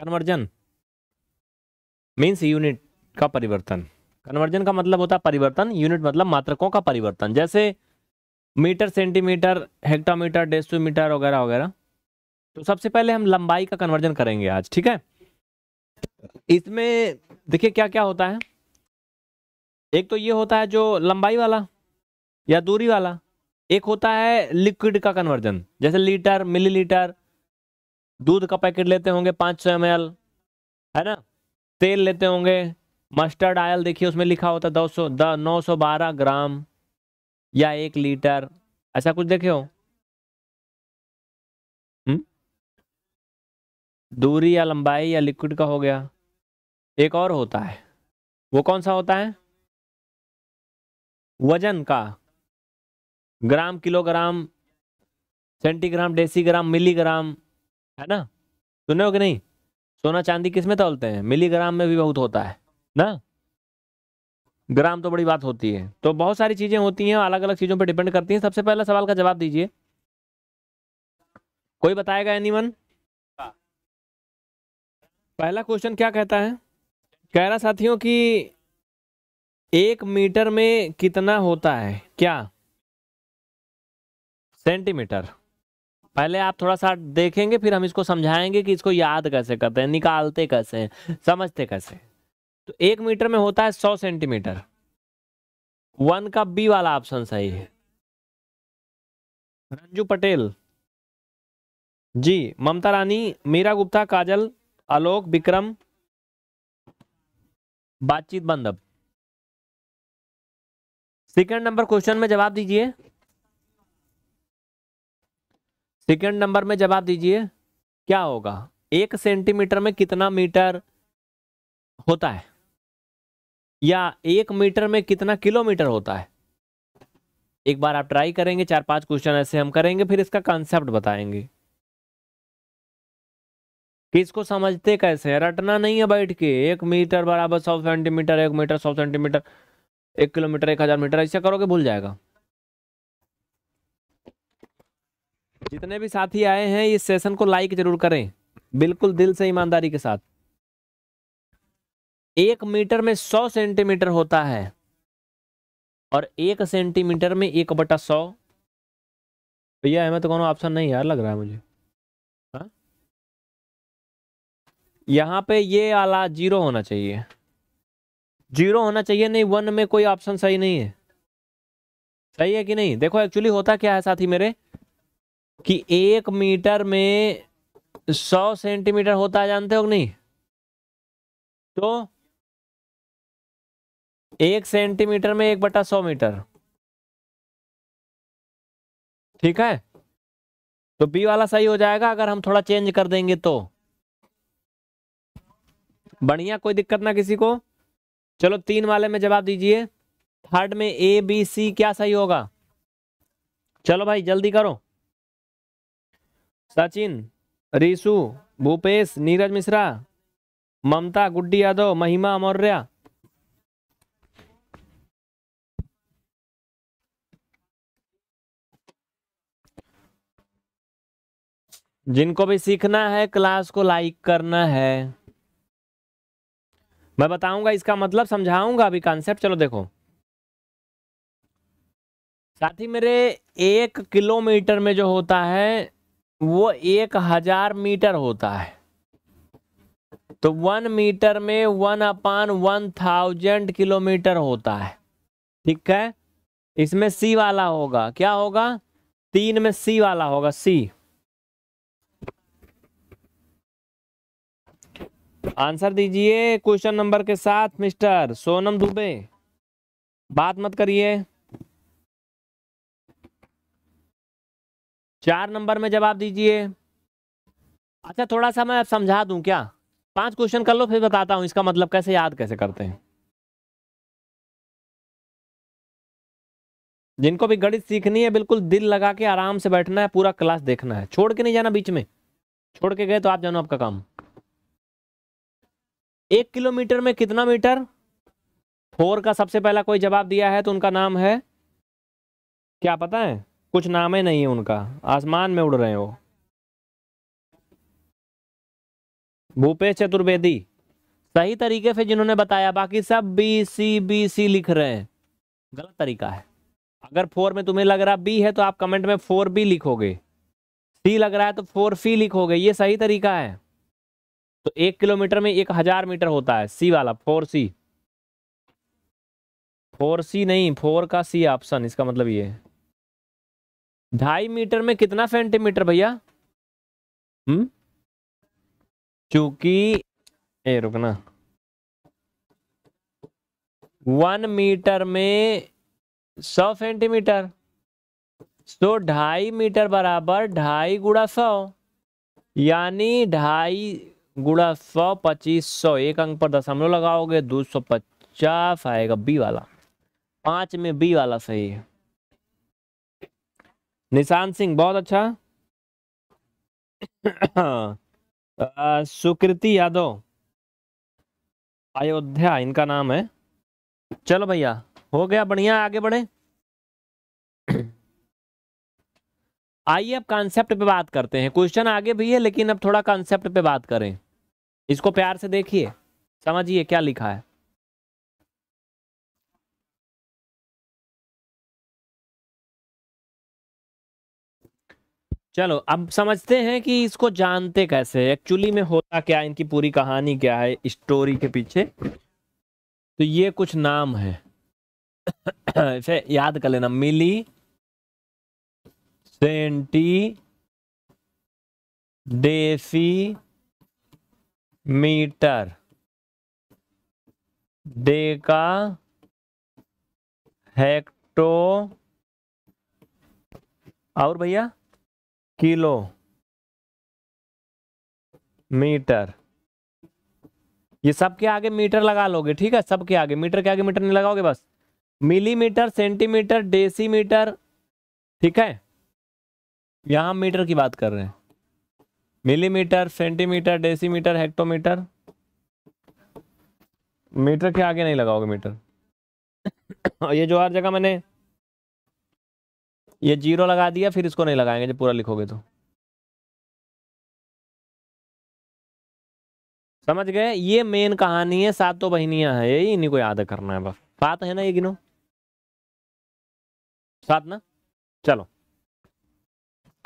Conversion means unit का परिवर्तन conversion का मतलब होता है परिवर्तन यूनिट मतलब मात्रकों का परिवर्तन जैसे मीटर सेंटीमीटर हेक्टोमीटर डेसीमीटर वगैरह वगैरह तो सबसे पहले हम लंबाई का कन्वर्जन करेंगे आज ठीक है इसमें देखिए क्या क्या होता है एक तो ये होता है जो लंबाई वाला या दूरी वाला एक होता है लिक्विड का कन्वर्जन जैसे लीटर मिलीलीटर दूध का पैकेट लेते होंगे पाँच सौ एम है ना तेल लेते होंगे मस्टर्ड आयल देखिए उसमें लिखा होता है दो सौ द नौ सौ बारह ग्राम या एक लीटर ऐसा कुछ देखे हो हुँ? हम्म? दूरी या लंबाई या लिक्विड का हो गया एक और होता है वो कौन सा होता है वजन का gram kilogram centigram decigram milligram है ना सुने हो कि नहीं सोना चांदी किस में तोलते हैं मिलीग्राम में भी बहुत होता है ना ग्राम तो बड़ी बात होती है तो बहुत सारी चीजें होती हैं अलग अलग चीजों पर डिपेंड करती हैं सबसे पहला सवाल का जवाब दीजिए कोई बताएगा वन पहला क्वेश्चन क्या कहता है कह रहा साथियों कि एक मीटर में कितना होता है क्या सेंटीमीटर पहले आप थोड़ा सा देखेंगे फिर हम इसको समझाएंगे कि इसको याद कैसे करते हैं निकालते कैसे हैं समझते कैसे तो एक मीटर में होता है सौ सेंटीमीटर वन का बी वाला ऑप्शन सही है रंजू पटेल जी ममता रानी मीरा गुप्ता काजल आलोक विक्रम बातचीत बंद अब सेकेंड नंबर क्वेश्चन में जवाब दीजिए सेकेंड नंबर में जवाब दीजिए क्या होगा एक सेंटीमीटर में कितना मीटर होता है या एक मीटर में कितना किलोमीटर होता है एक बार आप ट्राई करेंगे चार पांच क्वेश्चन ऐसे हम करेंगे फिर इसका कॉन्सेप्ट बताएंगे कि इसको समझते कैसे रटना नहीं है बैठ के एक मीटर बराबर सौ सेंटीमीटर एक मीटर सौ सेंटीमीटर एक किलोमीटर एक हजार मीटर ऐसे करोगे भूल जाएगा जितने भी साथी आए हैं इस सेशन को लाइक जरूर करें बिल्कुल दिल से ईमानदारी के साथ एक मीटर में सौ सेंटीमीटर होता है और एक सेंटीमीटर में एक बटा सौ भैया अहमद कौन ऑप्शन नहीं यार लग रहा है मुझे हा? यहाँ पे ये आला जीरो होना चाहिए जीरो होना चाहिए नहीं वन में कोई ऑप्शन सही नहीं है सही है कि नहीं देखो एक्चुअली होता क्या है साथी मेरे कि एक मीटर में सौ सेंटीमीटर होता है जानते हो नहीं तो एक सेंटीमीटर में एक बटा सौ मीटर ठीक है तो बी वाला सही हो जाएगा अगर हम थोड़ा चेंज कर देंगे तो बढ़िया कोई दिक्कत ना किसी को चलो तीन वाले में जवाब दीजिए थर्ड में ए बी सी क्या सही होगा चलो भाई जल्दी करो सचिन रीशु भूपेश नीरज मिश्रा ममता गुड्डी यादव महिमा मौर्य जिनको भी सीखना है क्लास को लाइक करना है मैं बताऊंगा इसका मतलब समझाऊंगा अभी कॉन्सेप्ट चलो देखो साथ ही मेरे एक किलोमीटर में जो होता है वो एक हजार मीटर होता है तो वन मीटर में वन अपान वन थाउजेंड किलोमीटर होता है ठीक है इसमें सी वाला होगा क्या होगा तीन में सी वाला होगा सी आंसर दीजिए क्वेश्चन नंबर के साथ मिस्टर सोनम दुबे बात मत करिए चार नंबर में जवाब दीजिए अच्छा थोड़ा सा मैं समझा दूं क्या पांच क्वेश्चन कर लो फिर बताता हूं इसका मतलब कैसे याद कैसे करते हैं जिनको भी गणित सीखनी है बिल्कुल दिल लगा के आराम से बैठना है पूरा क्लास देखना है छोड़ के नहीं जाना बीच में छोड़ के गए तो आप जानो आपका काम एक किलोमीटर में कितना मीटर फोर का सबसे पहला कोई जवाब दिया है तो उनका नाम है क्या पता है कुछ नाम ही नहीं है उनका आसमान में उड़ रहे हैं वो भूपेश चतुर्वेदी सही तरीके से जिन्होंने बताया बाकी सब बी सी बी सी लिख रहे हैं गलत तरीका है अगर फोर में तुम्हें लग रहा बी है तो आप कमेंट में फोर बी लिखोगे सी लग रहा है तो फोर सी लिखोगे ये सही तरीका है तो एक किलोमीटर में एक हजार मीटर होता है सी वाला फोर सी फोर सी नहीं फोर का सी ऑप्शन इसका मतलब ये है ढाई मीटर में कितना सेंटीमीटर भैया हम्म चूंकि ए रुकना वन मीटर में सौ सेंटीमीटर तो ढाई मीटर बराबर ढाई गुड़ा सौ यानी ढाई गुड़ा सौ पच्चीस सौ एक अंक पर दशमलव लगाओगे दो सौ पचास आएगा बी वाला पांच में बी वाला सही है निशान सिंह बहुत अच्छा सुकृति यादव अयोध्या इनका नाम है चलो भैया हो गया बढ़िया आगे बढ़े आइए अब कॉन्सेप्ट पे बात करते हैं क्वेश्चन आगे भी है लेकिन अब थोड़ा कॉन्सेप्ट पे बात करें इसको प्यार से देखिए समझिए क्या लिखा है चलो अब समझते हैं कि इसको जानते कैसे एक्चुअली में होता क्या इनकी पूरी कहानी क्या है स्टोरी के पीछे तो ये कुछ नाम है इसे याद कर लेना milli centi deci metre deca hecto और भैया किलो मीटर ये सब के आगे मीटर लगा लोगे ठीक है सब के आगे मीटर के आगे मीटर नहीं लगाओगे बस मिलीमीटर सेंटीमीटर डेसीमीटर ठीक है यहां मीटर की बात कर रहे हैं millimetre centimetre decimetre hectometre metre के आगे नहीं लगाओगे मीटर और ये जो हर जगह मैंने ये जीरो लगा दिया फिर इसको नहीं लगाएंगे जब पूरा लिखोगे तो समझ गए ये मेन कहानी है तो बहनियां हैं यही इन्हीं को याद करना है बस सात है ना ये गिनो सात ना चलो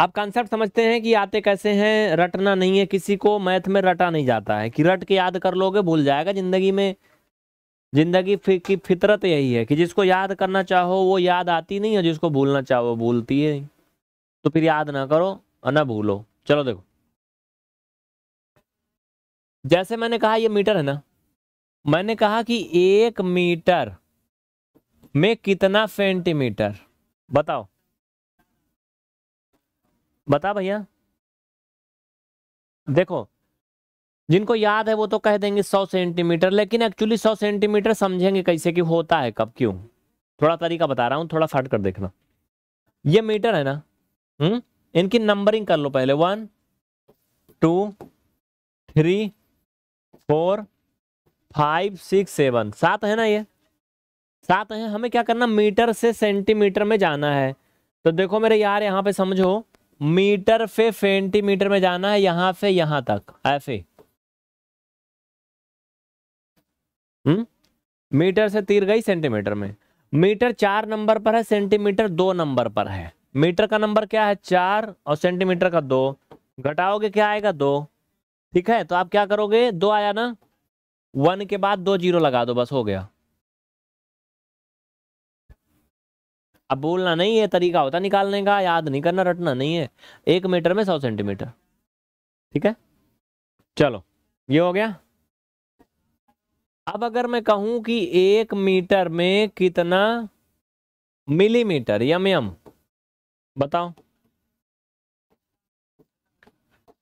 अब कॉन्सेप्ट समझते हैं कि आते कैसे हैं रटना नहीं है किसी को मैथ में रटा नहीं जाता है कि रट के याद कर लोगे भूल जाएगा जिंदगी में जिंदगी की फितरत यही है कि जिसको याद करना चाहो वो याद आती नहीं है जिसको भूलना चाहो भूलती है नहीं तो फिर याद ना करो और ना भूलो चलो देखो जैसे मैंने कहा ये मीटर है ना मैंने कहा कि एक मीटर में कितना सेंटीमीटर बताओ बता भैया देखो जिनको याद है वो तो कह देंगे सौ सेंटीमीटर लेकिन एक्चुअली सौ सेंटीमीटर समझेंगे कैसे कि होता है कब क्यों थोड़ा तरीका बता रहा हूँ थोड़ा फट कर देखना ये मीटर है ना हम्म इनकी नंबरिंग कर लो पहले one two three four five six seven सात है ना ये सात है हमें क्या करना मीटर से सेंटीमीटर में जाना है तो देखो मेरे यार यहाँ पे समझो मीटर से सेंटीमीटर में जाना है यहाँ से यहाँ तक ऐसे हम्म मीटर से तीर गई सेंटीमीटर में मीटर चार नंबर पर है सेंटीमीटर दो नंबर पर है मीटर का नंबर क्या है चार और सेंटीमीटर का दो घटाओगे क्या आएगा दो ठीक है तो आप क्या करोगे दो आया ना वन के बाद दो जीरो लगा दो बस हो गया अब बोलना नहीं है तरीका होता निकालने का याद नहीं करना रटना नहीं है एक मीटर में सौ सेंटीमीटर ठीक है चलो ये हो गया अब अगर मैं कहूं कि एक मीटर में कितना मिलीमीटर यम यम बताओ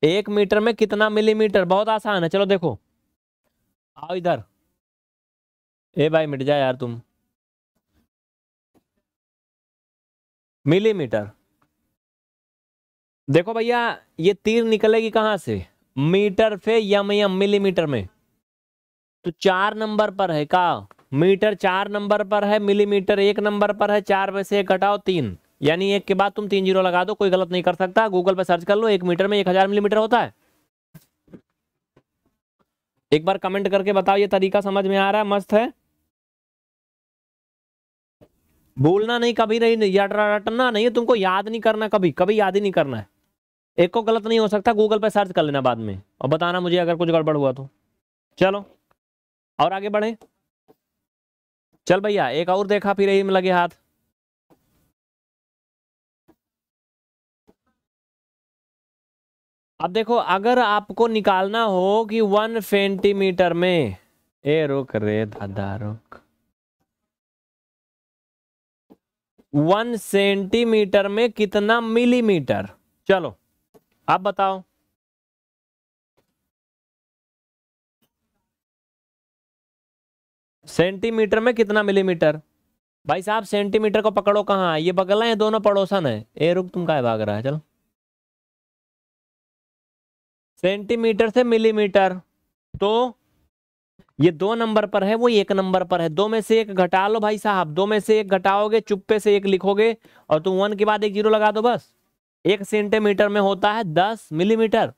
एक मीटर में कितना मिलीमीटर बहुत आसान है चलो देखो आओ इधर ए भाई मिट जा यार तुम मिलीमीटर देखो भैया ये तीर निकलेगी कहां से मीटर से यम यम मिलीमीटर में तो चार नंबर पर है का मीटर चार नंबर पर है मिलीमीटर एक नंबर पर है चार में से एक हटाओ तीन यानी एक के बाद तुम तीन जीरो लगा दो कोई गलत नहीं कर सकता गूगल पर सर्च कर लो एक मीटर में एक हजार मिलीमीटर होता है एक बार कमेंट करके बताओ ये तरीका समझ में आ रहा है मस्त है भूलना नहीं कभी नहीं रटना नहीं है तुमको याद नहीं करना कभी कभी याद ही नहीं करना है एक को गलत नहीं हो सकता गूगल पर सर्च कर लेना बाद में और बताना मुझे अगर कुछ गड़बड़ हुआ तो चलो और आगे बढ़े चल भैया एक और देखा फिर यही में लगे हाथ अब देखो अगर आपको निकालना हो कि वन सेंटीमीटर में ए रुक रे दादा रुक वन सेंटीमीटर में कितना मिलीमीटर चलो आप बताओ सेंटीमीटर में कितना मिलीमीटर भाई साहब सेंटीमीटर को पकड़ो कहाँ ये बगल है दोनों पड़ोसन है ए रुक तुम का भाग रहा है चलो सेंटीमीटर से मिलीमीटर तो ये दो नंबर पर है वो एक नंबर पर है दो में से एक घटा लो भाई साहब दो में से एक घटाओगे चुप्पे से एक लिखोगे और तुम वन के बाद एक जीरो लगा दो बस एक सेंटीमीटर में होता है दस मिलीमीटर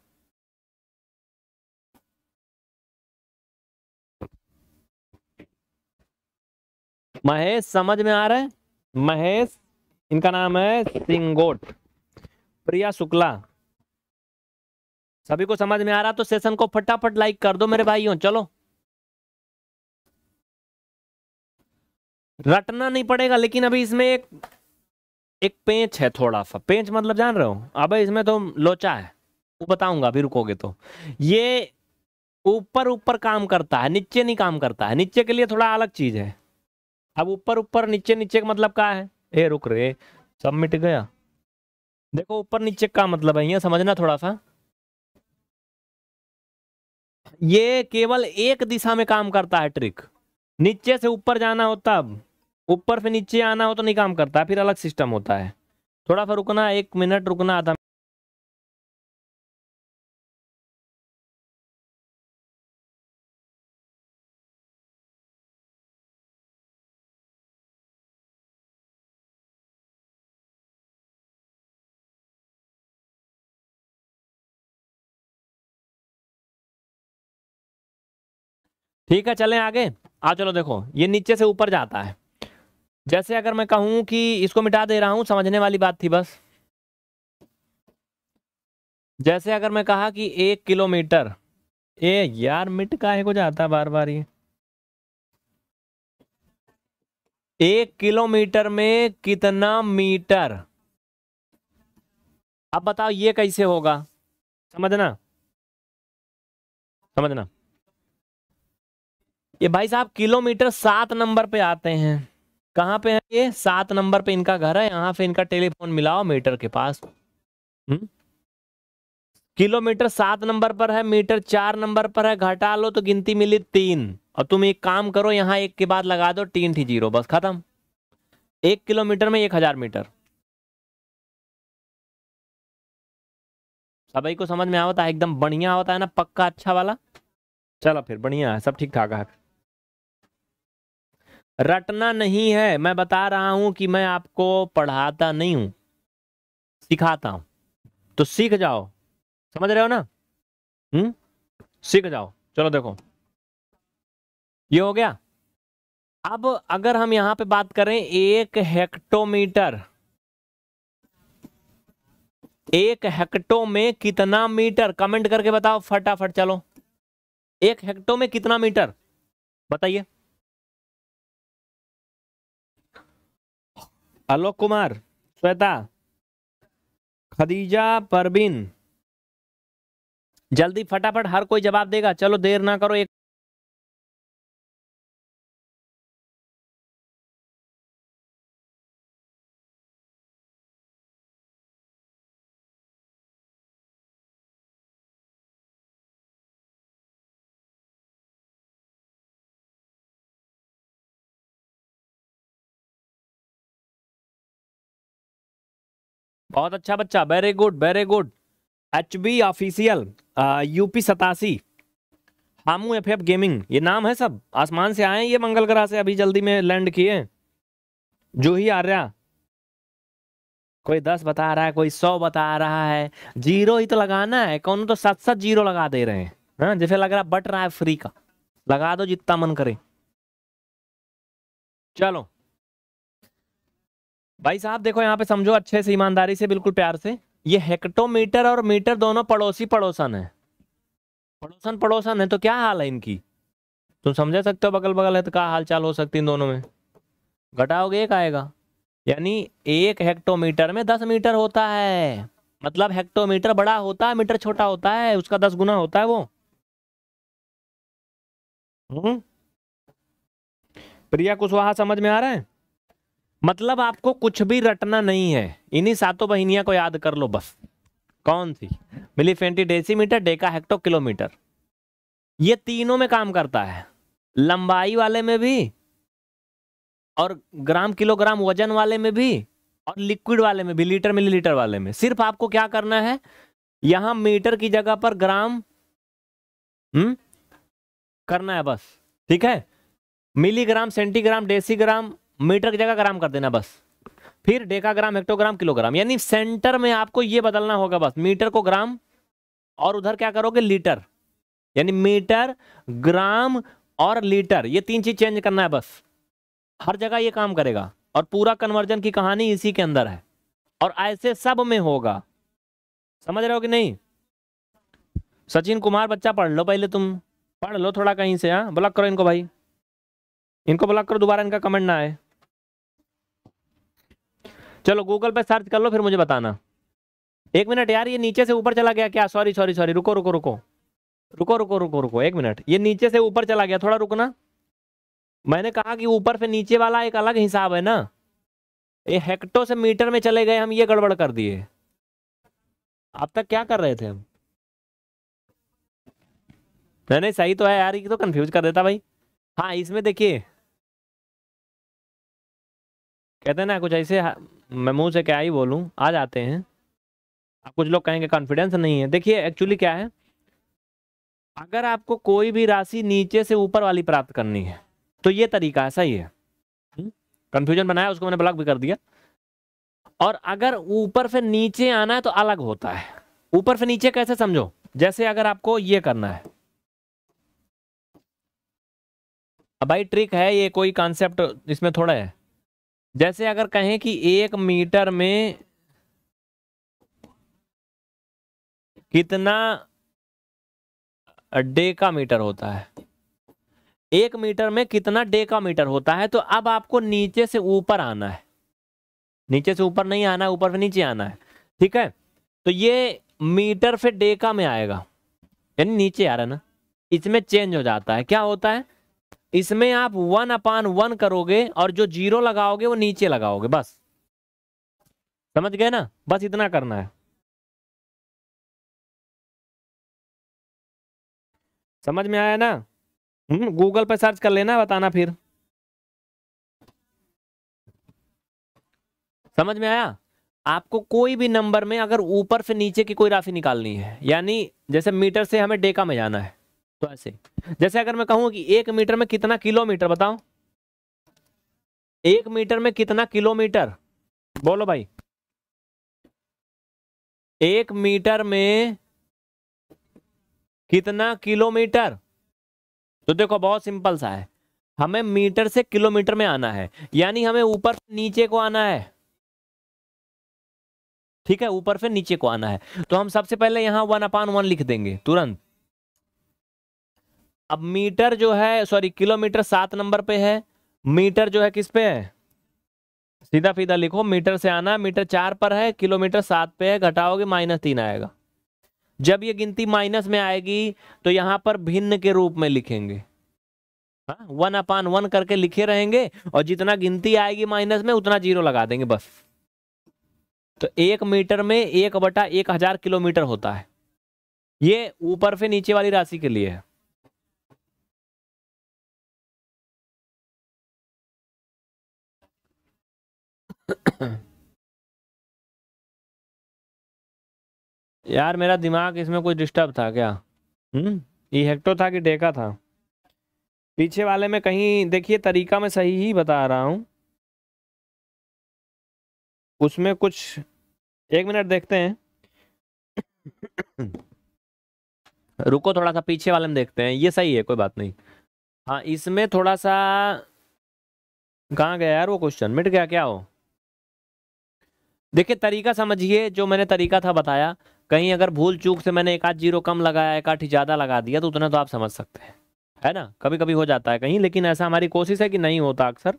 महेश समझ में आ रहा है महेश इनका नाम है सिंगोट प्रिया शुक्ला सभी को समझ में आ रहा तो सेशन को फटाफट लाइक कर दो मेरे भाइयों चलो रटना नहीं पड़ेगा लेकिन अभी इसमें एक एक पेंच है थोड़ा सा पेंच मतलब जान रहे हो अब इसमें तो लोचा है वो बताऊंगा अभी रुकोगे तो ये ऊपर ऊपर काम करता है नीचे नहीं काम करता है नीचे के लिए थोड़ा अलग चीज है अब ऊपर ऊपर नीचे नीचे का मतलब क्या है ए रुक रे सब मिट गया देखो ऊपर नीचे का मतलब है यहाँ समझना थोड़ा सा ये केवल एक दिशा में काम करता है ट्रिक नीचे से ऊपर जाना हो तब ऊपर से नीचे आना हो तो नहीं काम करता फिर अलग सिस्टम होता है थोड़ा सा रुकना एक मिनट रुकना आधा ठीक है चलें आगे आ चलो देखो ये नीचे से ऊपर जाता है जैसे अगर मैं कहूं कि इसको मिटा दे रहा हूं समझने वाली बात थी बस जैसे अगर मैं कहा कि एक किलोमीटर ए यार मिट काहे को जाता बार बार ये एक किलोमीटर में कितना मीटर अब बताओ ये कैसे होगा समझना समझना ये भाई साहब किलोमीटर सात नंबर पे आते हैं कहाँ पे है ये सात नंबर पे इनका घर है यहाँ पे इनका टेलीफोन मिलाओ मीटर के पास हुँ? हम्म। किलोमीटर सात नंबर पर है मीटर चार नंबर पर है घटा लो तो गिनती मिली तीन और तुम एक काम करो यहाँ एक के बाद लगा दो तीन थी जीरो बस खत्म एक किलोमीटर में एक हजार मीटर सभी को समझ में आता है एकदम बढ़िया होता है ना पक्का अच्छा वाला चलो फिर बढ़िया है सब ठीक ठाक है रटना नहीं है मैं बता रहा हूं कि मैं आपको पढ़ाता नहीं हूं सिखाता हूं तो सीख जाओ समझ रहे हो ना हम्म सीख जाओ चलो देखो ये हो गया अब अगर हम यहां पे बात करें एक हेक्टोमीटर एक हेक्टो में कितना मीटर कमेंट करके बताओ फटाफट चलो एक हेक्टो में कितना मीटर बताइए आलोक कुमार श्वेता खदीजा परवीन जल्दी फटाफट हर कोई जवाब देगा चलो देर ना करो एक बहुत अच्छा बच्चा very good very good H B official UP सतासी हामू एफ एफ गेमिंग ये नाम है सब आसमान से आए ये मंगल ग्रह से अभी जल्दी में लैंड किए जो आ आर्या कोई दस बता रहा है कोई सौ बता रहा है जीरो ही तो लगाना है कौन तो सात सात जीरो लगा दे रहे हैं हाँ जैसे लग रहा बट रहा है फ्री का लगा दो जितना मन करे चलो भाई साहब देखो यहाँ पे समझो अच्छे से ईमानदारी से बिल्कुल प्यार से ये हेक्टोमीटर और मीटर दोनों पड़ोसी पड़ोसन है पड़ोसन पड़ोसन है तो क्या हाल है इनकी तुम समझा सकते हो बगल बगल है तो क्या हाल चाल हो सकती इन दोनों में घटाओगे एक आएगा यानी एक हेक्टोमीटर में दस मीटर होता है मतलब हेक्टोमीटर बड़ा होता है मीटर छोटा होता है उसका दस गुना होता है वो हम्म? प्रिया कुशवाहा समझ में आ रहा है मतलब आपको कुछ भी रटना नहीं है इन्हीं सातों बहिनिया को याद कर लो बस कौन सी milli deci decimetre deca hecto kilometre ये तीनों में काम करता है लंबाई वाले में भी और ग्राम किलोग्राम वजन वाले में भी और लिक्विड वाले में भी लीटर मिलीलीटर वाले में सिर्फ आपको क्या करना है यहां मीटर की जगह पर ग्राम हम्म करना है बस ठीक है मिलीग्राम सेंटीग्राम डेसीग्राम मीटर की जगह ग्राम कर देना बस फिर डेकाग्राम हेक्टोग्राम किलोग्राम यानी सेंटर में आपको ये बदलना होगा बस मीटर को ग्राम और उधर क्या करोगे लीटर यानी मीटर ग्राम और लीटर ये तीन चीज चेंज करना है बस हर जगह ये काम करेगा और पूरा कन्वर्जन की कहानी इसी के अंदर है और ऐसे सब में होगा समझ रहे हो कि नहीं सचिन कुमार बच्चा पढ़ लो पहले तुम पढ़ लो थोड़ा कहीं से हाँ ब्लॉक करो इनको भाई इनको ब्लॉक करो दोबारा इनका कमेंट ना आए चलो गूगल पे सर्च कर लो फिर मुझे बताना एक मिनट यार ये नीचे से ऊपर चला गया क्या सॉरी सॉरी सॉरी रुको रुको रुको रुको रुको रुको रुको एक मिनट ये नीचे से ऊपर चला गया थोड़ा रुकना मैंने कहा कि ऊपर से नीचे वाला एक अलग हिसाब है ना ये हेक्टो से मीटर में चले गए हम ये गड़बड़ कर दिए अब तक क्या कर रहे थे हम नहीं नहीं सही तो है यार ये तो कंफ्यूज कर देता भाई हाँ इसमें देखिए कहते ना कुछ ऐसे मैं मुंह से क्या ही बोलूँ आ जाते हैं कुछ लोग कहेंगे कॉन्फिडेंस नहीं है देखिए एक्चुअली क्या है अगर आपको कोई भी राशि नीचे से ऊपर वाली प्राप्त करनी है तो ये तरीका ऐसा ही है कन्फ्यूजन हम्म? बनाया उसको मैंने ब्लॉक भी कर दिया और अगर ऊपर से नीचे आना है तो अलग होता है ऊपर से नीचे कैसे समझो जैसे अगर आपको ये करना है अब भाई ट्रिक है ये कोई कॉन्सेप्ट इसमें थोड़ा है जैसे अगर कहें कि एक मीटर में कितना डे का मीटर होता है एक मीटर में कितना डे का मीटर होता है तो अब आपको नीचे से ऊपर आना है नीचे से ऊपर नहीं आना ऊपर से नीचे आना है ठीक है तो ये मीटर फिर डे का में आएगा यानी नीचे आ रहा है ना इसमें चेंज हो जाता है क्या होता है इसमें आप वन अपान वन करोगे और जो जीरो लगाओगे वो नीचे लगाओगे बस समझ गए ना बस इतना करना है समझ में आया ना हम्म, गूगल पर सर्च कर लेना बताना फिर समझ में आया आपको कोई भी नंबर में अगर ऊपर से नीचे की कोई राशि निकालनी है यानी जैसे मीटर से हमें डेका में जाना है तो ऐसे जैसे अगर मैं कहूँ कि एक मीटर में कितना किलोमीटर बताओ एक मीटर में कितना किलोमीटर बोलो भाई एक मीटर में कितना किलोमीटर तो देखो बहुत सिंपल सा है हमें मीटर से किलोमीटर में आना है यानी हमें ऊपर नीचे को आना है ठीक है ऊपर से नीचे को आना है तो हम सबसे पहले यहां वन अपान वन लिख देंगे तुरंत अब मीटर जो है सॉरी किलोमीटर सात नंबर पे है मीटर जो है किस पे है सीधा फीदा लिखो मीटर से आना मीटर चार पर है किलोमीटर सात पे है घटाओगे माइनस तीन आएगा जब ये गिनती माइनस में आएगी तो यहां पर भिन्न के रूप में लिखेंगे हाँ, वन अपान वन करके लिखे रहेंगे और जितना गिनती आएगी माइनस में उतना जीरो लगा देंगे बस तो एक मीटर में एक बटा एक हजार किलोमीटर होता है ये ऊपर से नीचे वाली राशि के लिए है यार मेरा दिमाग इसमें कुछ डिस्टर्ब था क्या हम्म ये हेक्टो था कि डेका था पीछे वाले में कहीं देखिए तरीका मैं सही ही बता रहा हूँ उसमें कुछ एक मिनट देखते हैं रुको थोड़ा सा पीछे वाले में देखते हैं ये सही है कोई बात नहीं हाँ इसमें थोड़ा सा कहाँ गया यार वो क्वेश्चन मिट गया क्या हो देखिए तरीका समझिए जो मैंने तरीका था बताया कहीं अगर भूल चूक से मैंने एक आध जीरो कम लगाया एक आठ ही ज़्यादा लगा दिया तो उतना तो आप समझ सकते हैं है ना कभी कभी हो जाता है कहीं लेकिन ऐसा हमारी कोशिश है कि नहीं होता अक्सर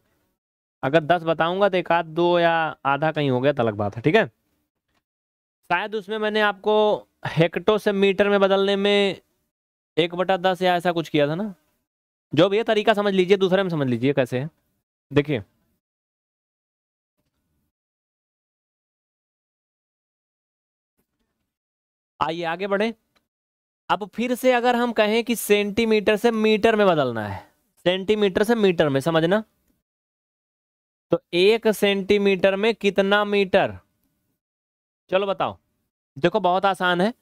अगर दस बताऊंगा तो एक आध दो या आधा कहीं हो गया तो अलग बात है ठीक है शायद उसमें मैंने आपको हेक्टो से मीटर में बदलने में एक बटा दस या ऐसा कुछ किया था ना जो भी ये तरीका समझ लीजिए दूसरे में समझ लीजिए कैसे है देखिए आइए आगे बढ़े अब फिर से अगर हम कहें कि सेंटीमीटर से मीटर में बदलना है सेंटीमीटर से मीटर में समझना तो एक सेंटीमीटर में कितना मीटर चलो बताओ देखो बहुत आसान है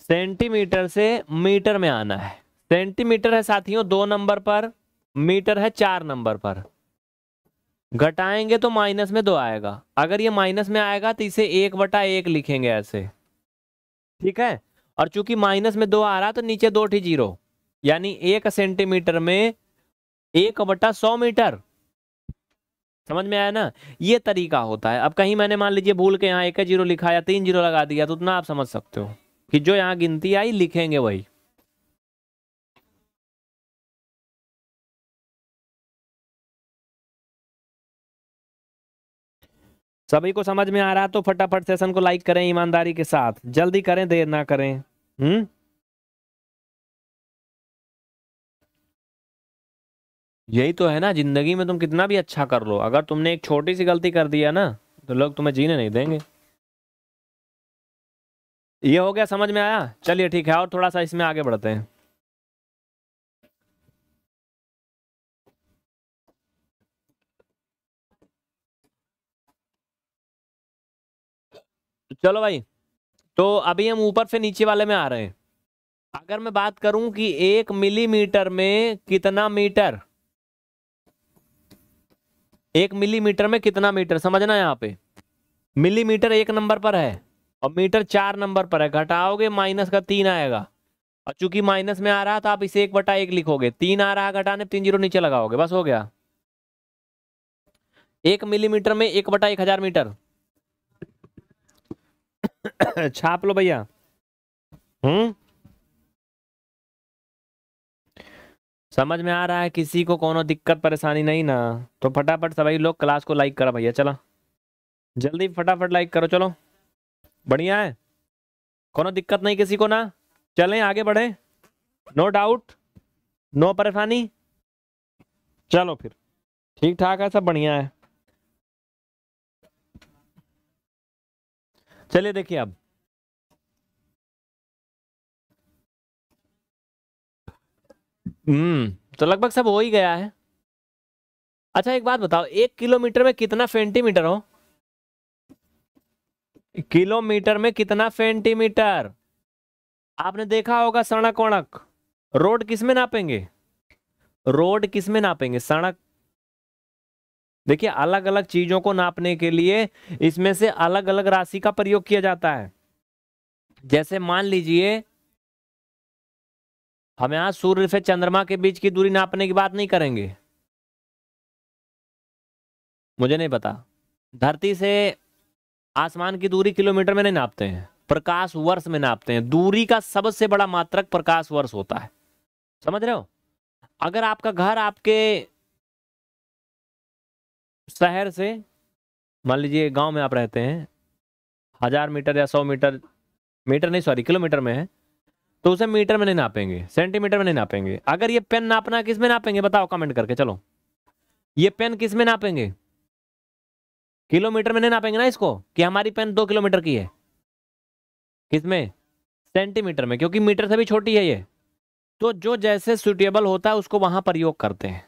सेंटीमीटर से मीटर में आना है सेंटीमीटर है साथियों दो नंबर पर मीटर है चार नंबर पर घटाएंगे तो माइनस में दो आएगा अगर ये माइनस में आएगा तो इसे एक बटा एक लिखेंगे ऐसे ठीक है और चूंकि माइनस में दो आ रहा तो नीचे दो ठी जीरो यानी एक सेंटीमीटर में एक बटा सौ मीटर समझ में आया ना ये तरीका होता है अब कहीं मैंने मान लीजिए भूल के यहाँ एक जीरो लिखा या तीन जीरो लगा दिया तो उतना आप समझ सकते हो कि जो यहाँ गिनती आई लिखेंगे वही सभी को समझ में आ रहा है तो फटाफट सेशन को लाइक करें ईमानदारी के साथ जल्दी करें देर ना करें हम्म यही तो है ना जिंदगी में तुम कितना भी अच्छा कर लो अगर तुमने एक छोटी सी गलती कर दिया ना तो लोग तुम्हें जीने नहीं देंगे ये हो गया समझ में आया चलिए ठीक है और थोड़ा सा इसमें आगे बढ़ते हैं चलो भाई तो अभी हम ऊपर से नीचे वाले में आ रहे हैं अगर मैं बात करूं कि एक मिलीमीटर में कितना मीटर एक मिलीमीटर में कितना मीटर समझना यहाँ पे मिलीमीटर एक नंबर पर है और मीटर चार नंबर पर है घटाओगे माइनस का तीन आएगा और चूंकि माइनस में आ रहा तो आप इसे एक बटा एक लिखोगे तीन आ रहा घटाने तीन जीरो नीचे लगाओगे बस हो गया एक मिलीमीटर में एक बटा एक हजार मीटर छाप लो भैया हम्म समझ में आ रहा है किसी को कोनो दिक्कत परेशानी नहीं ना तो फटाफट सभी लोग क्लास को लाइक करो भैया चला जल्दी फटाफट लाइक करो चलो बढ़िया है कोनो दिक्कत नहीं किसी को ना चलें आगे बढ़े नो डाउट नो परेशानी चलो फिर ठीक ठाक है सब बढ़िया है चलिए देखिए अब हम्म तो लगभग सब हो ही गया है अच्छा एक बात बताओ एक किलोमीटर में कितना सेंटीमीटर हो किलोमीटर में कितना सेंटीमीटर आपने देखा होगा सड़क वणक रोड किसमें नापेंगे रोड किसमें नापेंगे सड़क देखिए अलग अलग चीजों को नापने के लिए इसमें से अलग अलग राशि का प्रयोग किया जाता है जैसे मान लीजिए हम यहां सूर्य से चंद्रमा के बीच की दूरी नापने की बात नहीं करेंगे मुझे नहीं पता धरती से आसमान की दूरी किलोमीटर में नहीं नापते हैं प्रकाश वर्ष में नापते हैं दूरी का सबसे बड़ा मात्रक प्रकाश वर्ष होता है समझ रहे हो अगर आपका घर आपके शहर से मान लीजिए गांव में आप रहते हैं हज़ार मीटर या सौ मीटर मीटर नहीं सॉरी किलोमीटर में है तो उसे मीटर में नहीं नापेंगे सेंटीमीटर में नहीं नापेंगे अगर ये पेन नापना किस में नापेंगे बताओ कमेंट करके चलो ये पेन किस में नापेंगे किलोमीटर में नहीं नापेंगे ना इसको कि हमारी पेन दो किलोमीटर की है किस में सेंटीमीटर में क्योंकि मीटर से भी छोटी है ये तो जो जैसे सुटेबल होता है उसको वहां प्रयोग करते हैं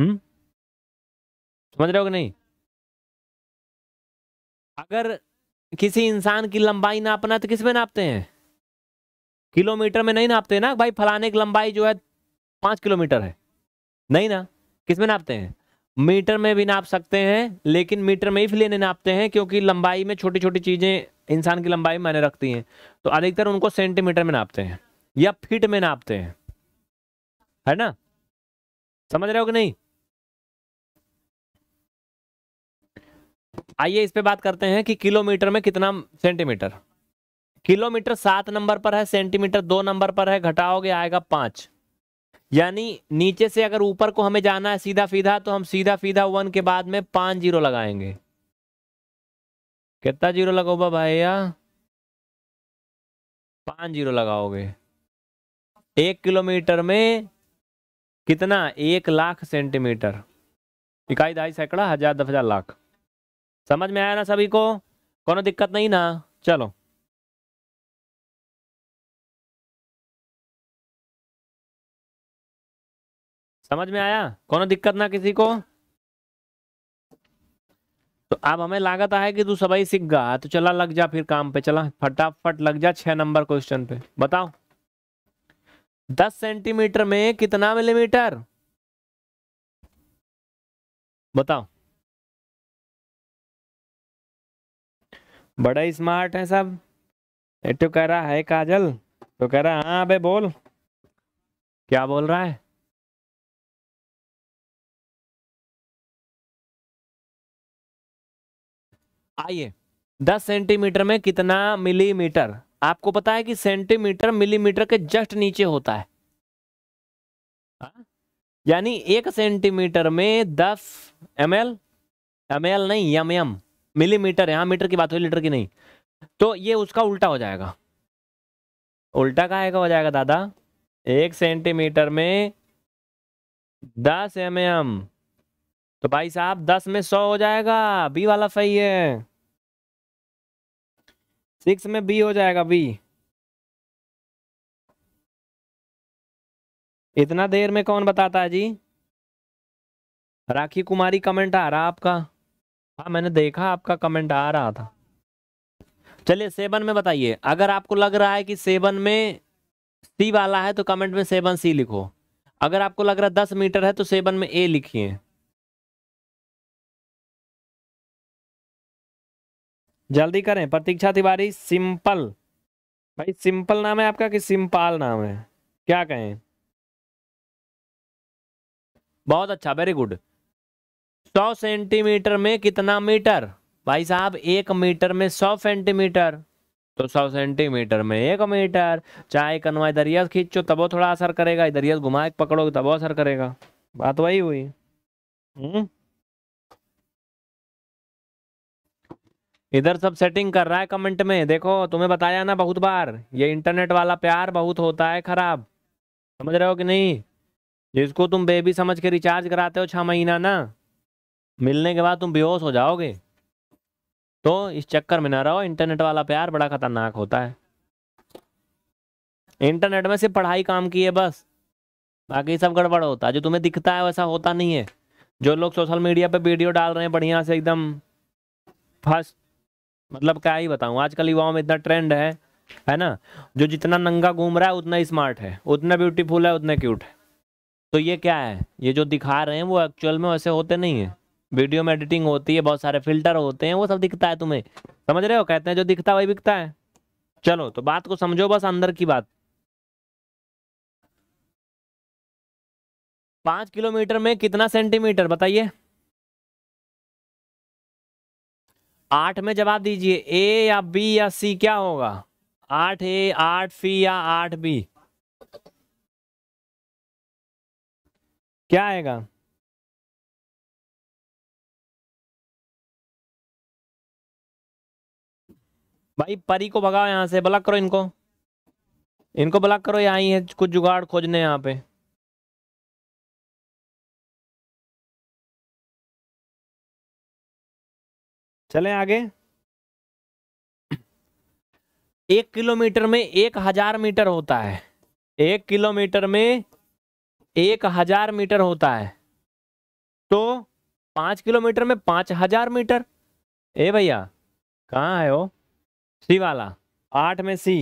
हम्म समझ रहे हो कि नहीं अगर किसी इंसान की लंबाई नापना तो किस में नापते हैं किलोमीटर में नहीं नापते ना भाई फलाने की लंबाई जो है पांच किलोमीटर है नहीं ना किस में नापते हैं मीटर में भी नाप सकते हैं लेकिन मीटर में ही नहीं नापते हैं क्योंकि लंबाई में छोटी छोटी चीज़ें इंसान की लंबाई मैंने रखती हैं तो अधिकतर उनको सेंटीमीटर में नापते हैं या फीट में नापते हैं है ना समझ रहे हो कि नहीं आइए इस पे बात करते हैं कि किलोमीटर में कितना सेंटीमीटर किलोमीटर सात नंबर पर है सेंटीमीटर दो नंबर पर है घटाओगे आएगा पांच यानी नीचे से अगर ऊपर को हमें जाना है सीधा फीधा तो हम सीधा फीधा वन के बाद में पांच जीरो लगाएंगे कितना जीरो लगाओबा भैया पांच जीरो लगाओगे एक किलोमीटर में कितना एक लाख सेंटीमीटर इकाई दहाई सैकड़ा हजार दस हजार लाख समझ में आया ना सभी को कोनो दिक्कत नहीं ना चलो समझ में आया कोनो दिक्कत ना किसी को तो अब हमें लागत है कि तू सबाई सीख गया तो चला लग जा फिर काम पे चला फटाफट लग जा छह नंबर क्वेश्चन पे बताओ दस सेंटीमीटर में कितना मिलीमीटर बताओ बड़ा ही स्मार्ट है सब तो कह रहा है काजल तो कह रहा हाँ अबे बोल क्या बोल रहा है आइए दस सेंटीमीटर में कितना मिलीमीटर आपको पता है कि सेंटीमीटर मिलीमीटर के जस्ट नीचे होता है हाँ? यानी एक सेंटीमीटर में दस एम एल एम एल नहीं यम यम मिलीमीटर यहाँ मीटर की बात हुई लीटर की नहीं तो ये उसका उल्टा हो जाएगा उल्टा का हो जाएगा दादा एक सेंटीमीटर में दस एम एम तो भाई साहब दस में सौ हो जाएगा बी वाला सही है सिक्स में बी हो जाएगा बी इतना देर में कौन बताता है जी राखी कुमारी कमेंट आ रहा आपका हाँ मैंने देखा आपका कमेंट आ रहा था चलिए सेवन में बताइए अगर आपको लग रहा है कि सेवन में सी वाला है तो कमेंट में सेवन सी लिखो अगर आपको लग रहा है दस मीटर है तो सेवन में ए लिखिए जल्दी करें प्रतीक्षा तिवारी सिंपल भाई सिंपल नाम है आपका कि सिंपल नाम है क्या कहें बहुत अच्छा वेरी गुड सौ सेंटीमीटर में कितना मीटर भाई साहब एक मीटर में सौ सेंटीमीटर तो सौ सेंटीमीटर में एक मीटर चाहे कनवा दरिया खींचो तबो थोड़ा असर करेगा दरिया घुमा पकड़ोगे तबो असर करेगा बात वही हुई हम्म? इधर सब सेटिंग कर रहा है कमेंट में देखो तुम्हें बताया ना बहुत बार ये इंटरनेट वाला प्यार बहुत होता है खराब समझ रहे हो कि नहीं जिसको तुम बेबी समझ के रिचार्ज कराते हो छह महीना ना मिलने के बाद तुम बेहोश हो जाओगे तो इस चक्कर में ना रहो इंटरनेट वाला प्यार बड़ा खतरनाक होता है इंटरनेट में सिर्फ पढ़ाई काम की है बस बाकी सब गड़बड़ होता है जो तुम्हें दिखता है वैसा होता नहीं है जो लोग सोशल मीडिया पे वीडियो डाल रहे हैं बढ़िया से एकदम फर्स्ट मतलब क्या ही बताऊँ आजकल युवाओं में इतना ट्रेंड है है ना जो जितना नंगा घूम रहा है उतना स्मार्ट है उतना ब्यूटीफुल है उतना क्यूट है तो ये क्या है ये जो दिखा रहे हैं वो एक्चुअल में वैसे होते नहीं है वीडियो में एडिटिंग होती है बहुत सारे फिल्टर होते हैं वो सब दिखता है तुम्हें समझ रहे हो कहते हैं जो दिखता है वही बिकता है चलो तो बात को समझो बस अंदर की बात पांच किलोमीटर में कितना सेंटीमीटर बताइए आठ में जवाब दीजिए ए या बी या सी क्या होगा आठ ए आठ सी या आठ बी क्या आएगा भाई परी को भगाओ यहाँ से ब्लॉक करो इनको इनको ब्लॉक करो यहाँ ही है कुछ जुगाड़ खोजने यहाँ पे चलें आगे एक किलोमीटर में एक हजार मीटर होता है एक किलोमीटर में एक हजार मीटर होता है तो पांच किलोमीटर में पांच हजार मीटर ए भैया कहाँ है वो सी वाला आठ में सी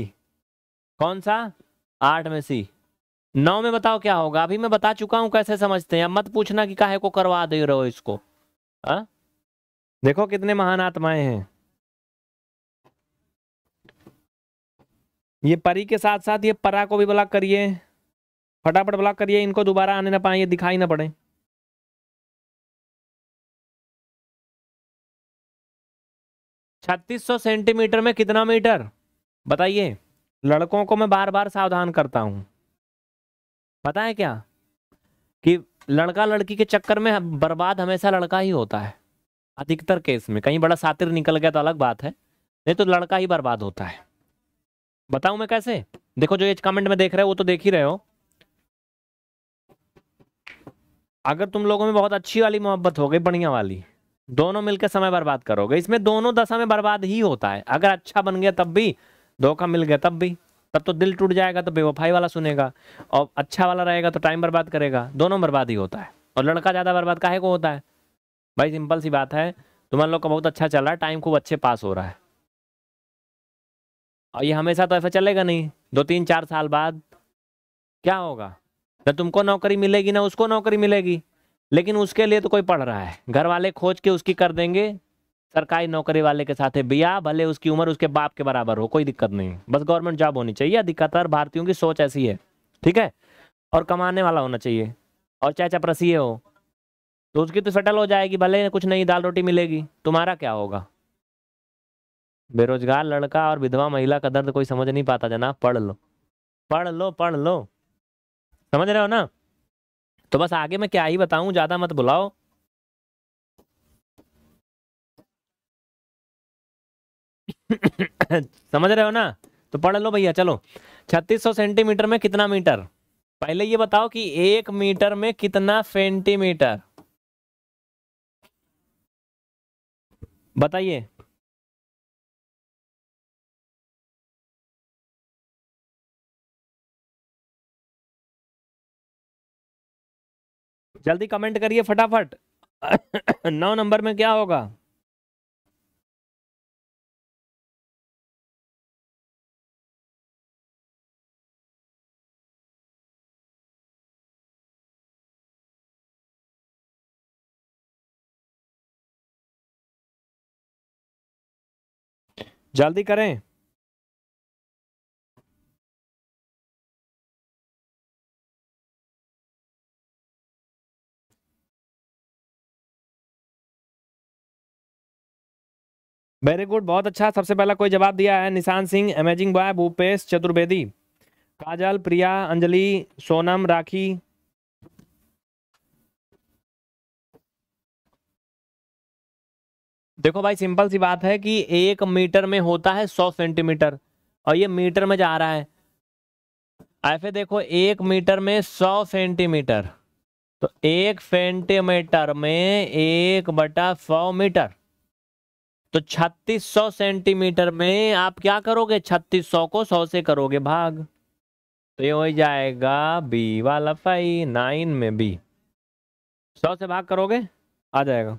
कौन सा आठ में सी नौ में बताओ क्या होगा अभी मैं बता चुका हूं कैसे समझते हैं अब मत पूछना कि काहे को करवा दे रहे हो इसको आ? हाँ? देखो कितने महान आत्माएं हैं ये परी के साथ साथ ये परा को भी ब्लॉक करिए फटाफट ब्लॉक करिए इनको दोबारा आने ना पाए ये दिखाई ना पड़े 3600 सेंटीमीटर में कितना मीटर बताइए लड़कों को मैं बार बार सावधान करता हूँ पता है क्या कि लड़का लड़की के चक्कर में बर्बाद हमेशा लड़का ही होता है अधिकतर केस में कहीं बड़ा सातिर निकल गया तो अलग बात है नहीं तो लड़का ही बर्बाद होता है बताऊं मैं कैसे देखो जो ये कमेंट में देख रहे हो वो तो देख ही रहे हो अगर तुम लोगों में बहुत अच्छी वाली मोहब्बत हो गई बढ़िया वाली दोनों मिलकर समय बर्बाद करोगे इसमें दोनों दशा में बर्बाद ही होता है अगर अच्छा बन गया तब भी धोखा मिल गया तब भी तब तो दिल टूट जाएगा तो बेवफाई वाला सुनेगा और अच्छा वाला रहेगा तो टाइम बर्बाद करेगा दोनों बर्बाद ही होता है और लड़का ज़्यादा बर्बाद काहे को होता है भाई सिंपल सी बात है तुम्हारे लोग का बहुत अच्छा चल रहा है टाइम खूब अच्छे पास हो रहा है और ये हमेशा तो ऐसा चलेगा नहीं दो तीन चार साल बाद क्या होगा ना तुमको नौकरी मिलेगी ना उसको नौकरी मिलेगी लेकिन उसके लिए तो कोई पढ़ रहा है घर वाले खोज के उसकी कर देंगे सरकारी नौकरी वाले के साथ है बिया भले उसकी उम्र उसके बाप के बराबर हो कोई दिक्कत नहीं बस गवर्नमेंट जॉब होनी चाहिए अधिकतर भारतीयों की सोच ऐसी है ठीक है और कमाने वाला होना चाहिए और चाहे चपरसी हो तो उसकी तो सेटल हो जाएगी भले कुछ नहीं दाल रोटी मिलेगी तुम्हारा क्या होगा बेरोजगार लड़का और विधवा महिला का दर्द कोई समझ नहीं पाता जनाब पढ़ लो पढ़ लो पढ़ लो समझ रहे हो ना तो बस आगे मैं क्या ही बताऊं ज़्यादा मत बुलाओ समझ रहे हो ना तो पढ़ लो भैया चलो 3600 सेंटीमीटर में कितना मीटर पहले ये बताओ कि एक मीटर में कितना सेंटीमीटर बताइए जल्दी कमेंट करिए फटाफट नौ नंबर में क्या होगा जल्दी करें वेरी गुड बहुत अच्छा सबसे पहला कोई जवाब दिया है निशान सिंह अमेजिंग बॉय भूपेश चतुर्वेदी काजल प्रिया अंजलि सोनम राखी देखो भाई सिंपल सी बात है कि एक मीटर में होता है सौ सेंटीमीटर और ये मीटर में जा रहा है ऐसे देखो एक मीटर में सौ सेंटीमीटर तो एक सेंटीमीटर में एक बटा सौ मीटर तो 3600 सेंटीमीटर में आप क्या करोगे 3600 को 100 से करोगे भाग तो ये हो जाएगा बी वाला फाई नाइन में बी 100 से भाग करोगे आ जाएगा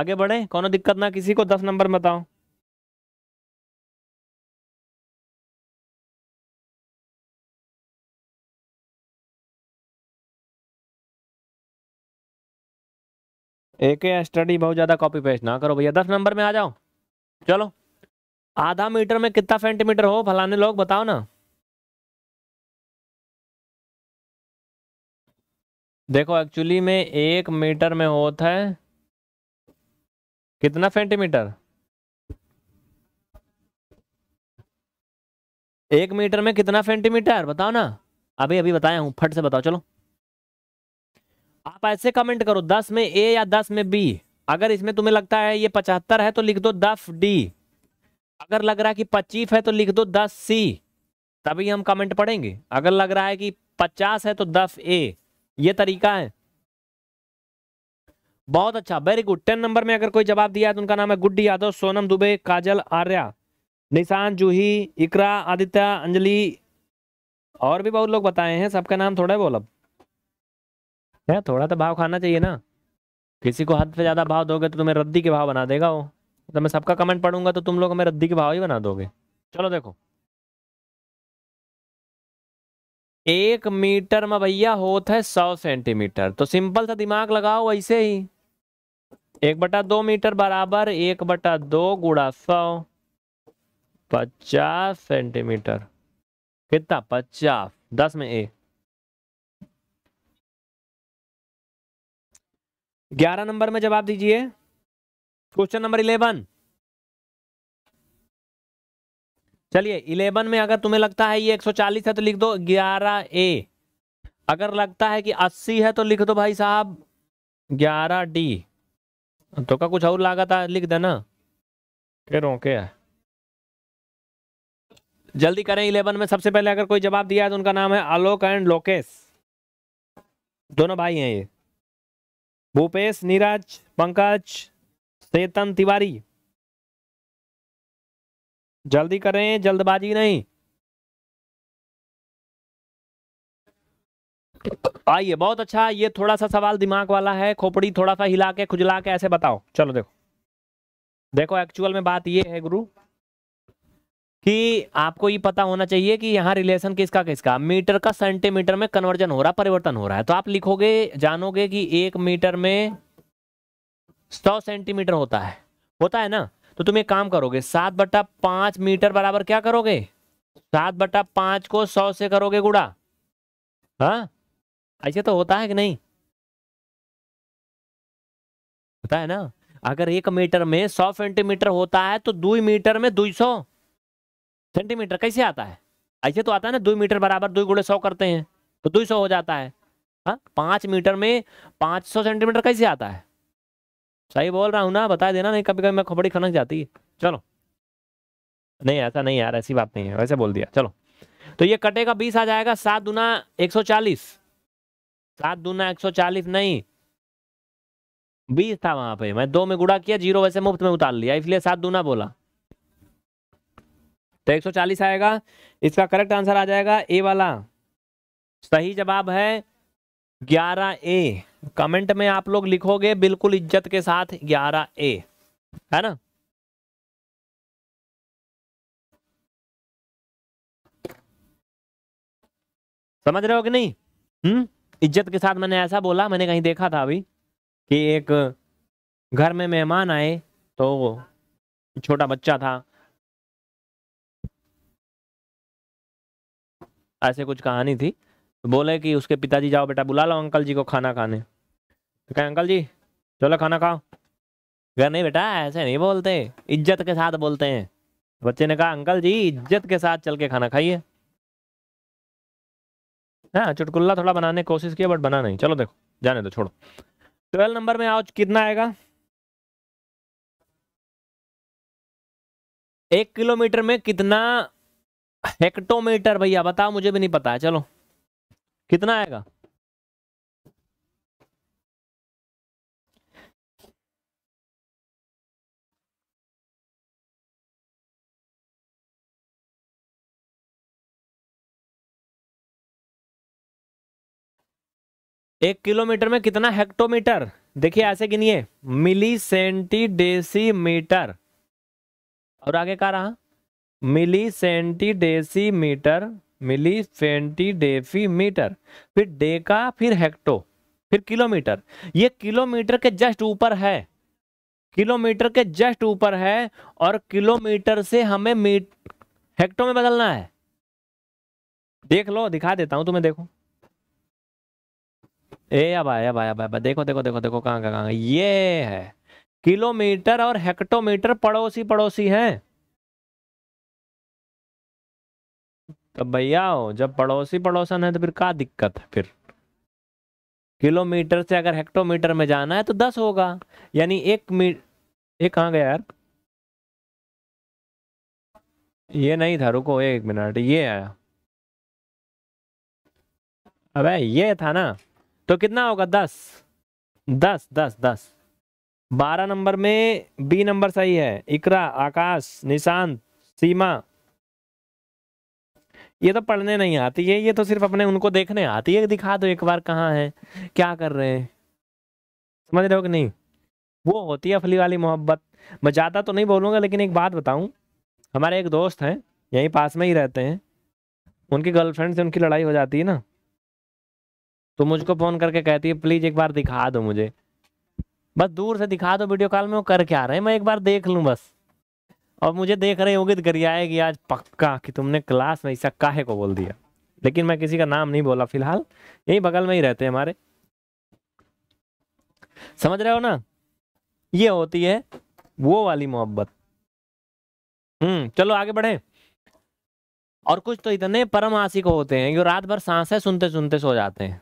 आगे बढ़े कौन दिक्कत ना किसी को दस नंबर बताओ एक स्टडी बहुत ज़्यादा कॉपी पेस्ट ना करो भैया दस नंबर में आ जाओ चलो आधा मीटर में कितना सेंटीमीटर हो फलाने लोग बताओ ना देखो एक्चुअली में एक मीटर में होता है कितना सेंटीमीटर एक मीटर में कितना सेंटीमीटर बताओ ना अभी अभी बताया हूँ फट से बताओ चलो आप ऐसे कमेंट करो दस में ए या दस में बी अगर इसमें तुम्हें लगता है ये पचहत्तर है तो लिख दो दस डी अगर लग रहा है कि पच्चीस है तो लिख दो दस सी तभी हम कमेंट पढ़ेंगे अगर लग रहा है कि पचास है तो दस ए ये तरीका है बहुत अच्छा वेरी गुड टेन नंबर में अगर कोई जवाब दिया है तो उनका नाम है गुड्डी यादव सोनम दुबे काजल आर्या निशान जूही इकरा आदित्य अंजलि और भी बहुत लोग बताए हैं सबका नाम थोड़ा बोल अब यार थोड़ा तो भाव खाना चाहिए ना किसी को हद से ज़्यादा भाव दोगे तो तुम्हें रद्दी के भाव बना देगा वो तो मैं सबका कमेंट पढ़ूंगा तो तुम लोग हमें रद्दी के भाव ही बना दोगे चलो देखो एक मीटर में भैया होता है सौ सेंटीमीटर तो सिंपल सा दिमाग लगाओ ऐसे ही एक बटा दो मीटर बराबर एक बटा दो गुड़ा सौ पचास सेंटीमीटर कितना पचास दस में एक ग्यारह नंबर में जवाब दीजिए क्वेश्चन नंबर इलेवन चलिए इलेवन में अगर तुम्हें लगता है ये 140 है तो लिख दो ग्यारह ए अगर लगता है कि 80 है तो लिख दो भाई साहब ग्यारह डी तो का कुछ और लागत है लिख देना के रोके है जल्दी करें इलेवन में सबसे पहले अगर कोई जवाब दिया है तो उनका नाम है आलोक एंड लोकेश दोनों भाई हैं ये भूपेश नीरज पंकज चेतन तिवारी जल्दी करें जल्दबाजी नहीं आइए बहुत अच्छा ये थोड़ा सा सवाल दिमाग वाला है खोपड़ी थोड़ा सा हिला के खुजला के ऐसे बताओ चलो देखो देखो एक्चुअल में बात ये है गुरु कि आपको ये पता होना चाहिए कि यहाँ रिलेशन किसका किसका मीटर का सेंटीमीटर में कन्वर्जन हो रहा परिवर्तन हो रहा है तो आप लिखोगे जानोगे कि एक मीटर में सौ सेंटीमीटर होता है होता है ना तो तुम एक काम करोगे सात बटा पांच मीटर बराबर क्या करोगे सात बटा पांच को सौ से करोगे गुड़ा हाँ ऐसे तो होता है कि नहीं होता है ना अगर एक मीटर में सौ सेंटीमीटर होता है तो दो मीटर में दुई सौ सेंटीमीटर कैसे आता है ऐसे तो आता है ना दो मीटर बराबर दो गुड़े सौ करते हैं तो दो सौ हो जाता है हाँ पाँच मीटर में पाँच सौ सेंटीमीटर कैसे आता है सही बोल रहा हूँ ना बता देना नहीं कभी कभी मैं खोपड़ी खनक जाती है चलो नहीं ऐसा नहीं यार ऐसी बात नहीं है वैसे बोल दिया चलो तो ये कटेगा बीस आ जाएगा सात दुना एक सौ चालीस सात दुना एक सौ चालीस नहीं बीस था वहां पे मैं दो में गुड़ा किया जीरो वैसे मुफ्त में उतार लिया इसलिए सात दुना बोला तो 140 आएगा इसका करेक्ट आंसर आ जाएगा ए वाला सही जवाब है ग्यारह ए कमेंट में आप लोग लिखोगे बिल्कुल इज्जत के साथ ग्यारह ए है ना समझ रहे हो कि नहीं हम्म इज्जत के साथ मैंने ऐसा बोला मैंने कहीं देखा था अभी कि एक घर में मेहमान आए तो छोटा बच्चा था ऐसे कुछ कहानी थी तो बोले कि उसके पिताजी जाओ बेटा बुला लो अंकल जी को खाना खाने तो कहें अंकल जी चलो खाना खाओ कह नहीं बेटा ऐसे नहीं बोलते इज्जत के साथ बोलते हैं तो बच्चे ने कहा अंकल जी इज्जत के साथ चल के खाना खाइए हाँ चुटकुल्ला थोड़ा बनाने की कोशिश किया बट बना नहीं चलो देखो जाने दो छोड़ो ट्वेल्व नंबर में आज कितना आएगा एक किलोमीटर में कितना हेक्टोमीटर भैया बताओ मुझे भी नहीं पता है चलो कितना आएगा एक किलोमीटर में कितना हेक्टोमीटर देखिए ऐसे गिनिए मिली सेंटी डेसी मीटर और आगे कहा रहा milli centi deci metre milli centi deci metre फिर डेका फिर हेक्टो फिर किलोमीटर ये किलोमीटर के जस्ट ऊपर है किलोमीटर के जस्ट ऊपर है और किलोमीटर से हमें मीट हेक्टो में बदलना है देख लो दिखा देता हूं तुम्हें देखो ए अब आया अब आया अब देखो देखो देखो देखो कहाँ कहाँ ये है किलोमीटर और हेक्टोमीटर पड़ोसी पड़ोसी हैं तो भैया हो जब पड़ोसी पड़ोसन है तो फिर क्या दिक्कत है फिर किलोमीटर से अगर हेक्टोमीटर में जाना है तो दस होगा यानी एक मीट एक कहाँ गया यार ये नहीं था रुको एक मिनट ये आया अबे ये था ना तो कितना होगा दस दस दस दस बारह नंबर में बी नंबर सही है इकरा आकाश निशांत सीमा ये तो पढ़ने नहीं आती है ये तो सिर्फ अपने उनको देखने आती है दिखा दो एक बार कहाँ है क्या कर रहे हैं समझ रहे हो कि नहीं वो होती है फली वाली मोहब्बत मैं ज़्यादा तो नहीं बोलूँगा लेकिन एक बात बताऊँ हमारे एक दोस्त हैं यहीं पास में ही रहते हैं उनकी गर्लफ्रेंड से उनकी लड़ाई हो जाती है ना तो मुझको फ़ोन करके कहती है प्लीज़ एक बार दिखा दो मुझे बस दूर से दिखा दो वीडियो कॉल में वो कर क्या रहे हैं मैं एक बार देख लूँ बस और मुझे देख रहे होंगे तो गरियाएगी आज पक्का कि तुमने क्लास में ऐसा काहे को बोल दिया लेकिन मैं किसी का नाम नहीं बोला फिलहाल यही बगल में ही रहते हैं हमारे समझ रहे हो ना ये होती है वो वाली मोहब्बत हम्म चलो आगे बढ़े और कुछ तो इतने परम आशिक होते हैं जो रात भर सांसें सुनते सुनते सो जाते हैं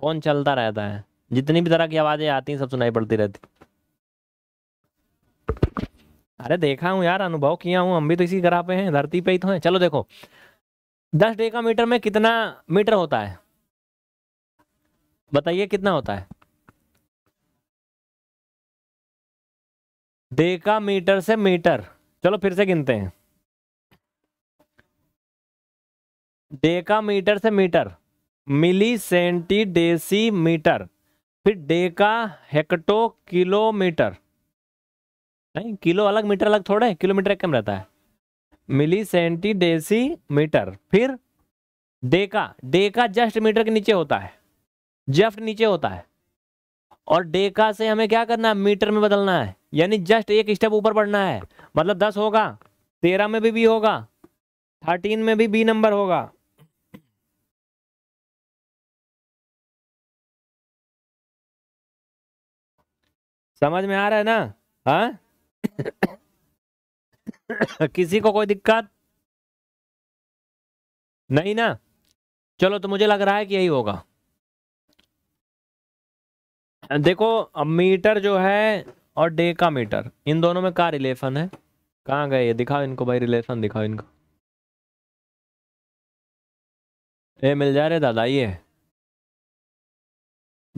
फोन चलता रहता है जितनी भी तरह की आवाजें आती हैं सब सुनाई पड़ती रहती अरे देखा हूँ यार अनुभव किया हूँ हम भी तो इसी ग्रह पे हैं धरती पे ही तो हैं चलो देखो दस डे का मीटर में कितना मीटर होता है बताइए कितना होता है डेका मीटर से मीटर चलो फिर से गिनते हैं डे का मीटर से metre milli centi deci metre फिर डेका हेक्टो किलोमीटर नहीं किलो अलग मीटर अलग थोड़े किलोमीटर कम रहता है मिली सेंटी डेसी मीटर फिर डेका डेका जस्ट मीटर के नीचे होता है जस्ट नीचे होता है और डेका से हमें क्या करना है मीटर में बदलना है यानी जस्ट एक स्टेप ऊपर बढ़ना है मतलब दस होगा तेरह में भी बी होगा थर्टीन में भी बी नंबर होगा समझ में आ रहा है ना हाँ किसी को कोई दिक्कत नहीं ना चलो तो मुझे लग रहा है कि यही होगा देखो अब मीटर जो है और डे का मीटर इन दोनों में क्या रिलेशन है कहाँ गए ये दिखाओ इनको भाई रिलेशन दिखाओ इनको ए मिल जा रहे दादा ये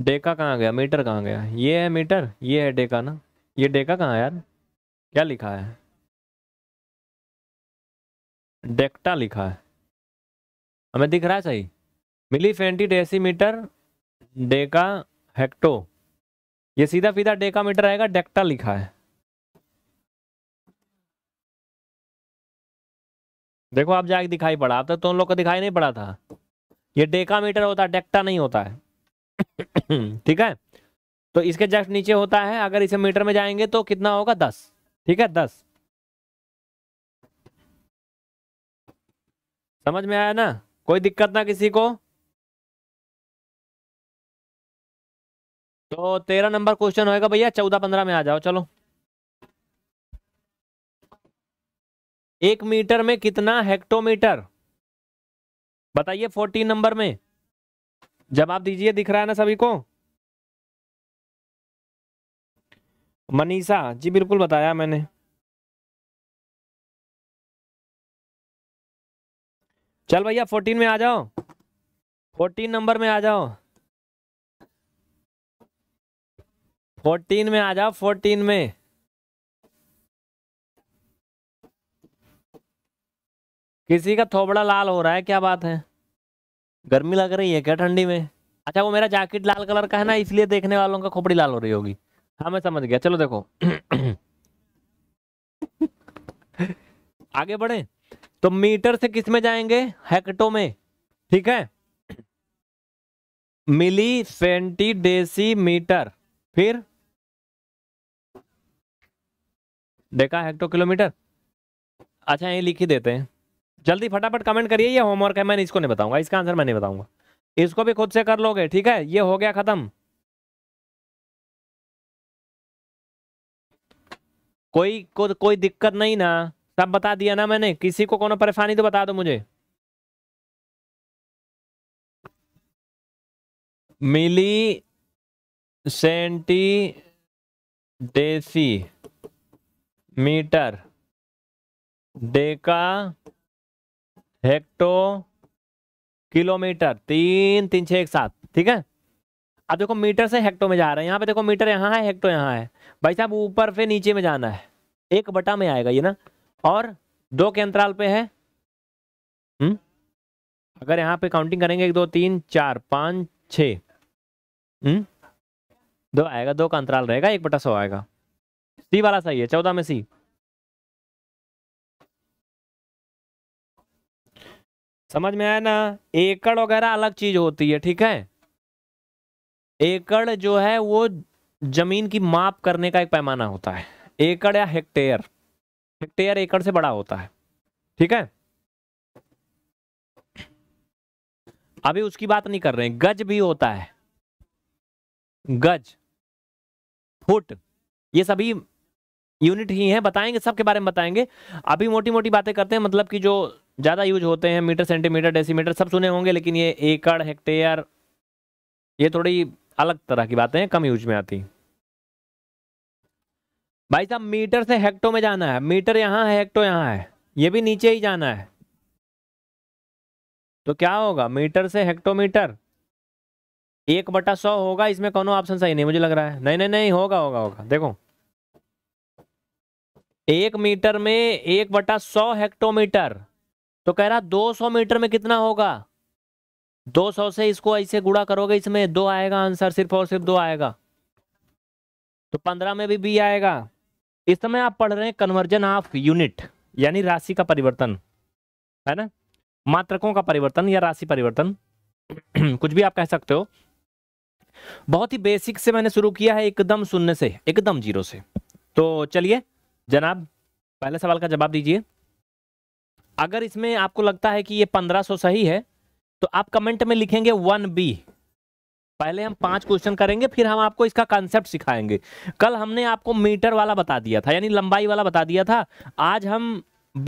डेका कहाँ गया मीटर कहाँ गया ये है मीटर ये है डेका ना ये डेका कहाँ यार क्या लिखा है डेक्टा लिखा है हमें दिख रहा है सही milli centi decimetre deca hecto ये सीधा सीधा डेका मीटर आएगा डेक्टा लिखा है देखो आप जाके दिखाई पड़ा अब तो उन लोग को दिखाई नहीं पड़ा था ये डेका मीटर होता है डेक्टा नहीं होता है ठीक है तो इसके जस्ट नीचे होता है अगर इसे मीटर में जाएंगे तो कितना होगा दस ठीक है दस समझ में आया ना कोई दिक्कत ना किसी को तो तेरह नंबर क्वेश्चन होएगा भैया चौदह पंद्रह में आ जाओ चलो एक मीटर में कितना हेक्टोमीटर बताइए फोर्टीन नंबर में जवाब दीजिए दिख रहा है ना सभी को मनीषा जी बिल्कुल बताया मैंने चल भैया फोर्टीन में आ जाओ फोर्टीन नंबर में आ जाओ फोर्टीन में आ जाओ फोर्टीन में किसी का थोबड़ा लाल हो रहा है क्या बात है गर्मी लग रही है क्या ठंडी में अच्छा वो मेरा जैकेट लाल कलर का है ना इसलिए देखने वालों का खोपड़ी लाल हो रही होगी हाँ मैं समझ गया चलो देखो आगे बढ़े तो मीटर से किस में जाएंगे हेक्टो में ठीक है मिली सेंटी डेसी मीटर फिर देखा हेक्टो किलोमीटर अच्छा ये लिख ही देते हैं जल्दी फटाफट कमेंट करिए ये होमवर्क है मैंने इसको नहीं बताऊंगा इसका आंसर मैं नहीं बताऊंगा इसको भी खुद से कर लोगे ठीक है ये हो गया खत्म कोई को, कोई दिक्कत नहीं ना सब बता दिया ना मैंने किसी को कोनो परेशानी तो बता दो मुझे milli centi deci metre deca hecto kilometre तीन तीन छः एक साथ ठीक है अब देखो मीटर से हेक्टो में जा रहे हैं यहाँ पे देखो मीटर यहाँ है हेक्टो यहाँ है भाई साहब ऊपर से नीचे में जाना है एक बटा में आएगा ये ना और दो के अंतराल पे है हुँ? हम्म? अगर यहाँ पे काउंटिंग करेंगे एक दो तीन चार पाँच छ हम्म? दो आएगा दो का अंतराल रहेगा एक बटा सौ आएगा सी वाला सही है चौदह में सी समझ में आया ना एकड़ वगैरह अलग चीज होती है ठीक है एकड़ जो है वो जमीन की माप करने का एक पैमाना होता है एकड़ या हेक्टेयर हेक्टेयर एकड़ से बड़ा होता है ठीक है अभी उसकी बात नहीं कर रहे हैं गज भी होता है गज फुट ये सभी यूनिट ही हैं बताएंगे सबके बारे में बताएंगे अभी मोटी मोटी बातें करते हैं मतलब कि जो ज़्यादा यूज होते हैं मीटर सेंटीमीटर डेसीमीटर सब सुने होंगे लेकिन ये एकड़ हेक्टेयर ये थोड़ी अलग तरह की बातें कम यूज में आती भाई साहब मीटर से हेक्टो में जाना है मीटर यहां है हेक्टो यहां है ये भी नीचे ही जाना है तो क्या होगा मीटर से हेक्टोमीटर एक बटा सौ होगा इसमें कौन ऑप्शन सही नहीं मुझे लग रहा है नहीं नहीं नहीं होगा होगा होगा देखो एक मीटर में एक बटा सौ हेक्टोमीटर तो कह रहा दो सौ मीटर में कितना होगा दो सौ से इसको ऐसे गुड़ा करोगे इसमें दो आएगा आंसर सिर्फ और सिर्फ दो आएगा तो पंद्रह में भी बी आएगा इस समय आप पढ़ रहे हैं कन्वर्जन ऑफ यूनिट यानी राशि का परिवर्तन है ना मात्रकों का परिवर्तन या राशि परिवर्तन कुछ भी आप कह सकते हो बहुत ही बेसिक से मैंने शुरू किया है एकदम शून्य से एकदम जीरो से तो चलिए जनाब पहले सवाल का जवाब दीजिए अगर इसमें आपको लगता है कि ये पंद्रह सौ सही है तो आप कमेंट में लिखेंगे वन बी पहले हम पांच क्वेश्चन करेंगे फिर हम आपको इसका कंसेप्ट सिखाएंगे कल हमने आपको मीटर वाला बता दिया था यानी लंबाई वाला बता दिया था आज हम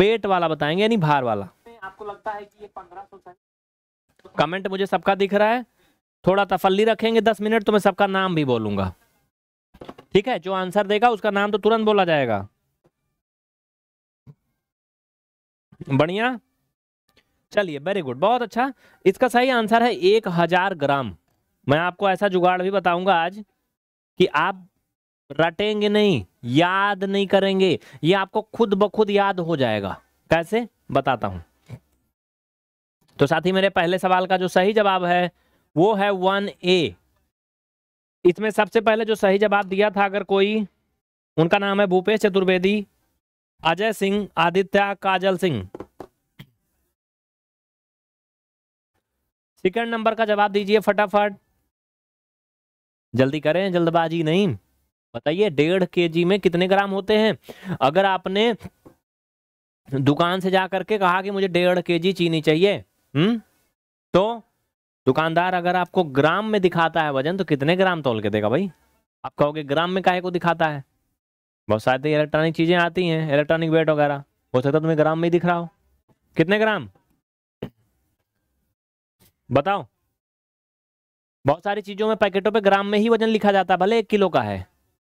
बेट वाला बताएंगे यानी भार वाला आपको लगता है कि ये पंद्रह कमेंट मुझे सबका दिख रहा है थोड़ा तफल्ली रखेंगे दस मिनट तो मैं सबका नाम भी बोलूंगा ठीक है जो आंसर देगा उसका नाम तो तुरंत बोला जाएगा बढ़िया चलिए वेरी गुड बहुत अच्छा इसका सही आंसर है एक हजार ग्राम मैं आपको ऐसा जुगाड़ भी बताऊंगा आज कि आप रटेंगे नहीं याद नहीं करेंगे ये आपको खुद ब खुद याद हो जाएगा कैसे बताता हूं तो साथी मेरे पहले सवाल का जो सही जवाब है वो है वन ए इसमें सबसे पहले जो सही जवाब दिया था अगर कोई उनका नाम है भूपेश चतुर्वेदी अजय सिंह आदित्य काजल सिंह सेकंड नंबर का जवाब दीजिए फटाफट जल्दी करें जल्दबाजी नहीं बताइए डेढ़ के जी में कितने ग्राम होते हैं अगर आपने दुकान से जा करके कहा कि मुझे डेढ़ के जी चीनी चाहिए हम्म तो दुकानदार अगर आपको ग्राम में दिखाता है वजन तो कितने ग्राम तोल के देगा भाई आप कहोगे ग्राम में काहे को दिखाता है बहुत सारी तो इलेक्ट्रॉनिक चीज़ें आती हैं इलेक्ट्रॉनिक वेट वगैरह हो सकता है तुम्हें ग्राम में ही दिख रहा हो कितने ग्राम बताओ बहुत सारी चीजों में पैकेटों पे ग्राम में ही वजन लिखा जाता है भले एक किलो का है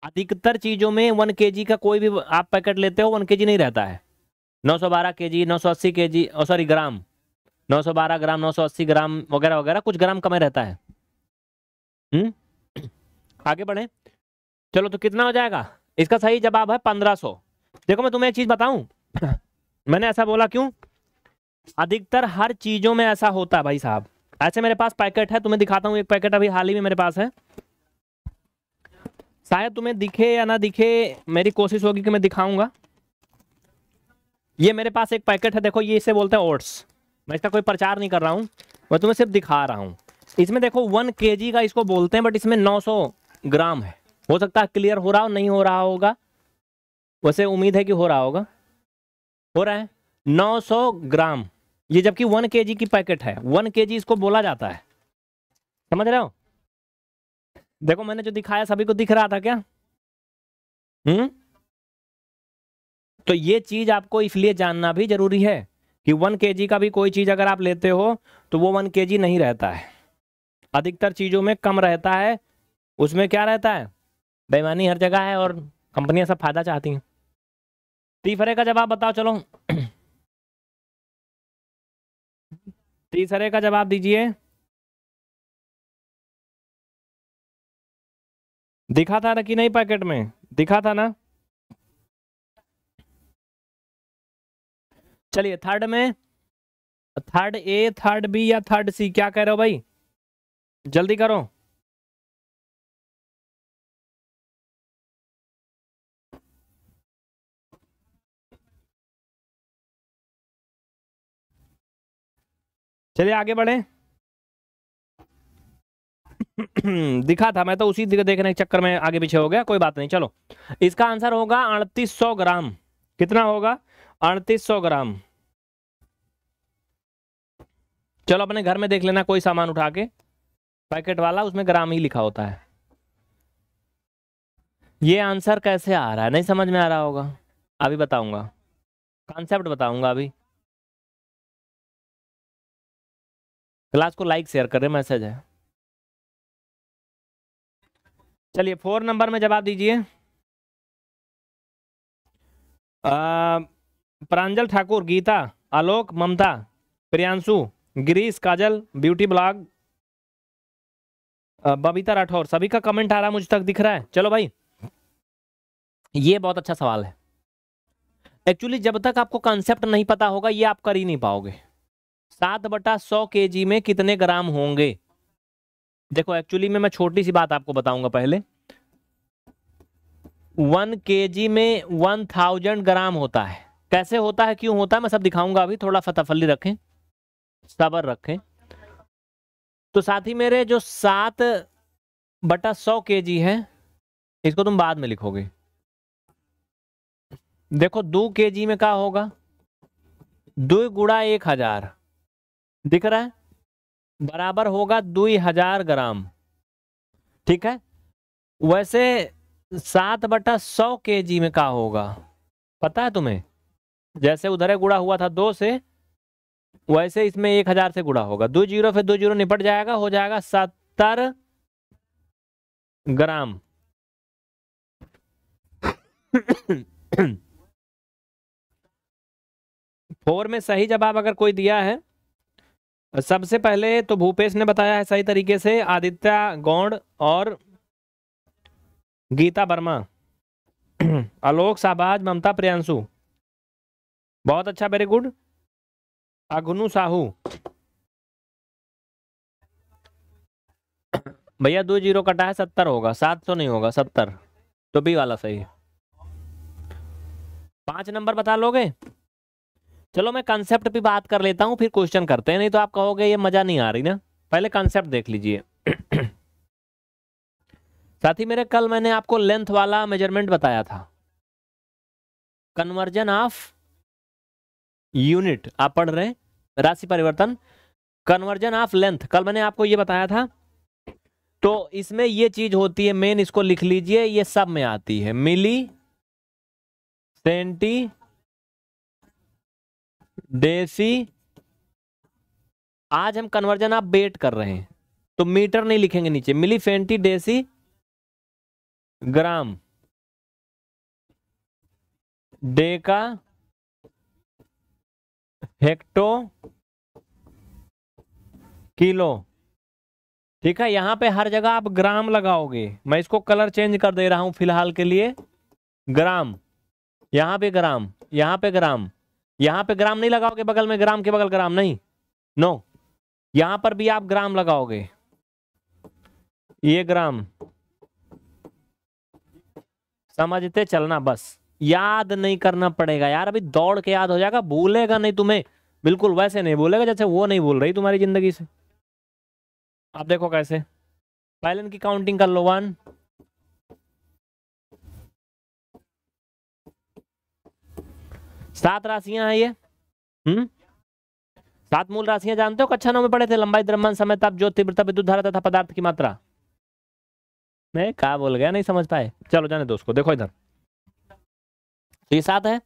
अधिकतर चीजों में वन के का कोई भी आप पैकेट लेते हो वन के नहीं रहता है नौ सौ बारह के जी नौ सौ अस्सी के जी सॉरी ग्राम नौ सौ बारह ग्राम नौ सौ अस्सी ग्राम वगैरह वगैरह कुछ ग्राम कम रहता है हम्म आगे बढ़े चलो तो कितना हो जाएगा इसका सही जवाब है पंद्रह सौ देखो मैं तुम्हें एक चीज बताऊं मैंने ऐसा बोला क्यों अधिकतर हर चीजों में ऐसा होता है भाई साहब ऐसे अच्छा, मेरे पास पैकेट है तुम्हें दिखाता हूँ एक पैकेट अभी हाल ही में मेरे पास है शायद तुम्हें दिखे या ना दिखे मेरी कोशिश होगी कि मैं दिखाऊंगा ये मेरे पास एक पैकेट है देखो ये इसे बोलते हैं ओट्स मैं इसका कोई प्रचार नहीं कर रहा हूँ मैं तुम्हें सिर्फ दिखा रहा हूँ इसमें देखो वन के का इसको बोलते हैं बट इसमें नौ ग्राम है हो सकता है क्लियर हो रहा हो नहीं हो रहा होगा वैसे उम्मीद है कि हो रहा होगा हो रहा है 900 ग्राम ये जबकि वन के की पैकेट है वन के इसको बोला जाता है समझ रहे हो देखो मैंने जो दिखाया सभी को दिख रहा था क्या हम्म तो ये चीज आपको इसलिए जानना भी जरूरी है कि वन के का भी कोई चीज अगर आप लेते हो तो वो वन के नहीं रहता है अधिकतर चीजों में कम रहता है उसमें क्या रहता है बेमानी हर जगह है और कंपनियां सब फायदा चाहती हैं तीफरे का जवाब बताओ चलो तीसरे का जवाब दीजिए दिखा था ना कि नहीं पैकेट में दिखा था ना चलिए थर्ड में थर्ड ए थर्ड बी या थर्ड सी क्या कह रहे हो भाई जल्दी करो चलिए आगे बढ़े दिखा था मैं तो उसी देखने के चक्कर में आगे पीछे हो गया कोई बात नहीं चलो इसका आंसर होगा अड़तीस ग्राम कितना होगा अड़तीस ग्राम चलो अपने घर में देख लेना कोई सामान उठा के पैकेट वाला उसमें ग्राम ही लिखा होता है ये आंसर कैसे आ रहा है नहीं समझ में आ रहा होगा अभी बताऊंगा कॉन्सेप्ट बताऊंगा अभी क्लास को लाइक शेयर करें मैसेज है चलिए फोर नंबर में जवाब दीजिए प्रांजल ठाकुर गीता आलोक ममता प्रियांशु गिरीश काजल ब्यूटी ब्लॉग बबीता राठौर सभी का कमेंट आ रहा मुझ तक दिख रहा है चलो भाई ये बहुत अच्छा सवाल है एक्चुअली जब तक आपको कॉन्सेप्ट नहीं पता होगा ये आप कर ही नहीं पाओगे सात बटा सौ के जी में कितने ग्राम होंगे देखो एक्चुअली में मैं छोटी सी बात आपको बताऊंगा पहले वन के जी में वन थाउजेंड ग्राम होता है कैसे होता है क्यों होता है मैं सब दिखाऊंगा अभी थोड़ा फताफली रखें सबर रखें तो साथ ही मेरे जो सात बटा सौ के जी है इसको तुम बाद में लिखोगे देखो दो के जी में क्या होगा दो गुड़ा एक हजार दिख रहा है बराबर होगा दो हजार ग्राम ठीक है वैसे सात बटा सौ के जी में का होगा पता है तुम्हें जैसे उधर गुड़ा हुआ था दो से वैसे इसमें एक हजार से गुड़ा होगा दो जीरो फिर दो जीरो निपट जाएगा हो जाएगा सत्तर ग्राम फोर में सही जवाब अगर कोई दिया है सबसे पहले तो भूपेश ने बताया है सही तरीके से आदित्य गौड़ और गीता वर्मा आलोक शाहबाज ममता प्रियांशु बहुत अच्छा वेरी गुड अगनू साहू भैया दो जीरो कटा है सत्तर होगा सात सौ नहीं होगा सत्तर तो भी वाला सही है पांच नंबर बता लोगे चलो मैं कंसेप्ट पे बात कर लेता हूँ फिर क्वेश्चन करते हैं नहीं तो आप कहोगे ये मज़ा नहीं आ रही ना पहले कंसेप्ट देख लीजिए साथ ही मेरे कल मैंने आपको लेंथ वाला मेजरमेंट बताया था कन्वर्जन ऑफ यूनिट आप पढ़ रहे हैं राशि परिवर्तन कन्वर्जन ऑफ लेंथ कल मैंने आपको ये बताया था तो इसमें ये चीज होती है मेन इसको लिख लीजिए ये सब में आती है मिली सेंटी डेसी आज हम कन्वर्जन आप बेट कर रहे हैं तो मीटर नहीं लिखेंगे नीचे milli centi deci gram deca hecto kilo ठीक है यहां पे हर जगह आप ग्राम लगाओगे मैं इसको कलर चेंज कर दे रहा हूं फिलहाल के लिए ग्राम यहां पे ग्राम यहां पे ग्राम यहां पे ग्राम नहीं लगाओगे बगल में ग्राम के बगल ग्राम नहीं नो यहां पर भी आप ग्राम लगाओगे ये ग्राम समझते चलना बस याद नहीं करना पड़ेगा यार अभी दौड़ के याद हो जाएगा भूलेगा नहीं तुम्हें बिल्कुल वैसे नहीं बोलेगा जैसे वो नहीं बोल रही तुम्हारी जिंदगी से आप देखो कैसे पहले इनकी काउंटिंग कर लो वन सात राशियां हैं ये हम्म सात मूल राशियां जानते हो कक्षा नौ में पढ़े थे लंबाई द्रव्यमान समय ताप ज्योति वृत्ता विद्युत धारा तथा पदार्थ की मात्रा मैं कहा बोल गया नहीं समझ पाए चलो जाने दो उसको देखो इधर तो ये सात है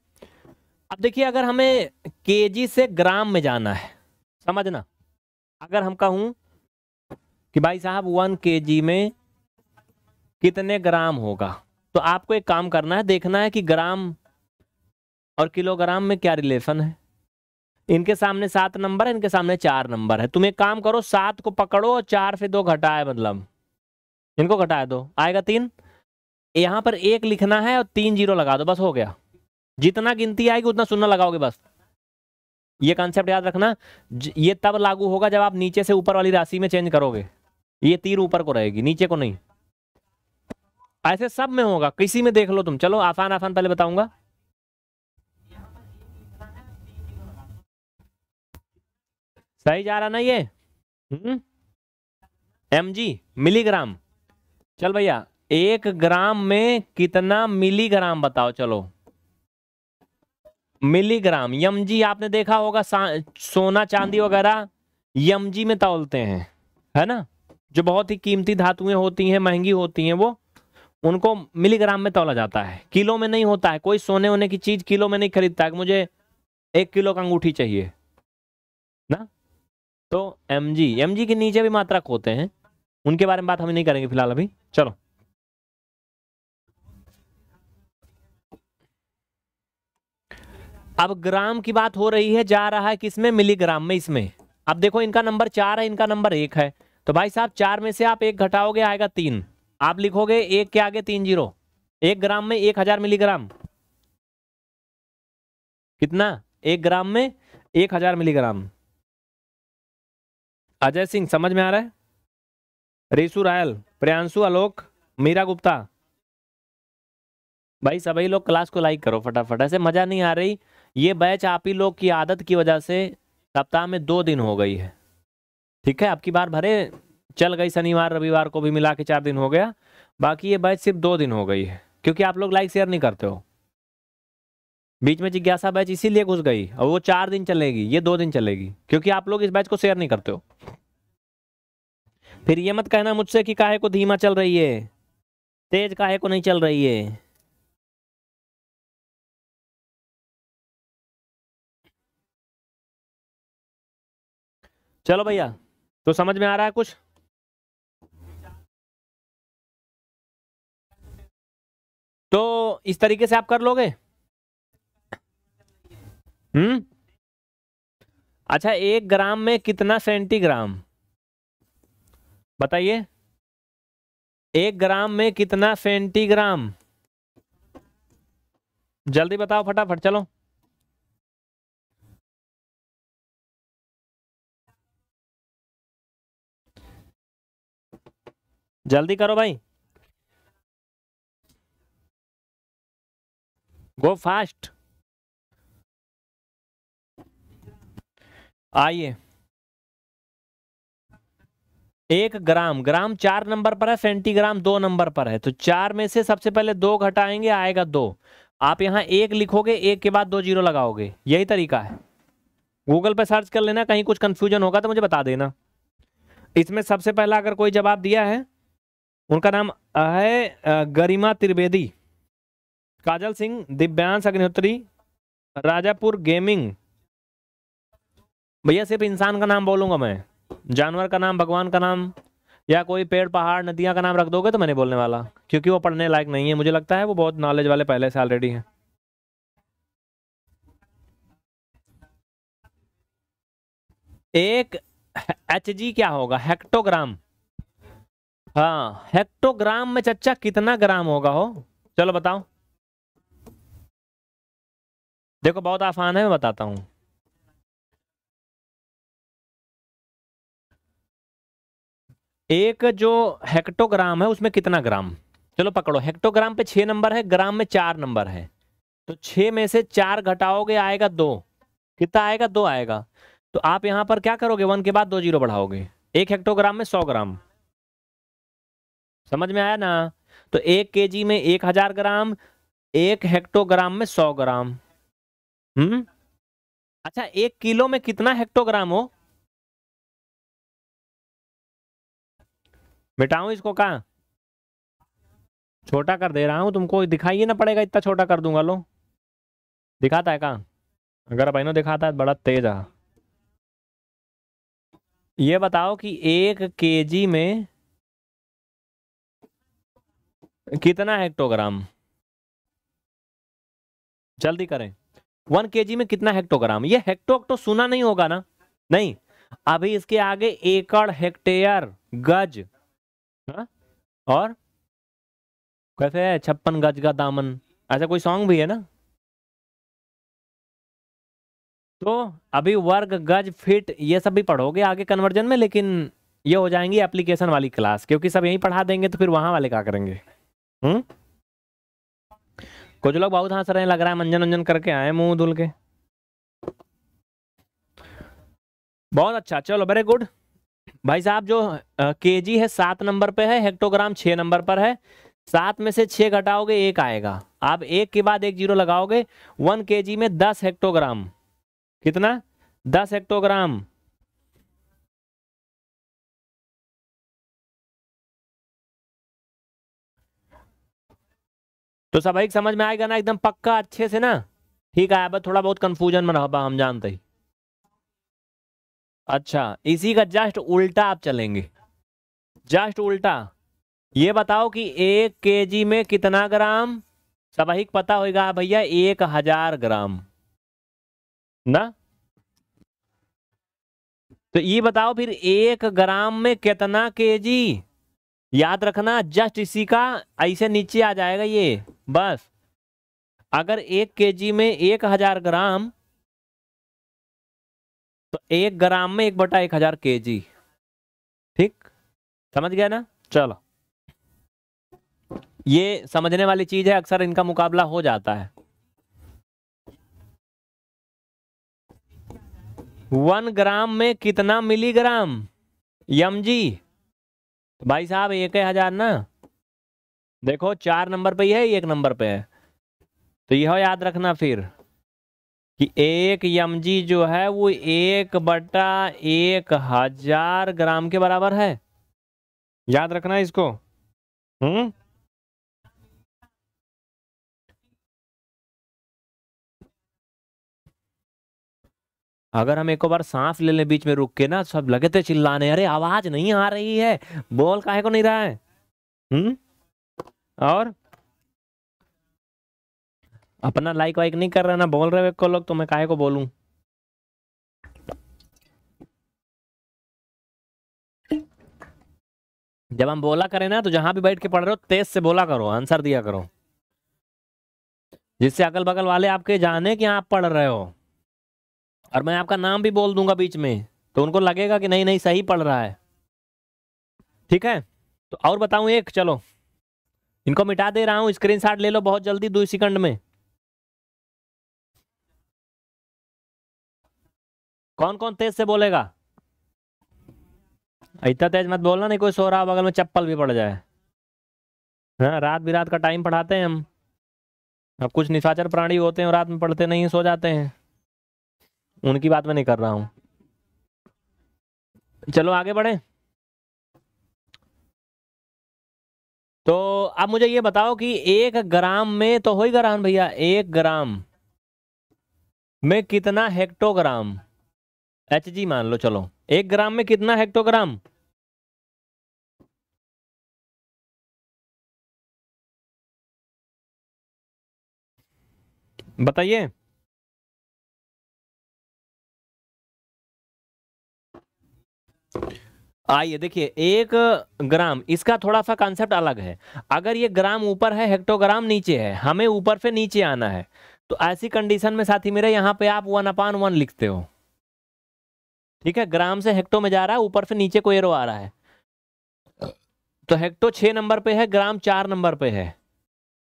अब देखिए अगर हमें के से ग्राम में जाना है समझना अगर हम कहूं कि भाई साहब वन के में कितने ग्राम होगा तो आपको एक काम करना है देखना है कि ग्राम और किलोग्राम में क्या रिलेशन है इनके सामने सात नंबर है इनके सामने चार नंबर है तुम एक काम करो सात को पकड़ो और चार से दो घटाए मतलब इनको घटाए दो आएगा तीन यहां पर एक लिखना है और तीन जीरो लगा दो बस हो गया जितना गिनती आएगी उतना सुनना लगाओगे बस ये कॉन्सेप्ट याद रखना ये तब लागू होगा जब आप नीचे से ऊपर वाली राशि में चेंज करोगे ये तीर ऊपर को रहेगी नीचे को नहीं ऐसे सब में होगा किसी में देख लो तुम चलो आसान आसान पहले बताऊंगा सही जा रहा ना ये एम जी मिलीग्राम चल भैया एक ग्राम में कितना मिलीग्राम बताओ चलो मिलीग्राम यम जी आपने देखा होगा सोना चांदी वगैरह यम जी में तौलते हैं है ना जो बहुत ही कीमती धातुएं होती हैं महंगी होती हैं वो उनको मिलीग्राम में तोला जाता है किलो में नहीं होता है कोई सोने वोने की चीज़ किलो में नहीं खरीदता है मुझे एक किलो का अंगूठी चाहिए तो एम जी एम जी के नीचे भी मात्रक होते हैं उनके बारे में बात हम नहीं करेंगे फिलहाल अभी चलो अब ग्राम की बात हो रही है जा रहा है किसमें मिलीग्राम में इसमें अब देखो इनका नंबर चार है इनका नंबर एक है तो भाई साहब चार में से आप एक घटाओगे आएगा तीन आप लिखोगे एक के आगे तीन जीरो एक ग्राम में एक हजार मिलीग्राम कितना एक ग्राम में एक हजार मिलीग्राम अजय सिंह समझ में आ रहा है रेसू रायल प्रियांशु आलोक मीरा गुप्ता भाई सभी लोग क्लास को लाइक करो फटाफट ऐसे मज़ा नहीं आ रही ये बैच आप ही लोग की आदत की वजह से सप्ताह में दो दिन हो गई है ठीक है आपकी बार भरे चल गई शनिवार रविवार को भी मिला के चार दिन हो गया बाकी ये बैच सिर्फ दो दिन हो गई है क्योंकि आप लोग लाइक शेयर नहीं करते हो बीच में जिज्ञासा बैच इसीलिए घुस गई और वो चार दिन चलेगी ये दो दिन चलेगी क्योंकि आप लोग इस बैच को शेयर नहीं करते हो फिर ये मत कहना मुझसे कि काहे को धीमा चल रही है तेज काहे को नहीं चल रही है चलो भैया तो समझ में आ रहा है कुछ तो इस तरीके से आप कर लोगे हम्म अच्छा एक ग्राम में कितना सेंटीग्राम बताइए एक ग्राम में कितना सेंटीग्राम जल्दी बताओ फटाफट चलो जल्दी करो भाई गो फास्ट आइए एक ग्राम ग्राम चार नंबर पर है सेंटीग्राम दो नंबर पर है तो चार में से सबसे पहले दो घटाएंगे आएगा दो आप यहां एक लिखोगे एक के बाद दो जीरो लगाओगे यही तरीका है गूगल पर सर्च कर लेना कहीं कुछ कंफ्यूजन होगा तो मुझे बता देना इसमें सबसे पहला अगर कोई जवाब दिया है उनका नाम है गरिमा त्रिवेदी काजल सिंह दिव्यांश अग्निहोत्री राजापुर गेमिंग भैया सिर्फ इंसान का नाम बोलूंगा मैं जानवर का नाम भगवान का नाम या कोई पेड़ पहाड़ नदियाँ का नाम रख दोगे तो मैंने बोलने वाला क्योंकि वो पढ़ने लायक नहीं है मुझे लगता है वो बहुत नॉलेज वाले पहले से ऑलरेडी हैं एक एच जी क्या होगा हेक्टोग्राम हाँ हेक्टोग्राम में चचा कितना ग्राम होगा हो चलो बताओ देखो बहुत आसान है मैं बताता हूँ एक जो हेक्टोग्राम है उसमें कितना ग्राम चलो पकड़ो हेक्टोग्राम पे छः नंबर है ग्राम में चार नंबर है तो छः में से चार घटाओगे आएगा दो कितना आएगा दो आएगा तो आप यहाँ पर क्या करोगे वन के बाद दो जीरो बढ़ाओगे एक हेक्टोग्राम में सौ ग्राम समझ में आया ना तो एक के में एक हजार ग्राम एक हेक्टोग्राम में सौ ग्राम हम्म अच्छा एक किलो में कितना हेक्टोग्राम हो मिटाऊं इसको कहा छोटा कर दे रहा हूं तुमको दिखाइए ना पड़ेगा इतना छोटा कर दूंगा लो दिखाता है कहा अगर बहनों दिखाता है तो बड़ा तेज आ ये बताओ कि एक केजी में कितना हेक्टोग्राम जल्दी करें वन केजी में कितना हेक्टोग्राम ये हेक्टो तो सुना नहीं होगा ना नहीं अभी इसके आगे एकड़ हेक्टेयर गज हाँ? और कैसे है छप्पन गज का दामन ऐसा कोई सॉन्ग भी है ना तो अभी वर्ग गज फिट ये सब भी पढ़ोगे आगे कन्वर्जन में लेकिन ये हो जाएंगी एप्लीकेशन वाली क्लास क्योंकि सब यहीं पढ़ा देंगे तो फिर वहां वाले क्या करेंगे हम्म कुछ लोग बहुत हंस रहे हैं लग रहा है मंजन वंजन करके आए मुंह धुल के बहुत अच्छा चलो वेरी गुड भाई साहब जो के जी है सात नंबर पे है हेक्टोग्राम छः नंबर पर है सात में से छः घटाओगे एक आएगा आप एक के बाद एक जीरो लगाओगे वन के जी में दस हेक्टोग्राम कितना दस हेक्टोग्राम तो सब एक समझ में आएगा ना एकदम पक्का अच्छे से ना ठीक है अब थोड़ा बहुत कंफ्यूजन में रहा हम जानते ही अच्छा इसी का जस्ट उल्टा आप चलेंगे जस्ट उल्टा ये बताओ कि एक केजी में कितना ग्राम सबाहिक पता होगा भैया एक हजार ग्राम ना तो ये बताओ फिर एक ग्राम में कितना केजी याद रखना जस्ट इसी का ऐसे नीचे आ जाएगा ये बस अगर एक केजी में एक हजार ग्राम तो एक ग्राम में एक बटा एक हजार के जी ठीक समझ गया ना चलो ये समझने वाली चीज है अक्सर इनका मुकाबला हो जाता है वन ग्राम में कितना मिलीग्राम यम जी तो भाई साहब एक हजार ना देखो चार नंबर पे ही है एक नंबर पे है तो यह याद रखना फिर कि एक यमजी जो है वो एक बटा एक हजार ग्राम के बराबर है याद रखना इसको हम्म अगर हम एक बार सांस ले लें बीच में रुक के ना सब लगे थे चिल्लाने अरे आवाज नहीं आ रही है बोल काहे को नहीं रहा है हम्म और अपना लाइक वाइक नहीं कर रहे ना बोल रहे को लोग तो मैं काय को बोलूं जब हम बोला करें ना तो जहां भी बैठ के पढ़ रहे हो तेज से बोला करो आंसर दिया करो जिससे अगल बगल वाले आपके जाने कि आप पढ़ रहे हो और मैं आपका नाम भी बोल दूंगा बीच में तो उनको लगेगा कि नहीं नहीं सही पढ़ रहा है ठीक है तो और बताऊं एक चलो इनको मिटा दे रहा हूँ स्क्रीनशॉट ले लो बहुत जल्दी दो सेकंड में कौन कौन तेज से बोलेगा इतना तेज मत बोलना नहीं कोई सो रहा बगल में चप्पल भी पड़ जाए हाँ रात भी रात का टाइम पढ़ाते हैं हम अब कुछ निशाचर प्राणी होते हैं रात में पढ़ते नहीं सो जाते हैं उनकी बात मैं नहीं कर रहा हूँ चलो आगे बढ़े तो अब मुझे ये बताओ कि एक ग्राम में तो हो ही ग्राम भैया एक ग्राम में कितना हेक्टोग्राम एच जी मान लो चलो एक ग्राम में कितना हेक्टोग्राम बताइए आइए देखिए एक ग्राम इसका थोड़ा सा कॉन्सेप्ट अलग है अगर ये ग्राम ऊपर है हेक्टोग्राम नीचे है हमें ऊपर से नीचे आना है तो ऐसी कंडीशन में साथी मेरे यहाँ पे आप वन अपान वन लिखते हो ठीक है ग्राम से हेक्टो में जा रहा है ऊपर से नीचे को एरो आ रहा है तो हेक्टो छ नंबर पे है ग्राम चार नंबर पे है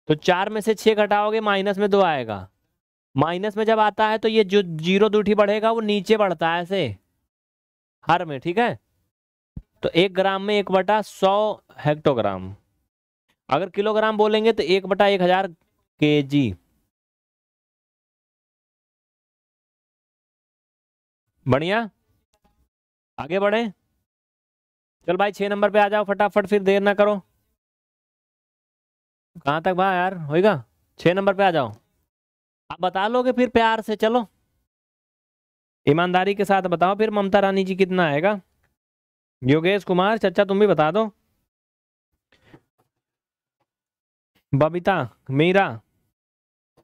तो चार में से छ घटाओगे माइनस में दो आएगा माइनस में जब आता है तो ये जो जीरो दूठी बढ़ेगा वो नीचे बढ़ता है ऐसे हर में ठीक है तो एक ग्राम में एक बटा सौ हेक्टोग्राम अगर किलोग्राम बोलेंगे तो एक बटा एक हजार के जी बढ़िया आगे बढ़े चल भाई छह नंबर पे आ जाओ फटाफट फिर देर ना करो कहाँ तक भाई यार होएगा छः नंबर पे आ जाओ आप बता लोगे फिर प्यार से चलो ईमानदारी के साथ बताओ फिर ममता रानी जी कितना आएगा योगेश कुमार चचा तुम भी बता दो बबीता मीरा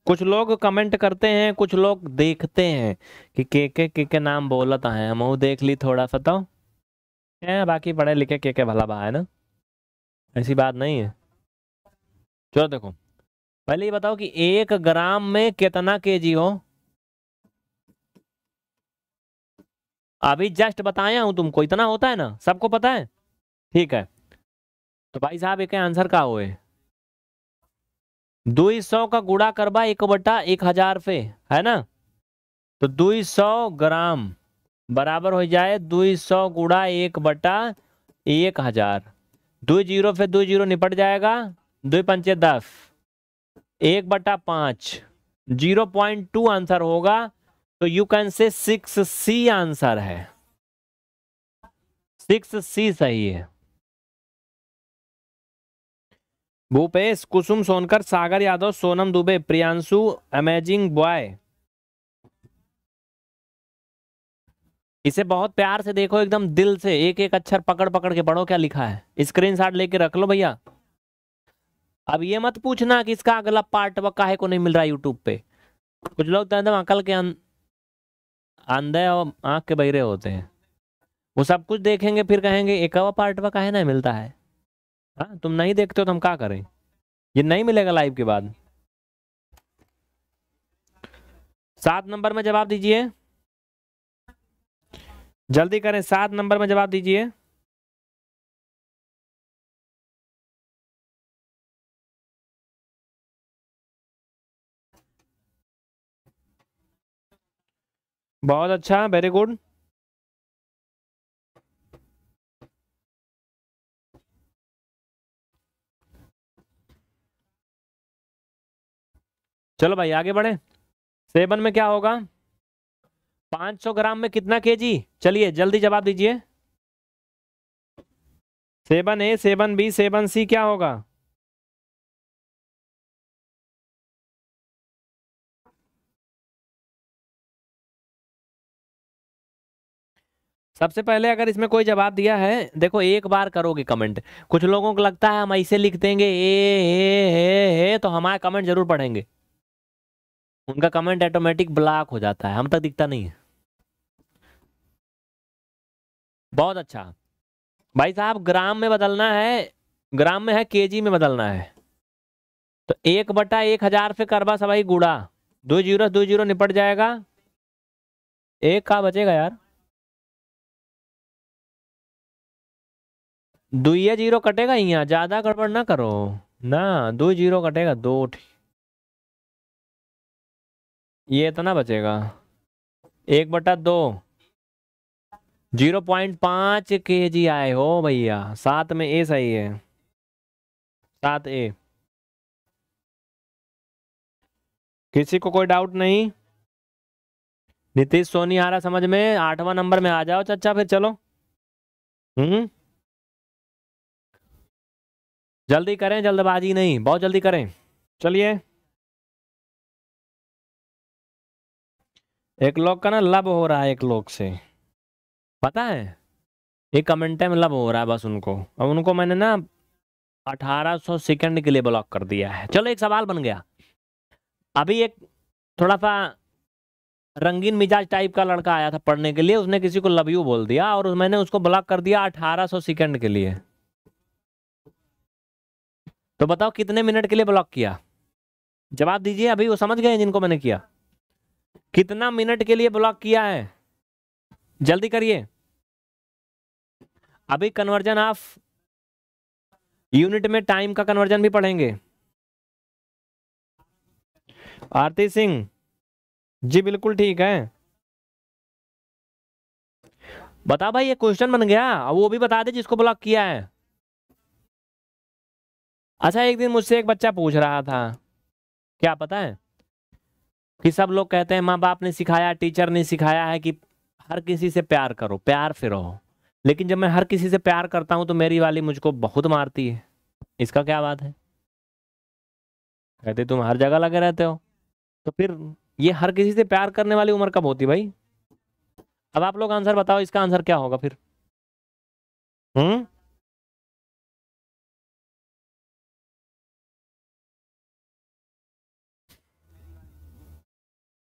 कुछ लोग कमेंट करते हैं कुछ लोग देखते हैं कि के के के के नाम बोलता है हम देख ली थोड़ा सा तो हैं बाकी पढ़े लिखे के के भला भा है ना ऐसी बात नहीं है चलो देखो पहले ये बताओ कि एक ग्राम में कितना केजी हो अभी जस्ट बताया हूं तुमको इतना होता है ना सबको पता है ठीक है तो भाई साहब एक आंसर का हुए दो सौ का गुड़ा करवा एक बटा एक हजार पे है ना तो दो सौ ग्राम बराबर हो जाए दो सौ गुड़ा एक बटा एक हजार दो जीरो पे दो जीरो निपट जाएगा दो पंचे दस एक बटा पांच जीरो पॉइंट टू आंसर होगा तो you can say six C answer है सिक्स सी सही है भूपेश कुसुम सोनकर सागर यादव सोनम दुबे प्रियांशु अमेजिंग बॉय इसे बहुत प्यार से देखो एकदम दिल से एक एक अक्षर पकड़ पकड़ के पढ़ो क्या लिखा है स्क्रीनशॉट लेके रख लो भैया अब ये मत पूछना कि इसका अगला पार्ट व काहे को नहीं मिल रहा यूट्यूब पे कुछ लोग तो एकदम अकल के अं-, अंधे और आँख के बहरे होते हैं वो सब कुछ देखेंगे फिर कहेंगे एक पार्ट व काहे नहीं मिलता है हाँ तुम नहीं देखते हो तो हम क्या करें ये नहीं मिलेगा लाइव के बाद सात नंबर में जवाब दीजिए जल्दी करें सात नंबर में जवाब दीजिए बहुत अच्छा वेरी गुड चलो भाई आगे बढ़े सेवन में क्या होगा 500 ग्राम में कितना केजी चलिए जल्दी जवाब दीजिए seven A seven B seven C क्या होगा सबसे पहले अगर इसमें कोई जवाब दिया है देखो एक बार करोगे कमेंट कुछ लोगों को लगता है हम ऐसे लिख देंगे ए ए, ए, तो हमारा कमेंट जरूर पढ़ेंगे उनका कमेंट ऑटोमेटिक ब्लॉक हो जाता है हम तक दिखता नहीं है बहुत अच्छा भाई साहब ग्राम में बदलना है ग्राम में है केजी में बदलना है तो एक बटा एक हजार से करवा सबाई गुड़ा दो जीरो दो जीरो निपट जाएगा एक का बचेगा यार दुइया जीरो कटेगा यहाँ ज़्यादा गड़बड़ ना करो ना दो जीरो कटेगा दो ठीक ये इतना तो बचेगा एक बटा दो जीरो पॉइंट पांच के जी आए हो भैया सात में ए सही है सात ए किसी को कोई डाउट नहीं नीतीश सोनी आ रहा समझ में आठवां नंबर में आ जाओ चाचा फिर चलो हम्म जल्दी करें जल्दबाजी नहीं बहुत जल्दी करें चलिए एक लोग का ना लब हो रहा है एक लोग से पता है एक कमेंट में लब हो रहा है बस उनको अब उनको मैंने ना 1800 सेकंड के लिए ब्लॉक कर दिया है चलो एक सवाल बन गया अभी एक थोड़ा सा रंगीन मिजाज टाइप का लड़का आया था पढ़ने के लिए उसने किसी को लव यू बोल दिया और मैंने उसको ब्लॉक कर दिया 1800 सेकंड के लिए तो बताओ कितने मिनट के लिए ब्लॉक किया जवाब दीजिए अभी वो समझ गए जिनको मैंने किया कितना मिनट के लिए ब्लॉक किया है जल्दी करिए अभी कन्वर्जन ऑफ यूनिट में टाइम का कन्वर्जन भी पढ़ेंगे आरती सिंह जी बिल्कुल ठीक है बता भाई ये क्वेश्चन बन गया वो भी बता दे जिसको ब्लॉक किया है अच्छा एक दिन मुझसे एक बच्चा पूछ रहा था क्या पता है कि सब लोग कहते हैं माँ बाप ने सिखाया टीचर ने सिखाया है कि हर किसी से प्यार करो प्यार से रहो लेकिन जब मैं हर किसी से प्यार करता हूँ तो मेरी वाली मुझको बहुत मारती है इसका क्या बात है कहते तुम हर जगह लगे रहते हो तो फिर ये हर किसी से प्यार करने वाली उम्र कब होती भाई अब आप लोग आंसर बताओ इसका आंसर क्या होगा फिर हम्म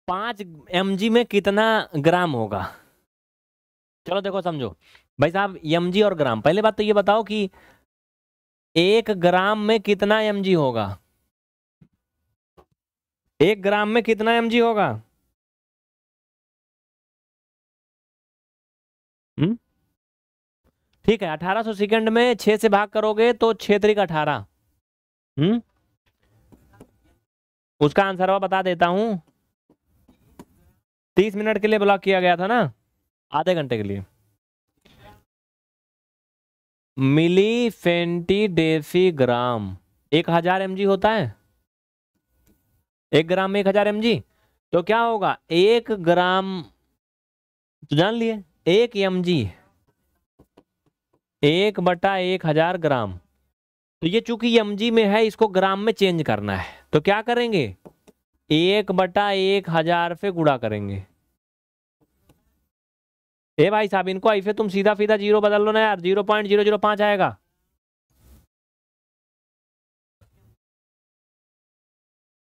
पाँच एम में कितना ग्राम होगा चलो देखो समझो भाई साहब एम और ग्राम पहले बात तो ये बताओ कि एक ग्राम में कितना एम होगा एक ग्राम में कितना एम होगा हम्म? ठीक है 1800 सेकेंड में छह से भाग करोगे तो क्षेत्रिक अठारह हम्म? उसका आंसर बता देता हूं तीस मिनट के लिए ब्लॉक किया गया था ना आधे घंटे के लिए मिली फेंटी डेसी ग्राम एक हजार एम होता है एक ग्राम में एक हजार एम तो क्या होगा एक ग्राम तो जान लिए एक एम एक बटा एक हजार ग्राम तो ये चूंकि एम में है इसको ग्राम में चेंज करना है तो क्या करेंगे एक बटा एक हजार से गुड़ा करेंगे ए भाई साहब इनको ऐसे तुम सीधा सीधा जीरो बदल लो ना यार जीरो पॉइंट जीरो जीरो पांच आएगा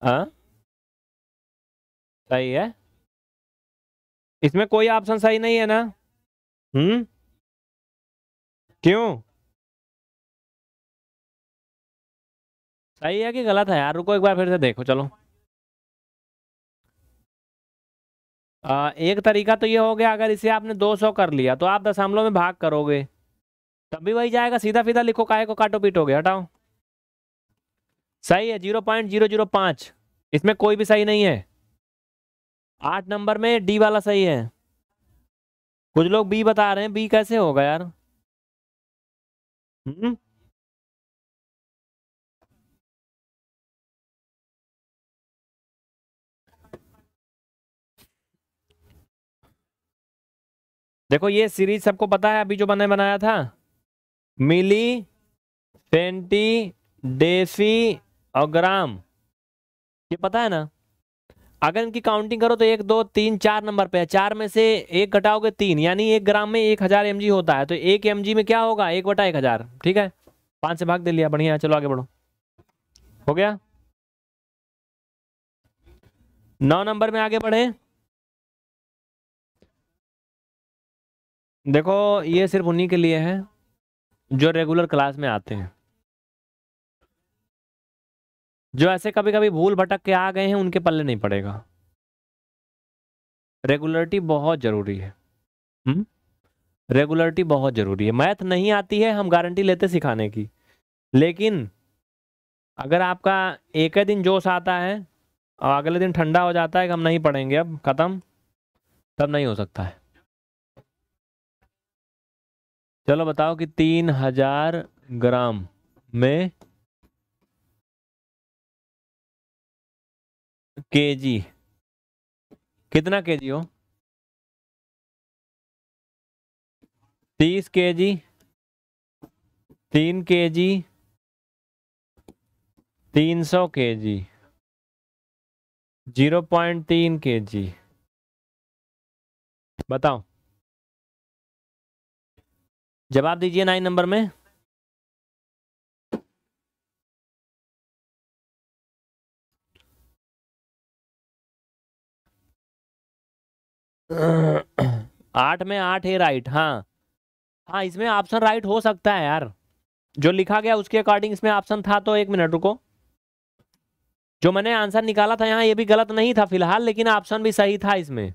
हाँ सही है इसमें कोई ऑप्शन सही नहीं है ना हम्म क्यों सही है कि गलत है यार रुको एक बार फिर से देखो चलो एक तरीका तो ये हो गया अगर इसे आपने 200 कर लिया तो आप दशमलव में भाग करोगे तब भी वही जाएगा सीधा सीधा लिखो काहे को काटो पीटोगे हटाओ सही है जीरो पॉइंट जीरो जीरो पांच इसमें कोई भी सही नहीं है आठ नंबर में डी वाला सही है कुछ लोग बी बता रहे हैं बी कैसे होगा यार हुँ? हम्म? देखो ये सीरीज सबको पता है अभी जो मैंने बनाया था मिली फेंटी डेफी और ग्राम ये पता है ना अगर इनकी काउंटिंग करो तो एक दो तीन चार नंबर पे है चार में से एक घटाओगे तीन यानी एक ग्राम में एक हज़ार एम होता है तो एक एम में क्या होगा एक बटा एक हज़ार ठीक है पांच से भाग दे लिया बढ़िया चलो आगे बढ़ो हो गया नौ नंबर में आगे बढ़े देखो ये सिर्फ उन्हीं के लिए है जो रेगुलर क्लास में आते हैं जो ऐसे कभी कभी भूल भटक के आ गए हैं उनके पल्ले नहीं पड़ेगा रेगुलरिटी बहुत ज़रूरी है रेगुलरिटी हम्म? बहुत ज़रूरी है मैथ नहीं आती है हम गारंटी लेते सिखाने की लेकिन अगर आपका एक ही दिन जोश आता है और अगले दिन ठंडा हो जाता है कि हम नहीं पढ़ेंगे अब ख़त्म तब नहीं हो सकता है चलो बताओ कि तीन हजार ग्राम में केजी कितना केजी हो तीस केजी तीन केजी तीन सौ के जी जीरो पॉइंट तीन के जी बताओ जवाब दीजिए नाइन नंबर में आठ में आठ है राइट हाँ हाँ इसमें ऑप्शन राइट हो सकता है यार जो लिखा गया उसके अकॉर्डिंग इसमें ऑप्शन था तो एक मिनट रुको जो मैंने आंसर निकाला था यहाँ ये भी गलत नहीं था फिलहाल लेकिन ऑप्शन भी सही था इसमें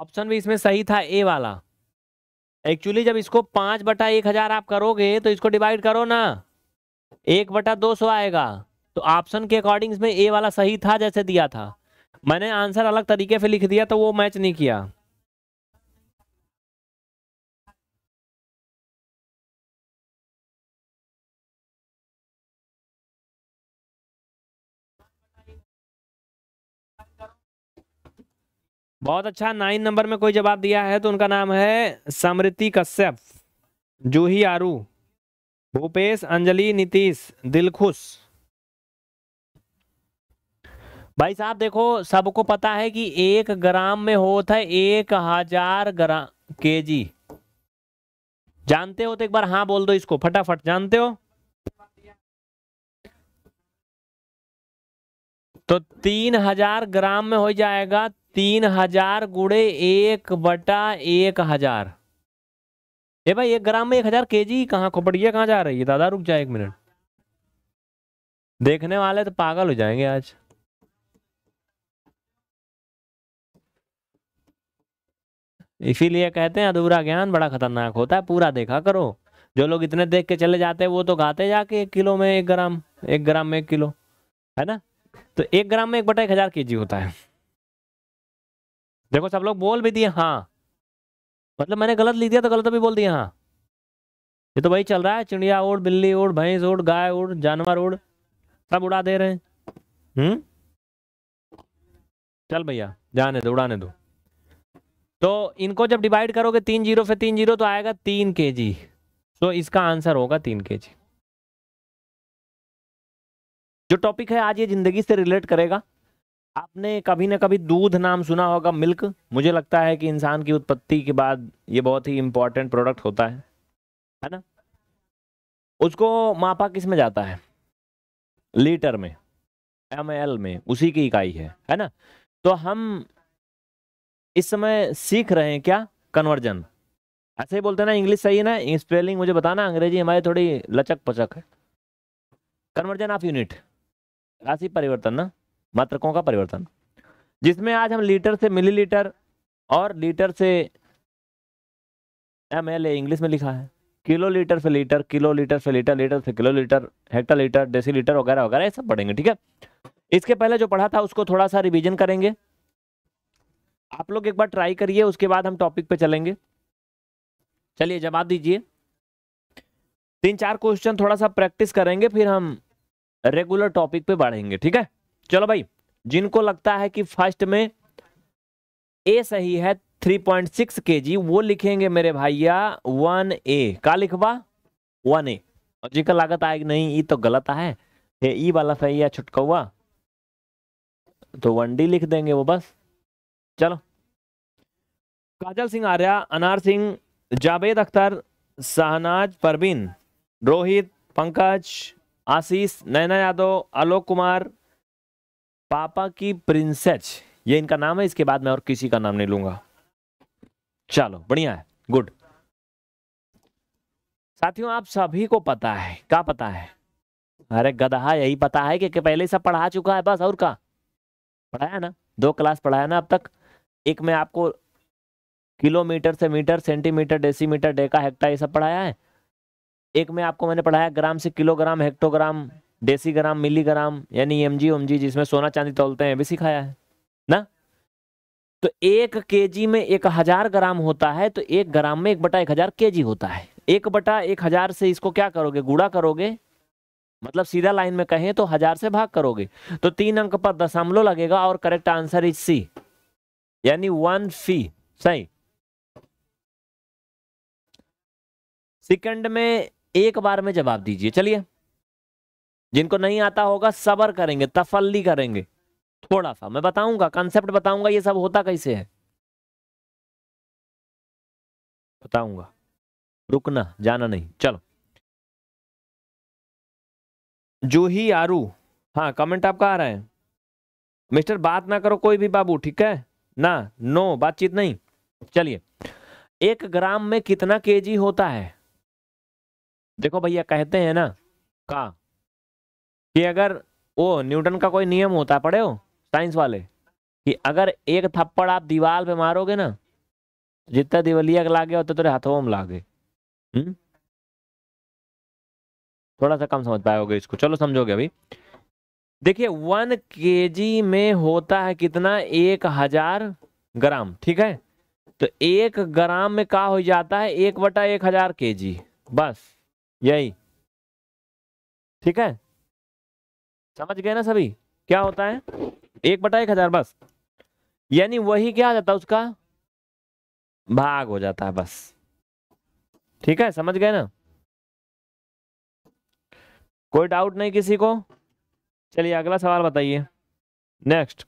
ऑप्शन भी इसमें सही था ए वाला एक्चुअली जब इसको पाँच बटा एक हजार आप करोगे तो इसको डिवाइड करो ना एक बटा दो सौ आएगा तो ऑप्शन के अकॉर्डिंग इसमें ए वाला सही था जैसे दिया था मैंने आंसर अलग तरीके से लिख दिया तो वो मैच नहीं किया बहुत अच्छा नाइन नंबर में कोई जवाब दिया है तो उनका नाम है समृति कश्यप जूही आरू भूपेश अंजलि नीतीश दिलखुश भाई साहब देखो सबको पता है कि एक ग्राम में होता है एक हजार ग्राम के जी जानते हो तो एक बार हाँ बोल दो इसको फटाफट जानते हो तो तीन हजार ग्राम में हो जाएगा तीन हजार गुड़े एक बटा एक हजार ये भाई एक ग्राम में एक हजार के जी कहाँ खोपड़ गया कहाँ जा रही है दादा रुक जाए एक मिनट देखने वाले तो पागल हो जाएंगे आज इसीलिए कहते हैं अधूरा ज्ञान बड़ा खतरनाक होता है पूरा देखा करो जो लोग इतने देख के चले जाते हैं वो तो गाते जाके एक किलो में एक ग्राम एक ग्राम में एक किलो है ना तो एक ग्राम में एक बटा एक हजार के जी होता है देखो सब लोग बोल भी दिए हाँ मतलब मैंने गलत लिख दिया तो गलत भी बोल दिया हाँ ये तो वही चल रहा है चिड़िया उड़ बिल्ली उड़ भैंस उड़ गाय उड़ जानवर उड़ सब उड़ा दे रहे हैं हम्म चल भैया जाने दो उड़ाने दो तो इनको जब डिवाइड करोगे तीन जीरो से तीन जीरो तो आएगा तीन के जी तो इसका आंसर होगा तीन के जी जो टॉपिक है आज ये जिंदगी से रिलेट करेगा आपने कभी ना कभी दूध नाम सुना होगा मिल्क मुझे लगता है कि इंसान की उत्पत्ति के बाद ये बहुत ही इंपॉर्टेंट प्रोडक्ट होता है है ना उसको मापा किस में जाता है लीटर में एम एल में उसी की इकाई है है ना तो हम इस समय सीख रहे हैं क्या कन्वर्जन ऐसे ही बोलते हैं ना इंग्लिश सही है ना स्पेलिंग मुझे बताना अंग्रेजी हमारी थोड़ी लचक पचक है कन्वर्जन ऑफ यूनिट राशि परिवर्तन ना मात्रकों का परिवर्तन जिसमें आज हम लीटर से मिलीलीटर और लीटर से एम एल इंग्लिश में लिखा है किलो लीटर से लीटर किलो लीटर से लीटर लीटर से kilo litre hecto litre deci litre वगैरह वगैरह ये सब पढ़ेंगे ठीक है इसके पहले जो पढ़ा था उसको थोड़ा सा रिवीजन करेंगे आप लोग एक बार ट्राई करिए उसके बाद हम टॉपिक पे चलेंगे चलिए जवाब दीजिए तीन चार क्वेश्चन थोड़ा सा प्रैक्टिस करेंगे फिर हम रेगुलर टॉपिक पे बढ़ेंगे ठीक है चलो भाई जिनको लगता है कि फर्स्ट में ए सही है 3.6 पॉइंट वो लिखेंगे मेरे भैया वन ए का लिखवा वन ए और जिनका लागत आएगी नहीं ये e तो गलत है ई e वाला सही है छुटकौआ तो वन डी लिख देंगे वो बस चलो काजल सिंह आर्या अनार सिंह जावेद अख्तर शाहनाज परवीन रोहित पंकज आशीष नैना यादव आलोक कुमार पापा की प्रिंसेस ये इनका नाम है इसके बाद मैं और किसी का नाम नहीं लूंगा चलो बढ़िया है गुड साथियों आप सभी को पता है क्या पता है अरे गधा यही पता है कि, पहले सब पढ़ा चुका है बस और का पढ़ाया ना दो क्लास पढ़ाया ना अब तक एक में आपको किलोमीटर से metre centimetre decimetre deca hecto ये सब पढ़ाया है एक में आपको मैंने पढ़ाया ग्राम से किलोग्राम हेक्टोग्राम देसी ग्राम मिली ग्राम यानी एम जी ओम जी जिसमें सोना चांदी तोलते हैं भी सिखाया है ना तो एक के में एक हजार ग्राम होता है तो एक ग्राम में एक बटा एक हजार के होता है एक बटा एक हजार से इसको क्या करोगे गुड़ा करोगे मतलब सीधा लाइन में कहें तो हजार से भाग करोगे तो तीन अंक पर दशमलव लगेगा और करेक्ट आंसर इज सी यानी वन फी सही सेकंड में एक बार में जवाब दीजिए चलिए जिनको नहीं आता होगा सबर करेंगे तफल्ली करेंगे थोड़ा सा मैं बताऊंगा कंसेप्ट बताऊंगा ये सब होता कैसे है बताऊंगा रुकना जाना नहीं चलो जूही आरू हाँ कमेंट आपका आ रहा है मिस्टर बात ना करो कोई भी बाबू ठीक है ना नो बातचीत नहीं चलिए एक ग्राम में कितना केजी होता है देखो भैया कहते हैं ना का कि अगर वो न्यूटन का कोई नियम होता है पड़े हो साइंस वाले कि अगर एक थप्पड़ आप दीवार पे मारोगे ना जितना दिवलिया लागे होता तेरे हाथों में लागे हम्म? थोड़ा सा कम समझ पाएगे इसको चलो समझोगे अभी देखिए वन के में होता है कितना एक हजार ग्राम ठीक है तो एक ग्राम में का हो जाता है एक बटा एक हजार के बस यही ठीक है समझ गए ना सभी क्या होता है एक बटा एक हजार बस यानी वही क्या आ जाता है उसका भाग हो जाता है बस ठीक है समझ गए ना कोई डाउट नहीं किसी को चलिए अगला सवाल बताइए नेक्स्ट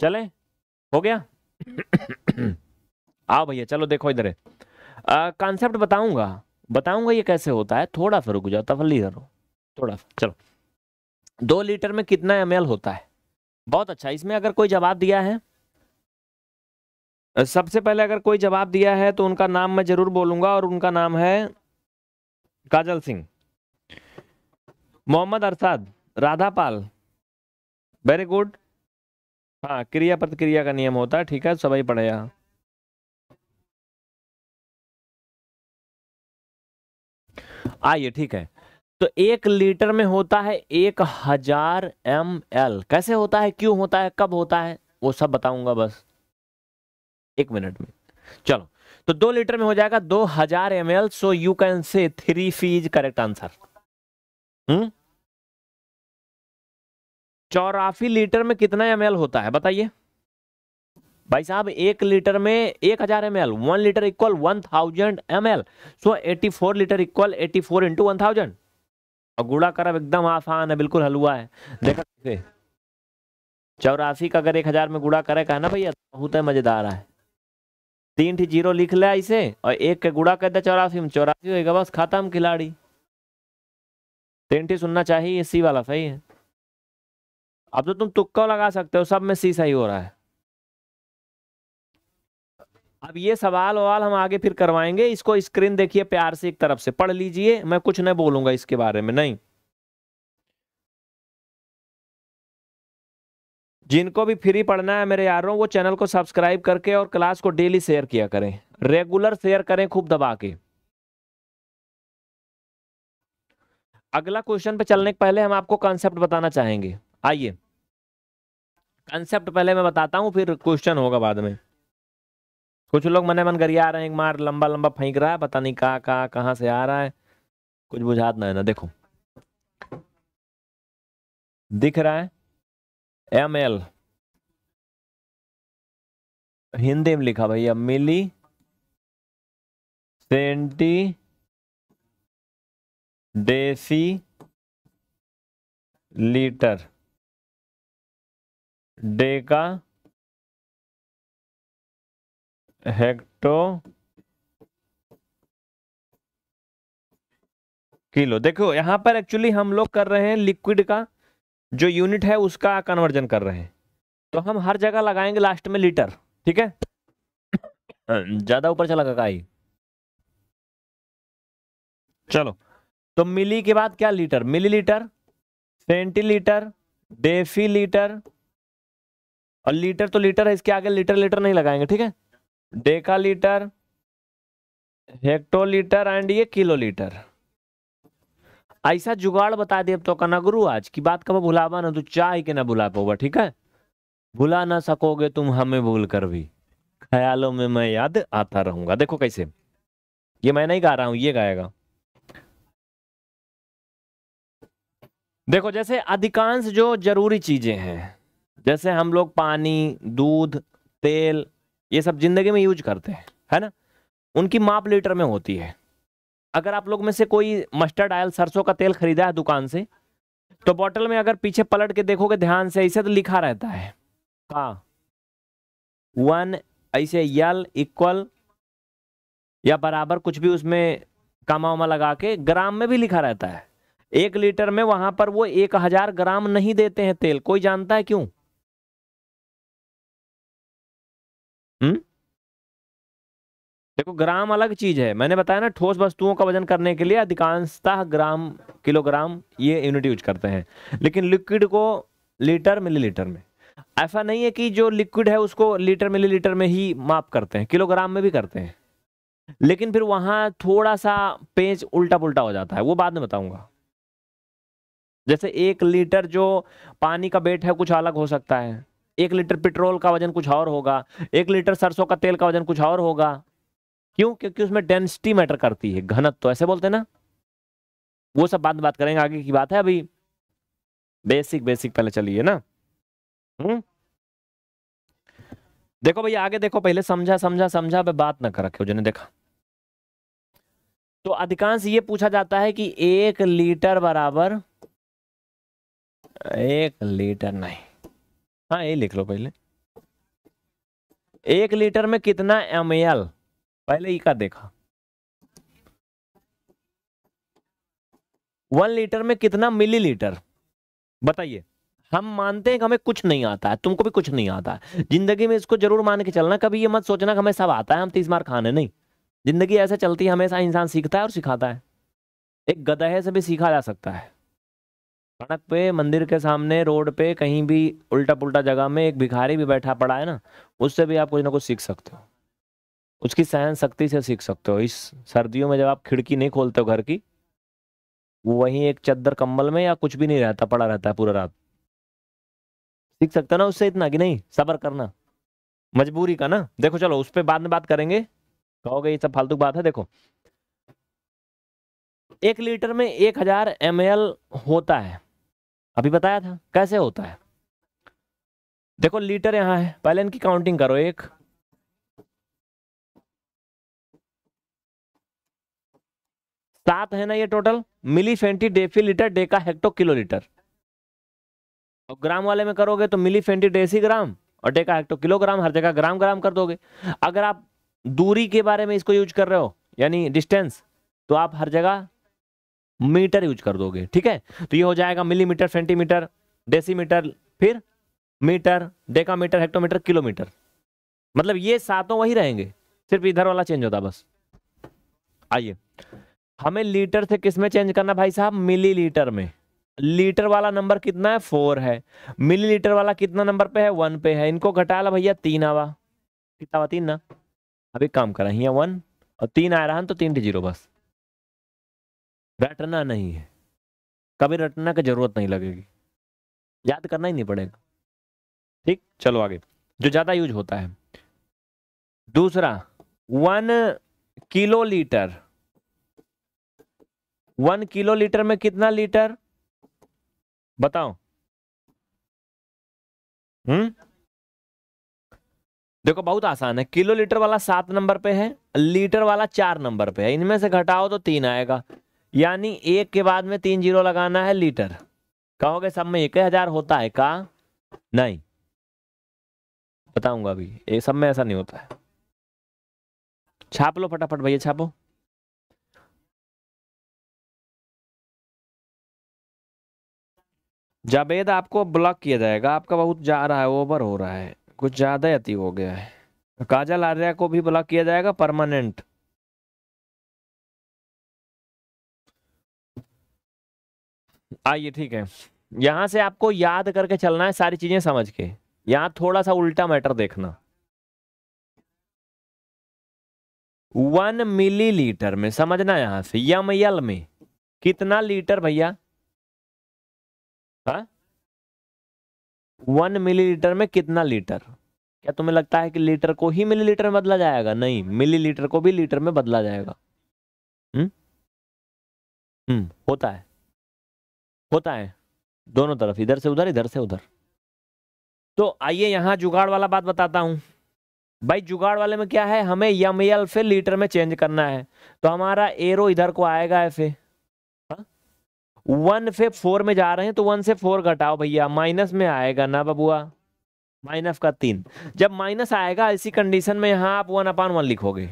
चलें हो गया आओ भैया चलो देखो इधर कॉन्सेप्ट बताऊंगा बताऊंगा ये कैसे होता है थोड़ा सा रुक जाओ तफली करो थोड़ा सा चलो दो लीटर में कितना एम होता है बहुत अच्छा इसमें अगर कोई जवाब दिया है सबसे पहले अगर कोई जवाब दिया है तो उनका नाम मैं जरूर बोलूंगा और उनका नाम है काजल सिंह मोहम्मद अरसाद राधापाल वेरी गुड हाँ क्रिया प्रतिक्रिया का नियम होता है ठीक है ही पढ़े यहाँ आइए ठीक है तो एक लीटर में होता है एक हजार एम एल कैसे होता है क्यों होता है कब होता है वो सब बताऊंगा बस एक मिनट में चलो तो दो लीटर में हो जाएगा दो हजार M L so you can say three fees correct answer hmm चौरासी लीटर में कितना एम होता है बताइए भाई साहब एक लीटर में एक हजार M L one litre equal one thousand M L so eighty four litre equal eighty four into one thousand और गुड़ा कर एकदम आसान है बिल्कुल हलवा है देखा कैसे चौरासी का अगर एक हजार में गुड़ा करे का है ना भैया बहुत है मजेदार है तीन ठी जीरो लिख लिया इसे और एक के गुड़ा कर दे चौरासी में चौरासी होगा बस खाता हम खिलाड़ी तीन ठी सुनना चाहिए इसी वाला सही है अब तो तुम तुक्का लगा सकते हो सब में सी सही हो रहा है अब ये सवाल ववाल हम आगे फिर करवाएंगे इसको स्क्रीन देखिए प्यार से एक तरफ से पढ़ लीजिए मैं कुछ नहीं बोलूंगा इसके बारे में नहीं जिनको भी फ्री पढ़ना है मेरे यारों वो चैनल को सब्सक्राइब करके और क्लास को डेली शेयर किया करें रेगुलर शेयर करें खूब दबा के अगला क्वेश्चन पे चलने के पहले हम आपको कॉन्सेप्ट बताना चाहेंगे आइए कंसेप्ट पहले मैं बताता हूँ फिर क्वेश्चन होगा बाद में कुछ लोग मन मन करिए आ रहे हैं मार लंबा लंबा फेंक रहा है पता नहीं कहाँ कहाँ कहाँ से आ रहा है कुछ बुझात ना है ना देखो दिख रहा है एम एल हिंदी में लिखा भैया milli centi deci litre deca hecto kilo देखो यहां पर एक्चुअली हम लोग कर रहे हैं लिक्विड का जो यूनिट है उसका कन्वर्जन कर रहे हैं तो हम हर जगह लगाएंगे लास्ट में लीटर ठीक है ज़्यादा ऊपर चला गया चलो तो मिली के बाद क्या litre millilitre centilitre deci litre और लीटर तो लीटर है इसके आगे लीटर लीटर नहीं लगाएंगे ठीक है डेका लीटर हेक्टोलीटर एंड ये किलो लीटर ऐसा जुगाड़ बता दे अब तो कना गुरु आज की बात कब भुलावा ना तो चाह के ना भुला पोगा ठीक है भुला ना सकोगे तुम हमें भूल कर भी ख्यालों में मैं याद आता रहूंगा देखो कैसे ये मैं नहीं गा रहा हूं ये गाएगा देखो जैसे अधिकांश जो जरूरी चीजें हैं जैसे हम लोग पानी दूध तेल ये सब जिंदगी में यूज करते हैं है ना उनकी माप लीटर में होती है अगर आप लोग में से कोई मस्टर्ड आयल सरसों का तेल खरीदा है दुकान से तो बॉटल में अगर पीछे पलट के देखोगे ध्यान से ऐसे तो लिखा रहता है का वन ऐसे यल इक्वल या बराबर कुछ भी उसमें कामा वामा लगा के ग्राम में भी लिखा रहता है एक लीटर में वहां पर वो एक हजार ग्राम नहीं देते हैं तेल कोई जानता है क्यों हम्म देखो ग्राम अलग चीज है मैंने बताया ना ठोस वस्तुओं का वजन करने के लिए अधिकांशतः ग्राम किलोग्राम ये यूनिट यूज करते हैं लेकिन लिक्विड को लीटर मिलीलीटर में ऐसा नहीं है कि जो लिक्विड है उसको लीटर मिलीलीटर में ही माप करते हैं किलोग्राम में भी करते हैं लेकिन फिर वहां थोड़ा सा पेज उल्टा पुल्टा हो जाता है वो बाद में बताऊंगा जैसे एक लीटर जो पानी का बेट है कुछ अलग हो सकता है एक लीटर पेट्रोल का वजन कुछ और होगा एक लीटर सरसों का तेल का वजन कुछ और होगा क्यों क्योंकि उसमें डेंसिटी मैटर करती है घनत्व तो ऐसे बोलते ना वो सब बात बात करेंगे आगे की बात है अभी बेसिक बेसिक पहले चलिए ना हम्म देखो भैया आगे देखो पहले समझा समझा समझा पे बात ना कर रखे जिन्हें देखा तो अधिकांश ये पूछा जाता है कि एक लीटर बराबर एक लीटर नहीं हाँ ये लिख लो पहले एक लीटर में कितना एम एल पहले ई का देखा वन लीटर में कितना मिलीलीटर बताइए हम मानते हैं कि हमें कुछ नहीं आता है तुमको भी कुछ नहीं आता है जिंदगी में इसको जरूर मान के चलना कभी ये मत सोचना कि हमें सब आता है हम तीस मार खाने नहीं जिंदगी ऐसे चलती है हमेशा इंसान सीखता है और सिखाता है एक गदहे से भी सीखा जा सकता है सड़क पे मंदिर के सामने रोड पे कहीं भी उल्टा पुल्टा जगह में एक भिखारी भी बैठा पड़ा है ना उससे भी आप कुछ ना कुछ सीख सकते हो उसकी सहन शक्ति से सीख सकते हो इस सर्दियों में जब आप खिड़की नहीं खोलते हो घर की वो वहीं एक चद्दर कंबल में या कुछ भी नहीं रहता पड़ा रहता है पूरा रात सीख सकते हो ना उससे इतना कि नहीं सबर करना मजबूरी का ना देखो चलो उस पर बाद में बात करेंगे कहोगे ये सब फालतू बात है देखो एक लीटर में एक हजार एम होता है अभी बताया था कैसे होता है देखो लीटर यहां है पहले इनकी काउंटिंग करो एक सात है ना ये total milli centi deci litre deca hecto kilo litre और ग्राम वाले में करोगे तो मिली फेंटी डेसी ग्राम और डेका हेक्टो किलोग्राम हर जगह ग्राम ग्राम कर दोगे अगर आप दूरी के बारे में इसको यूज कर रहे हो यानी डिस्टेंस तो आप हर जगह मीटर यूज कर दोगे ठीक है तो ये हो जाएगा मिलीमीटर सेंटीमीटर डेसीमीटर फिर मीटर डेकामीटर हेक्टोमीटर किलोमीटर मतलब ये सातों वही रहेंगे सिर्फ इधर वाला चेंज होता बस आइए हमें लीटर से किस में चेंज करना भाई साहब मिलीलीटर में लीटर वाला नंबर कितना है फोर है मिलीलीटर वाला कितना नंबर पे है वन पे है इनको घटा ला भैया तीन आवा कितना तीन ना अभी काम करा यहाँ वन और तीन आ रहा है तो तीन टी जीरो बस रटना नहीं है कभी रटना की जरूरत नहीं लगेगी याद करना ही नहीं पड़ेगा ठीक चलो आगे जो ज़्यादा यूज होता है दूसरा one kilo litre one kilo litre में कितना लीटर बताओ हम्म देखो बहुत आसान है किलो लीटर वाला सात नंबर पे है लीटर वाला चार नंबर पे है इनमें से घटाओ तो तीन आएगा यानी एक के बाद में तीन जीरो लगाना है लीटर कहोगे सब में एक हजार होता है का नहीं बताऊंगा अभी ये सब में ऐसा नहीं होता है छाप लो फटाफट भैया छापो जावेद आपको ब्लॉक किया जाएगा आपका बहुत जा रहा है ओवर हो रहा है कुछ ज़्यादा अति हो गया है काजल आर्या को भी ब्लॉक किया जाएगा परमानेंट आइए ठीक है यहाँ से आपको याद करके चलना है सारी चीजें समझ के यहाँ थोड़ा सा उल्टा मैटर देखना वन मिलीलीटर में समझना यहां से यम यल में कितना लीटर भैया हाँ? वन मिलीलीटर में कितना लीटर क्या तुम्हें लगता है कि लीटर को ही मिलीलीटर में बदला जाएगा नहीं मिलीलीटर को भी लीटर में बदला जाएगा हम्म हम्म होता है होता है दोनों तरफ इधर से उधर इधर से उधर तो आइए यहाँ जुगाड़ वाला बात बताता हूँ भाई जुगाड़ वाले में क्या है हमें यम एल फिर लीटर में चेंज करना है तो हमारा एरो इधर को आएगा एफ ए हाँ? वन से फोर में जा रहे हैं तो वन से फोर घटाओ भैया माइनस में आएगा ना बबुआ माइनस का तीन जब माइनस आएगा ऐसी कंडीशन में यहाँ आप वन अपान वन लिखोगे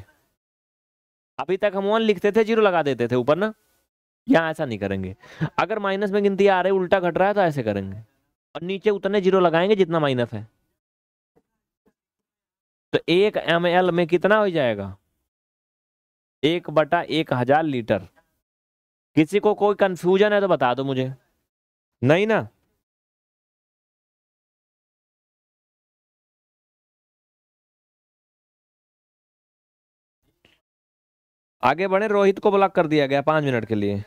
अभी तक हम वन लिखते थे जीरो लगा देते थे ऊपर ना यहाँ ऐसा नहीं करेंगे अगर माइनस में गिनती आ रही उल्टा घट रहा है तो ऐसे करेंगे और नीचे उतने जीरो लगाएंगे जितना माइनस है तो एक एम एल में कितना हो जाएगा एक बटा एक हजार लीटर किसी को कोई कंफ्यूजन है तो बता दो मुझे नहीं ना आगे बढ़े रोहित को ब्लॉक कर दिया गया पांच मिनट के लिए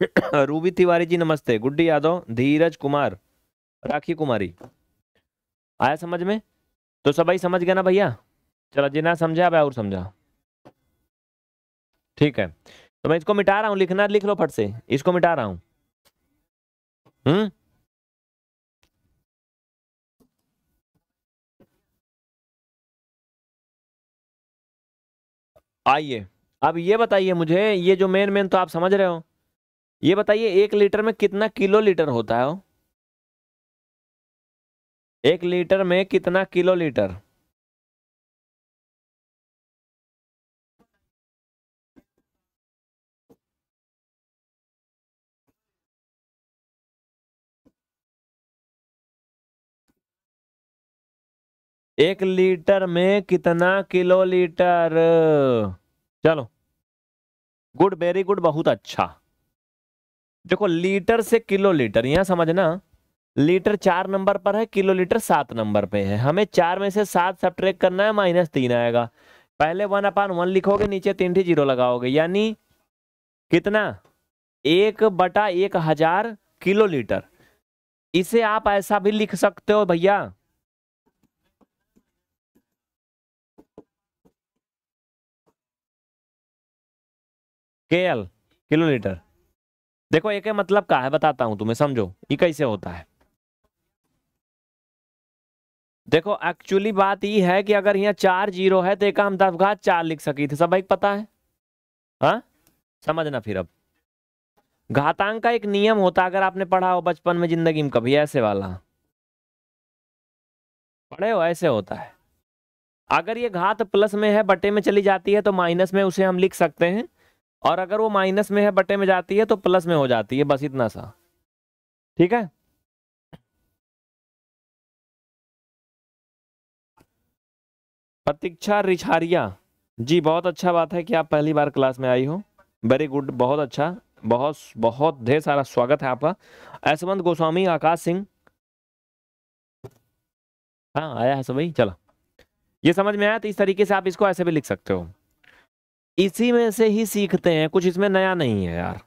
रूबी तिवारी जी नमस्ते गुड्डी यादव धीरज कुमार राखी कुमारी आया समझ में तो सबाई समझ गया ना भैया चलो जिना समझा भाई और समझा ठीक है तो मैं इसको मिटा रहा हूँ लिखना लिख लो फट से इसको मिटा रहा हूँ हम्म आइए अब ये बताइए मुझे ये जो मेन मेन तो आप समझ रहे हो ये बताइए एक लीटर में कितना किलो लीटर होता है वो एक लीटर में कितना किलो लीटर एक लीटर में कितना किलो लीटर चलो गुड वेरी गुड बहुत अच्छा देखो लीटर से किलो लीटर यहां समझना लीटर चार नंबर पर है किलो लीटर सात नंबर पे है हमें चार में से सात सब करना है माइनस तीन आएगा पहले वन अपान वन लिखोगे नीचे तीन ठीक जीरो लगाओगे यानी कितना एक बटा एक हजार किलो लीटर इसे आप ऐसा भी लिख सकते हो भैया के किलोलीटर देखो एक मतलब का है बताता हूं तुम्हें समझो ये कैसे होता है देखो एक्चुअली बात ये है कि अगर यहाँ चार जीरो है तो एक हम दस घात चार लिख सकी थे सब भाई पता है हा? समझना फिर अब घातांक का एक नियम होता अगर आपने पढ़ा हो बचपन में जिंदगी में कभी ऐसे वाला पढ़े हो ऐसे होता है अगर ये घात प्लस में है बटे में चली जाती है तो माइनस में उसे हम लिख सकते हैं और अगर वो माइनस में है बटे में जाती है तो प्लस में हो जाती है बस इतना सा ठीक है प्रतीक्षा रिछारिया जी बहुत अच्छा बात है कि आप पहली बार क्लास में आई हो वेरी गुड बहुत अच्छा बहुत बहुत ढेर सारा स्वागत है आपका यशवंत गोस्वामी आकाश सिंह हाँ आया है सब भाई चलो ये समझ में आया तो इस तरीके से आप इसको ऐसे भी लिख सकते हो इसी में से ही सीखते हैं कुछ इसमें नया नहीं है यार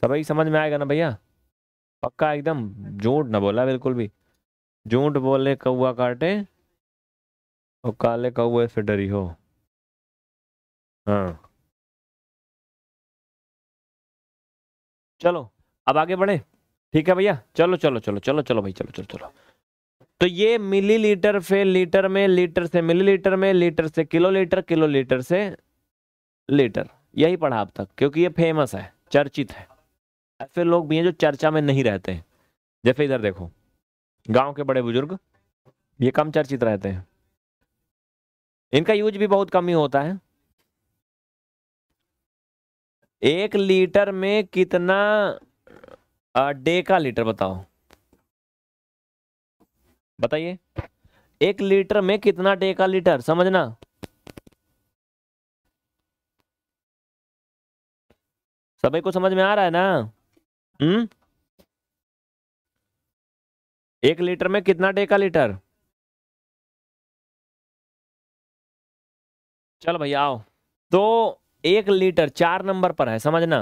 सभी समझ में आएगा ना भैया पक्का एकदम झूठ ना बोला बिल्कुल भी झूठ बोले कौआ काटे और काले कौए से डरी हो हाँ चलो अब आगे बढ़े ठीक है भैया चलो चलो चलो चलो चलो भाई चलो चलो चलो तो ये मिलीलीटर से लीटर में लीटर से मिलीलीटर में लीटर से किलो लीटर किलो लीटर से लीटर यही पढ़ा अब तक क्योंकि ये फेमस है चर्चित है ऐसे लोग भी हैं जो चर्चा में नहीं रहते हैं जैसे इधर देखो गांव के बड़े बुजुर्ग ये कम चर्चित रहते हैं इनका यूज भी बहुत कम ही होता है एक लीटर में कितना डेका लीटर बताओ बताइए एक लीटर में कितना डेका लीटर समझना सभी को समझ में आ रहा है ना हम्म एक लीटर में कितना डेका लीटर चल भैया आओ तो एक लीटर चार नंबर पर है समझना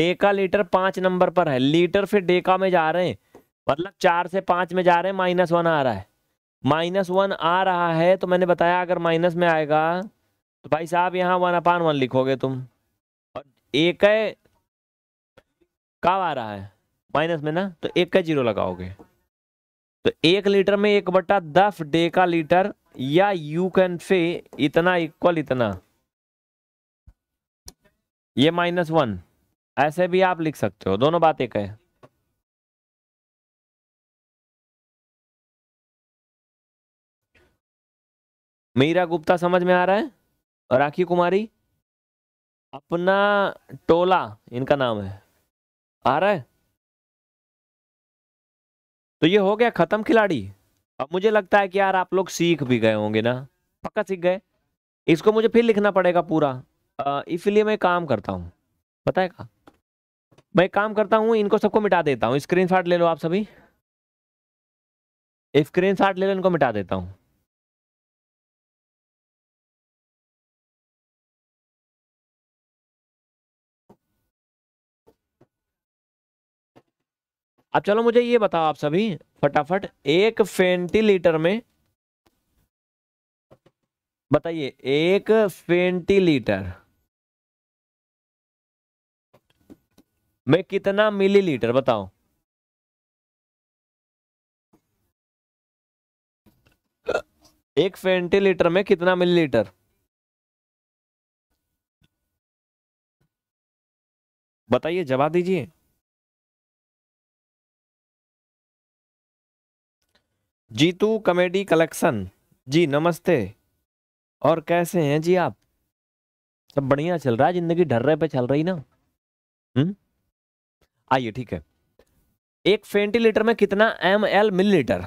डेका लीटर पांच नंबर पर है लीटर फिर डेका में जा रहे हैं मतलब चार से पाँच में जा रहे हैं माइनस वन आ रहा है माइनस वन आ रहा है तो मैंने बताया अगर माइनस में आएगा तो भाई साहब यहाँ वन अपान वन लिखोगे तुम और एक है कब आ रहा है माइनस में ना तो एक का जीरो लगाओगे तो एक लीटर में एक बटा दस डे का लीटर या यू कैन से इतना इक्वल इतना ये माइनस वन ऐसे भी आप लिख सकते हो दोनों बात एक है मीरा गुप्ता समझ में आ रहा है राखी कुमारी अपना टोला इनका नाम है आ रहा है तो ये हो गया खत्म खिलाड़ी अब मुझे लगता है कि यार आप लोग सीख भी गए होंगे ना पक्का सीख गए इसको मुझे फिर लिखना पड़ेगा पूरा इसलिए मैं काम करता हूँ बताएगा मैं काम करता हूँ इनको सबको मिटा देता हूँ स्क्रीन ले लो आप सभी स्क्रीन ले लो इनको मिटा देता हूँ अब चलो मुझे ये बताओ आप सभी फटाफट एक फेंटीलीटर में बताइए एक फेंटीलीटर में कितना मिलीलीटर बताओ एक फेंटीलीटर में कितना मिलीलीटर बताइए जवाब दीजिए जीतू कॉमेडी कलेक्शन जी नमस्ते और कैसे हैं जी आप सब बढ़िया चल रहा है जिंदगी ढर्रे पे चल रही ना हम्म आइए ठीक है एक फेंटिलीटर में कितना एम एल मिलीलीटर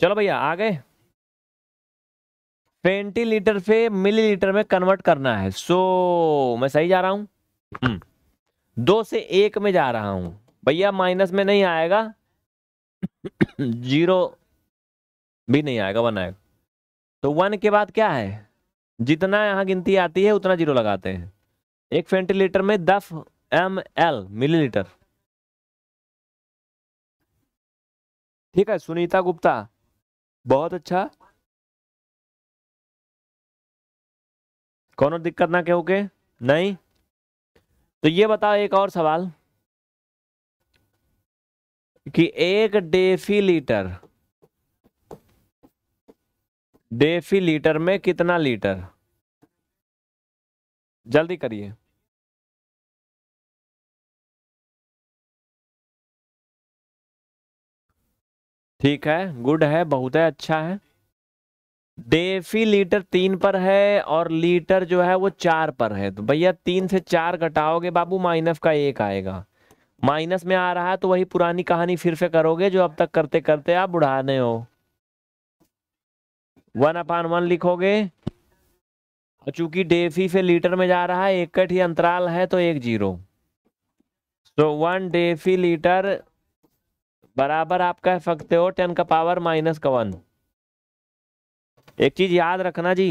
चलो भैया आ गए फेंटिलीटर से मिलीलीटर में कन्वर्ट करना है सो मैं सही जा रहा हूं हम्म। दो से एक में जा रहा हूं भैया माइनस में नहीं आएगा जीरो भी नहीं आएगा वन आएगा तो वन के बाद क्या है जितना यहाँ गिनती आती है उतना जीरो लगाते हैं एक वेंटिलेटर में दस एम एल मिलीलीटर ठीक है सुनीता गुप्ता बहुत अच्छा कौन दिक्कत ना क्यों के नहीं तो ये बताओ एक और सवाल कि एक डेफी लीटर डेफी लीटर में कितना लीटर जल्दी करिए ठीक है गुड है बहुत है अच्छा है डेफी लीटर तीन पर है और लीटर जो है वो चार पर है तो भैया तीन से चार घटाओगे बाबू माइनस का एक आएगा माइनस में आ रहा है तो वही पुरानी कहानी फिर से करोगे जो अब तक करते करते आप बुढ़ाने हो वन अपान वन लिखोगे चूंकि डेफी से लीटर में जा रहा है एक कट ही अंतराल है तो एक जीरो तो वन डेफी लीटर बराबर आप कह सकते हो टेन का पावर माइनस का वन एक चीज याद रखना जी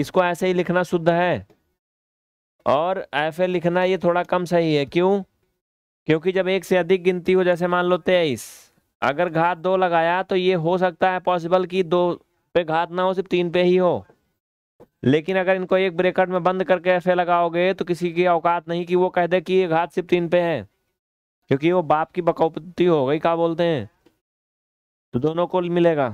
इसको ऐसे ही लिखना शुद्ध है और ऐसे लिखना ये थोड़ा कम सही है क्यों क्योंकि जब एक से अधिक गिनती हो जैसे मान लो तेईस अगर घात दो लगाया तो ये हो सकता है पॉसिबल कि दो पे घात ना हो सिर्फ तीन पे ही हो लेकिन अगर इनको एक ब्रेकेट में बंद करके ऐसे लगाओगे तो किसी की औकात नहीं कि वो कह दे कि ये घात सिर्फ तीन पे है क्योंकि वो बाप की बकौपति हो गई क्या बोलते हैं तो दोनों को मिलेगा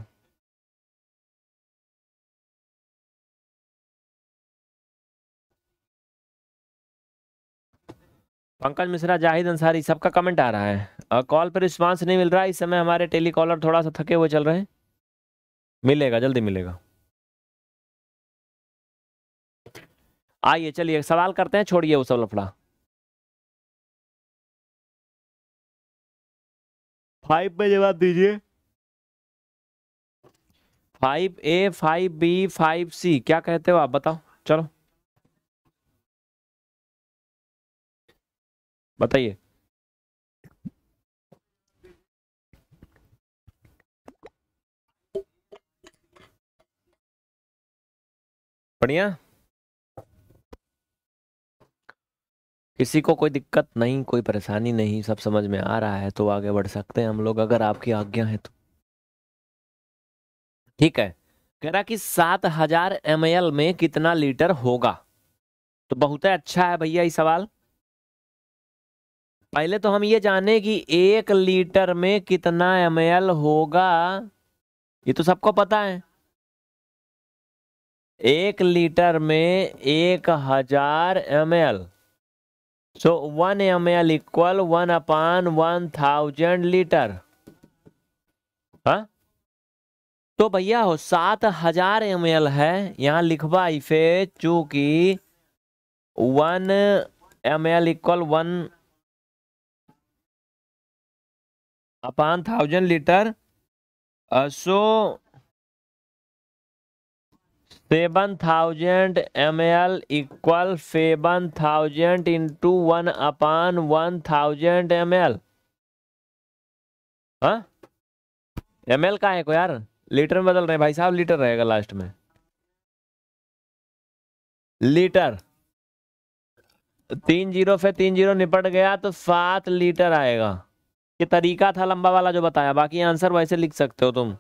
पंकज मिश्रा जाहिद अंसारी सबका कमेंट आ रहा है कॉल पर रिस्पांस नहीं मिल रहा इस समय हमारे टेली कॉलर थोड़ा सा थके हुए चल रहे हैं मिलेगा जल्दी मिलेगा आइए चलिए सवाल करते हैं छोड़िए वो सब लफड़ा फाइव में जवाब दीजिए five A five B five C क्या कहते हो आप बताओ चलो बताइए बढ़िया किसी को कोई दिक्कत नहीं कोई परेशानी नहीं सब समझ में आ रहा है तो आगे बढ़ सकते हैं हम लोग अगर आपकी आज्ञा है तो ठीक है कह रहा कि सात हजार एम में कितना लीटर होगा तो बहुत अच्छा है भैया ये सवाल पहले तो हम ये जाने कि एक लीटर में कितना एम होगा ये तो सबको पता है एक लीटर में एक हजार M L so one M L equal one अपान वन थाउजेंड लीटर हा तो भैया हो सात हजार एम एल है यहाँ लिखवा इसे चूंकि one M L equal one upon thousand litre so seven thousand M L equal seven thousand into one अपान one thousand M L M L का है को यार लीटर में बदल रहे हैं भाई साहब लीटर रहेगा लास्ट में लीटर तीन जीरो से तीन जीरो निपट गया तो सात लीटर आएगा ये तरीका था लंबा वाला जो बताया बाकी आंसर वैसे लिख सकते हो तुम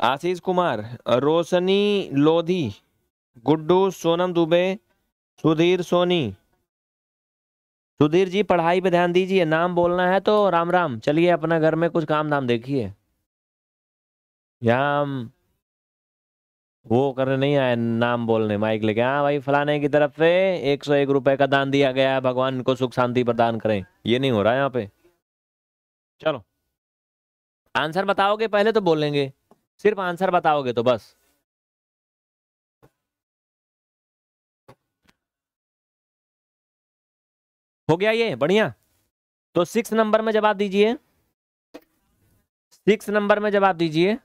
आशीष कुमार रोशनी लोधी गुड्डू सोनम दुबे सुधीर सोनी सुधीर जी पढ़ाई पे ध्यान दीजिए नाम बोलना है तो राम राम चलिए अपना घर में कुछ काम धाम देखिए यहाँ वो करने नहीं आए नाम बोलने माइक लेके हाँ भाई फलाने की तरफ से एक सौ एक रुपये का दान दिया गया है भगवान को सुख शांति प्रदान करें ये नहीं हो रहा यहाँ पे चलो आंसर बताओगे पहले तो बोलेंगे सिर्फ आंसर बताओगे तो बस हो गया ये बढ़िया तो सिक्स नंबर में जवाब दीजिए सिक्स नंबर में जवाब दीजिए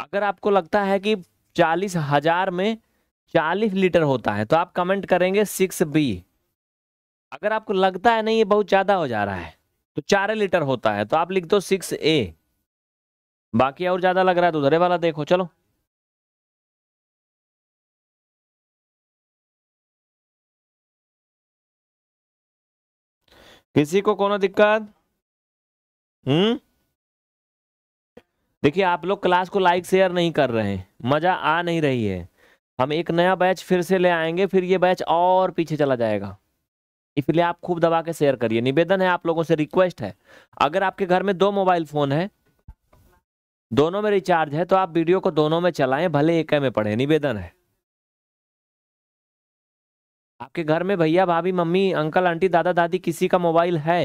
अगर आपको लगता है कि चालीस हजार में चालीस लीटर होता है तो आप कमेंट करेंगे सिक्स बी अगर आपको लगता है नहीं ये बहुत ज़्यादा हो जा रहा है तो चार लीटर होता है तो आप लिख दो सिक्स ए बाकी और ज़्यादा लग रहा है तो उधरे वाला देखो चलो किसी को कोनो दिक्कत हम्म देखिए आप लोग क्लास को लाइक शेयर नहीं कर रहे हैं मज़ा आ नहीं रही है हम एक नया बैच फिर से ले आएंगे फिर ये बैच और पीछे चला जाएगा इसलिए आप खूब दबा के शेयर करिए निवेदन है आप लोगों से रिक्वेस्ट है अगर आपके घर में दो मोबाइल फ़ोन है दोनों में रिचार्ज है तो आप वीडियो को दोनों में चलाएं भले एक में पढ़े निवेदन है आपके घर में भैया भाभी मम्मी अंकल आंटी दादा दादी किसी का मोबाइल है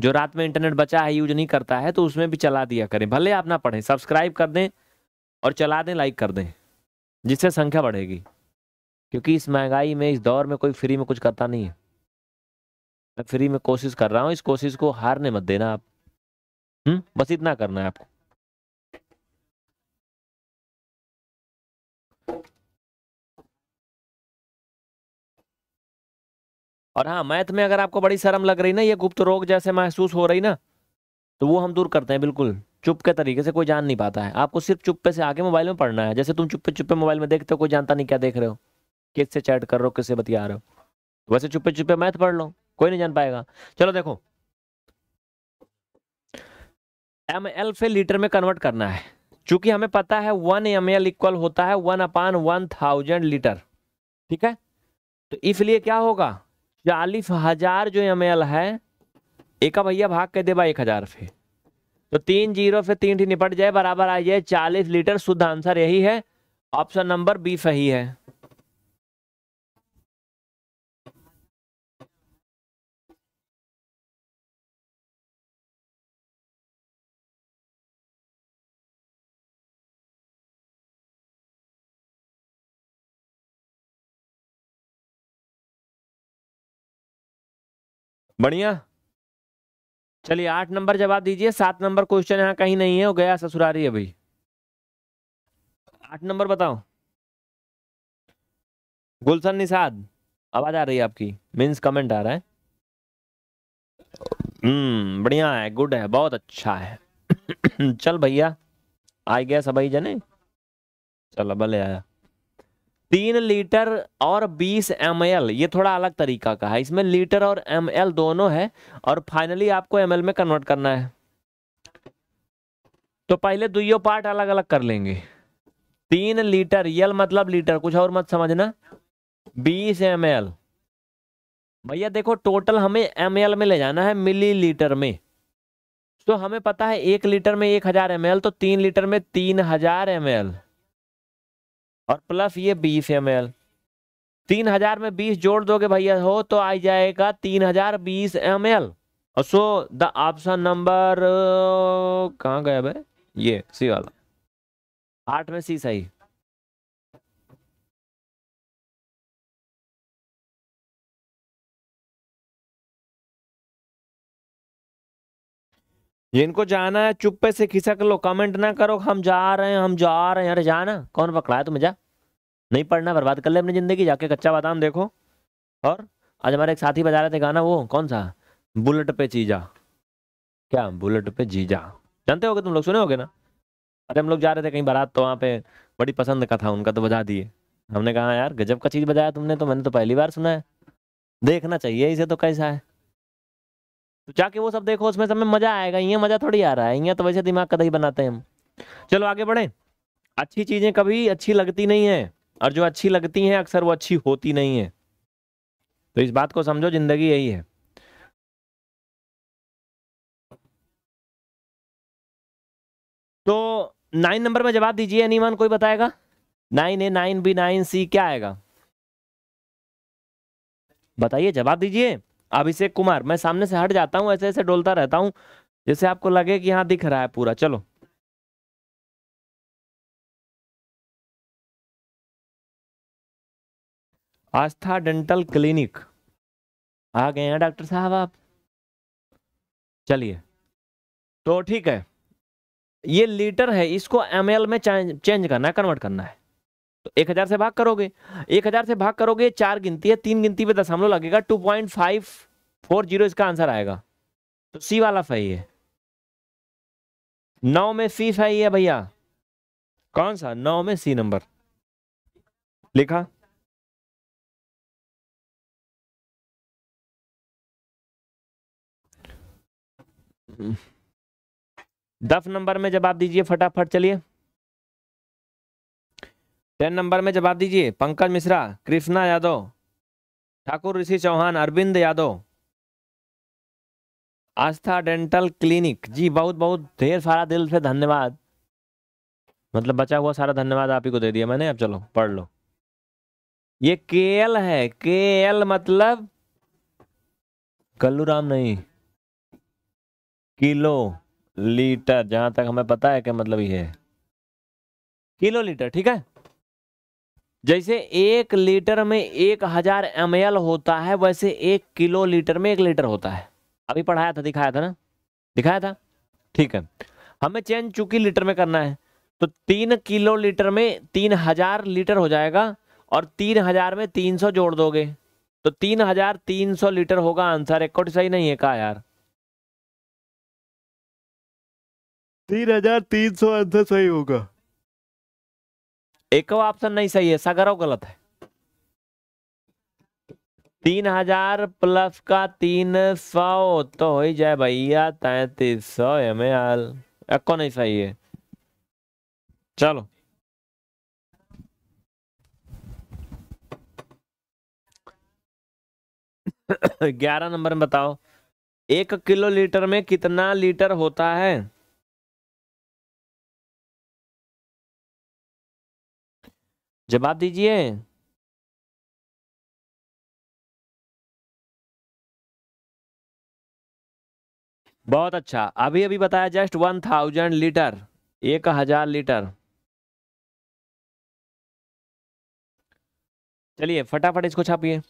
जो रात में इंटरनेट बचा है यूज नहीं करता है तो उसमें भी चला दिया करें भले आप ना पढ़ें सब्सक्राइब कर दें और चला दें लाइक कर दें जिससे संख्या बढ़ेगी क्योंकि इस महंगाई में इस दौर में कोई फ्री में कुछ करता नहीं है मैं फ्री में कोशिश कर रहा हूँ इस कोशिश को हारने मत देना आप हुँ? हम्म, बस इतना करना है आपको और हाँ मैथ में अगर आपको बड़ी शर्म लग रही ना ये गुप्त रोग जैसे महसूस हो रही ना तो वो हम दूर करते हैं बिल्कुल चुप के तरीके से कोई जान नहीं पाता है आपको सिर्फ चुप्पे से आगे मोबाइल में पढ़ना है जैसे तुम चुप्पे चुप्पे मोबाइल में देखते हो कोई जानता नहीं क्या देख रहे हो किससे चैट कर रहे हो किससे बतिया रहे हो तो वैसे चुप्पे चुप्पे मैथ पढ़ लो कोई नहीं जान पाएगा चलो देखो एम एल से लीटर में कन्वर्ट करना है चूंकि हमें पता है वन एम एल इक्वल होता है वन अपान वन थाउजेंड लीटर ठीक है तो इसलिए क्या होगा चालीस हजार जो एम एल है एक भैया भाग के देबा एक हजार से तो तीन जीरो से तीन निपट जाए बराबर आ जाए चालीस लीटर शुद्ध आंसर यही है ऑप्शन नंबर बी सही है बढ़िया चलिए आठ नंबर जवाब दीजिए सात नंबर क्वेश्चन यहाँ कहीं नहीं है वो गया ससुरारी है भाई आठ नंबर बताओ गुलशन निषाद आवाज आ रही है आपकी मीन्स कमेंट आ रहा है हम्म बढ़िया है गुड है बहुत अच्छा है चल भैया आ गया सभी जने चलो भले आया तीन लीटर और बीस एम ये थोड़ा अलग तरीका का है इसमें लीटर और एम दोनों है और फाइनली आपको एम में कन्वर्ट करना है तो पहले दुयो पार्ट अलग अलग कर लेंगे तीन लीटर यल मतलब लीटर कुछ और मत समझना बीस एम भैया देखो टोटल हमें एम में ले जाना है मिली लीटर में तो हमें पता है एक लीटर में एक हजार एम तो तीन लीटर में तीन हजार एम और प्लस ये बीस एम एल तीन हजार में बीस जोड़ दोगे भैया हो तो आ जाएगा तीन हजार बीस M L so the option number कहाँ गया भाई ये सी वाला आठ में सी सही जिनको जाना है चुप्पे से खिसक लो कमेंट ना करो हम जा रहे हैं हम जा रहे हैं अरे जाना कौन पकड़ा है तुम्हें जा नहीं पढ़ना बर्बाद कर ले अपनी ज़िंदगी जाके कच्चा बादाम देखो और आज हमारे एक साथी बजा रहे थे गाना वो कौन सा बुलेट पे चीजा क्या बुलेट पे जीजा जानते हो तुम लोग सुने होगे ना अरे हम लोग जा रहे थे कहीं बारात तो वहाँ पे बड़ी पसंद का था उनका तो बजा दिए हमने कहा हाँ यार गजब का चीज़ बजाया तुमने तो मैंने तो पहली बार सुना है देखना चाहिए इसे तो कैसा है तो जाके वो सब देखो उसमें सब में मजा आएगा ये मजा थोड़ी आ रहा है यहाँ तो वैसे दिमाग का दही बनाते हैं हम चलो आगे बढ़े अच्छी चीजें कभी अच्छी लगती नहीं है और जो अच्छी लगती हैं अक्सर वो अच्छी होती नहीं है तो इस बात को समझो जिंदगी यही है तो नाइन नंबर में जवाब दीजिए अनिमान कोई बताएगा nine A nine B nine C क्या आएगा बताइए जवाब दीजिए अभिषेक कुमार मैं सामने से हट जाता हूँ ऐसे ऐसे डोलता रहता हूँ जैसे आपको लगे कि यहाँ दिख रहा है पूरा चलो आस्था डेंटल क्लिनिक आ गए हैं डॉक्टर साहब आप चलिए तो ठीक है ये लीटर है इसको एम में चेंज करना है कन्वर्ट करना है तो एक हजार से भाग करोगे एक हजार से भाग करोगे चार गिनती है तीन गिनती पे दशमलव लगेगा two point five four zero इसका आंसर आएगा तो सी वाला सही है नौ में सी सही है भैया कौन सा नौ में सी नंबर लिखा दस नंबर में जवाब दीजिए फटाफट चलिए टेन नंबर में जवाब दीजिए पंकज मिश्रा कृष्णा यादव ठाकुर ऋषि चौहान अरविंद यादव आस्था डेंटल क्लिनिक जी बहुत बहुत ढेर सारा दिल से धन्यवाद मतलब बचा हुआ सारा धन्यवाद आप ही को दे दिया मैंने अब चलो पढ़ लो ये के एल है के एल मतलब कल्लू राम नहीं किलो लीटर जहां तक हमें पता है क्या मतलब ये है किलो लीटर ठीक है जैसे एक लीटर में एक हजार एम होता है वैसे एक किलो लीटर में एक लीटर होता है अभी पढ़ाया था दिखाया था ना दिखाया था ठीक है हमें चेंज चूंकि लीटर में करना है तो तीन किलो लीटर में तीन हजार लीटर हो जाएगा और तीन हजार में तीन सौ जोड़ दोगे तो तीन हजार तीन सौ लीटर होगा आंसर एक कोट सही नहीं है कहा यार तीन हजार तीन सौ आंसर सही होगा एक ऑप्शन नहीं सही है सगरों गलत है तीन हजार प्लस का तीन सौ तो हो ही जाए भैया तैतीस सौ एम एल एक नहीं सही है चलो ग्यारह नंबर में बताओ एक किलो लीटर में कितना लीटर होता है जवाब दीजिए बहुत अच्छा अभी अभी बताया जस्ट वन थाउजेंड लीटर एक हजार लीटर चलिए फटाफट इसको छापिए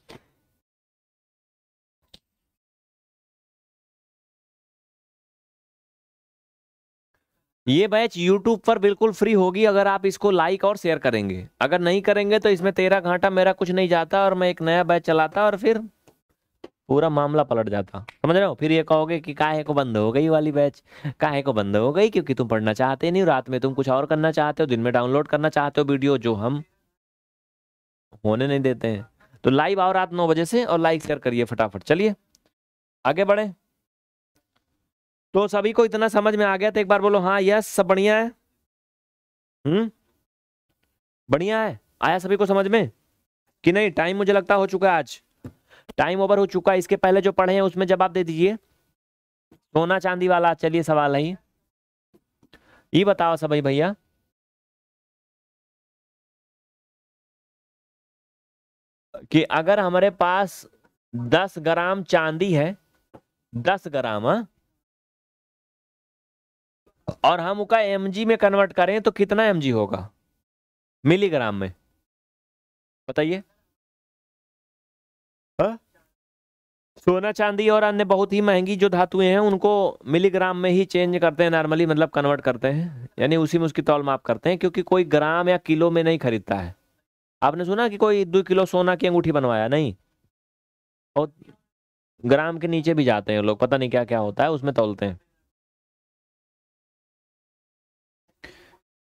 ये बैच यूट्यूब पर बिल्कुल फ्री होगी अगर आप इसको लाइक और शेयर करेंगे अगर नहीं करेंगे तो इसमें तेरा घाटा मेरा कुछ नहीं जाता और मैं एक नया बैच चलाता और फिर पूरा मामला पलट जाता समझ रहे हो फिर ये कहोगे कि काहे को बंद हो गई वाली बैच काहे को बंद हो गई क्योंकि तुम पढ़ना चाहते नहीं रात में तुम कुछ और करना चाहते हो दिन में डाउनलोड करना चाहते हो वीडियो जो हम होने नहीं देते हैं तो लाइव आओ रात नौ बजे से और लाइक शेयर करिए फटाफट चलिए आगे बढ़े तो सभी को इतना समझ में आ गया तो एक बार बोलो हाँ यस सब बढ़िया है हम्म बढ़िया है आया सभी को समझ में कि नहीं टाइम मुझे लगता हो चुका है आज टाइम ओवर हो चुका है इसके पहले जो पढ़े हैं उसमें जवाब दे दीजिए सोना चांदी वाला चलिए सवाल है ये बताओ सभी भैया कि अगर हमारे पास दस ग्राम चांदी है दस ग्राम हाँ और हम उसका एम में कन्वर्ट करें तो कितना एम होगा मिलीग्राम में बताइए हाँ? सोना चांदी और अन्य बहुत ही महंगी जो धातुएं हैं उनको मिलीग्राम में ही चेंज करते हैं नॉर्मली मतलब कन्वर्ट करते हैं यानी उसी में उसकी तौल माप करते हैं क्योंकि कोई ग्राम या किलो में नहीं खरीदता है आपने सुना कि कोई दो किलो सोना की अंगूठी बनवाया नहीं और ग्राम के नीचे भी जाते हैं लोग पता नहीं क्या क्या होता है उसमें तोलते हैं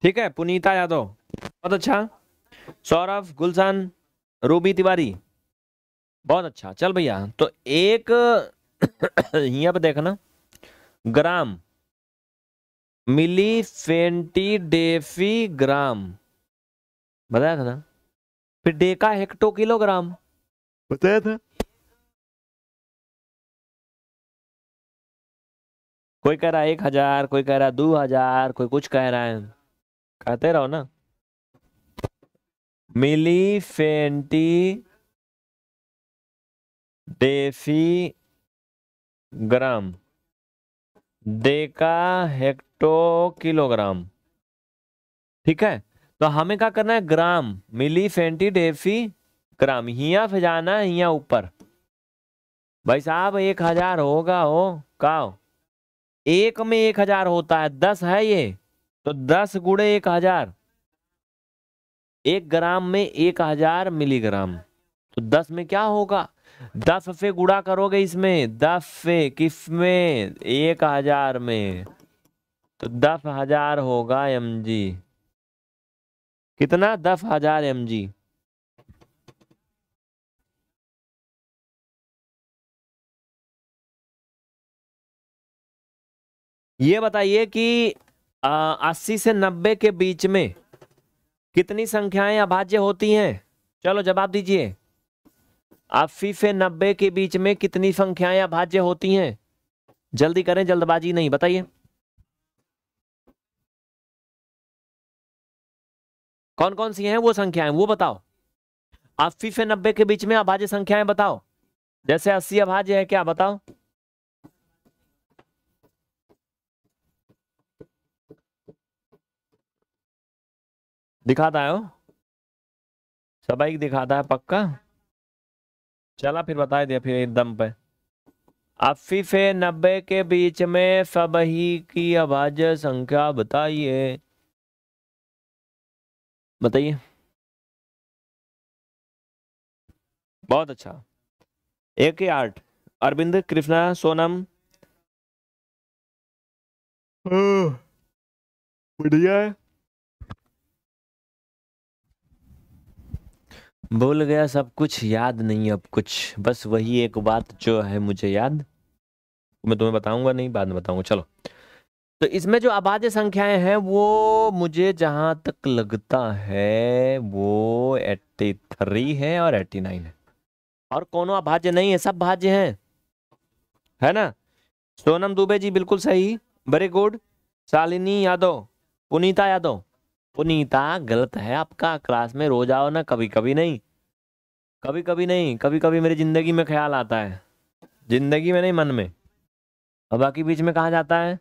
ठीक है पुनीता यादव बहुत अच्छा सौरभ गुलशन रूबी तिवारी बहुत अच्छा चल भैया तो एक यहाँ पर देखना ग्राम मिली फेंटी डेफी ग्राम बताया था ना फिर डेका हेक्टो किलोग्राम बताया था कोई कह रहा है एक हजार कोई कह रहा है दो हजार कोई कुछ कह रहा है खाते रहो ना milli centi deci gram deca hecto kilogram ठीक है तो हमें क्या करना है ग्राम मिली फेंटी डेफी ग्राम हिया फिजाना है हिया ऊपर भाई साहब एक हजार होगा हो का एक में एक हजार होता है दस है ये तो दस गुड़े एक हजार एक ग्राम में एक हजार मिलीग्राम तो दस में क्या होगा दस फे गुड़ा करोगे इसमें दस से किस में एक हजार में तो दस हजार होगा एम जी कितना दस हजार एम जी ये बताइए कि अस्सी से नब्बे के बीच में कितनी संख्याएं अभाज्य होती हैं चलो जवाब दीजिए अस्सी से नब्बे के बीच में कितनी संख्याएं अभाज्य होती हैं जल्दी करें जल्दबाजी नहीं बताइए कौन कौन सी हैं वो संख्याएं वो बताओ अस्सी से नब्बे के बीच में अभाज्य संख्याएं बताओ जैसे अस्सी अभाज्य है क्या बताओ दिखाता है वो एक दिखाता है पक्का चला फिर बता दिया फिर एक दम पे अफी फे नब्बे के बीच में सबही की आवाज संख्या बताइए बताइए बहुत अच्छा एक ही आठ अरविंद कृष्णा सोनम हाँ, बढ़िया है भूल गया सब कुछ याद नहीं अब कुछ बस वही एक बात जो है मुझे याद मैं तुम्हें बताऊंगा नहीं बाद में बताऊंगा चलो तो इसमें जो अभाज्य संख्याएं हैं वो मुझे जहां तक लगता है वो एट्टी थ्री है और एट्टी नाइन है और कोनो अभाज्य नहीं है सब भाज्य हैं है ना सोनम दुबे जी बिल्कुल सही वेरी गुड शालिनी यादव पुनीता यादव पुनीता गलत है आपका क्लास में रोज आओ ना कभी कभी नहीं कभी कभी नहीं कभी कभी मेरी ज़िंदगी में ख्याल आता है ज़िंदगी में नहीं मन में और बाकी बीच में कहा जाता है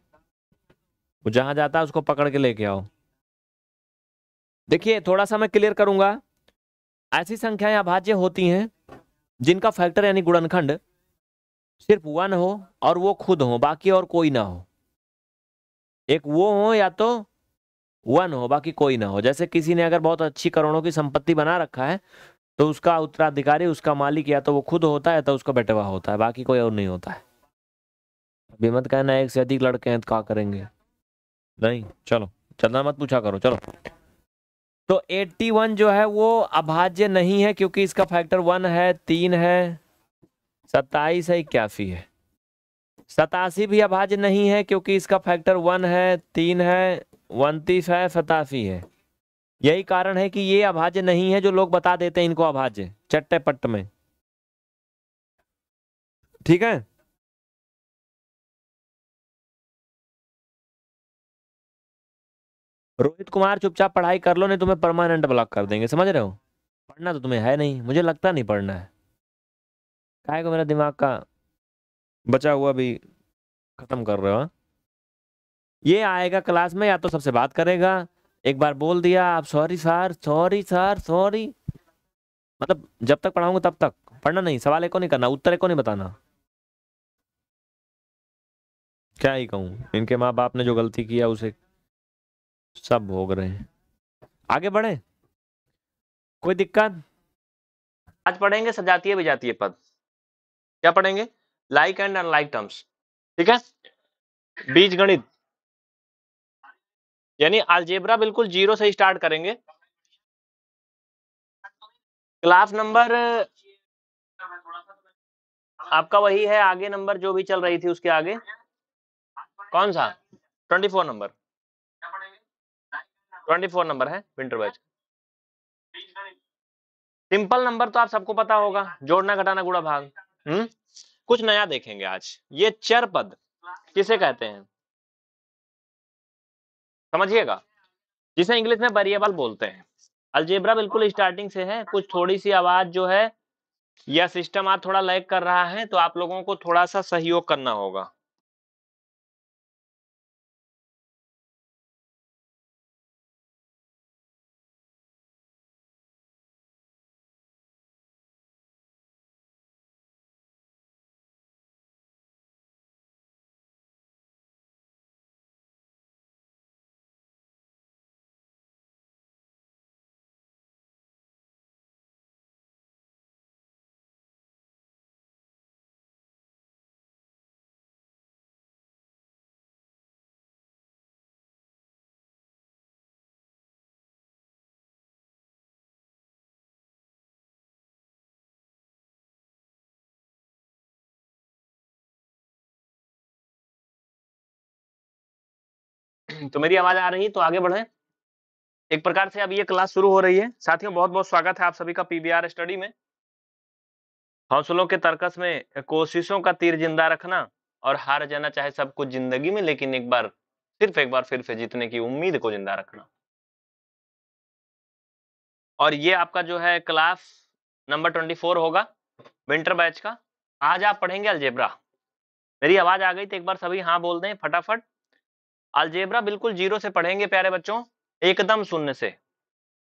वो जहां जाता है उसको पकड़ के लेके आओ देखिए थोड़ा सा मैं क्लियर करूंगा ऐसी संख्याएं अभाज्य होती हैं जिनका फैक्टर यानी गुणनखंड सिर्फ वन हो और वो खुद हो बाकी और कोई ना हो एक वो हो या तो वन हो बाकी कोई ना हो जैसे किसी ने अगर बहुत अच्छी करोड़ों की संपत्ति बना रखा है तो उसका उत्तराधिकारी उसका मालिक या तो वो खुद होता है तो उसका बेटवा होता है बाकी कोई और नहीं होता है अभी मत कहना एक से अधिक लड़के हैं तो क्या करेंगे नहीं चलो चलना मत पूछा करो चलो तो 81 जो है वो अभाज्य नहीं है क्योंकि इसका फैक्टर वन है तीन है सत्ताईस है इक्यासी है सतासी भी अभाज्य नहीं है क्योंकि इसका फैक्टर वन है तीन है उनतीस है सतासी है यही कारण है कि ये अभाज्य नहीं है जो लोग बता देते हैं इनको अभाज्य चट्टे पट्ट में ठीक है रोहित कुमार चुपचाप पढ़ाई कर लो नहीं तुम्हें परमानेंट ब्लॉक कर देंगे समझ रहे हो पढ़ना तो तुम्हें है नहीं मुझे लगता नहीं पढ़ना है काय को मेरा दिमाग का बचा हुआ भी खत्म कर रहे हो हाँ? ये आएगा क्लास में या तो सबसे बात करेगा एक बार बोल दिया आप sorry sir sorry sir sorry मतलब जब तक पढ़ाऊंगा तब तक पढ़ना नहीं सवाल एक को नहीं करना उत्तर एक को नहीं बताना क्या ही कहूँ इनके माँ बाप ने जो गलती किया उसे सब भोग रहे हैं आगे बढ़े कोई दिक्कत आज पढ़ेंगे सजातीय विजातीय पद क्या पढ़ेंगे लाइक एंड अनलाइक टर्म्स ठीक है बीज गणित यानी अलजेबरा बिल्कुल जीरो से स्टार्ट करेंगे क्लास नंबर आपका वही है आगे नंबर जो भी चल रही थी उसके आगे कौन सा twenty four number twenty four number है विंटर बैच सिंपल नंबर तो आप सबको पता होगा जोड़ना घटाना गुड़ा भाग हम्म कुछ नया देखेंगे आज ये चर पद किसे कहते हैं समझिएगा जिसे इंग्लिश में वेरिएबल बोलते हैं अलजेब्रा बिल्कुल स्टार्टिंग से है कुछ थोड़ी सी आवाज जो है या सिस्टम आज थोड़ा लैग कर रहा है तो आप लोगों को थोड़ा सा सहयोग करना होगा तो मेरी आवाज आ रही है तो आगे बढ़े एक प्रकार से अब ये क्लास शुरू हो रही है साथियों बहुत बहुत स्वागत है आप सभी का पीबीआर स्टडी में हौसलों के तर्कस में कोशिशों का तीर जिंदा रखना और हार जाना चाहे सब कुछ जिंदगी में लेकिन एक बार सिर्फ एक बार फिर से जीतने की उम्मीद को जिंदा रखना और ये आपका जो है क्लास नंबर ट्वेंटी फोर होगा विंटर बैच का आज आप पढ़ेंगे अलजेब्रा मेरी आवाज आ गई तो एक बार सभी हाँ बोल दें फटाफट अलजेबरा बिल्कुल जीरो से पढ़ेंगे प्यारे बच्चों एकदम शून्य से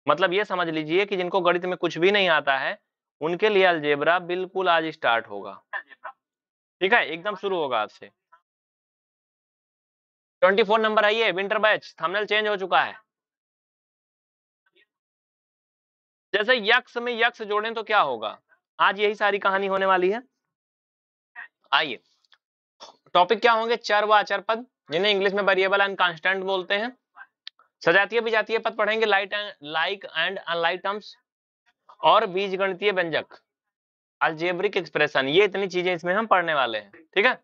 मतलब ये समझ लीजिए कि जिनको गणित में कुछ भी नहीं आता है उनके लिए अलजेबरा बिल्कुल आज स्टार्ट होगा ठीक है एकदम शुरू होगा आज से ट्वेंटी फोर नंबर आइए विंटर बैच थंबनेल चेंज हो चुका है जैसे यक्ष में यक्ष जोड़ें तो क्या होगा आज यही सारी कहानी होने वाली है आइए टॉपिक क्या होंगे चर व अचर पद जिन्हें इंग्लिश में वेरिएबल एंड कांस्टेंट बोलते हैं सजातीय विजातीय पद पढ़ेंगे like and like and unlike terms और बीज गणितीय व्यंजक अल्जेब्रिक एक्सप्रेशन ये इतनी चीजें इसमें हम पढ़ने वाले हैं ठीक है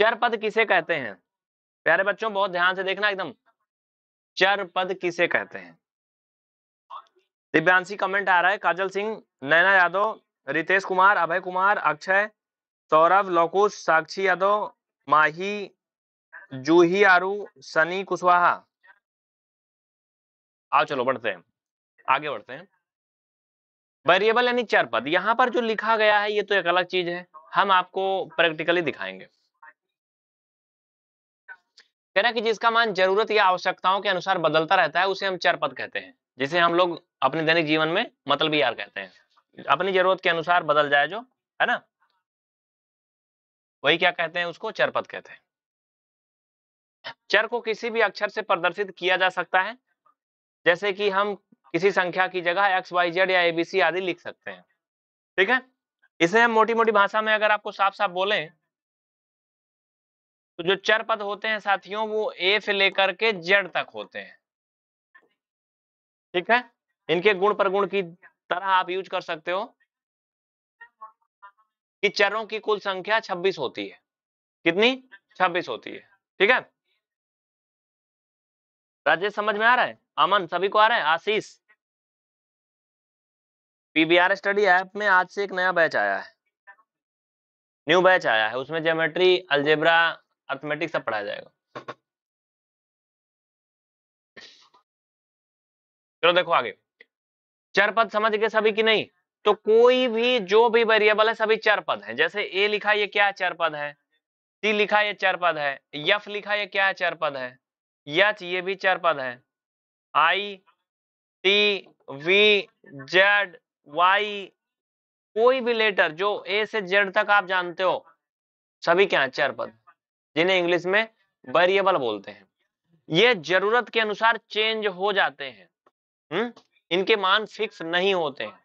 चर पद किसे कहते हैं प्यारे बच्चों बहुत ध्यान से देखना एकदम चर पद किसे कहते हैं दिव्यांशी कमेंट आ रहा है काजल सिंह नैना यादव रितेश कुमार अभय कुमार अक्षय सौरभ लोकुश साक्षी यादव माही जूही आरु सनी कुशवाहा आओ चलो बढ़ते हैं आगे बढ़ते हैं वेरिएबल यानी चार पद यहां पर जो लिखा गया है ये तो एक अलग चीज है हम आपको प्रैक्टिकली दिखाएंगे कह रहा कि जिसका मान जरूरत या आवश्यकताओं के अनुसार बदलता रहता है उसे हम चार पद कहते हैं जिसे हम लोग अपने दैनिक जीवन में मतलब यार कहते हैं अपनी जरूरत के अनुसार बदल जाए जो है ना वही क्या कहते हैं उसको चरपद कहते हैं चर को किसी भी अक्षर से प्रदर्शित किया जा सकता है जैसे कि हम किसी संख्या की जगह एक्स वाई जेड या एबीसी आदि लिख सकते हैं ठीक है इसे हम मोटी मोटी भाषा में अगर आपको साफ साफ बोले तो जो चर पद होते हैं साथियों वो ए से लेकर के जेड तक होते हैं ठीक है इनके गुण प्रगुण की तरह आप यूज कर सकते हो कि चरों की कुल संख्या 26 होती है कितनी 26 होती है ठीक है राजेश समझ में आ रहा है अमन सभी को आ रहा है आशीष पीबीआर स्टडी ऐप में आज से एक नया बैच आया है न्यू बैच आया है उसमें ज्योमेट्री अल्जेब्रा अर्थमेटिक सब पढ़ाया जाएगा चलो देखो आगे चरपद समझ गए सभी की नहीं तो कोई भी जो भी वेरिएबल है सभी चार पद है जैसे ए लिखा ये क्या चार पद है सी लिखा ये चार पद है यफ लिखा ये क्या चार पद है यच ये भी चार पद है I T V Z Y कोई भी लेटर जो ए से जेड तक आप जानते हो सभी क्या चार पद जिन्हें इंग्लिश में वेरिएबल बोलते हैं ये जरूरत के अनुसार चेंज हो जाते हैं हम्म इनके मान फिक्स नहीं होते हैं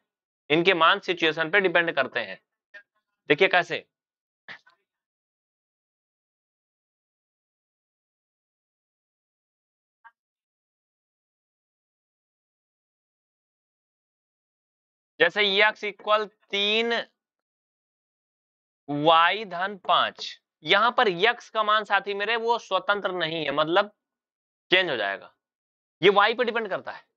इनके मान सिचुएशन पे डिपेंड करते हैं देखिए कैसे जैसे यक्स इक्वल तीन वाई धन पांच यहां पर यक्स का मान साथी मेरे वो स्वतंत्र नहीं है मतलब चेंज हो जाएगा ये वाई पे डिपेंड करता है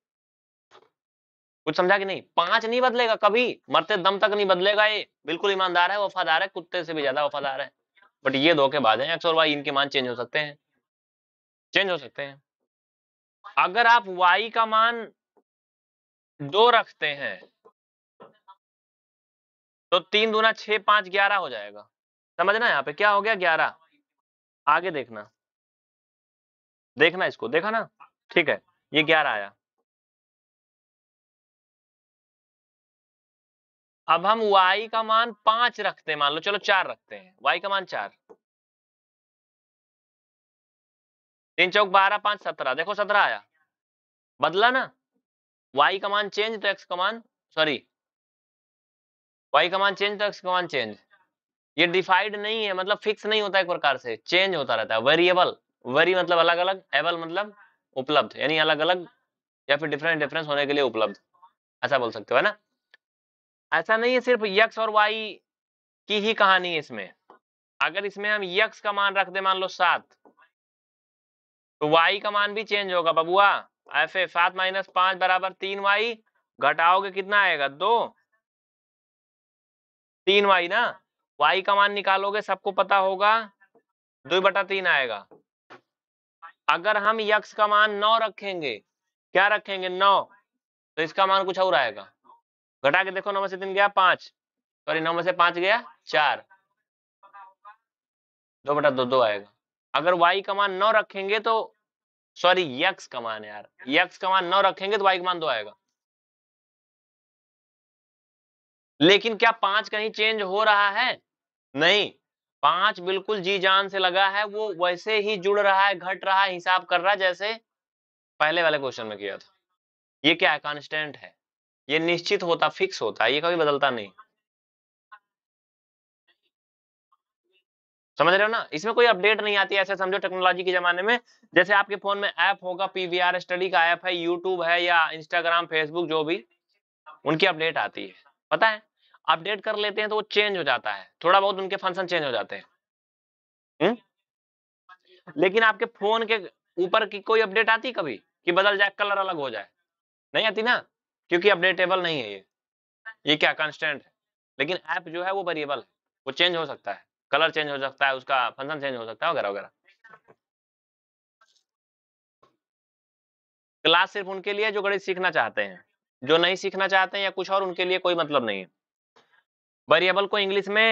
कुछ समझा कि नहीं पांच नहीं बदलेगा कभी मरते दम तक नहीं बदलेगा ये बिल्कुल ईमानदार है वफादार है कुत्ते से भी ज्यादा वफादार है बट ये बाद है एक्स और वाई इनके मान चेंज हो सकते हैं चेंज हो सकते हैं अगर आप वाई का मान दो रखते हैं तो तीन दूना छह पांच ग्यारह हो जाएगा समझना यहाँ पे क्या हो गया ग्यारह आगे देखना देखना इसको देखा ना ठीक है ये ग्यारह आया अब हम y का मान पांच रखते हैं मान लो चलो चार रखते हैं y का मान चार तीन चौक बारह पांच सत्रह देखो सत्रह आया बदला ना y का मान चेंज तो x का मान सॉरी y का मान चेंज तो x का मान चेंज ये डिफाइड नहीं है मतलब फिक्स नहीं होता एक प्रकार से चेंज होता रहता है वेरिएबल वेरी मतलब अलग अलग एबल मतलब उपलब्ध यानी अलग अलग या फिर डिफरेंट डिफरेंस होने के लिए उपलब्ध ऐसा बोल सकते हो है ना ऐसा नहीं है सिर्फ यक्स और वाई की ही कहानी है इसमें अगर इसमें हम यक्स का मान रख दे मान लो सात तो वाई का मान भी चेंज होगा बबुआ ऐसे सात माइनस पांच बराबर तीन वाई घटाओगे कितना आएगा दो तीन वाई ना वाई का मान निकालोगे सबको पता होगा दो बटा तीन आएगा अगर हम यक्स का मान नौ रखेंगे क्या रखेंगे नौ तो इसका मान कुछ और आएगा घटा के देखो नौ से तीन गया पांच सॉरी नौ से पांच गया चार दो बटा दो दो आएगा अगर y का मान नौ रखेंगे तो सॉरी यक्स का मान यार यक्स का मान नौ रखेंगे तो y का मान दो आएगा लेकिन क्या पांच कहीं चेंज हो रहा है नहीं पांच बिल्कुल जी जान से लगा है वो वैसे ही जुड़ रहा है घट रहा है हिसाब कर रहा है जैसे पहले वाले क्वेश्चन में किया था ये क्या है कॉन्स्टेंट है ये निश्चित होता फिक्स होता है ये कभी बदलता नहीं समझ रहे हो ना इसमें कोई अपडेट नहीं आती ऐसे समझो टेक्नोलॉजी के जमाने में जैसे आपके फोन में ऐप होगा पीवीआर स्टडी का ऐप है यूट्यूब है या इंस्टाग्राम फेसबुक जो भी उनकी अपडेट आती है पता है अपडेट कर लेते हैं तो वो चेंज हो जाता है थोड़ा बहुत उनके फंक्शन चेंज हो जाते हैं लेकिन आपके फोन के ऊपर की कोई अपडेट आती कभी कि बदल जाए कलर अलग हो जाए नहीं आती ना क्योंकि अपडेटेबल नहीं है ये ये क्या कंस्टेंट है लेकिन ऐप जो है वो वेरिएबल है वो चेंज हो सकता है कलर चेंज हो सकता है उसका फंक्शन चेंज हो सकता है वगैरह वगैरह क्लास सिर्फ उनके लिए जो गणित सीखना चाहते हैं जो नहीं सीखना चाहते हैं या कुछ और उनके लिए कोई मतलब नहीं है वेरिएबल को इंग्लिश में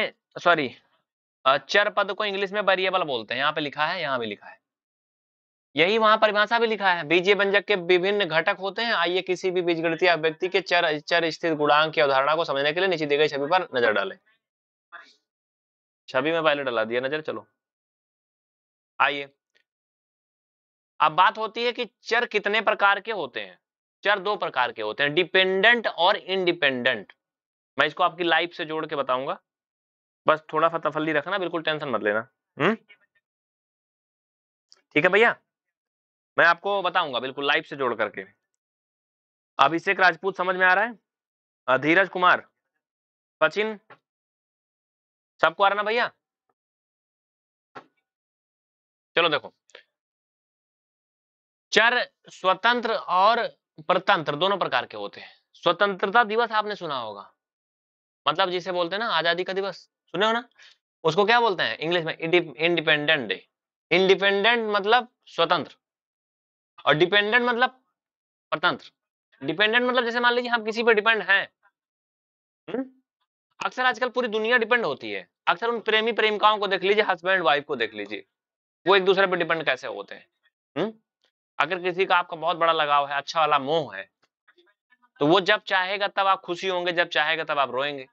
सॉरी चर पद को इंग्लिश में वेरिएबल बोलते हैं यहाँ पे लिखा है यहाँ भी लिखा है यही वहां परिभाषा भी लिखा है बीजीय व्यंजक के विभिन्न घटक होते हैं आइए किसी भी बीजगणितीय अभिव्यक्ति के चर चर स्थित गुणांक की अवधारणा को समझने के लिए नीचे दी गई छवि पर नजर डालें छवि में पहले डाला दिया नजर चलो आइए अब बात होती है कि चर कितने प्रकार के होते हैं चर दो प्रकार के होते हैं डिपेंडेंट और इनडिपेंडेंट मैं इसको आपकी लाइफ से जोड़ के बताऊंगा बस थोड़ा सा तफल्ली रखना बिल्कुल टेंशन मत लेना हम्म ठीक है भैया मैं आपको बताऊंगा बिल्कुल लाइव से जोड़ करके अभिषेक राजपूत समझ में आ रहा है धीरज कुमार सचिन सबको आ रहा ना भैया चलो देखो चर स्वतंत्र और प्रतंत्र दोनों प्रकार के होते हैं स्वतंत्रता दिवस आपने सुना होगा मतलब जिसे बोलते हैं ना आजादी का दिवस सुने हो ना उसको क्या बोलते हैं इंग्लिश में इंडिपेंडेंट डे इंडिपेंडेंट मतलब स्वतंत्र और डिपेंडेंट मतलब परतंत्र डिपेंडेंट मतलब जैसे मान लीजिए हम किसी पर डिपेंड हैं अक्सर आजकल पूरी दुनिया डिपेंड होती है अक्सर उन प्रेमी प्रेमिकाओं को देख लीजिए हस्बैंड वाइफ को देख लीजिए वो एक दूसरे पर डिपेंड कैसे होते हैं अगर किसी का आपका बहुत बड़ा लगाव है अच्छा वाला मोह है तो वो जब चाहेगा तब आप खुशी होंगे जब चाहेगा तब आप रोएंगे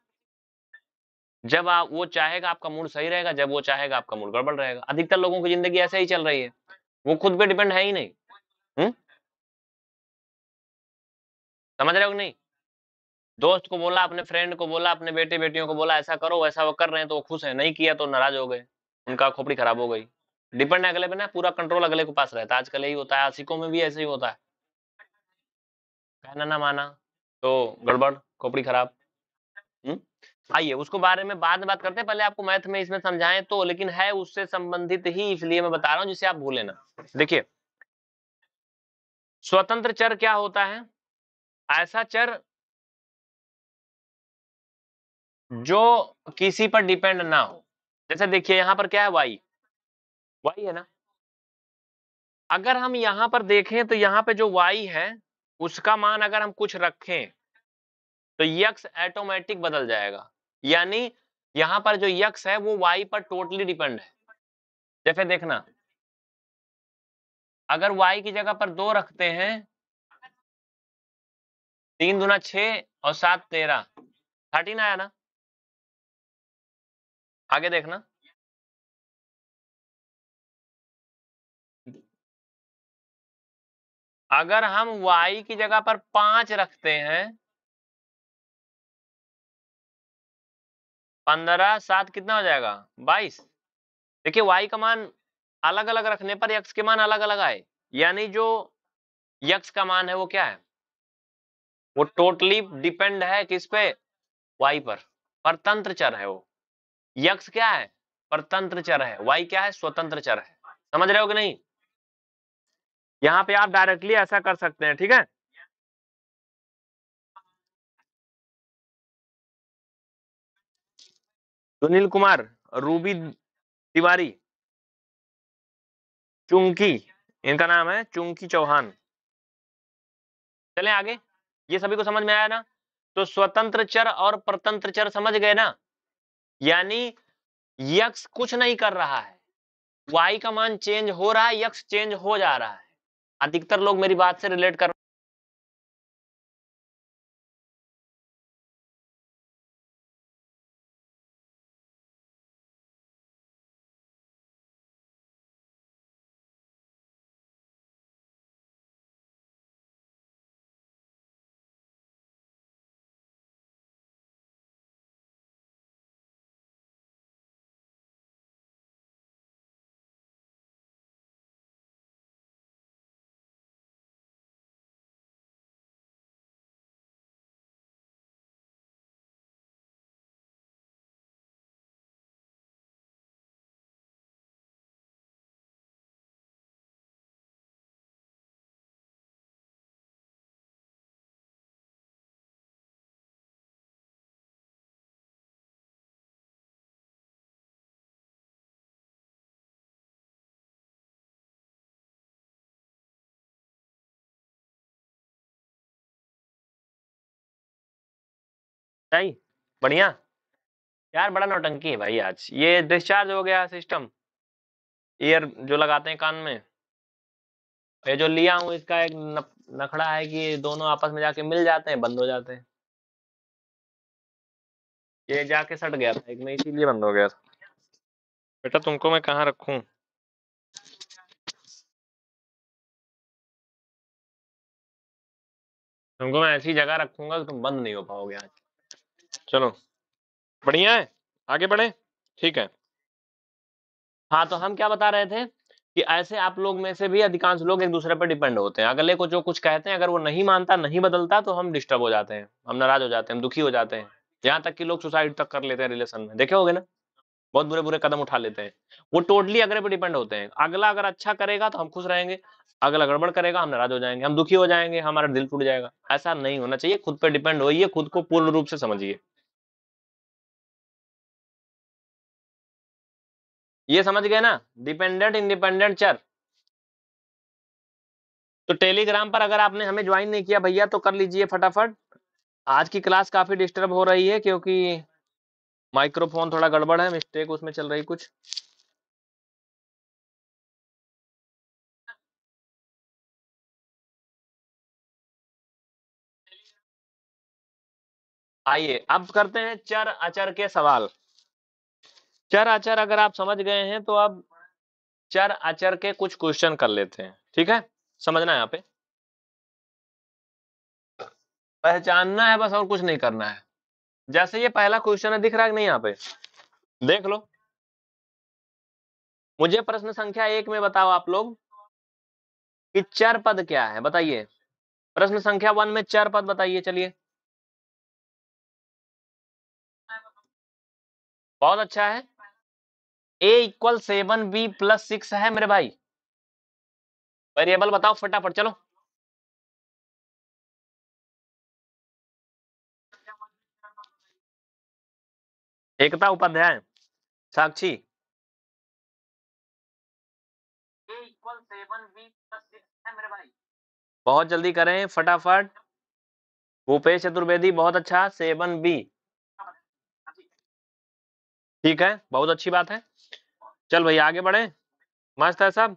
जब आप वो चाहेगा आपका मूड सही रहेगा जब वो चाहेगा आपका मूड गड़बड़ रहेगा अधिकतर लोगों की जिंदगी ऐसे ही चल रही है वो खुद पे डिपेंड है ही नहीं हम्म? समझ रहे हो नहीं? दोस्त को बोला, अपने फ्रेंड को बोला, अपने बेटे-बेटियों को बोला ऐसा करो, वैसा वो कर रहे हैं तो वो खुश है नहीं किया तो नाराज़ हो गए, उनका खोपड़ी खराब हो गई। डिपेंड है अगले पे ना पूरा कंट्रोल अगले के पास रहता है, आजकल यही होता है, आशिकों में भी ऐसे ही होता है। कहना ना माना, तो गड़बड़, खोपड़ी खराब। हम्म? आइए उसको बारे में बाद में बात करते हैं, पहले आपको मैथ में इसमें समझाएं तो लेकिन है उससे संबंधित ही इसलिए मैं बता रहा हूँ जिसे आप भूलें ना। देखिए स्वतंत्र चर क्या होता है ऐसा चर जो किसी पर डिपेंड ना हो जैसे देखिए यहां पर क्या है वाई वाई है ना अगर हम यहां पर देखें तो यहां पे जो वाई है उसका मान अगर हम कुछ रखें तो यक्स ऑटोमेटिक बदल जाएगा यानी यहां पर जो यक्स है वो वाई पर टोटली डिपेंड है जैसे देखना अगर y की जगह पर दो रखते हैं तीन दुना छ और सात तेरह थर्टीन आया ना आगे देखना अगर हम y की जगह पर पांच रखते हैं पंद्रह सात कितना हो जाएगा बाईस देखिए y का मान अलग अलग रखने पर यक्ष के मान अलग अलग आए यानी जो यक्ष का मान है वो क्या है वो टोटली डिपेंड है किस पे वाई पर परतंत्र चर है वो यक्ष क्या है परतंत्र चर है वाई क्या है स्वतंत्र चर है समझ रहे हो कि नहीं यहां पे आप डायरेक्टली ऐसा कर सकते हैं ठीक है सुनील कुमार रूबी तिवारी चुंकी इनका नाम है चुंकी चौहान चले आगे ये सभी को समझ में आया ना तो स्वतंत्र चर और परतंत्र चर समझ गए ना यानी यक्ष कुछ नहीं कर रहा है वाई का मान चेंज हो रहा है यक्ष चेंज हो जा रहा है अधिकतर लोग मेरी बात से रिलेट कर सही बढ़िया यार बड़ा नौटंकी है भाई आज ये डिस्चार्ज हो गया सिस्टम ईयर जो लगाते हैं कान में ये जो लिया हूँ इसका एक नखड़ा है कि दोनों आपस में जाके मिल जाते हैं बंद हो जाते हैं ये जाके सट गया था एक में इसीलिए बंद हो गया था बेटा तुमको मैं कहाँ रखूँ तुमको मैं ऐसी जगह रखूंगा कि तुम बंद नहीं हो पाओगे आज चलो बढ़िया है आगे बढ़े ठीक है हाँ तो हम क्या बता रहे थे कि ऐसे आप लोग में से भी अधिकांश लोग एक दूसरे पर डिपेंड होते हैं अगले को जो कुछ कहते हैं अगर वो नहीं मानता नहीं बदलता तो हम डिस्टर्ब हो जाते हैं हम नाराज हो जाते हैं हम दुखी हो जाते हैं यहाँ तक कि लोग सुसाइड तक कर लेते हैं रिलेशन में देखे होगे ना बहुत बुरे बुरे कदम उठा लेते हैं वो टोटली अगले पर डिपेंड होते हैं अगला अगर अच्छा करेगा तो हम खुश रहेंगे अगला गड़बड़ करेगा हम नाराज हो जाएंगे हम दुखी हो जाएंगे हमारा दिल टूट जाएगा ऐसा नहीं होना चाहिए खुद पर डिपेंड होइए खुद को पूर्ण रूप से समझिए ये समझ गए ना डिपेंडेंट इंडिपेंडेंट चर तो टेलीग्राम पर अगर आपने हमें ज्वाइन नहीं किया भैया तो कर लीजिए फटाफट आज की क्लास काफी डिस्टर्ब हो रही है क्योंकि माइक्रोफोन थोड़ा गड़बड़ है मिस्टेक उसमें चल रही कुछ आइए अब करते हैं चर अचर के सवाल चर आचर अगर आप समझ गए हैं तो अब चर आचर के कुछ क्वेश्चन कर लेते हैं ठीक है समझना है यहाँ पे पहचानना है बस और कुछ नहीं करना है जैसे ये पहला क्वेश्चन है दिख रहा है नहीं यहाँ पे देख लो मुझे प्रश्न संख्या एक में बताओ आप लोग कि चर पद क्या है बताइए प्रश्न संख्या वन में चर पद बताइए चलिए बहुत अच्छा है A equal seven B plus six है मेरे भाई वेरिएबल बताओ फटाफट चलो एकता उपाध्याय साक्षी बहुत जल्दी करें फटाफट भूपेश चतुर्वेदी बहुत अच्छा सेवन बी ठीक है बहुत अच्छी बात है चल भैया आगे बढ़े मस्त है सब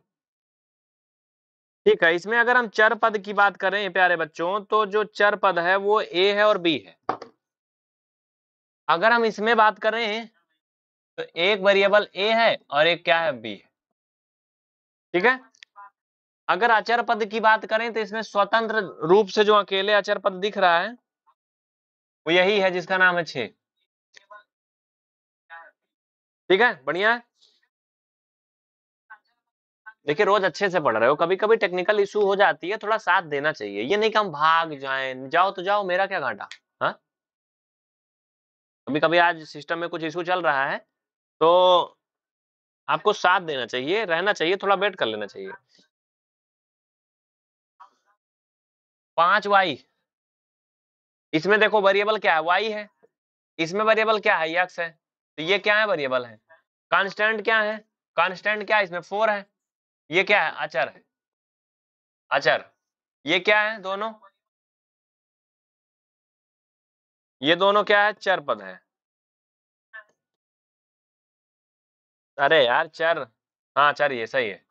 ठीक है इसमें अगर हम चर पद की बात करें प्यारे बच्चों तो जो चर पद है वो ए है और बी है अगर हम इसमें बात करें तो एक वेरिएबल ए है और एक क्या है बी है ठीक है अगर अचर पद की बात करें तो इसमें स्वतंत्र रूप से जो अकेले अचर पद दिख रहा है वो यही है जिसका नाम है छे ठीक है बढ़िया है देखिए रोज अच्छे से पढ़ रहे हो कभी कभी टेक्निकल इशू हो जाती है थोड़ा साथ देना चाहिए ये नहीं कि हम भाग जाए जाओ तो जाओ मेरा क्या घाटा हाँ कभी कभी आज सिस्टम में कुछ इशू चल रहा है तो आपको साथ देना चाहिए रहना चाहिए थोड़ा वेट कर लेना चाहिए पांच वाई इसमें देखो वेरिएबल क्या है वाई है इसमें वेरिएबल क्या है यक्स है तो ये क्या है वेरिएबल है कांस्टेंट क्या है कांस्टेंट क्या है इसमें फोर है ये क्या है आचार है आचार ये क्या है दोनों ये दोनों क्या है चर पद है अरे यार चर हाँ चर ये सही है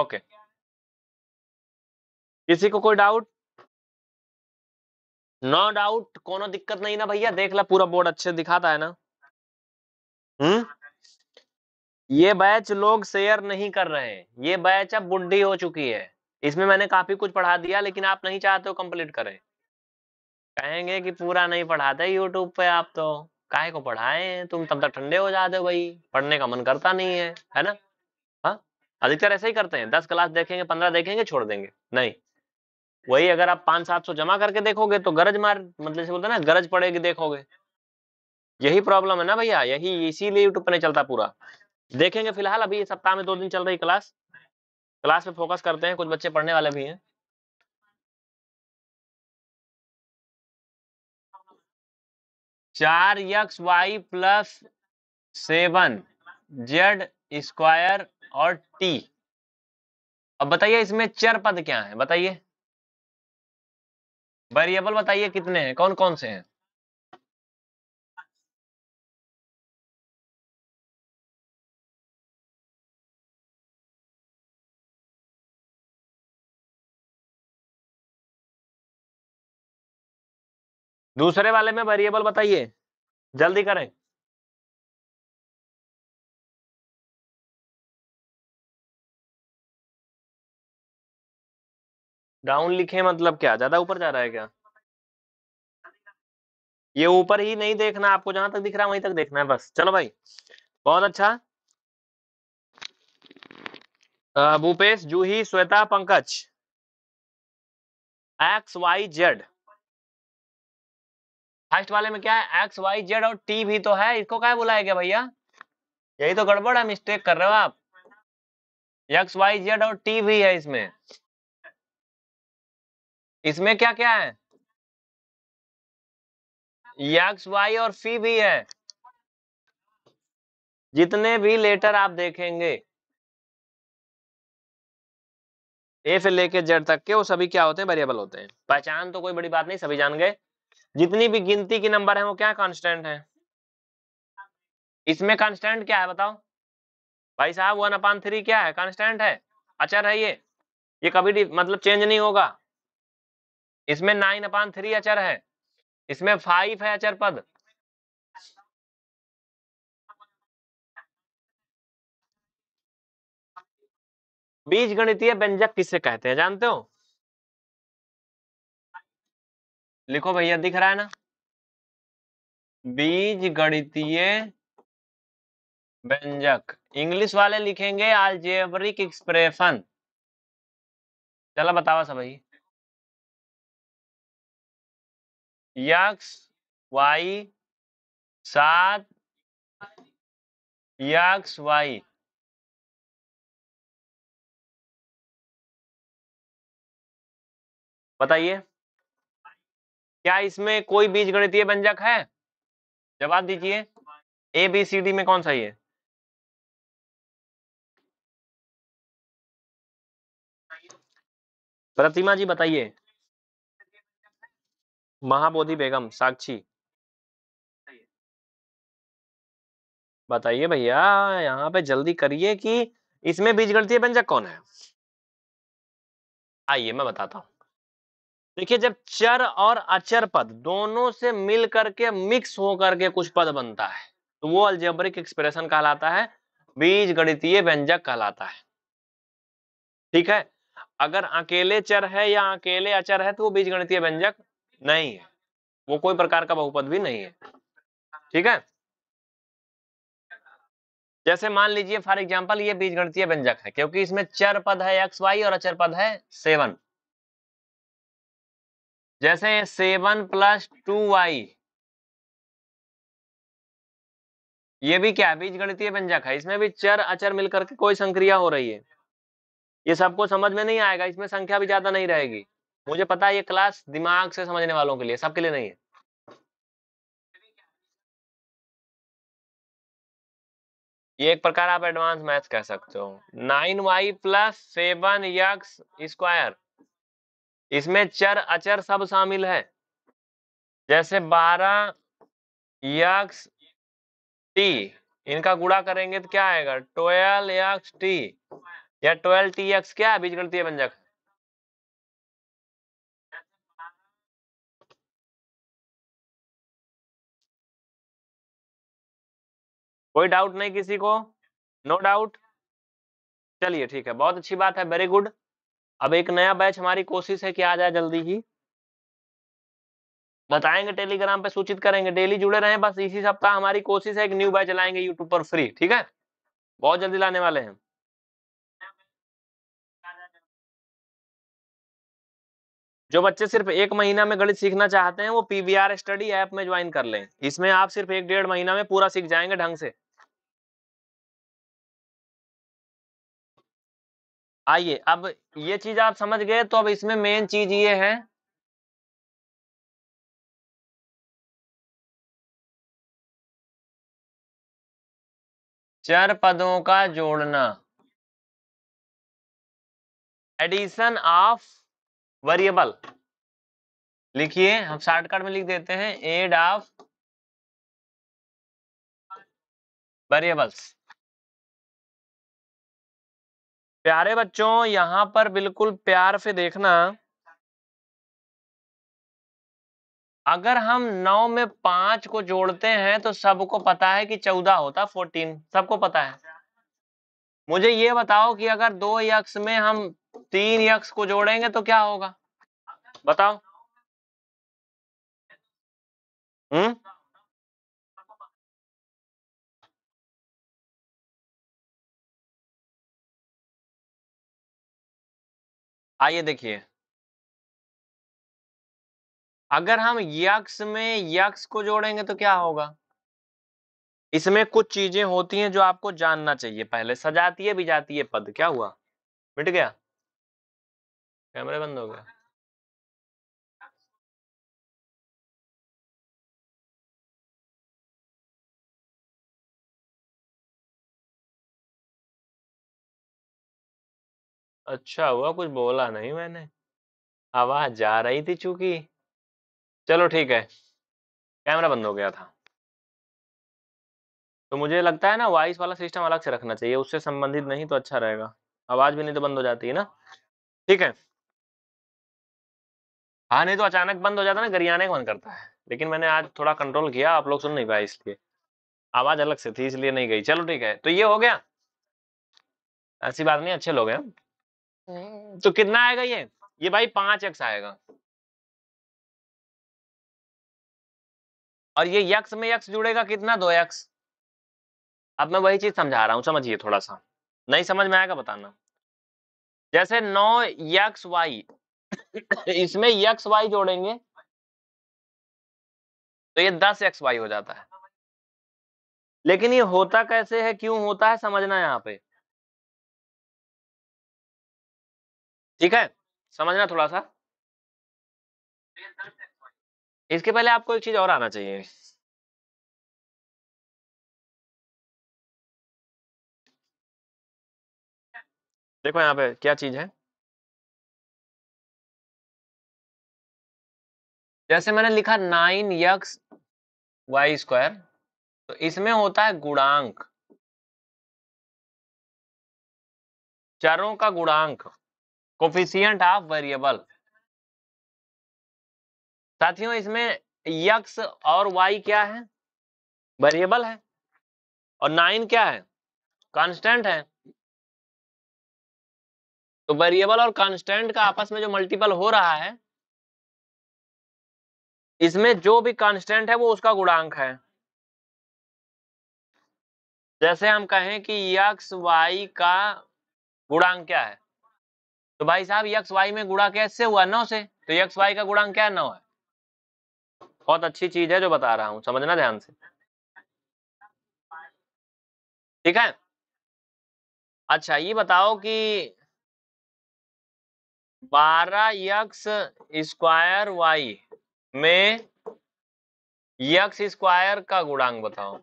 ओके किसी को कोई डाउट नो डाउट कोनो दिक्कत नहीं ना भैया देख ला पूरा बोर्ड अच्छे दिखाता है ना हम्म ये बैच लोग शेयर नहीं कर रहे ये बैच अब बुढ़ी हो चुकी है इसमें मैंने काफी कुछ पढ़ा दिया लेकिन आप नहीं चाहते हो कंप्लीट करें कहेंगे कि पूरा नहीं पढ़ाते यूट्यूब पे आप तो काहे को पढ़ाए तुम तब तक ठंडे हो जाते हो भाई पढ़ने का मन करता नहीं है है ना हाँ अधिकतर ऐसे ही करते हैं दस क्लास देखेंगे पंद्रह देखेंगे छोड़ देंगे नहीं वही अगर आप पांच सात सौ जमा करके देखोगे तो गरज मार मतलब से बोलते ना गरज पड़ेगी देखोगे यही प्रॉब्लम है ना भैया यही इसीलिए यूट्यूब पर नहीं चलता पूरा देखेंगे फिलहाल अभी सप्ताह में दो दिन चल रही क्लास क्लास पे फोकस करते हैं कुछ बच्चे पढ़ने वाले भी हैं चार X Y plus seven Z square और टी अब बताइए इसमें चर पद क्या है बताइए वेरिएबल बताइए कितने हैं कौन कौन से हैं दूसरे वाले में वेरिएबल बताइए जल्दी करें डाउन लिखे मतलब क्या ज्यादा ऊपर जा रहा है क्या ये ऊपर ही नहीं देखना आपको जहां तक दिख रहा है वहीं तक देखना है बस चलो भाई बहुत अच्छा Bhupesh Juhi Shweta Pankaj X Y Z first वाले में क्या है एक्स वाई जेड और टी भी तो है इसको क्या बुलाया गया भैया यही तो गड़बड़ है मिस्टेक कर रहे हो आप एक्स वाई जेड और टी भी है इसमें इसमें क्या क्या है एक्स वाई और फी भी है जितने भी लेटर आप देखेंगे ए से लेके जेड तक के वो सभी क्या होते हैं वेरिएबल होते हैं पहचान तो कोई बड़ी बात नहीं सभी जान गए जितनी भी गिनती के नंबर है वो क्या कांस्टेंट है इसमें कांस्टेंट क्या है बताओ भाई साहब वन अपान थ्री क्या है कांस्टेंट है अचर है ये ये कभी मतलब चेंज नहीं होगा इसमें नाइन अपान थ्री अचर है इसमें फाइव है अचर पद बीज गणितीय व्यंजक किसे कहते हैं जानते हो लिखो भैया दिख रहा है ना बीज गणितीय व्यंजक इंग्लिश वाले लिखेंगे आलजेबरिक एक्सप्रेशन चलो बतावा भाई यक्स वाई सात यक्स वाई बताइए क्या इसमें कोई बीज गणितीय बंजक है जवाब दीजिए ए बी सी डी में कौन सा ये प्रतिमा जी बताइए महाबोधि बेगम साक्षी बताइए भैया यहाँ पे जल्दी करिए कि इसमें बीज गणतीय व्यंजक कौन है आइए मैं बताता हूं देखिए जब चर और अचर पद दोनों से मिल करके मिक्स होकर के कुछ पद बनता है तो वो अल्जेब्रिक एक्सप्रेशन कहलाता है बीज गणितीय व्यंजक कहलाता है ठीक है अगर अकेले चर है या अकेले अचर है तो वो बीज गणितीय व्यंजक नहीं है वो कोई प्रकार का बहुपद भी नहीं है ठीक है जैसे मान लीजिए फॉर एग्जाम्पल ये बीज गणितीय व्यंजक है क्योंकि इसमें चर पद है एक्स वाई और अचर पद है सेवन जैसे सेवन प्लस टू वाई ये भी क्या बीज गणितीय व्यंजक है इसमें भी चर अचर मिलकर के कोई संक्रिया हो रही है ये सबको समझ में नहीं आएगा इसमें संख्या भी ज्यादा नहीं रहेगी मुझे पता है ये क्लास दिमाग से समझने वालों के लिए सबके लिए नहीं है ये एक प्रकार आप एडवांस मैथ कह सकते हो nine y plus seven x square इसमें चर अचर सब शामिल है जैसे बारह यक्स टी इनका गुड़ा करेंगे तो क्या आएगा ट्वेल्व यक्स टी या ट्वेल्व टी एक्स क्या है बंजक व्यंजक कोई डाउट नहीं किसी को नो no डाउट चलिए ठीक है बहुत अच्छी बात है वेरी गुड अब एक नया बैच हमारी कोशिश है कि आ जाए जल्दी ही बताएंगे टेलीग्राम पे सूचित करेंगे डेली जुड़े रहें बस इसी सप्ताह हमारी कोशिश है एक न्यू बैच लाएंगे यूट्यूब पर फ्री ठीक है बहुत जल्दी लाने वाले हैं जो बच्चे सिर्फ एक महीना में गणित सीखना चाहते हैं वो पीवीआर स्टडी ऐप में ज्वाइन कर लें इसमें आप सिर्फ एक डेढ़ महीना में पूरा सीख जाएंगे ढंग से आइए अब ये चीज आप समझ गए तो अब इसमें मेन चीज ये है चर पदों का जोड़ना एडिशन ऑफ वेरिएबल लिखिए हम शॉर्टकट में लिख देते हैं एड ऑफ वेरिएबल्स प्यारे बच्चों यहां पर बिल्कुल प्यार से देखना अगर हम नौ में पांच को जोड़ते हैं तो सबको पता है कि चौदह होता फोर्टीन सबको पता है मुझे ये बताओ कि अगर दो यक्स में हम तीन यक्स को जोड़ेंगे तो क्या होगा बताओ हम्म आइए देखिए अगर हम यक्ष में यक्ष को जोड़ेंगे तो क्या होगा इसमें कुछ चीजें होती हैं जो आपको जानना चाहिए पहले सजातीय भी जातीय पद क्या हुआ मिट गया कैमरे बंद हो गया अच्छा हुआ कुछ बोला नहीं मैंने। आवाज़ जा रही थी चूंकि चलो ठीक है, कैमरा बंद हो गया था। तो मुझे लगता है ना वॉइस वाला सिस्टम अलग से रखना चाहिए, उससे संबंधित नहीं तो अच्छा रहेगा। आवाज़ भी नहीं तो बंद हो जाती है ना? ठीक है। हाँ, नहीं तो अचानक बंद हो जाता ना गरियाने का मन करता है। लेकिन मैंने आज थोड़ा कंट्रोल किया, आप लोग सुन नहीं पाए इसलिए। आवाज़ अलग से थी इसलिए नहीं गई। चलो ठीक है, तो ये हो गया। ऐसी बात नहीं अच्छे लोग हैं हम्म, तो कितना आएगा ये ये भाई पांच एक्स आएगा और ये यक्स में यक्स जुड़ेगा कितना दो एक्स अब मैं वही चीज समझा रहा हूं समझिए थोड़ा सा नहीं समझ में आएगा बताना जैसे नौ यक्स वाई इसमें यक्स वाई जोड़ेंगे तो ये दस एक्स वाई हो जाता है लेकिन ये होता कैसे है क्यों होता है समझना यहाँ पे ठीक है समझना थोड़ा सा इसके पहले आपको एक चीज और आना चाहिए देखो यहाँ पे क्या चीज है जैसे मैंने लिखा नाइन यक्स वाई स्क्वायर तो इसमें होता है गुणांक चरों का गुणांक कोफिशियंट ऑफ वेरिएबल साथियों इसमें यक्स और वाई क्या है वेरिएबल है और नाइन क्या है कांस्टेंट है तो वेरिएबल और कांस्टेंट का आपस में जो मल्टीपल हो रहा है इसमें जो भी कांस्टेंट है वो उसका गुणांक है जैसे हम कहें कि यक्स वाई का गुणांक क्या है तो भाई साहब यक्स वाई में गुड़ा कैसे हुआ नौ से तो यक्स वाई का गुणांक क्या नौ है बहुत अच्छी चीज है जो बता रहा हूं समझना ध्यान से ठीक है अच्छा ये बताओ कि बारह यक्स स्क्वायर वाई में यक्स स्क्वायर का गुणांक बताओ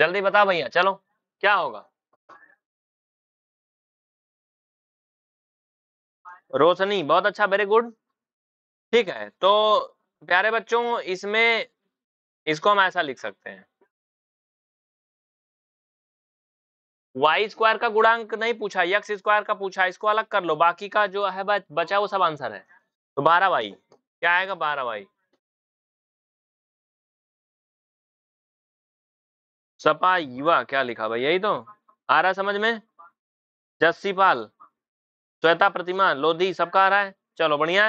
जल्दी बता भैया चलो क्या होगा रोशनी बहुत अच्छा वेरी गुड ठीक है तो प्यारे बच्चों इसमें इसको हम ऐसा लिख सकते हैं वाई स्क्वायर का गुणांक नहीं पूछा यक्स स्क्वायर का पूछा इसको अलग कर लो बाकी का जो है बचा वो सब आंसर है तो बारह वाई क्या आएगा बारह वाई सपा युवा क्या लिखा भाई यही तो आ रहा है समझ में पाल श्वेता प्रतिमा लोधी सबका आ रहा है चलो बढ़िया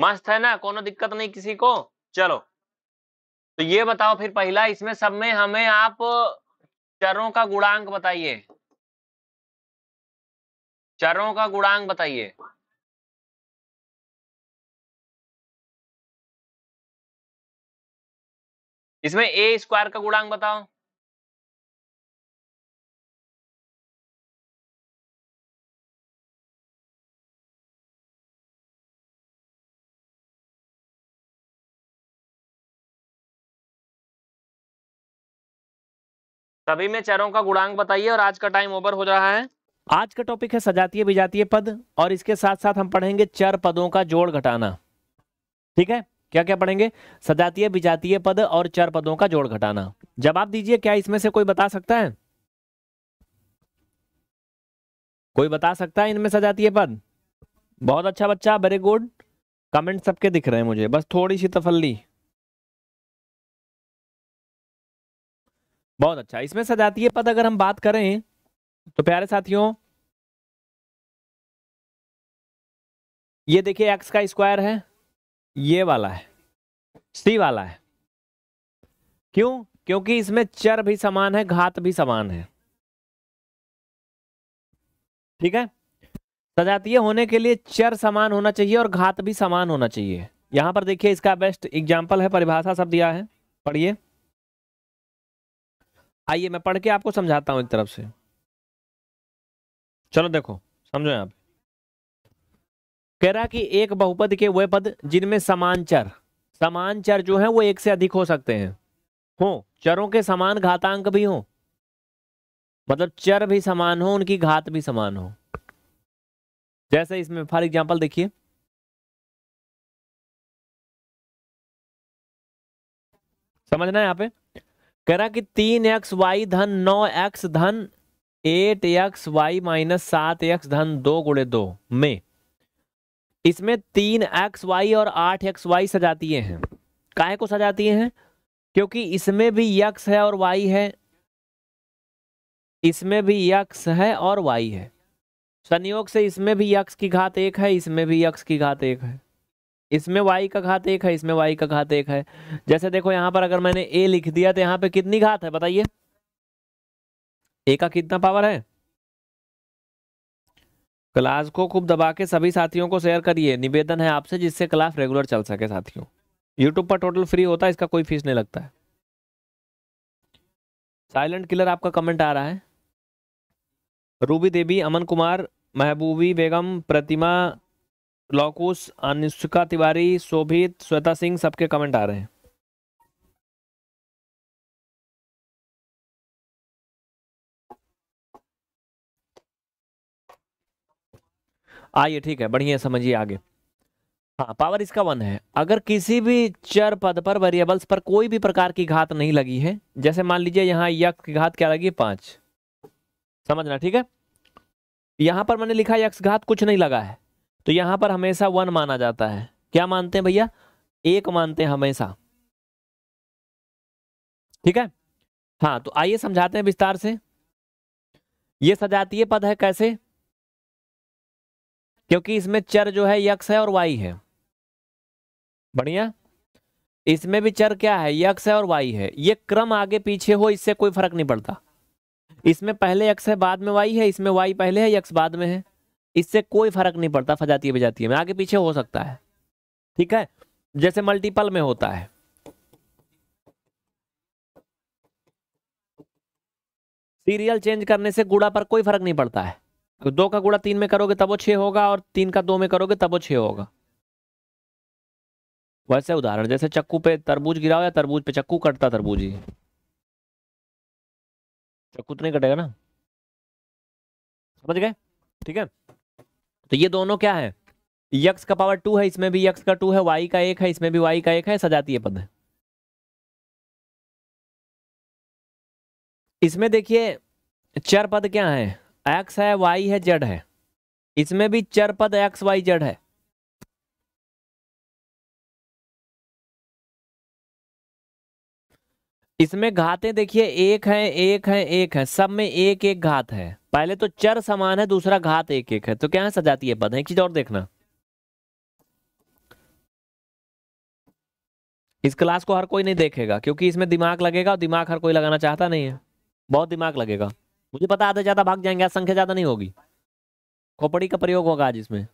मस्त है ना कोनो दिक्कत नहीं किसी को चलो तो ये बताओ फिर पहला इसमें सब में हमें आप चरों का गुणांक बताइए चरों का गुणांक बताइए इसमें ए स्क्वायर का गुणांक बताओ सभी में चरों का गुणांक बताइए और आज का टाइम ओवर हो रहा है आज का टॉपिक है सजातीय विजातीय पद और इसके साथ साथ हम पढ़ेंगे चर पदों का जोड़ घटाना ठीक है क्या क्या पढ़ेंगे सजातीय विजातीय पद और चर पदों का जोड़ घटाना जवाब दीजिए क्या इसमें से कोई बता सकता है कोई बता सकता है इनमें सजातीय पद बहुत अच्छा बच्चा वेरी गुड कमेंट सबके दिख रहे हैं मुझे बस थोड़ी सी तफल्ली बहुत अच्छा इसमें सजातीय पद अगर हम बात करें तो प्यारे साथियों ये देखिए एक्स का स्क्वायर है ये वाला है सी वाला है क्यों क्योंकि इसमें चर भी समान है घात भी समान है ठीक है सजातीय होने के लिए चर समान होना चाहिए और घात भी समान होना चाहिए यहां पर देखिए इसका बेस्ट एग्जाम्पल है परिभाषा सब दिया है पढ़िए आइए मैं पढ़ के आपको समझाता हूं एक तरफ से चलो देखो समझो आप पे कह रहा कि एक बहुपद के वे पद जिनमें समान चर समान चर जो है वो एक से अधिक हो सकते हैं हो चरों के समान घातांक भी हो मतलब चर भी समान हो उनकी घात भी समान हो जैसे इसमें फॉर एग्जाम्पल देखिए समझना है पे कह रहा कि तीन एक्स वाई धन नौ एक्स धन एट एक्स वाई माइनस सात एक्स धन दो गुड़े दो में इसमें तीन एक्स वाई और आठ एक्स वाई सजातीय है काहे को सजातीय है क्योंकि इसमें भी यक्स है और वाई है इसमें भी यक्स है और वाई है संयोग से इसमें भी यक्स की घात एक है इसमें भी यक्स की घात एक है इसमें वाई का घात एक है इसमें वाई का घात एक है जैसे देखो यहां पर अगर मैंने ए लिख दिया तो यहां पर कितनी घात है बताइए ए का कितना पावर है क्लास को खूब दबा के सभी साथियों को शेयर करिए निवेदन है आपसे जिससे क्लास रेगुलर चल सके साथियों यूट्यूब पर टोटल फ्री होता है इसका कोई फीस नहीं लगता है साइलेंट किलर आपका कमेंट आ रहा है रूबी देवी अमन कुमार महबूबी बेगम प्रतिमा लौकुश अनुष्का तिवारी शोभित श्वेता सिंह सबके कमेंट आ रहे हैं आइए ठीक है बढ़िया समझिए आगे हाँ पावर इसका वन है अगर किसी भी चर पद पर वेरिएबल्स पर कोई भी प्रकार की घात नहीं लगी है जैसे मान लीजिए यहाँ यक्ष की घात क्या लगी है समझना ठीक है यहां पर मैंने लिखा यक्ष घात कुछ नहीं लगा है तो यहां पर हमेशा वन माना जाता है क्या मानते हैं भैया एक मानते हैं हमेशा ठीक है हाँ तो आइए समझाते हैं विस्तार से ये सजातीय पद है कैसे क्योंकि इसमें चर जो है यक्स है और वाई है बढ़िया इसमें भी चर क्या है यक्स है और वाई है ये क्रम आगे पीछे हो इससे कोई फर्क नहीं पड़ता इसमें पहले यक्स है बाद में वाई है इसमें वाई पहले है यक्स बाद में है इससे कोई फर्क नहीं पड़ता फजातीय बजातीय में आगे पीछे हो सकता है ठीक है जैसे मल्टीपल में होता है सीरियल चेंज करने से गुड़ा पर कोई फर्क नहीं पड़ता है तो दो का गुड़ा तीन में करोगे तब वो छः होगा और तीन का दो में करोगे तब वो छः होगा वैसे उदाहरण जैसे चक्कू पे तरबूज गिराओ या तरबूज पे चक्कू कटता तरबूज ही चक्कू तो नहीं कटेगा ना समझ गए ठीक है तो ये दोनों क्या है यक्स का पावर टू है इसमें भी यक्स का टू है वाई का एक है इसमें भी वाई का एक है सजातीय पद है इसमें देखिए चार पद क्या है एक्स है वाई है जड़ है इसमें भी चर पद एक्स वाई जड़ है इसमें घाते देखिए एक है एक है एक है सब में एक एक घात है पहले तो चर समान है दूसरा घात एक एक है तो क्या है है पद है एक चीज और देखना इस क्लास को हर कोई नहीं देखेगा क्योंकि इसमें दिमाग लगेगा और दिमाग हर कोई लगाना चाहता नहीं है बहुत दिमाग लगेगा मुझे पता आधे ज़्यादा भाग जाएंगे आज संख्या ज़्यादा नहीं होगी खोपड़ी का प्रयोग होगा आज इसमें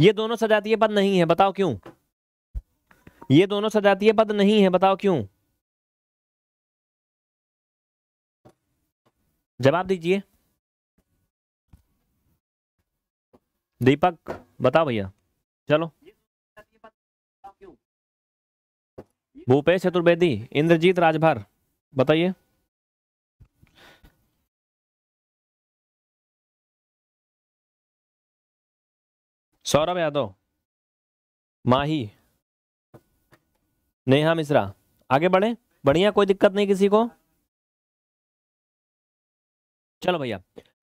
ये दोनों सजातीय पद नहीं है बताओ क्यों ये दोनों सजातीय पद नहीं है बताओ क्यों जवाब दीजिए दीपक बता भैया चलो भूपेश चतुर्वेदी इंद्रजीत राजभर बताइए सौरभ यादव माही नेहा मिश्रा आगे बढ़े बढ़िया कोई दिक्कत नहीं किसी को चलो भैया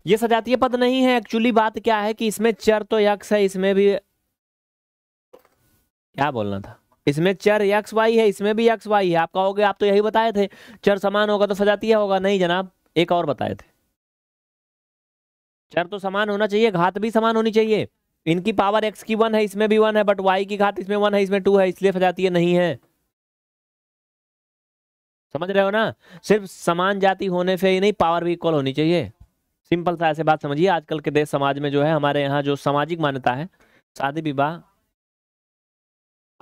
ये सजातीय पद नहीं है एक्चुअली बात क्या है कि इसमें चर तो यक्ष है इसमें भी क्या बोलना था इसमें चर यक्ष वाई है इसमें भी यक्ष वाई है आप कहोगे आप तो यही बताए थे चर समान होगा तो सजातीय होगा नहीं जनाब एक और बताए थे चर तो समान होना चाहिए घात भी समान होनी चाहिए इनकी पावर एक्स की वन है इसमें भी वन है बट वाई की घात इसमें वन है इसमें टू है इसलिए सजातीय नहीं है समझ रहे हो ना सिर्फ समान जाति होने से ही नहीं पावर भी इक्वल होनी चाहिए सिंपल सा ऐसे बात समझिए आजकल के देश समाज में जो है हमारे यहाँ जो सामाजिक मान्यता है शादी विवाह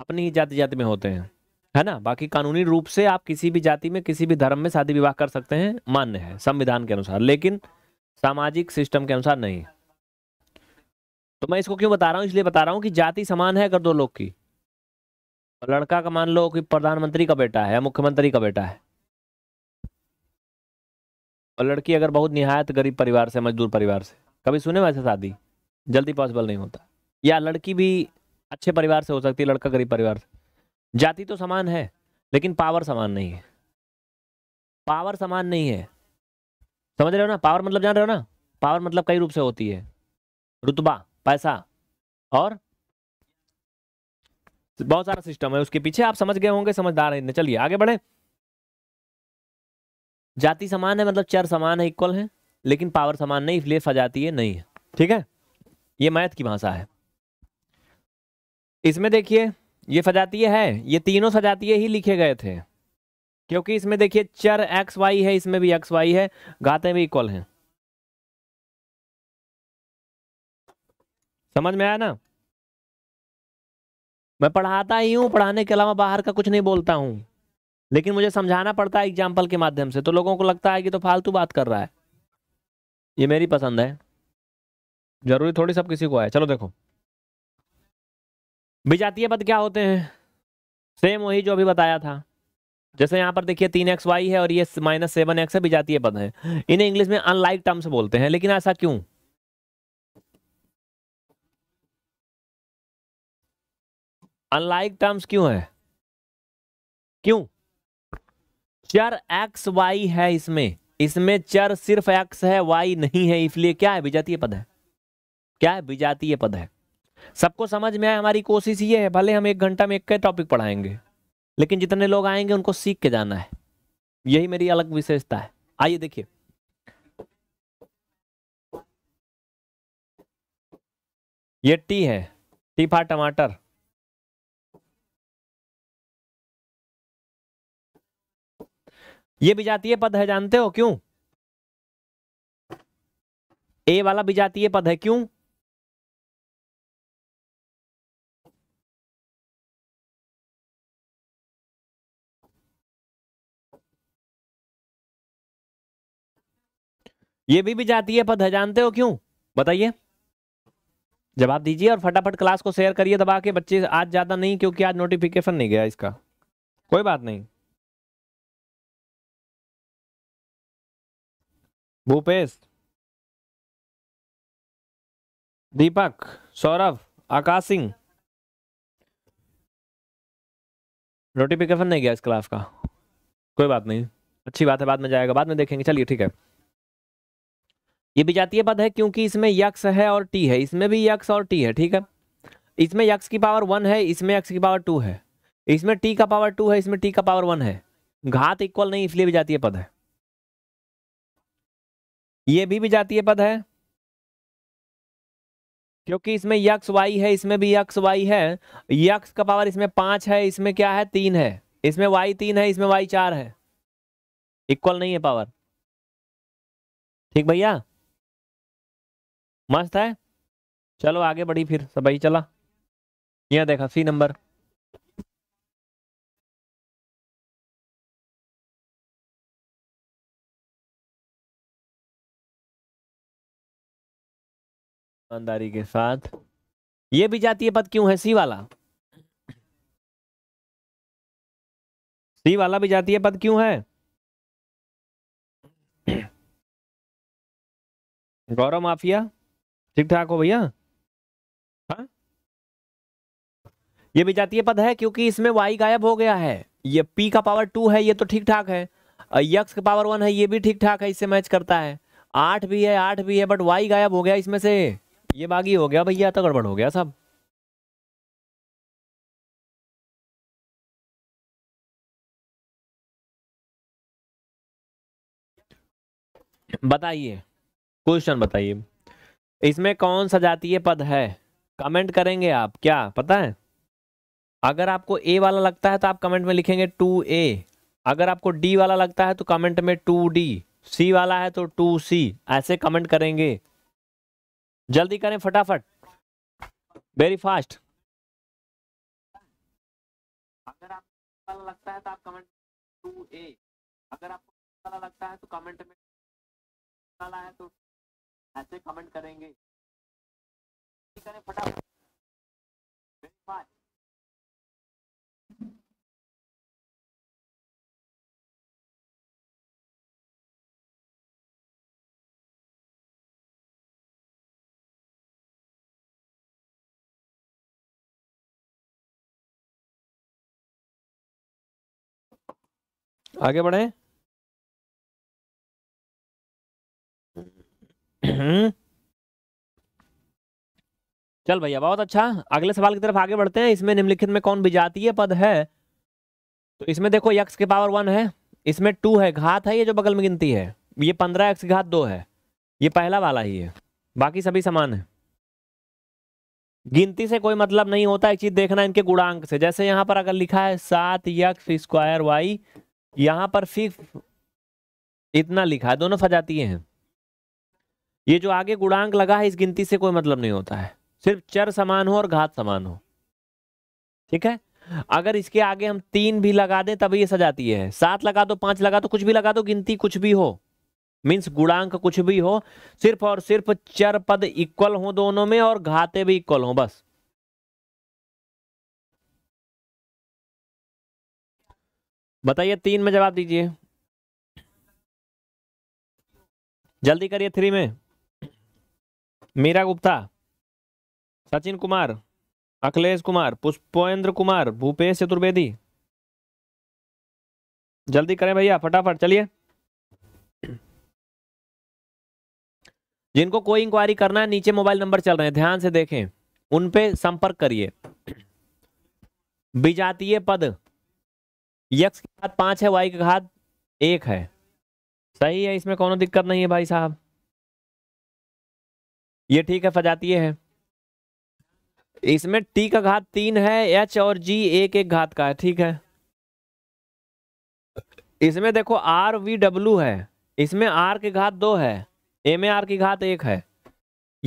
अपनी ही जाति जाति में होते हैं है ना बाकी कानूनी रूप से आप किसी भी जाति में किसी भी धर्म में शादी विवाह कर सकते हैं मान्य है संविधान के अनुसार लेकिन सामाजिक सिस्टम के अनुसार नहीं तो मैं इसको क्यों बता रहा हूँ इसलिए बता रहा हूँ कि जाति समान है अगर दो लोग की लड़का का मान लो कि प्रधानमंत्री का बेटा है या मुख्यमंत्री का बेटा है और लड़की अगर बहुत निहायत गरीब परिवार से मजदूर परिवार से कभी सुने वैसे शादी जल्दी पॉसिबल नहीं होता या लड़की भी अच्छे परिवार से हो सकती है लड़का गरीब परिवार से जाति तो समान है लेकिन पावर समान नहीं है पावर समान नहीं है समझ रहे हो ना पावर मतलब जान रहे हो ना पावर मतलब कई रूप से होती है रुतबा पैसा और बहुत सारा सिस्टम है उसके पीछे आप समझ गए होंगे समझदार हैं चलिए आगे बढ़े जाति समान है मतलब चर समान है इक्वल है लेकिन पावर समान नहीं इसलिए सजातीय नहीं है ठीक है ये मैथ की भाषा है इसमें देखिए ये सजातीय है ये तीनों सजातीय ही लिखे गए थे क्योंकि इसमें देखिए चर एक्स वाई है इसमें भी एक्स वाई है गाते भी इक्वल हैं समझ में आया ना मैं पढ़ाता ही हूं पढ़ाने के अलावा बाहर का कुछ नहीं बोलता हूँ लेकिन मुझे समझाना पड़ता है एग्जाम्पल के माध्यम से तो लोगों को लगता है कि तो फालतू बात कर रहा है ये मेरी पसंद है जरूरी थोड़ी सब किसी को आए चलो देखो विजातीय पद क्या होते हैं सेम वही जो अभी बताया था जैसे यहाँ पर देखिए तीन एक्स वाई है और ये माइनस सेवन एक्स है विजातीय पद है इन्हें इंग्लिश में अनलाइक टर्म्स बोलते हैं लेकिन ऐसा क्यों अनलाइक टर्म्स क्यों है क्यों चर एक्स वाई है इसमें इसमें चर सिर्फ एक्स है वाई नहीं है इसलिए क्या है विजातीय पद है क्या है विजातीय पद है सबको समझ में आए हमारी कोशिश ये है भले हम एक घंटा में एक कई टॉपिक पढ़ाएंगे लेकिन जितने लोग आएंगे उनको सीख के जाना है यही मेरी अलग विशेषता है आइए देखिए ये टी है टीफा टमाटर ये विजातीय पद है जानते हो क्यों ए वाला विजातीय पद है क्यों ये भी विजातीय पद है जानते हो क्यों बताइए जवाब दीजिए और फटाफट क्लास को शेयर करिए दबा के बच्चे आज ज्यादा नहीं क्योंकि आज नोटिफिकेशन नहीं गया इसका कोई बात नहीं भूपेश दीपक सौरभ आकाश सिंह नोटिफिकेशन नहीं गया इस क्लास का कोई बात नहीं अच्छी बात है बाद में जाएगा बाद में देखेंगे चलिए ठीक है ये विजातीय पद है क्योंकि इसमें यक्स है और टी है इसमें भी यक्स और टी है ठीक है इसमें यक्स की पावर वन है इसमें यक्स की पावर टू है इसमें टी का पावर टू है इसमें टी का पावर वन है घात इक्वल नहीं इसलिए विजातीय पद है ये भी विजातीय पद है क्योंकि इसमें यक्ष वाई है इसमें भी यक्ष वाई है यक्ष का पावर इसमें पांच है इसमें क्या है तीन है इसमें वाई तीन है इसमें वाई चार है इक्वल नहीं है पावर ठीक भैया मस्त है चलो आगे बढ़ी फिर सब चला यह देखा सी नंबर ईमानदारी के साथ ये भी जातीय पद क्यों है सी वाला सी वाला भी जातीय पद क्यों है गौरव माफिया ठीक ठाक हो भैया हाँ? ये भी जातीय पद है क्योंकि इसमें वाई गायब हो गया है ये पी का पावर टू है ये तो ठीक ठाक है यक्स का पावर वन है ये भी ठीक ठाक है इससे मैच करता है आठ भी है आठ भी है बट वाई गायब हो गया इसमें से ये बागी हो गया भैया तो गड़बड़ हो गया सब बताइए क्वेश्चन बताइए इसमें कौन सा जातीय पद है कमेंट करेंगे आप क्या पता है अगर आपको ए वाला लगता है तो आप कमेंट में लिखेंगे टू ए अगर आपको डी वाला लगता है तो कमेंट में टू डी सी वाला है तो टू सी ऐसे कमेंट करेंगे जल्दी करें फटाफट वेरी फास्ट अगर आपको लगता है तो आप कमेंट टू ए अगर आपको वाला लगता है तो कमेंट में वाला है तो ऐसे कमेंट करेंगे करें फटाफट वेरी फास्ट आगे बढ़े हम्म। चल भैया बहुत अच्छा अगले सवाल की तरफ आगे बढ़ते हैं इसमें निम्नलिखित में कौन विजातीय पद है तो इसमें देखो यक्ष के पावर वन है इसमें टू है घात है ये जो बगल में गिनती है ये पंद्रह एक्स घात दो है ये पहला वाला ही है बाकी सभी समान है गिनती से कोई मतलब नहीं होता एक चीज देखना इनके गुणांक से जैसे यहां पर अगर लिखा है सात यक्स स्क्वायर वाई यहां पर सिर्फ इतना लिखा है दोनों सजातीय हैं ये जो आगे गुणांक लगा है इस गिनती से कोई मतलब नहीं होता है सिर्फ चर समान हो और घात समान हो ठीक है अगर इसके आगे हम तीन भी लगा दें तभी ये सजातीय है सात लगा दो पांच लगा दो कुछ भी लगा दो गिनती कुछ भी हो मीन्स गुणांक कुछ भी हो सिर्फ और सिर्फ चर पद इक्वल हो दोनों में और घाते भी इक्वल हो बस बताइए तीन में जवाब दीजिए जल्दी करिए थ्री में मीरा गुप्ता सचिन कुमार अखिलेश कुमार पुष्पेंद्र कुमार भूपेश चतुर्वेदी जल्दी करें भैया फटाफट चलिए जिनको कोई इंक्वायरी करना है नीचे मोबाइल नंबर चल रहे हैं ध्यान से देखें उन पे संपर्क करिए विजातीय पद यक्स की घात पाँच है वाई की घात एक है सही है इसमें कोनो दिक्कत नहीं है भाई साहब ये ठीक है फजातीय है इसमें टी का घात तीन है एच और जी एक एक घात का है ठीक है इसमें देखो आर वी डब्ल्यू है इसमें आर की घात दो है एम ए आर की घात एक है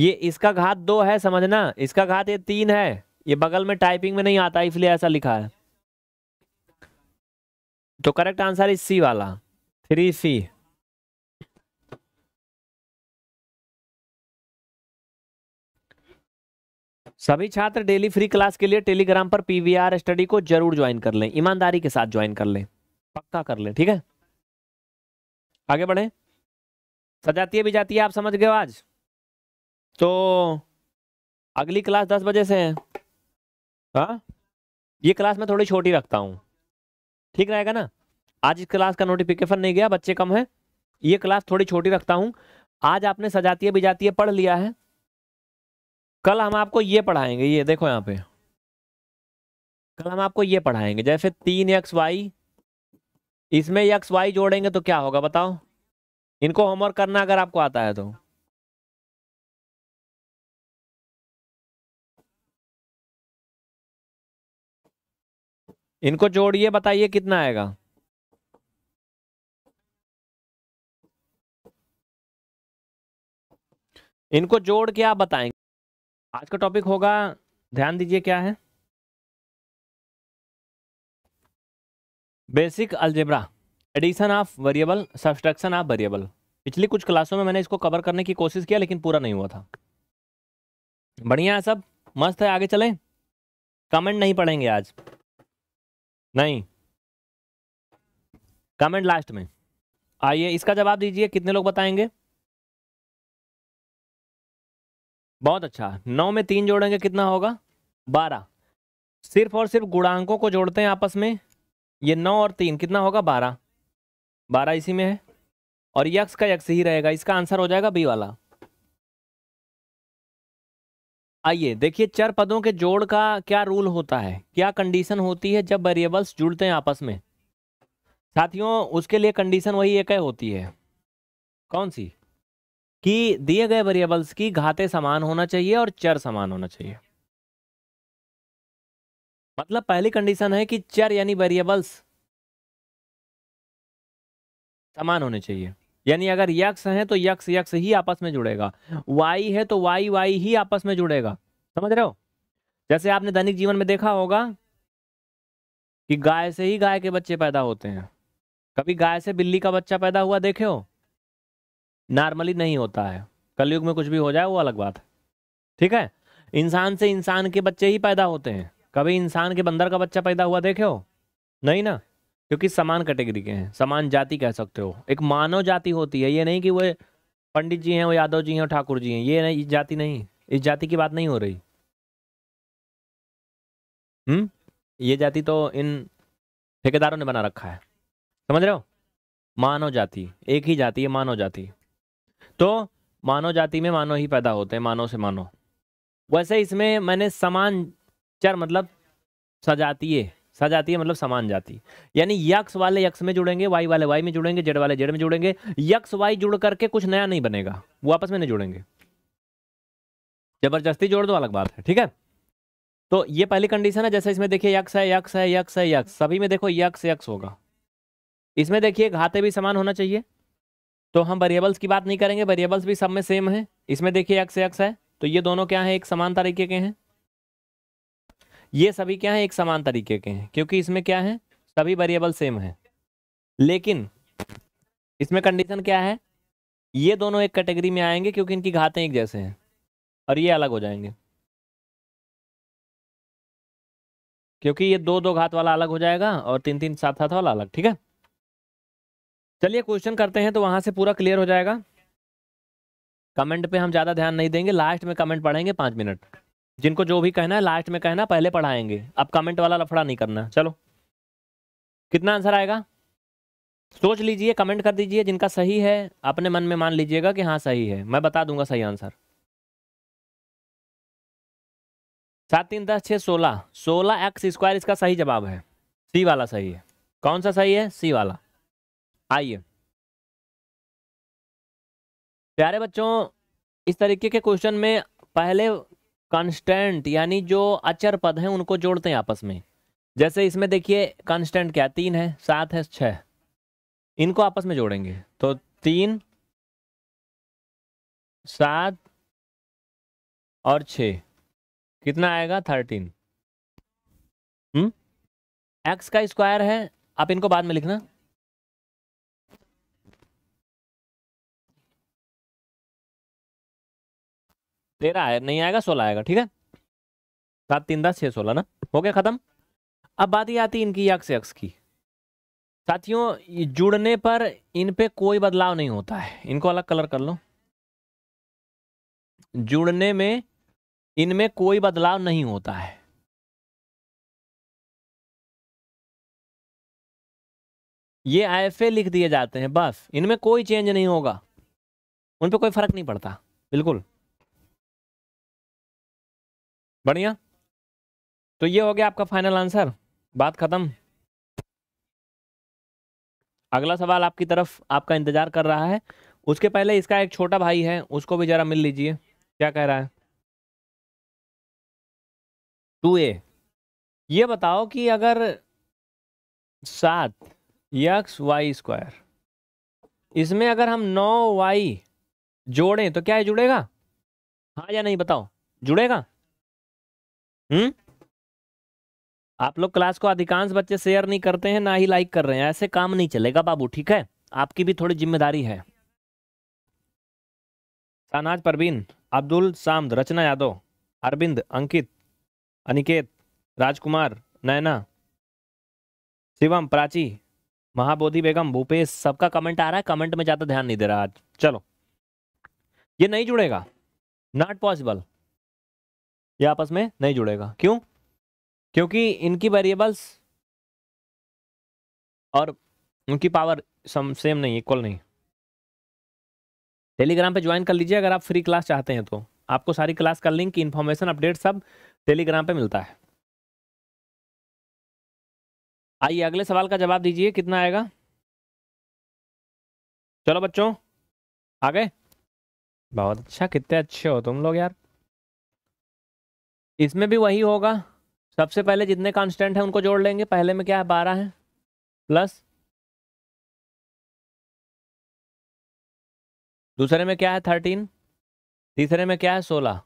ये इसका घात दो है समझना इसका घात ये तीन है ये बगल में टाइपिंग में नहीं आता इसलिए ऐसा लिखा है तो करेक्ट आंसर इज सी वाला थ्री सी सभी छात्र डेली फ्री क्लास के लिए टेलीग्राम पर पीवीआर स्टडी को जरूर ज्वाइन कर लें ईमानदारी के साथ ज्वाइन कर लें पक्का कर लें ठीक है आगे बढ़े सजाती भी जाती है आप समझ गए आज तो अगली क्लास दस बजे से है हा? ये क्लास मैं थोड़ी छोटी रखता हूँ ठीक रहेगा ना आज इस क्लास का नोटिफिकेशन नहीं गया बच्चे कम है ये क्लास थोड़ी छोटी रखता हूँ आज आपने सजातीय बिजातीय पढ़ लिया है कल हम आपको ये पढ़ाएंगे ये देखो यहाँ पे कल हम आपको ये पढ़ाएंगे जैसे तीन एक्स वाई इसमें एक्स वाई जोड़ेंगे तो क्या होगा बताओ इनको होमवर्क करना अगर आपको आता है तो इनको जोड़िए बताइए कितना आएगा इनको जोड़ के आप बताएंगे आज का टॉपिक होगा ध्यान दीजिए क्या है basic algebra addition of variable subtraction of variable पिछली कुछ क्लासों में मैंने इसको कवर करने की कोशिश किया लेकिन पूरा नहीं हुआ था बढ़िया है सब मस्त है आगे चलें कमेंट नहीं पढ़ेंगे आज नहीं कमेंट लास्ट में आइए इसका जवाब दीजिए कितने लोग बताएंगे बहुत अच्छा नौ में तीन जोड़ेंगे कितना होगा बारह सिर्फ और सिर्फ गुणांकों को जोड़ते हैं आपस में ये नौ और तीन कितना होगा बारह बारह इसी में है और यक्स का यक्स ही रहेगा इसका आंसर हो जाएगा बी वाला आइए देखिए चर पदों के जोड़ का क्या रूल होता है क्या कंडीशन होती है जब वेरिएबल्स जुड़ते हैं आपस में साथियों उसके लिए कंडीशन वही एक है होती है कौन सी कि दिए गए वेरिएबल्स की घाते समान होना चाहिए और चर समान होना चाहिए मतलब पहली कंडीशन है कि चर यानी वेरिएबल्स समान होने चाहिए यानी अगर यक्ष है तो यक्ष यक्ष ही आपस में जुड़ेगा वाई है तो वाई वाई ही आपस में जुड़ेगा समझ रहे हो जैसे आपने दैनिक जीवन में देखा होगा कि गाय से ही गाय के बच्चे पैदा होते हैं कभी गाय से बिल्ली का बच्चा पैदा हुआ देखे हो नॉर्मली नहीं होता है कलयुग में कुछ भी हो जाए वो अलग बात ठीक है इंसान से इंसान के बच्चे ही पैदा होते हैं कभी इंसान के बंदर का बच्चा पैदा हुआ देखे हो नहीं ना क्योंकि समान कैटेगरी के हैं समान जाति कह सकते हो एक मानव जाति होती है ये नहीं कि वो पंडित जी हैं वो यादव जी हैं और ठाकुर जी हैं ये नहीं इस जाति नहीं इस जाति की बात नहीं हो रही हम्म ये जाति तो इन ठेकेदारों ने बना रखा है समझ रहे हो मानव जाति एक ही जाति है मानव जाति तो मानव जाति में मानव ही पैदा होते हैं मानव से मानव वैसे इसमें मैंने समान चर मतलब सजातीय सा जाती है मतलब समान जाति यानी यक्ष वाले यक्ष में जुड़ेंगे वाई वाले वाई में जुड़ेंगे जेड वाले जेड में जुड़ेंगे यक्ष वाई जुड़ करके कुछ नया नहीं बनेगा वो आपस में नहीं जुड़ेंगे जबरदस्ती जोड़ दो अलग बात है ठीक है तो ये पहली कंडीशन है जैसे इसमें देखिए यक्ष है यक्ष है यक्ष है यक्ष सभी में देखो यक्ष यक्ष होगा इसमें देखिए घाते भी समान होना चाहिए तो हम वेरिएबल्स की बात नहीं करेंगे वेरिएबल्स भी सब में सेम है इसमें देखिए यक्ष यक्ष है तो ये दोनों क्या है एक समान तरीके के हैं ये सभी क्या है एक समान तरीके के हैं क्योंकि इसमें क्या है सभी वेरिएबल सेम है लेकिन इसमें कंडीशन क्या है ये दोनों एक कैटेगरी में आएंगे क्योंकि इनकी घातें एक जैसे हैं और ये अलग हो जाएंगे क्योंकि ये दो दो घात वाला अलग हो जाएगा और तीन तीन सात सात वाला अलग ठीक है चलिए क्वेश्चन करते हैं तो वहां से पूरा क्लियर हो जाएगा कमेंट पे हम ज़्यादा ध्यान नहीं देंगे लास्ट में कमेंट पढ़ेंगे पांच मिनट जिनको जो भी कहना है लास्ट में कहना पहले पढ़ाएंगे अब कमेंट वाला लफड़ा नहीं करना चलो कितना आंसर आएगा सोच लीजिए कमेंट कर दीजिए जिनका सही है अपने मन में मान लीजिएगा कि हाँ सही है मैं बता दूंगा सही आंसर सात तीन दस छः सोलह सोलह एक्स स्क्वायर इसका सही जवाब है सी वाला सही है कौन सा सही है सी वाला आइए प्यारे बच्चों इस तरीके के क्वेश्चन में पहले कंस्टेंट यानी जो अचर पद हैं उनको जोड़ते हैं आपस में जैसे इसमें देखिए कंस्टेंट क्या तीन है सात है छः इनको आपस में जोड़ेंगे तो तीन सात और छ कितना आएगा थर्टीन हम्म? एक्स का स्क्वायर है आप इनको बाद में लिखना तेरह आए नहीं आएगा सोलह आएगा ठीक है सात तीन दस छः सोलह ना हो गया ख़त्म अब बात ये आती इनकी यक्स यक्स की साथियों जुड़ने पर इन पे कोई बदलाव नहीं होता है इनको अलग कलर कर लो जुड़ने में इनमें कोई बदलाव नहीं होता है ये आईएफए लिख दिए जाते हैं बस इनमें कोई चेंज नहीं होगा उन पर कोई फर्क नहीं पड़ता बिल्कुल बढ़िया तो ये हो गया आपका फाइनल आंसर बात खत्म अगला सवाल आपकी तरफ आपका इंतजार कर रहा है उसके पहले इसका एक छोटा भाई है उसको भी जरा मिल लीजिए क्या कह रहा है टू ए ये बताओ कि अगर सात यक्स वाई स्क्वायर इसमें अगर हम नौ वाई जोड़ें तो क्या जुड़ेगा हाँ या नहीं बताओ जुड़ेगा हम्म आप लोग क्लास को अधिकांश बच्चे शेयर नहीं करते हैं ना ही लाइक कर रहे हैं ऐसे काम नहीं चलेगा बाबू ठीक है आपकी भी थोड़ी जिम्मेदारी है सानाज परवीन अब्दुल सामद रचना यादव अरविंद अंकित अनिकेत राजकुमार नैना शिवम प्राची महाबोधि बेगम भूपेश सबका कमेंट आ रहा है कमेंट में ज़्यादा ध्यान नहीं दे रहा आज चलो ये नहीं जुड़ेगा नॉट पॉसिबल ये आपस में नहीं जुड़ेगा क्यों क्योंकि इनकी वेरिएबल्स और उनकी पावर सम सेम नहीं इक्वल नहीं टेलीग्राम पे ज्वाइन कर लीजिए अगर आप फ्री क्लास चाहते हैं तो आपको सारी क्लास का लिंक इन्फॉर्मेशन अपडेट सब टेलीग्राम पे मिलता है आइए अगले सवाल का जवाब दीजिए कितना आएगा चलो बच्चों आ गए बहुत अच्छा कितने अच्छे हो तुम लोग यार इसमें भी वही होगा सबसे पहले जितने कांस्टेंट हैं उनको जोड़ लेंगे पहले में क्या है बारह है प्लस दूसरे में क्या है थर्टीन तीसरे में क्या है सोलह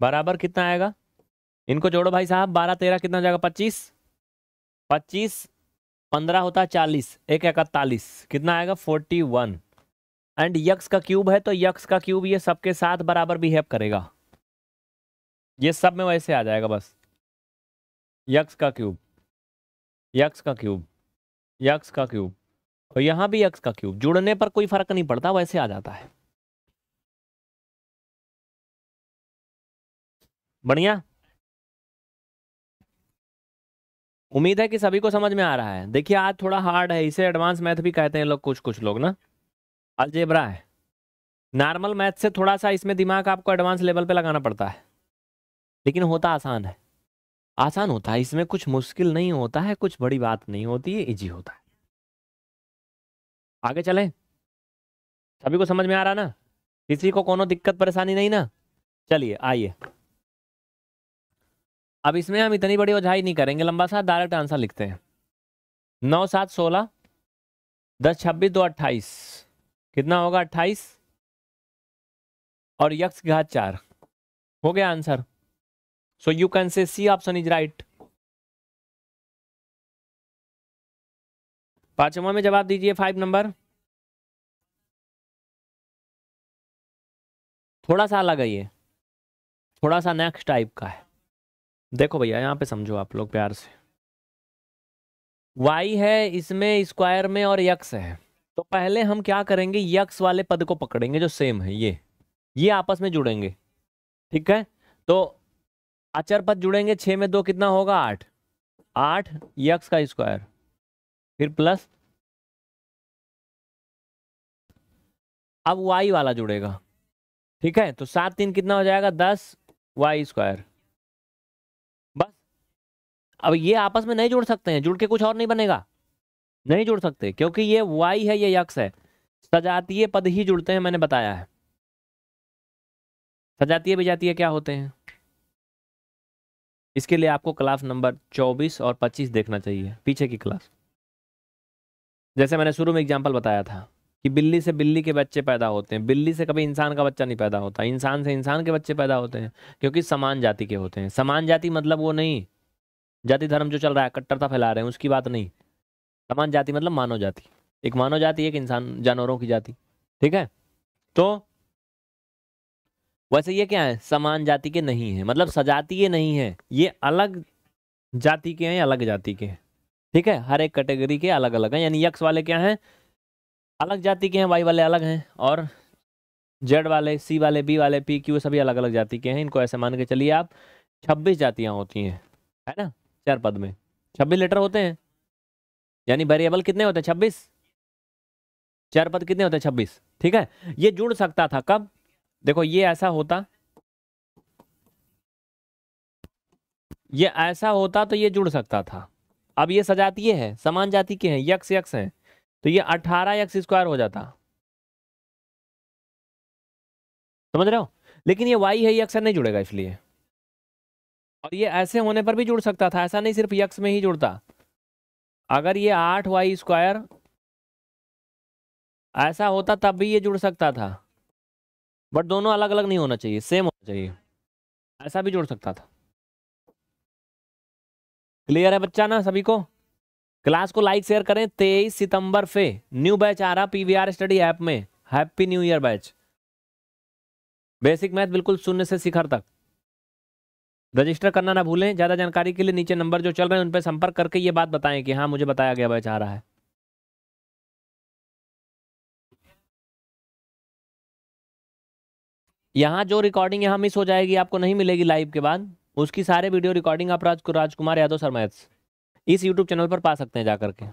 बराबर कितना आएगा इनको जोड़ो भाई साहब बारह तेरह कितना जाएगा पच्चीस पच्चीस पंद्रह होता है चालीस एक इकतालीस कितना आएगा फोर्टी वन एंड यक्स का क्यूब है तो यक्स का क्यूब ये सबके साथ बराबर बिहेव करेगा ये सब में वैसे आ जाएगा बस यक्स का क्यूब यक्स का क्यूब यक्स का क्यूब और यहाँ भी यक्स का क्यूब जुड़ने पर कोई फर्क नहीं पड़ता वैसे आ जाता है बढ़िया उम्मीद है कि सभी को समझ में आ रहा है देखिए आज थोड़ा हार्ड है इसे एडवांस मैथ भी कहते हैं लोग कुछ कुछ लोग ना अलजेबरा है नॉर्मल मैथ से थोड़ा सा इसमें दिमाग आपको एडवांस लेवल पे लगाना पड़ता है लेकिन होता आसान है आसान होता है इसमें कुछ मुश्किल नहीं होता है कुछ बड़ी बात नहीं होती है इजी होता है आगे चलें सभी को समझ में आ रहा ना किसी को कोनो दिक्कत परेशानी नहीं ना चलिए आइए अब इसमें हम इतनी बड़ी ओझाई नहीं करेंगे लंबा सा डायरेक्ट आंसर लिखते हैं नौ सात सोलह दस छब्बीस दो अट्ठाईस कितना होगा अट्ठाईस और यक्ष घात चार हो गया answer So you can say C option is right. पांचवा में जवाब दीजिए फाइव नंबर थोड़ा सा अलग है ये थोड़ा सा नेक्स्ट टाइप का है देखो भैया यहाँ पे समझो आप लोग प्यार से वाई है इसमें स्क्वायर में और यक्स है तो पहले हम क्या करेंगे यक्स वाले पद को पकड़ेंगे जो सेम है ये ये आपस में जुड़ेंगे ठीक है तो अचर पद जुड़ेंगे छः में दो कितना होगा आठ आठ यक्स का स्क्वायर फिर प्लस अब वाई वाला जुड़ेगा ठीक है तो सात तीन कितना हो जाएगा दस वाई स्क्वायर बस अब ये आपस में नहीं जुड़ सकते हैं जुड़ के कुछ और नहीं बनेगा नहीं जुड़ सकते क्योंकि ये वाई है ये यक्स है सजातीय पद ही जुड़ते हैं मैंने बताया है सजातीय जातीय क्या होते हैं इसके लिए आपको क्लास नंबर 24 और 25 देखना चाहिए पीछे की क्लास जैसे मैंने शुरू में एग्जाम्पल बताया था कि बिल्ली से बिल्ली के बच्चे पैदा होते हैं बिल्ली से कभी इंसान का बच्चा नहीं पैदा होता इंसान से इंसान के बच्चे पैदा होते हैं क्योंकि समान जाति के होते हैं समान जाति मतलब वो नहीं जाति धर्म जो चल रहा है कट्टरता फैला रहे हैं उसकी बात नहीं समान जाति मतलब मानव जाति एक मानव जाति एक इंसान जानवरों की जाति ठीक है तो वैसे ये क्या है समान जाति के नहीं है मतलब सजातीय नहीं है ये अलग जाति के हैं अलग जाति के हैं ठीक है हर एक कैटेगरी के अलग अलग हैं यानी यक्स वाले क्या हैं अलग जाति के हैं वाई वाले अलग हैं और जेड वाले सी वाले बी वाले पी क्यू सभी अलग अलग जाति के हैं इनको ऐसे मान के चलिए आप छब्बीस जातियाँ होती हैं है ना चार पद में छब्बीस लेटर होते हैं यानी वेरिएबल कितने होते हैं छब्बीस चार पद कितने होते हैं छब्बीस ठीक है ये जुड़ सकता था कब देखो ये ऐसा होता ये ऐसा होता तो ये जुड़ सकता था अब ये सजातीय है समान जाति के हैं यक्स यक्स हैं तो ये अठारह यक्स स्क्वायर हो जाता समझ रहे हो लेकिन ये वाई है ये अक्सर नहीं जुड़ेगा इसलिए और ये ऐसे होने पर भी जुड़ सकता था ऐसा नहीं सिर्फ यक्स में ही जुड़ता अगर ये आठ वाई स्क्वायर ऐसा होता तब भी ये जुड़ सकता था बट दोनों अलग अलग नहीं होना चाहिए सेम होना चाहिए ऐसा भी जोड़ सकता था क्लियर है बच्चा ना सभी को क्लास को लाइक शेयर करें तेईस सितंबर से न्यू बैच आ रहा पीवीआर स्टडी ऐप में happy new year batch basic math बिल्कुल शून्य से शिखर तक रजिस्टर करना ना भूलें ज़्यादा जानकारी के लिए नीचे नंबर जो चल रहे हैं उन पर संपर्क करके ये बात बताएं कि हाँ मुझे बताया गया बैच आ रहा है यहाँ जो रिकॉर्डिंग यहाँ मिस हो जाएगी आपको नहीं मिलेगी लाइव के बाद उसकी सारे वीडियो रिकॉर्डिंग आप राज राजकुमार यादव सर मैथ्स इस यूट्यूब चैनल पर पा सकते हैं जाकर के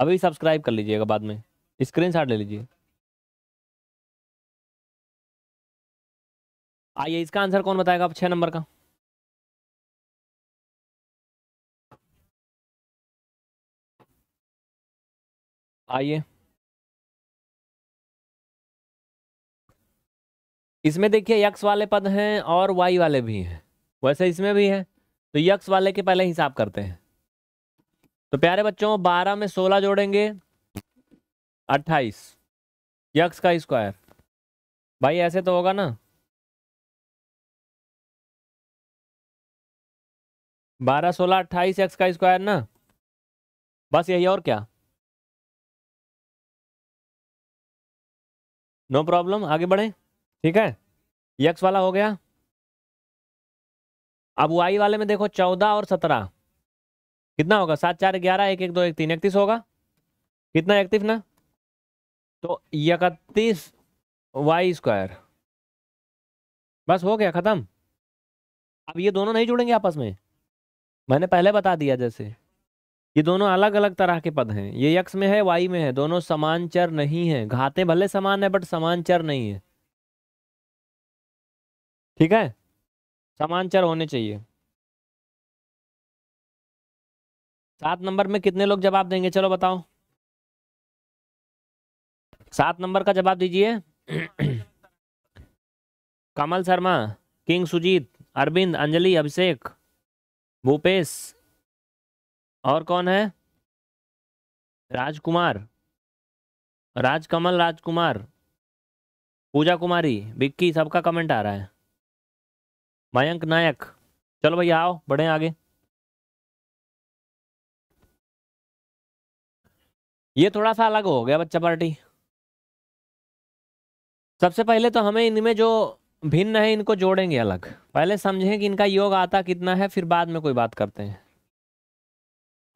अभी सब्सक्राइब कर लीजिएगा बाद में स्क्रीन ले लीजिए आइए इसका आंसर कौन बताएगा आप छः नंबर का आइए इसमें देखिए यक्स वाले पद हैं और वाई वाले भी हैं वैसे इसमें भी हैं तो यक्स वाले के पहले हिसाब करते हैं तो प्यारे बच्चों बारह में सोलह जोड़ेंगे अट्ठाईस यक्स का स्क्वायर भाई ऐसे तो होगा ना बारह सोलह अट्ठाईस एक्स का स्क्वायर ना बस यही और क्या नो प्रॉब्लम आगे बढ़ें ठीक है यक्स वाला हो गया अब वाई वाले में देखो चौदह और सत्रह कितना होगा सात चार ग्यारह एक एक दो एक तीन इकतीस होगा कितना इकतीस ना तो इकतीस वाई स्क्वायर बस हो गया ख़त्म अब ये दोनों नहीं जुड़ेंगे आपस में मैंने पहले बता दिया जैसे ये दोनों अलग अलग तरह के पद हैं ये यक्स में है वाई में है दोनों समान चर नहीं है घाते भले समान है बट समान चर नहीं है ठीक है समांचर होने चाहिए सात नंबर में कितने लोग जवाब देंगे चलो बताओ सात नंबर का जवाब दीजिए कमल शर्मा किंग सुजीत अरविंद अंजलि अभिषेक भूपेश और कौन है राजकुमार राजकमल राजकुमार पूजा कुमारी विक्की सबका कमेंट आ रहा है मयंक नायक चलो भैया आओ बढ़े आगे ये थोड़ा सा अलग हो गया बच्चा पार्टी सबसे पहले तो हमें इनमें जो भिन्न है इनको जोड़ेंगे अलग पहले समझें कि इनका योग आता कितना है फिर बाद में कोई बात करते हैं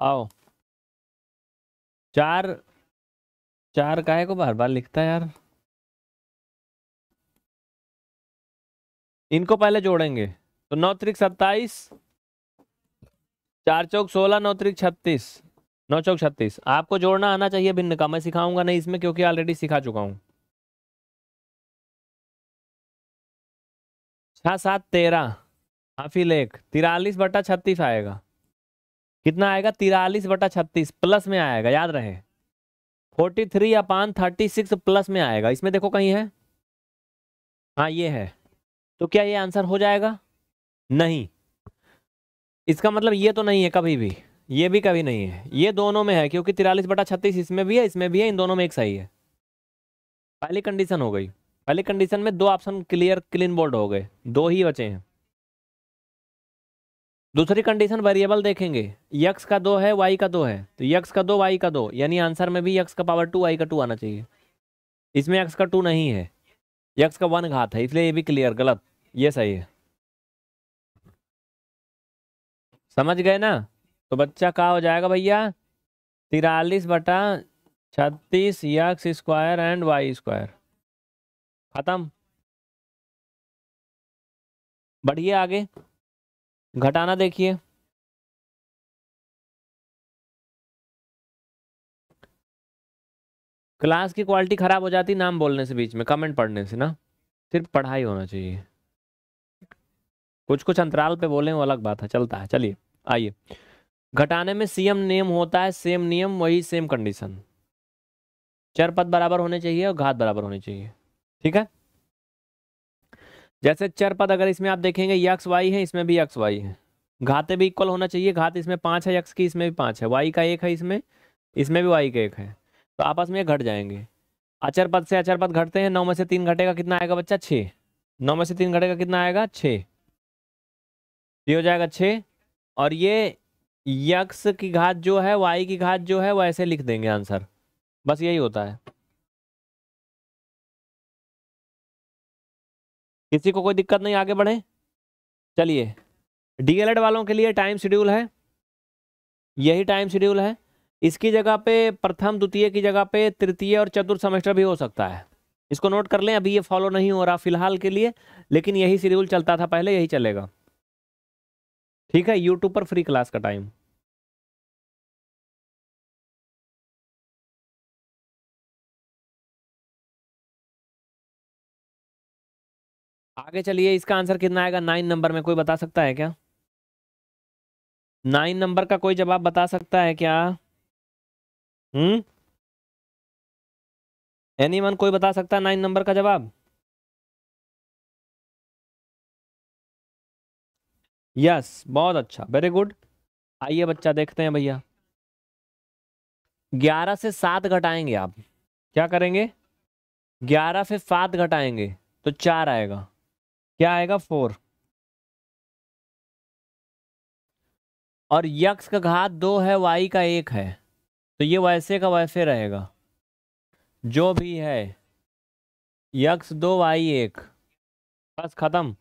आओ चार चार काहे को बार बार लिखता है यार इनको पहले जोड़ेंगे तो नौ त्रिक सत्ताईस चार चौक सोलह नौ त्रिक छत्तीस नौ चौक छत्तीस आपको जोड़ना आना चाहिए भिन्न का मैं सिखाऊंगा नहीं इसमें क्योंकि ऑलरेडी सिखा चुका हूं छह सात तेरह हाफी लेख तिरालीस बटा छत्तीस आएगा कितना आएगा तिरालीस बटा छत्तीस प्लस में आएगा याद रहे forty three upon thirty six plus में आएगा इसमें देखो कहीं है हाँ ये है तो क्या ये आंसर हो जाएगा नहीं इसका मतलब ये तो नहीं है कभी भी ये भी कभी नहीं है ये दोनों में है क्योंकि तिरालीस बटा छत्तीस इसमें भी है इसमें भी है इन दोनों में एक सही है पहली कंडीशन हो गई पहली कंडीशन में दो ऑप्शन क्लियर क्लीन बोल्ड हो गए दो ही बचे हैं दूसरी कंडीशन वेरिएबल देखेंगे यक्स का दो है वाई का दो है तो यक्स का दो वाई का दो यानी आंसर में भी यक्स का पावर टू वाई का टू आना चाहिए इसमें यक्स का टू नहीं है यक्स का वन घात है इसलिए ये भी क्लियर गलत ये सही है समझ गए ना तो बच्चा का हो जाएगा भैया तिरालीस बटा छत्तीस x square and y square खत्म बढ़िए आगे घटाना देखिए क्लास की क्वालिटी खराब हो जाती नाम बोलने से बीच में कमेंट पढ़ने से ना सिर्फ पढ़ाई होना चाहिए कुछ कुछ अंतराल पे बोले वो अलग बात है चलता है चलिए आइए घटाने में सीएम नियम होता है सेम नियम वही सेम कंडीशन चर पद बराबर होने चाहिए और घात बराबर होने चाहिए ठीक है जैसे चर पद अगर इसमें आप देखेंगे यक्स वाई है इसमें भी यक्स वाई है घाते भी इक्वल होना चाहिए घात इसमें पाँच है यक्स की इसमें भी पाँच है वाई का एक है इसमें इसमें भी वाई का एक है तो आपस में घट जाएंगे अचर पद से अचर पद घटते हैं नौ में से तीन घटेगा कितना आएगा बच्चा छः नौ में से तीन घटेगा कितना आएगा छः ये हो जाएगा छः और ये यक्स की घात जो है वाई की घात जो है वो ऐसे लिख देंगे आंसर बस यही होता है किसी को कोई दिक्कत नहीं आगे बढ़े चलिए डीएलएड वालों के लिए टाइम शेड्यूल है यही टाइम शेड्यूल है इसकी जगह पे प्रथम द्वितीय की जगह पे तृतीय और चतुर्थ सेमेस्टर भी हो सकता है इसको नोट कर लें अभी ये फॉलो नहीं हो रहा फिलहाल के लिए लेकिन यही शेड्यूल चलता था पहले यही चलेगा ठीक है यूट्यूब पर फ्री क्लास का टाइम आगे चलिए इसका आंसर कितना आएगा नाइन नंबर में कोई बता सकता है क्या नाइन नंबर का कोई जवाब बता सकता है क्या हम्म एनीवन कोई बता सकता है नाइन नंबर का जवाब यस बहुत अच्छा वेरी गुड आइए बच्चा देखते हैं भैया ग्यारह से सात घटाएंगे आप क्या करेंगे ग्यारह से सात घटाएंगे तो चार आएगा क्या आएगा फोर और यक्स का घात दो है वाई का एक है तो ये वैसे का वैसे रहेगा जो भी है यक्स दो वाई एक बस ख़त्म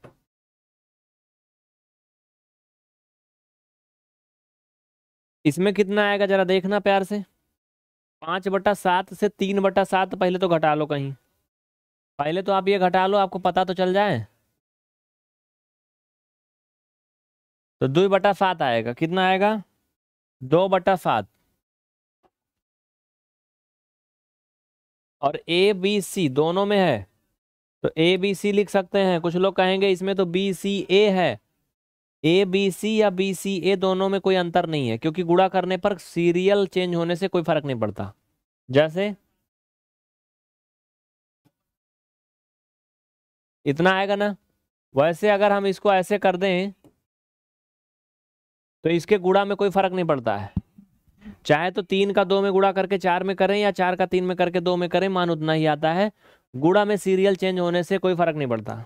इसमें कितना आएगा जरा देखना प्यार से पाँच बटा सात से तीन बटा सात पहले तो घटा लो कहीं पहले तो आप ये घटा लो आपको पता तो चल जाए तो दो बटा सात आएगा कितना आएगा दो बटा सात और ए बी सी दोनों में है तो ए बी सी लिख सकते हैं कुछ लोग कहेंगे इसमें तो बी सी ए है ए बी सी या बी सी ए दोनों में कोई अंतर नहीं है क्योंकि गुड़ा करने पर सीरियल चेंज होने से कोई फर्क नहीं पड़ता जैसे इतना आएगा ना वैसे अगर हम इसको ऐसे कर दें तो इसके गुड़ा में कोई फर्क नहीं पड़ता है चाहे तो तीन का दो में गुड़ा करके चार में करें या चार का तीन में करके दो में करें मान उतना ही आता है गुड़ा में सीरियल चेंज होने से कोई फर्क नहीं पड़ता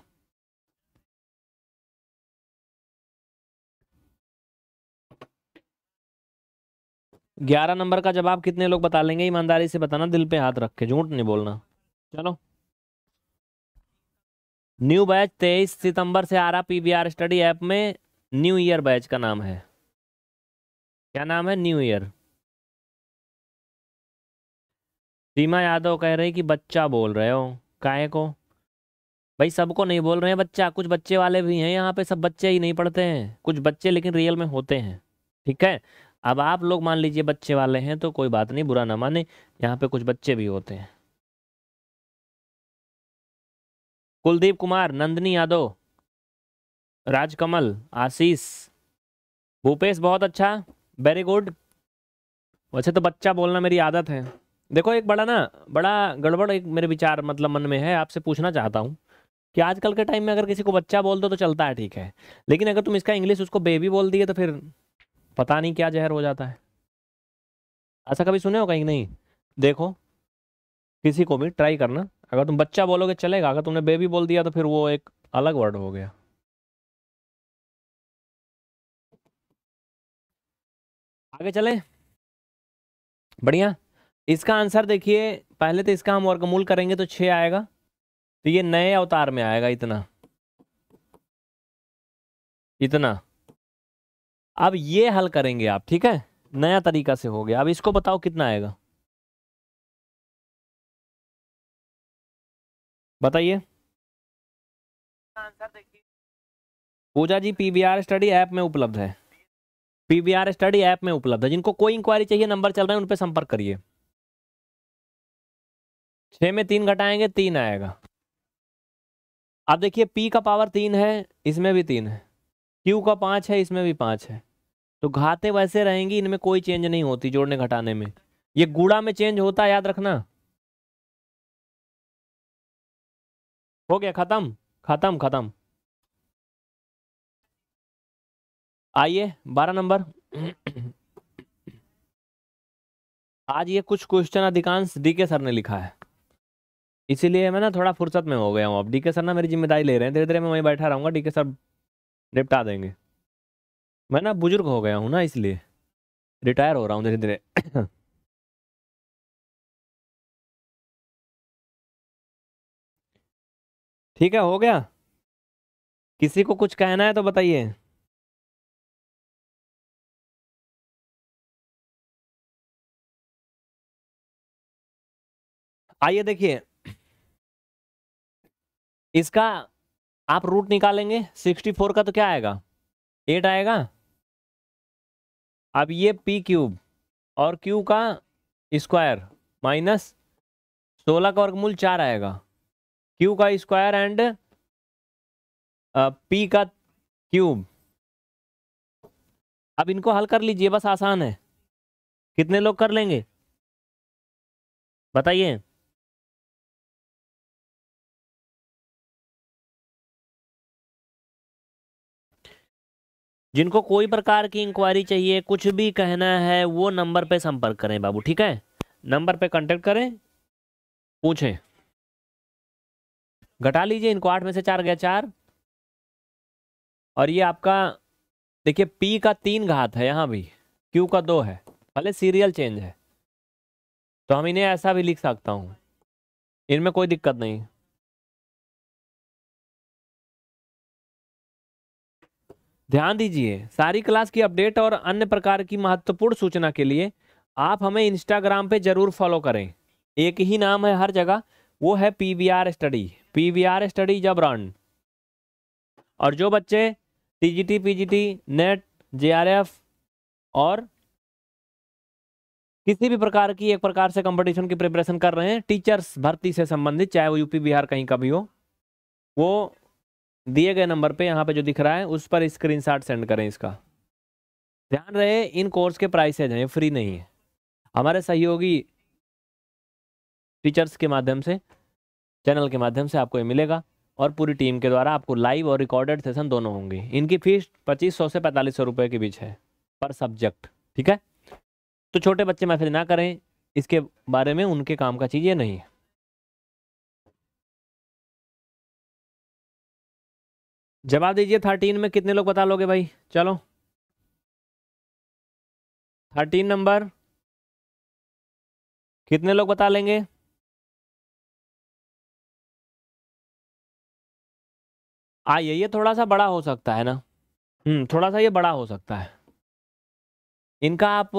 ग्यारह नंबर का जवाब कितने लोग बता लेंगे ईमानदारी से बताना दिल पे हाथ रख के झूठ नहीं बोलना चलो न्यू बैच तेईस सितंबर से आ रहा पीवीआर स्टडी ऐप में न्यू ईयर बैच का नाम है क्या नाम है न्यू ईयर सीमा यादव कह रही कि बच्चा बोल रहे हो काहे को भाई सबको नहीं बोल रहे हैं बच्चा कुछ बच्चे वाले भी हैं यहाँ पे सब बच्चे ही नहीं पढ़ते हैं कुछ बच्चे लेकिन रियल में होते हैं ठीक है अब आप लोग मान लीजिए बच्चे वाले हैं तो कोई बात नहीं बुरा ना माने यहाँ पे कुछ बच्चे भी होते हैं कुलदीप कुमार नंदनी यादव राजकमल आशीष भूपेश बहुत अच्छा वेरी गुड वैसे तो बच्चा बोलना मेरी आदत है देखो एक बड़ा ना बड़ा गड़बड़ एक मेरे विचार मतलब मन में है आपसे पूछना चाहता हूँ कि आजकल के टाइम में अगर किसी को बच्चा बोल दो तो चलता है ठीक है लेकिन अगर तुम इसका इंग्लिश उसको बेबी बोल दिए तो फिर पता नहीं क्या जहर हो जाता है ऐसा कभी सुने हो कहीं नहीं देखो किसी को भी ट्राई करना अगर तुम बच्चा बोलोगे चलेगा अगर तुमने बेबी बोल दिया तो फिर वो एक अलग वर्ड हो गया आगे चले बढ़िया इसका आंसर देखिए पहले तो इसका हम वर्गमूल करेंगे तो छः आएगा तो ये नए अवतार में आएगा इतना इतना अब ये हल करेंगे आप ठीक है नया तरीका से हो गया अब इसको बताओ कितना आएगा बताइए Puja ji Puja ji PVR study app में उपलब्ध है पीवीआर स्टडी ऐप में उपलब्ध है जिनको कोई इंक्वायरी चाहिए नंबर चल रहा है उन पर संपर्क करिए छह में तीन घटाएंगे तीन आएगा अब देखिए पी का पावर तीन है इसमें भी तीन है क्यू का पाँच है इसमें भी पाँच है तो घाते वैसे रहेंगी इनमें कोई चेंज नहीं होती जोड़ने घटाने में ये गुड़ा में चेंज होता है याद रखना हो गया खत्म खत्म खत्म आइए बारह नंबर आज ये कुछ क्वेश्चन अधिकांश डी के सर ने लिखा है इसीलिए मैं ना थोड़ा फुर्सत में हो गया हूँ अब डी के सर ना मेरी जिम्मेदारी ले रहे हैं धीरे धीरे मैं वहीं बैठा रहूंगा डी के सर निपटा देंगे मैं ना बुजुर्ग हो गया हूँ ना इसलिए रिटायर हो रहा हूँ धीरे धीरे ठीक है हो गया किसी को कुछ कहना है तो बताइए आइए देखिए इसका आप रूट निकालेंगे सिक्सटी फोर का तो क्या आएगा एट आएगा अब ये पी क्यूब और क्यू का स्क्वायर माइनस सोलह का वर्गमूल चार आएगा क्यू का स्क्वायर एंड पी का क्यूब अब इनको हल कर लीजिए बस आसान है कितने लोग कर लेंगे बताइए जिनको कोई प्रकार की इंक्वायरी चाहिए कुछ भी कहना है वो नंबर पे संपर्क करें बाबू ठीक है नंबर पे कांटेक्ट करें पूछें घटा लीजिए इनको आठ में से चार गया चार और ये आपका देखिए पी का तीन घात है यहाँ भी क्यू का दो है भले सीरियल चेंज है तो हम इन्हें ऐसा भी लिख सकता हूँ इनमें कोई दिक्कत नहीं ध्यान दीजिए सारी क्लास की अपडेट और अन्य प्रकार की महत्वपूर्ण सूचना के लिए आप हमें इंस्टाग्राम पे ज़रूर फॉलो करें एक ही नाम है हर जगह वो है P V R study P V R study is brand और जो बच्चे T G T P G T NET J R F और किसी भी प्रकार की एक प्रकार से कंपटीशन की प्रिपरेशन कर रहे हैं टीचर्स भर्ती से संबंधित चाहे वो यूपी बिहार कहीं का भी हो वो दिए गए नंबर पे यहाँ पे जो दिख रहा है उस पर स्क्रीनशॉट सेंड करें इसका ध्यान रहे इन कोर्स के प्राइसेज हैं फ्री नहीं है हमारे सहयोगी टीचर्स के माध्यम से चैनल के माध्यम से आपको ये मिलेगा और पूरी टीम के द्वारा आपको लाइव और रिकॉर्डेड सेशन दोनों होंगे इनकी फीस पच्चीस सौ से पैंतालीस सौ रुपये के बीच है पर सब्जेक्ट ठीक है तो छोटे बच्चे मैसेज ना करें इसके बारे में उनके काम का चीज़ ये नहीं है जवाब दीजिए थर्टीन में कितने लोग बता लोगे भाई चलो थर्टीन नंबर कितने लोग बता लेंगे आइए हाँ, ये थोड़ा सा बड़ा हो सकता है ना हम्म थोड़ा सा ये बड़ा हो सकता है इनका आप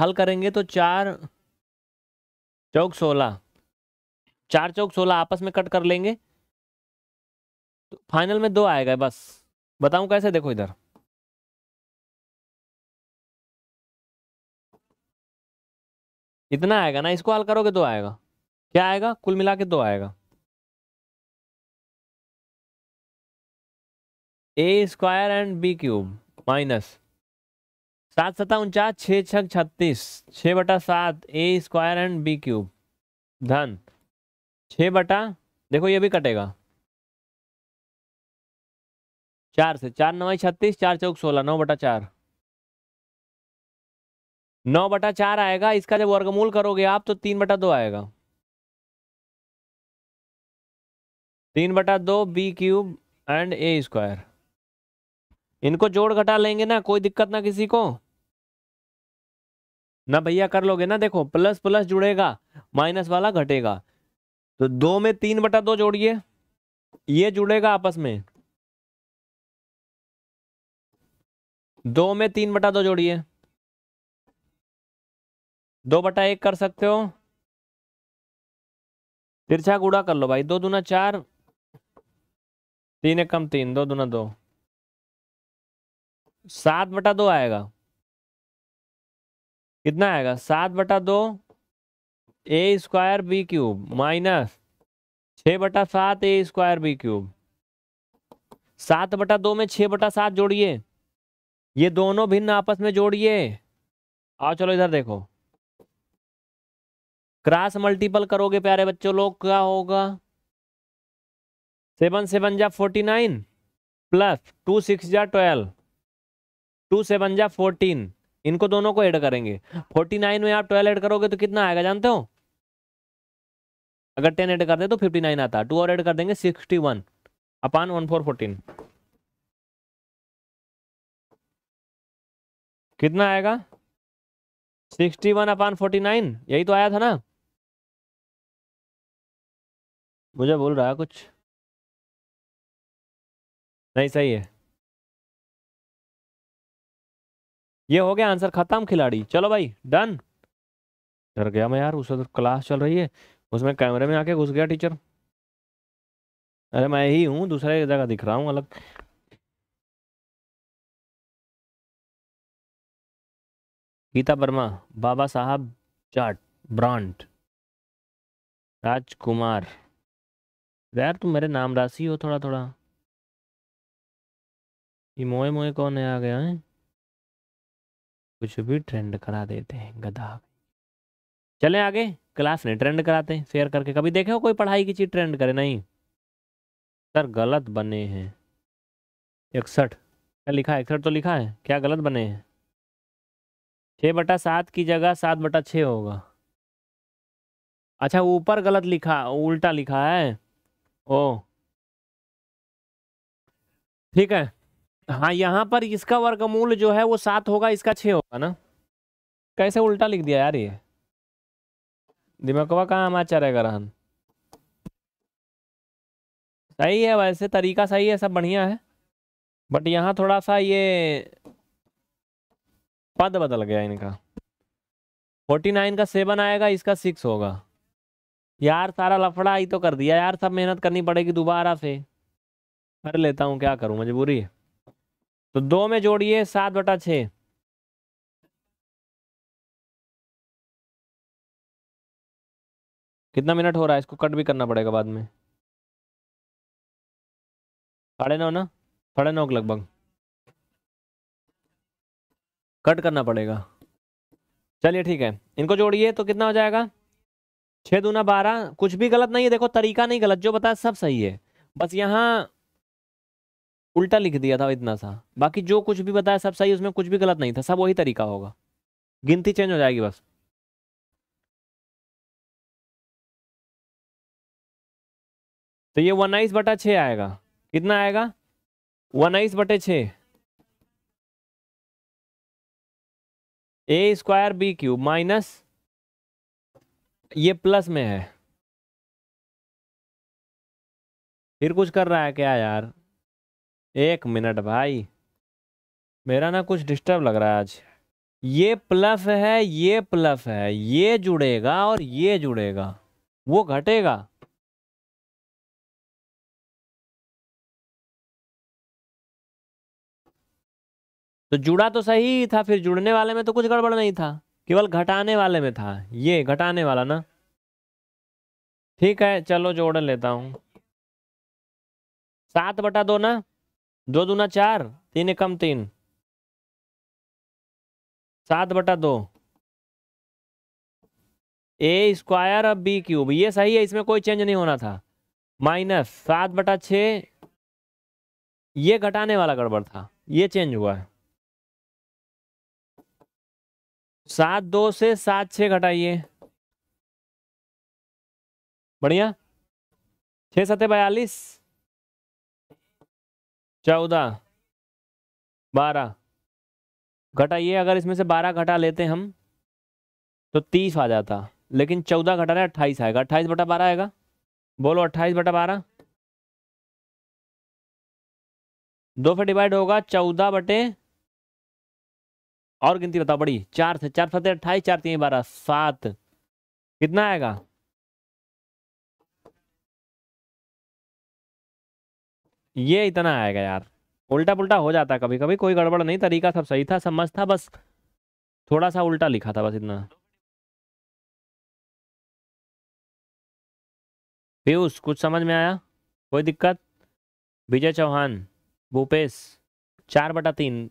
हल करेंगे तो चार चौक सोलह चार चौक सोलह आपस में कट कर लेंगे तो फाइनल में दो आएगा बस बताऊं कैसे देखो इधर इतना आएगा ना इसको हल करोगे तो आएगा क्या आएगा कुल मिला के दो आएगा a square and b cube minus सात सत्ता उनचास छ छक छत्तीस छ बटा सात a square and b cube धन छ बटा देखो ये भी कटेगा चार से चार नवाई छत्तीस चार चौक सोलह नौ बटा चार नौ बटा चार आएगा इसका जब वर्गमूल करोगे आप तो तीन बटा दो आएगा तीन बटा दो b cube and a square इनको जोड़ घटा लेंगे ना कोई दिक्कत ना किसी को ना भैया कर लोगे ना देखो प्लस प्लस जुड़ेगा माइनस वाला घटेगा तो दो में तीन बटा दो जोड़िए ये जुड़ेगा आपस में दो में तीन बटा दो जोड़िए दो बटा एक कर सकते हो तिरछा गुड़ा कर लो भाई दो दूना चार तीन एक कम तीन दो दूना दो सात बटा दो आएगा कितना आएगा सात बटा दो a square b cube minus छ बटा सात ए स्क्वायर बी क्यूब सात बटा दो में छ बटा सात जोड़िए ये दोनों भिन्न आपस में जोड़िए आओ चलो इधर देखो क्रॉस मल्टीपल करोगे प्यारे बच्चों लोग क्या होगा सेवन सेवन जा forty nine plus two six जा ट्वेल्व टू सेवन जा फोर्टीन इनको दोनों को ऐड करेंगे फोर्टी नाइन में आप ट्वेल्व ऐड करोगे तो कितना आएगा जानते हो अगर टेन ऐड कर दे तो फिफ्टी नाइन आता टू और ऐड कर देंगे सिक्सटी वन अपान वन फोर फोर्टीन कितना आएगा sixty one upon forty nine यही तो आया था ना मुझे बोल रहा है कुछ नहीं सही है ये हो गया आंसर खत्म खिलाड़ी चलो भाई डन डर गया मैं यार उस क्लास चल रही है उसमें कैमरे में आके घुस गया टीचर अरे मैं ही हूँ दूसरे जगह दिख रहा हूँ अलग गीता वर्मा बाबा साहब चाट ब्रांड राजकुमार यार तुम मेरे नाम राशि हो थोड़ा थोड़ा ये मोए मोए कौन है आ गया है कुछ भी ट्रेंड करा देते हैं गधा चले आगे क्लास नहीं ट्रेंड कराते हैं शेयर करके कभी देखे हो कोई पढ़ाई की चीज़ ट्रेंड करे नहीं सर गलत बने हैं इकसठ क्या लिखा है इकसठ तो लिखा है क्या गलत बने हैं छः बटा सात की जगह सात बटा छः होगा अच्छा ऊपर गलत लिखा उल्टा लिखा है ओ ठीक है हाँ यहाँ पर इसका वर्गमूल जो है वो सात होगा इसका छः होगा ना कैसे उल्टा लिख दिया यार ये दिमागवा कहाँ हमारा चलेगा रहन सही है वैसे तरीका सही है सब बढ़िया है बट यहाँ थोड़ा सा ये पद बदल गया इनका फोर्टी नाइन का सेवन आएगा इसका सिक्स होगा यार सारा लफड़ा ही तो कर दिया यार सब मेहनत करनी पड़ेगी दोबारा से कर लेता हूँ क्या करूँ मजबूरी है तो दो में जोड़िए सात बटा छ कितना मिनट हो रहा है इसको कट भी करना पड़ेगा बाद में साढ़े नौ ना साढ़े नौ के लगभग कट करना पड़ेगा चलिए ठीक है इनको जोड़िए तो कितना हो जाएगा छः दूना बारह कुछ भी गलत नहीं है देखो तरीका नहीं गलत जो बताया सब सही है बस यहाँ उल्टा लिख दिया था इतना सा बाकी जो कुछ भी बताया सब सही उसमें कुछ भी गलत नहीं था सब वही तरीका होगा गिनती चेंज हो जाएगी बस तो ये वनाइस बटा छः आएगा कितना आएगा वनाइस बटे छः a square b cube minus ये प्लस में है फिर कुछ कर रहा है क्या यार एक मिनट भाई मेरा ना कुछ डिस्टर्ब लग रहा है आज ये प्लस है ये प्लस है ये जुड़ेगा और ये जुड़ेगा वो घटेगा तो जुड़ा तो सही ही था फिर जुड़ने वाले में तो कुछ गड़बड़ नहीं था केवल घटाने वाले में था ये घटाने वाला ना ठीक है चलो जोड़ लेता हूँ सात बटा दो ना दो दूना चार तीन कम तीन सात बटा दो ए स्क्वायर अब बी क्यूब ये सही है इसमें कोई चेंज नहीं होना था माइनस सात बटा छ ये घटाने वाला गड़बड़ था ये चेंज हुआ है सात दो से सात छ घटाइए बढ़िया छ सतह बयालीस चौदह बारह घटाइए अगर इसमें से बारह घटा लेते हम तो तीस आ जाता लेकिन चौदह घटा रहे अट्ठाईस आएगा अट्ठाईस बटा बारह आएगा बोलो अट्ठाईस बटा बारह दो पे डिवाइड होगा चौदह बटे और गिनती बताओ बड़ी चार से चार फतेह अट्ठाईस चार तीन बारह सात कितना आएगा ये इतना आएगा यार उल्टा पुल्टा हो जाता कभी कभी कोई गड़बड़ नहीं तरीका सब सही था समझ था बस थोड़ा सा उल्टा लिखा था बस इतना पीयूष कुछ समझ में आया कोई दिक्कत विजय चौहान भूपेश चार बटा तीन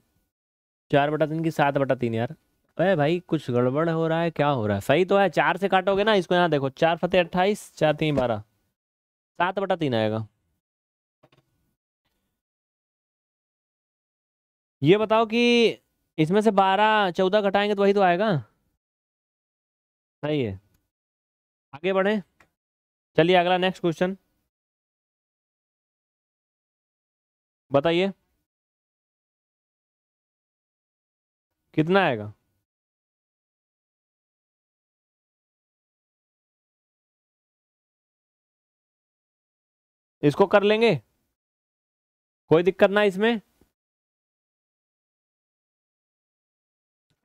चार बटा तीन की सात बटा तीन यार अरे भाई कुछ गड़बड़ हो रहा है क्या हो रहा है सही तो है चार से काटोगे ना इसको यहाँ देखो चार फतेह अट्ठाईस चार तीन बारह सात बटा तीन आएगा ये बताओ कि इसमें से बारह चौदह घटाएंगे तो वही तो आएगा सही है आगे बढ़े चलिए अगला नेक्स्ट क्वेश्चन बताइए कितना आएगा इसको कर लेंगे कोई दिक्कत ना इसमें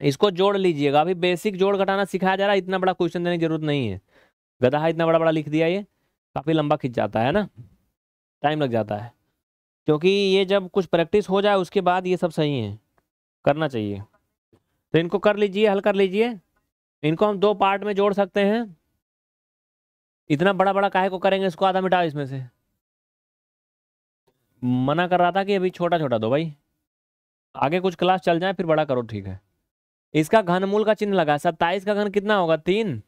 इसको जोड़ लीजिएगा अभी बेसिक जोड़ घटाना सिखाया जा रहा है इतना बड़ा क्वेश्चन देने की जरूरत नहीं है गधा इतना बड़ा बड़ा लिख दिया ये काफ़ी लंबा खिंच जाता है ना टाइम लग जाता है क्योंकि ये जब कुछ प्रैक्टिस हो जाए उसके बाद ये सब सही है करना चाहिए तो इनको कर लीजिए हल कर लीजिए इनको हम दो पार्ट में जोड़ सकते हैं इतना बड़ा बड़ा काहे को करेंगे इसको आधा मिटाओ इसमें से मना कर रहा था कि अभी छोटा छोटा दो भाई आगे कुछ क्लास चल जाए फिर बड़ा करो ठीक है इसका घनमूल का चिन्ह लगा सत्ताईस का घन कितना होगा तीन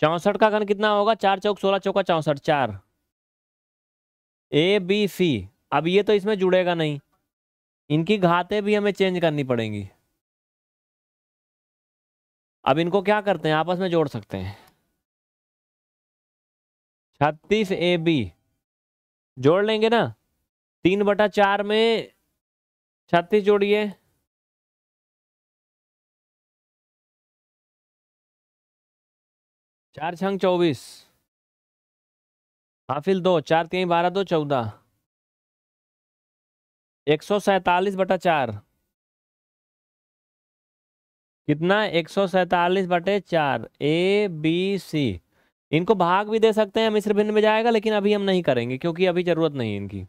चौंसठ का घन कितना होगा चार चौक सोलह चौका चौंसठ चार ए बी सी अब ये तो इसमें जुड़ेगा नहीं इनकी घाते भी हमें चेंज करनी पड़ेंगी अब इनको क्या करते हैं आपस में जोड़ सकते हैं छत्तीस ए बी जोड़ लेंगे ना तीन बटा चार में छत्तीस जोड़िए चार छंग चौबीस हाफिल दो चार तीन बारह दो चौदह एक सौ सैतालीस बटा चार कितना एक सौ सैतालीस बटे चार ए बी सी इनको भाग भी दे सकते हैं मिश्र भिन्न में जाएगा लेकिन अभी हम नहीं करेंगे क्योंकि अभी जरूरत नहीं है इनकी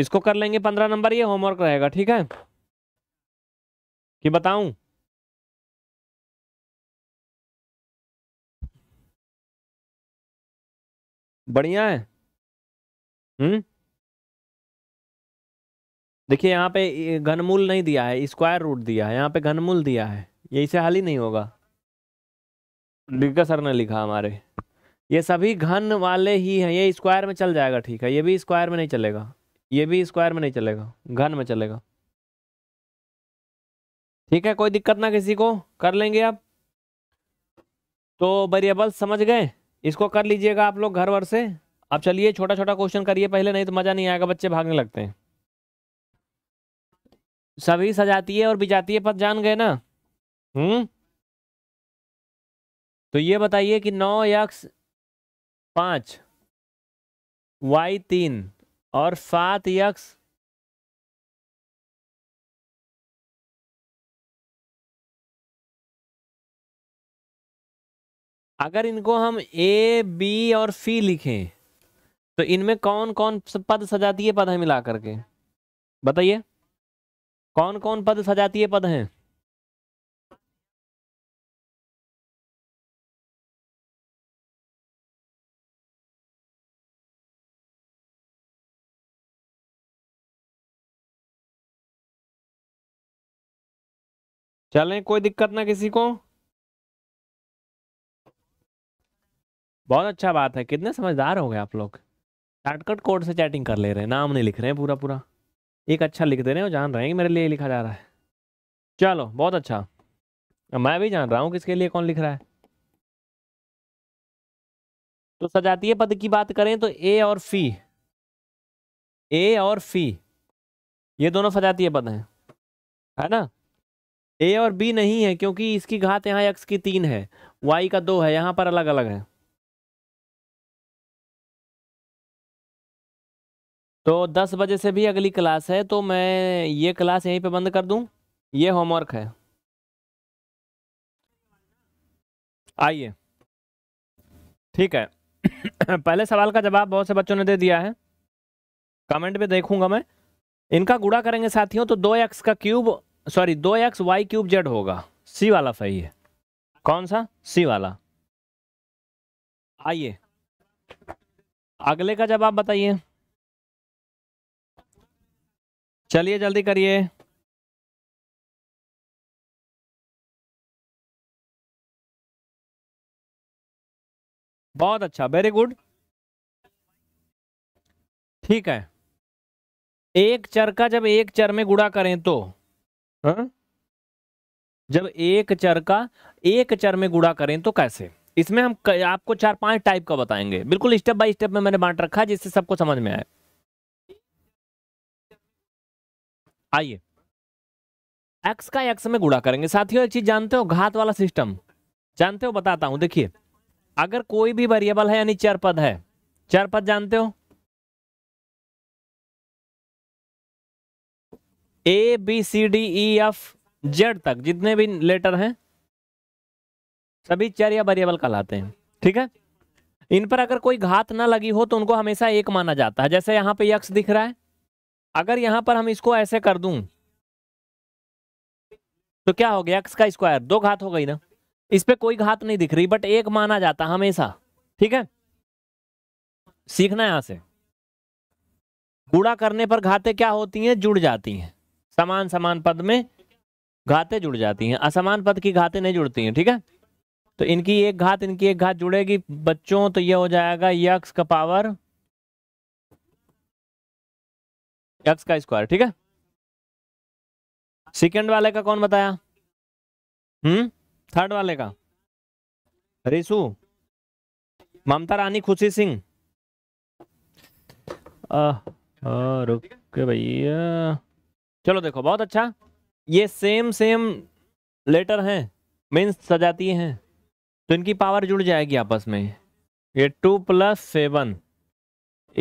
इसको कर लेंगे पंद्रह नंबर ये होमवर्क रहेगा ठीक है कि बताऊं बढ़िया है हम्म देखिए यहाँ पे घनमूल नहीं दिया है स्क्वायर रूट दिया है यहाँ पे घनमूल दिया है यही से हाल ही नहीं होगा सर ने लिखा हमारे ये सभी घन वाले ही हैं ये स्क्वायर में चल जाएगा ठीक है ये भी स्क्वायर में नहीं चलेगा ये भी स्क्वायर में नहीं चलेगा घन में चलेगा ठीक है कोई दिक्कत ना किसी को कर लेंगे आप तो वेरिएबल समझ गए इसको कर लीजिएगा आप लोग घर वर से अब चलिए छोटा छोटा क्वेश्चन करिए पहले नहीं तो मज़ा नहीं आएगा बच्चे भागने लगते हैं सभी सजातीय और विजातीय पद जान गए ना हम्म तो ये बताइए कि नौ यक्स पाँच वाई तीन और सात यक्स अगर इनको हम ए बी और सी लिखें तो इनमें कौन कौन पद सजाती है पद है मिला करके बताइए कौन कौन पद सजाती है पद हैं चलें कोई दिक्कत ना किसी को बहुत अच्छा बात है कितने समझदार हो गए आप लोग शॉर्टकट कोड से चैटिंग कर ले रहे हैं नाम नहीं लिख रहे हैं पूरा पूरा एक अच्छा लिख दे रहे हो जान रहे हैं मेरे लिए लिखा जा रहा है चलो बहुत अच्छा मैं भी जान रहा हूँ किसके लिए कौन लिख रहा है तो सजातीय पद की बात करें तो ए और फी ए और फी ये दोनों सजातीय पद हैं है ना ए और बी नहीं है क्योंकि इसकी घात यहाँ एक्स की तीन है वाई का दो है यहाँ पर अलग अलग है तो दस बजे से भी अगली क्लास है तो मैं ये क्लास यहीं पे बंद कर दूं ये होमवर्क है आइए ठीक है पहले सवाल का जवाब बहुत से बच्चों ने दे दिया है कमेंट में देखूंगा मैं इनका गुड़ा करेंगे साथियों तो दो एक्स का क्यूब सॉरी दो एक्स वाई क्यूब जेड होगा सी वाला सही है कौन सा सी वाला आइए अगले का जवाब बताइए चलिए जल्दी करिए बहुत अच्छा वेरी गुड ठीक है एक चर का जब एक चर में गुड़ा करें तो हा? जब एक चर का एक चर में गुड़ा करें तो कैसे इसमें हम आपको चार पांच टाइप का बताएंगे बिल्कुल स्टेप बाय स्टेप में मैंने बांट रखा है जिससे सबको समझ में आए आइए एक्स का एक्स में गुड़ा करेंगे साथियों एक चीज जानते हो घात वाला सिस्टम जानते हो बताता हूं देखिए अगर कोई भी वेरिएबल है यानी चर पद है चर पद जानते हो a B c d e f z तक जितने भी लेटर हैं सभी चर या वेरिएबल कहलाते हैं ठीक है इन पर अगर कोई घात ना लगी हो तो उनको हमेशा एक माना जाता है जैसे यहां पे यक्ष दिख रहा है अगर यहां पर हम इसको ऐसे कर दूं तो क्या हो गया एक्स का स्क्वायर दो घात हो गई ना इस पर कोई घात नहीं दिख रही बट एक माना जाता हमेशा ठीक है सीखना यहां से गुड़ा करने पर घाते क्या होती हैं जुड़ जाती हैं समान समान पद में घाते जुड़ जाती हैं असमान पद की घाते नहीं जुड़ती हैं ठीक है तो इनकी एक घात इनकी एक घात जुड़ेगी बच्चों तो यह हो जाएगा यक्स का पावर एक्स का स्क्वायर ठीक है सेकेंड वाले का कौन बताया हम्म थर्ड वाले का रिशु ममता रानी खुशी सिंह रुके भैया चलो देखो बहुत अच्छा ये सेम सेम लेटर हैं मीन्स सजाती हैं तो इनकी पावर जुड़ जाएगी आपस में ये two plus seven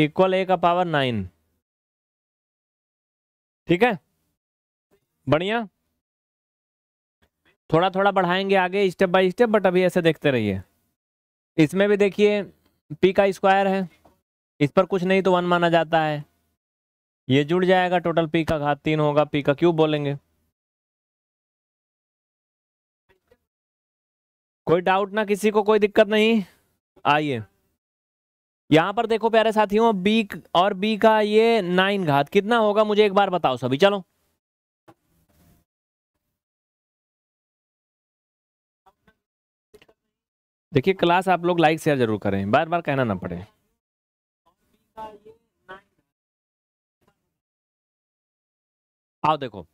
equal a का पावर नाइन ठीक है बढ़िया थोड़ा थोड़ा बढ़ाएंगे आगे स्टेप बाय स्टेप बट अभी ऐसे देखते रहिए इसमें भी देखिए पी का स्क्वायर है इस पर कुछ नहीं तो वन माना जाता है ये जुड़ जाएगा टोटल पी का घात तीन होगा पी का क्यूब बोलेंगे कोई डाउट ना किसी को कोई दिक्कत नहीं आइए यहाँ पर देखो प्यारे साथियों बी और बी का ये नाइन घात कितना होगा मुझे एक बार बताओ सभी चलो देखिए क्लास आप लोग लाइक शेयर जरूर करें बार बार कहना ना पड़े आओ देखो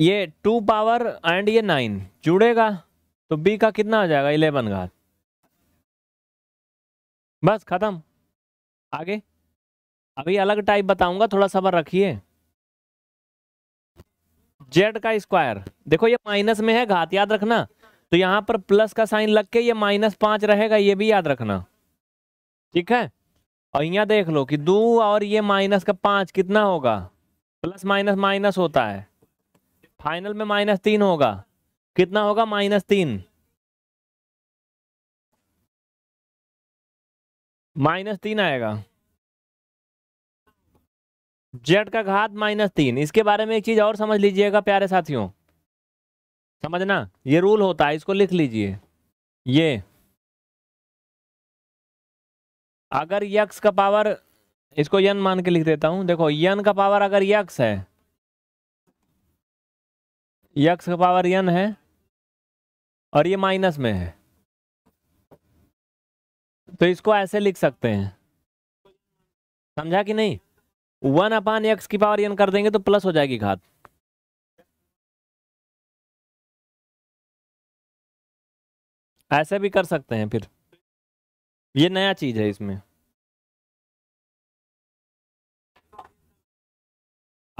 ये टू पावर एंड ये नाइन जुड़ेगा तो बी का कितना आ जाएगा इलेवन घात बस ख़त्म आगे अभी अलग टाइप बताऊंगा थोड़ा सबर रखिए जेड का स्क्वायर देखो ये माइनस में है घात याद रखना तो यहाँ पर प्लस का साइन लग के ये माइनस पाँच रहेगा ये भी याद रखना ठीक है और यहाँ देख लो कि दो और ये माइनस का पाँच कितना होगा प्लस माइनस माइनस होता है फाइनल में माइनस तीन होगा कितना होगा माइनस तीन माइनस तीन आएगा जेड का घात माइनस तीन इसके बारे में एक चीज और समझ लीजिएगा प्यारे साथियों समझना ये रूल होता है इसको लिख लीजिए ये अगर यक्स का पावर इसको यन मान के लिख देता हूं देखो यन का पावर अगर यक्स है यक्स का पावर यन है और ये माइनस में है तो इसको ऐसे लिख सकते हैं समझा कि नहीं वन अपान एक्स की पावर एन कर देंगे तो प्लस हो जाएगी घात ऐसे भी कर सकते हैं फिर ये नया चीज है इसमें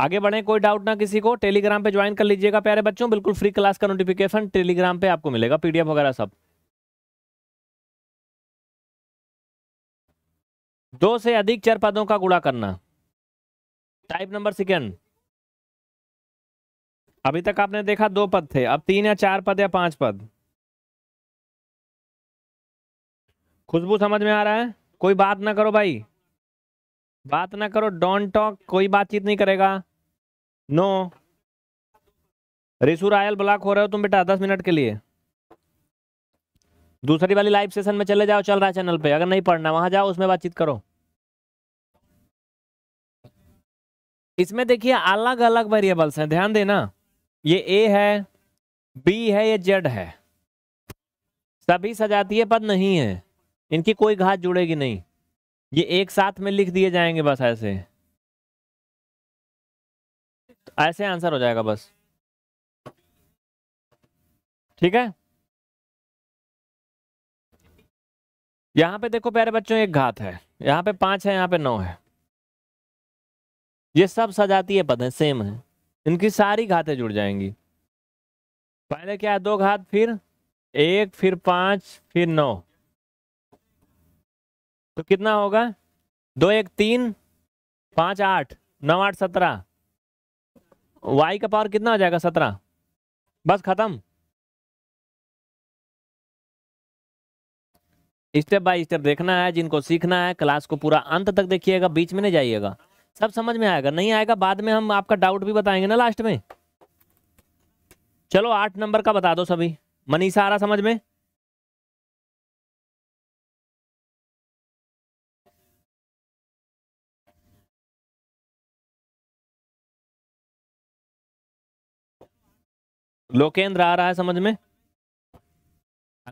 आगे बढ़े कोई डाउट ना किसी को टेलीग्राम पे ज्वाइन कर लीजिएगा प्यारे बच्चों बिल्कुल फ्री क्लास का नोटिफिकेशन टेलीग्राम पे आपको मिलेगा पीडीएफ वगैरह सब दो से अधिक चर पदों का गुणा करना टाइप नंबर सेकेंड अभी तक आपने देखा दो पद थे अब तीन या चार पद या पांच पद खुशबू समझ में आ रहा है कोई बात ना करो भाई बात ना करो डोंट टॉक कोई बातचीत नहीं करेगा नो रिसू रायल ब्लॉक हो रहे हो तुम बेटा दस मिनट के लिए दूसरी वाली लाइव सेशन में चले जाओ चल रहा है चैनल पे अगर नहीं पढ़ना वहां जाओ उसमें बातचीत करो इसमें देखिए अलग अलग वेरिएबल्स हैं ध्यान देना ये ए है बी है ये जेड है सभी सजातीय पद नहीं है इनकी कोई घात जुड़ेगी नहीं ये एक साथ में लिख दिए जाएंगे बस ऐसे तो ऐसे आंसर हो जाएगा बस ठीक है यहाँ पे देखो प्यारे बच्चों एक घात है यहाँ पे पांच है यहाँ पे नौ है ये सब सजातीय पद है सेम है इनकी सारी घातें जुड़ जाएंगी पहले क्या है दो घात फिर एक फिर पांच फिर नौ तो कितना होगा दो एक तीन पांच आठ नौ आठ सत्रह वाई का पावर कितना हो जाएगा सत्रह बस खत्म स्टेप बाय स्टेप देखना है जिनको सीखना है क्लास को पूरा अंत तक देखिएगा बीच में नहीं जाइएगा सब समझ में आएगा नहीं आएगा बाद में हम आपका डाउट भी बताएंगे ना लास्ट में चलो आठ नंबर का बता दो सभी मनीषा आ रहा समझ में लोकेंद्र आ रहा है समझ में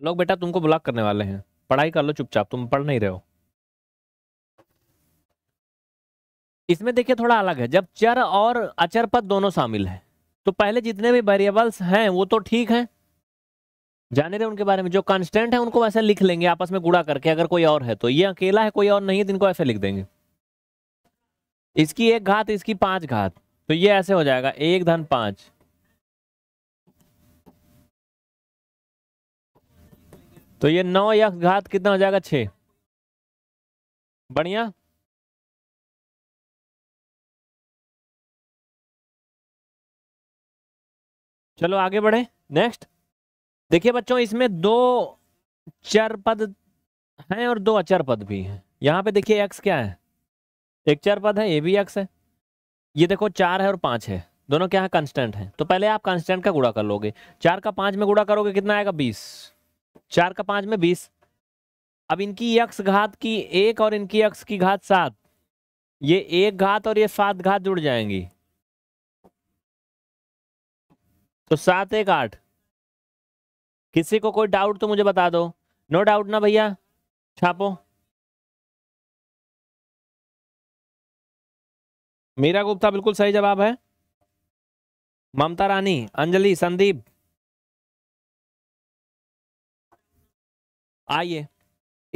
लोग बेटा तुमको ब्लॉक करने वाले हैं पढ़ाई कर लो चुपचाप तुम पढ़ नहीं रहे हो इसमें देखिए थोड़ा अलग है जब चर और अचर पद दोनों शामिल है तो पहले जितने भी वेरिएबल्स हैं वो तो ठीक है जाने रहे उनके बारे में जो कंस्टेंट है उनको वैसे लिख लेंगे आपस में गुड़ा करके अगर कोई और है तो ये अकेला है कोई और नहीं है तो इनको ऐसे लिख देंगे इसकी एक घात इसकी पांच घात तो ये ऐसे हो जाएगा एक धन पांच तो ये नौ यक्ष घात कितना हो जाएगा छ बढ़िया चलो आगे बढ़े नेक्स्ट देखिए बच्चों इसमें दो चर पद हैं और दो अचर पद भी हैं यहाँ पे देखिए एक्स क्या है एक चर पद है ये भी एक्स है ये देखो चार है और पांच है दोनों क्या है कांस्टेंट है तो पहले आप कांस्टेंट का गुड़ा कर लोगे चार का पांच में गुड़ा करोगे कितना आएगा बीस चार का पांच में बीस अब इनकी यक्स घात की एक और इनकी यक्स की घात सात ये एक घात और ये सात घात जुड़ जाएंगी तो सात एक आठ किसी को कोई डाउट तो मुझे बता दो नो डाउट ना भैया छापो मीरा गुप्ता बिल्कुल सही जवाब है ममता रानी अंजलि संदीप आइए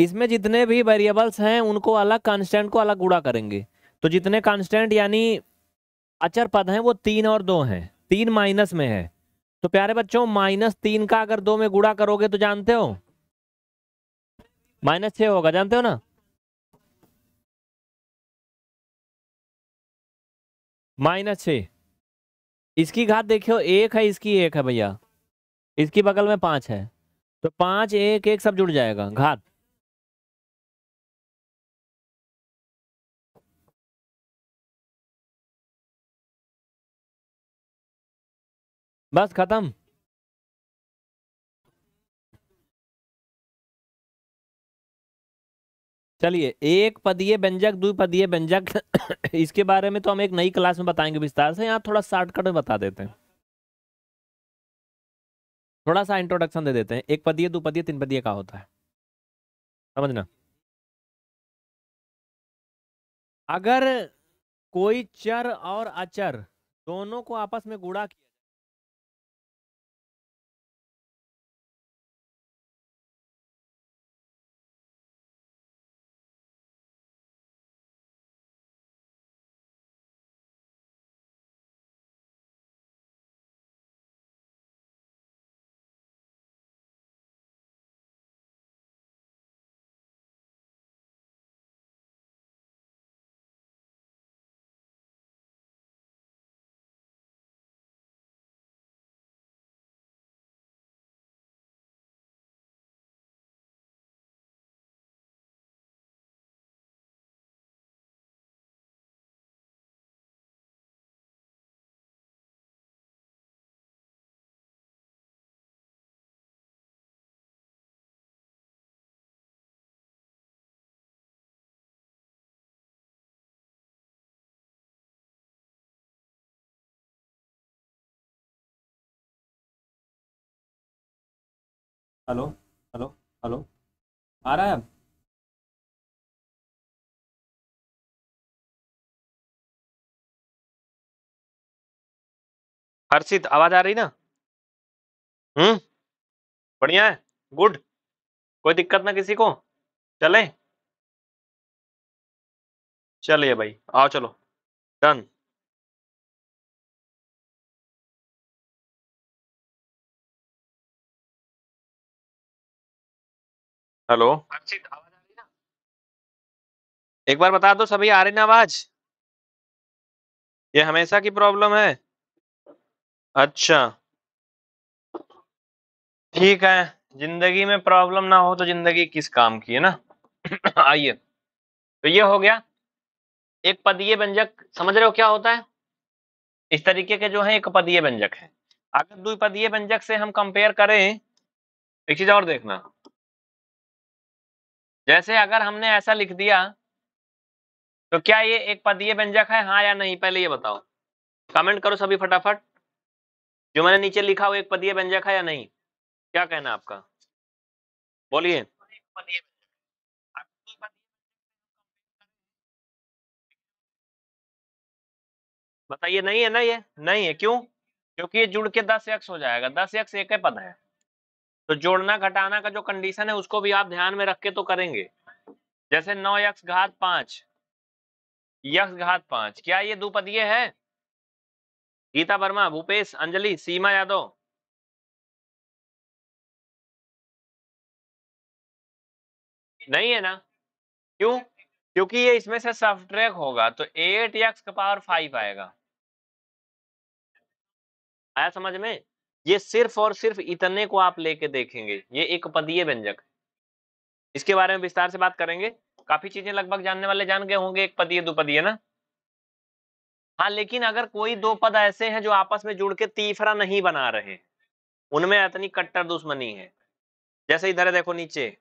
इसमें जितने भी वेरिएबल्स हैं उनको अलग कांस्टेंट को अलग गुड़ा करेंगे तो जितने कांस्टेंट यानी अचर पद हैं वो तीन और दो हैं तीन माइनस में है तो प्यारे बच्चों माइनस तीन का अगर दो में गुड़ा करोगे तो जानते हो माइनस छह होगा जानते हो ना माइनस छ इसकी घात देखियो एक है इसकी एक है भैया इसकी बगल में पांच है तो पांच एक एक सब जुड़ जाएगा घात बस खत्म चलिए एक पदीय व्यंजक द्विपदीय व्यंजक इसके बारे में तो हम एक नई क्लास में बताएंगे विस्तार से यहाँ थोड़ा शॉर्टकट में बता देते हैं थोड़ा सा इंट्रोडक्शन दे देते हैं एक पदीय पदीय तीन पदीय का होता है समझना अगर कोई चर और अचर दोनों को आपस में गुड़ा किया हेलो हेलो हेलो आ रहा है अब हर्षित आवाज आ रही ना हम्म बढ़िया है गुड कोई दिक्कत ना किसी को चले चलिए भाई आओ चलो डन हेलो एक बार बता दो सभी आ रही ना आवाज ये हमेशा की प्रॉब्लम है अच्छा ठीक है जिंदगी में प्रॉब्लम ना हो तो जिंदगी किस काम की है ना आइए तो ये हो गया एक पदीय व्यंजक समझ रहे हो क्या होता है इस तरीके के जो है एक पदीय व्यंजक है अगर पदीय व्यंजक से हम कंपेयर करें एक चीज और देखना जैसे अगर हमने ऐसा लिख दिया तो क्या ये एक पदीय व्यंजक है हाँ या नहीं पहले ये बताओ कमेंट करो सभी फटाफट जो मैंने नीचे लिखा वो एक पदीय व्यंजक है या नहीं क्या कहना आपका बोलिए बताइए नहीं है ना ये नहीं है क्यों क्योंकि ये जुड़ के दस एक्स हो जाएगा दस एक्स एक पद है तो जोड़ना घटाना का जो कंडीशन है उसको भी आप ध्यान में रख के तो करेंगे जैसे नौ यक्ष घात पांच यक्ष घात पांच क्या ये दुपदीय है गीता वर्मा भूपेश अंजलि सीमा यादव नहीं है ना क्यों क्योंकि ये इसमें से सब्ट्रैक होगा तो एट यक्स का पावर फाइव आएगा आया समझ में ये सिर्फ और सिर्फ इतने को आप लेके देखेंगे ये एक पदीय व्यंजक इसके बारे में विस्तार से बात करेंगे काफी चीजें लगभग जानने वाले जान गए होंगे एक पदीय दुपदीय ना हाँ लेकिन अगर कोई दो पद ऐसे हैं जो आपस में जुड़ के तीसरा नहीं बना रहे उनमें इतनी कट्टर दुश्मनी है जैसे इधर देखो नीचे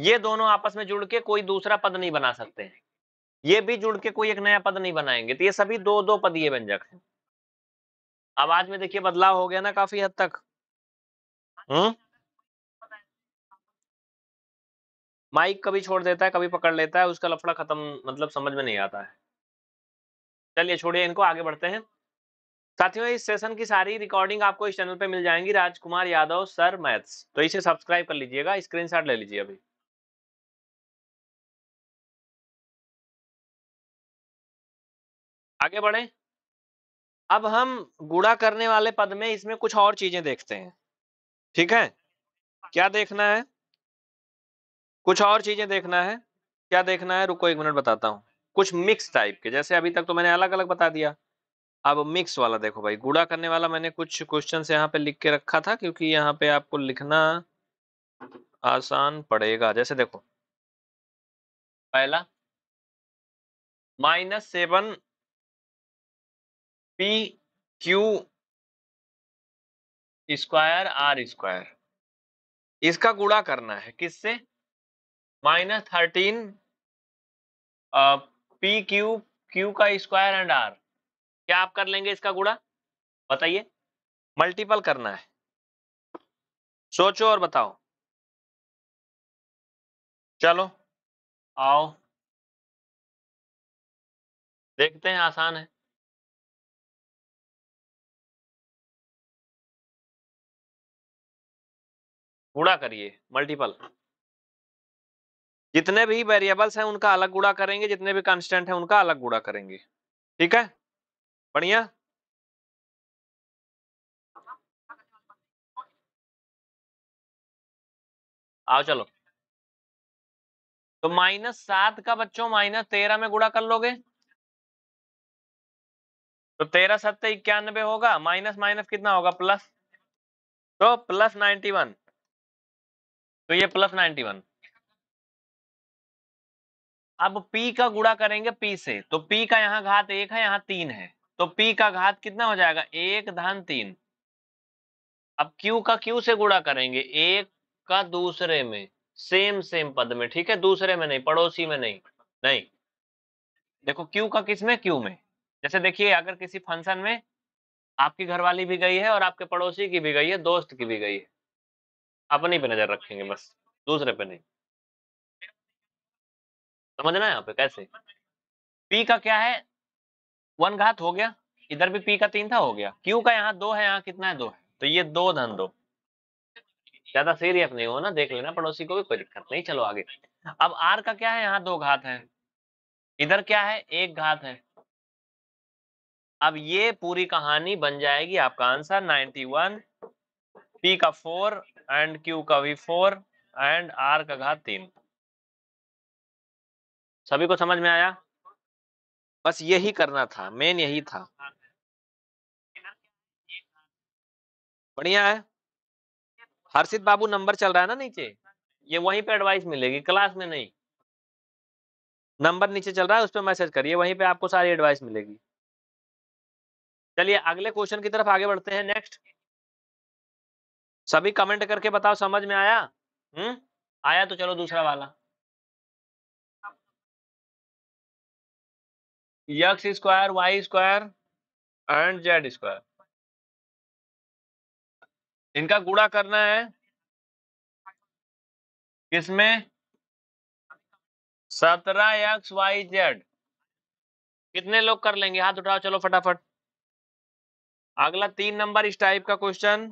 ये दोनों आपस में जुड़ के कोई दूसरा पद नहीं बना सकते ये भी जुड़ के कोई एक नया पद नहीं बनाएंगे तो ये सभी दो दो पदीय व्यंजक हैं आवाज में देखिए बदलाव हो गया ना काफी हद तक हम्म माइक कभी छोड़ देता है कभी पकड़ लेता है उसका लफड़ा खत्म मतलब समझ में नहीं आता है चलिए छोड़िए इनको आगे बढ़ते हैं साथियों इस सेशन की सारी रिकॉर्डिंग आपको इस चैनल पे मिल जाएंगी राजकुमार यादव सर मैथ्स तो इसे सब्सक्राइब कर लीजिएगा स्क्रीनशॉट ले लीजिए अभी आगे बढ़े अब हम गुड़ा करने वाले पद में इसमें कुछ और चीजें देखते हैं ठीक है क्या देखना है कुछ और चीजें देखना है क्या देखना है रुको एक मिनट बताता हूँ कुछ मिक्स टाइप के जैसे अभी तक तो मैंने अलग अलग बता दिया अब मिक्स वाला देखो भाई गुड़ा करने वाला मैंने कुछ क्वेश्चन यहाँ पे लिख के रखा था क्योंकि यहाँ पे आपको लिखना आसान पड़ेगा जैसे देखो पहला minus seven p q square r square इसका गुणा करना है किससे minus thirteen p q q का स्क्वायर एंड आर क्या आप कर लेंगे इसका गुणा बताइए मल्टीपल करना है सोचो और बताओ चलो आओ देखते हैं आसान है गुड़ा करिए मल्टीपल जितने भी वेरिएबल्स हैं उनका अलग गुड़ा करेंगे जितने भी कांस्टेंट हैं उनका अलग गुड़ा करेंगे ठीक है बढ़िया आओ चलो तो माइनस सात का बच्चों माइनस तेरह में गुड़ा कर लोगे तो तेरह सत्तर तो इक्यानवे होगा माइनस माइनस कितना होगा प्लस तो प्लस नाइन्टी वन तो ये प्लस नाइनटी वन अब p का गुड़ा करेंगे p से तो p का यहाँ घात एक है यहाँ तीन है तो p का घात कितना हो जाएगा एक धन तीन अब q का q से गुड़ा करेंगे एक का दूसरे में सेम सेम पद में ठीक है दूसरे में नहीं पड़ोसी में नहीं नहीं देखो q का किस में q में जैसे देखिए अगर किसी फंक्शन में आपकी घरवाली भी गई है और आपके पड़ोसी की भी गई है दोस्त की भी गई है अपने पे नजर रखेंगे बस दूसरे पे नहीं समझना है यहाँ पे कैसे पी का क्या है वन घात हो गया इधर भी पी का तीन था हो गया क्यू का यहाँ दो है यहाँ कितना है दो है तो ये दो धन दो ज्यादा सीरियस नहीं हो ना देख लेना पड़ोसी को भी कोई दिक्कत नहीं चलो आगे अब आर का क्या है यहाँ दो घात है इधर क्या है एक घात है अब ये पूरी कहानी बन जाएगी आपका आंसर 91 पी का फोर एंड क्यू का भी फोर एंड आर का घात तीन सभी को समझ में आया बस यही करना था मेन यही था बढ़िया है हर्षित बाबू नंबर चल रहा है ना नीचे ये वहीं पे एडवाइस मिलेगी क्लास में नहीं नंबर नीचे चल रहा है उस पर मैसेज करिए वहीं पे आपको सारी एडवाइस मिलेगी चलिए अगले क्वेश्चन की तरफ आगे बढ़ते हैं नेक्स्ट सभी कमेंट करके बताओ समझ में आया हम्म आया तो चलो दूसरा वाला x square y square and z square इनका गुड़ा करना है किसमें सत्रह एक्स वाई जेड कितने लोग कर लेंगे हाथ उठाओ चलो फटाफट अगला तीन नंबर इस टाइप का क्वेश्चन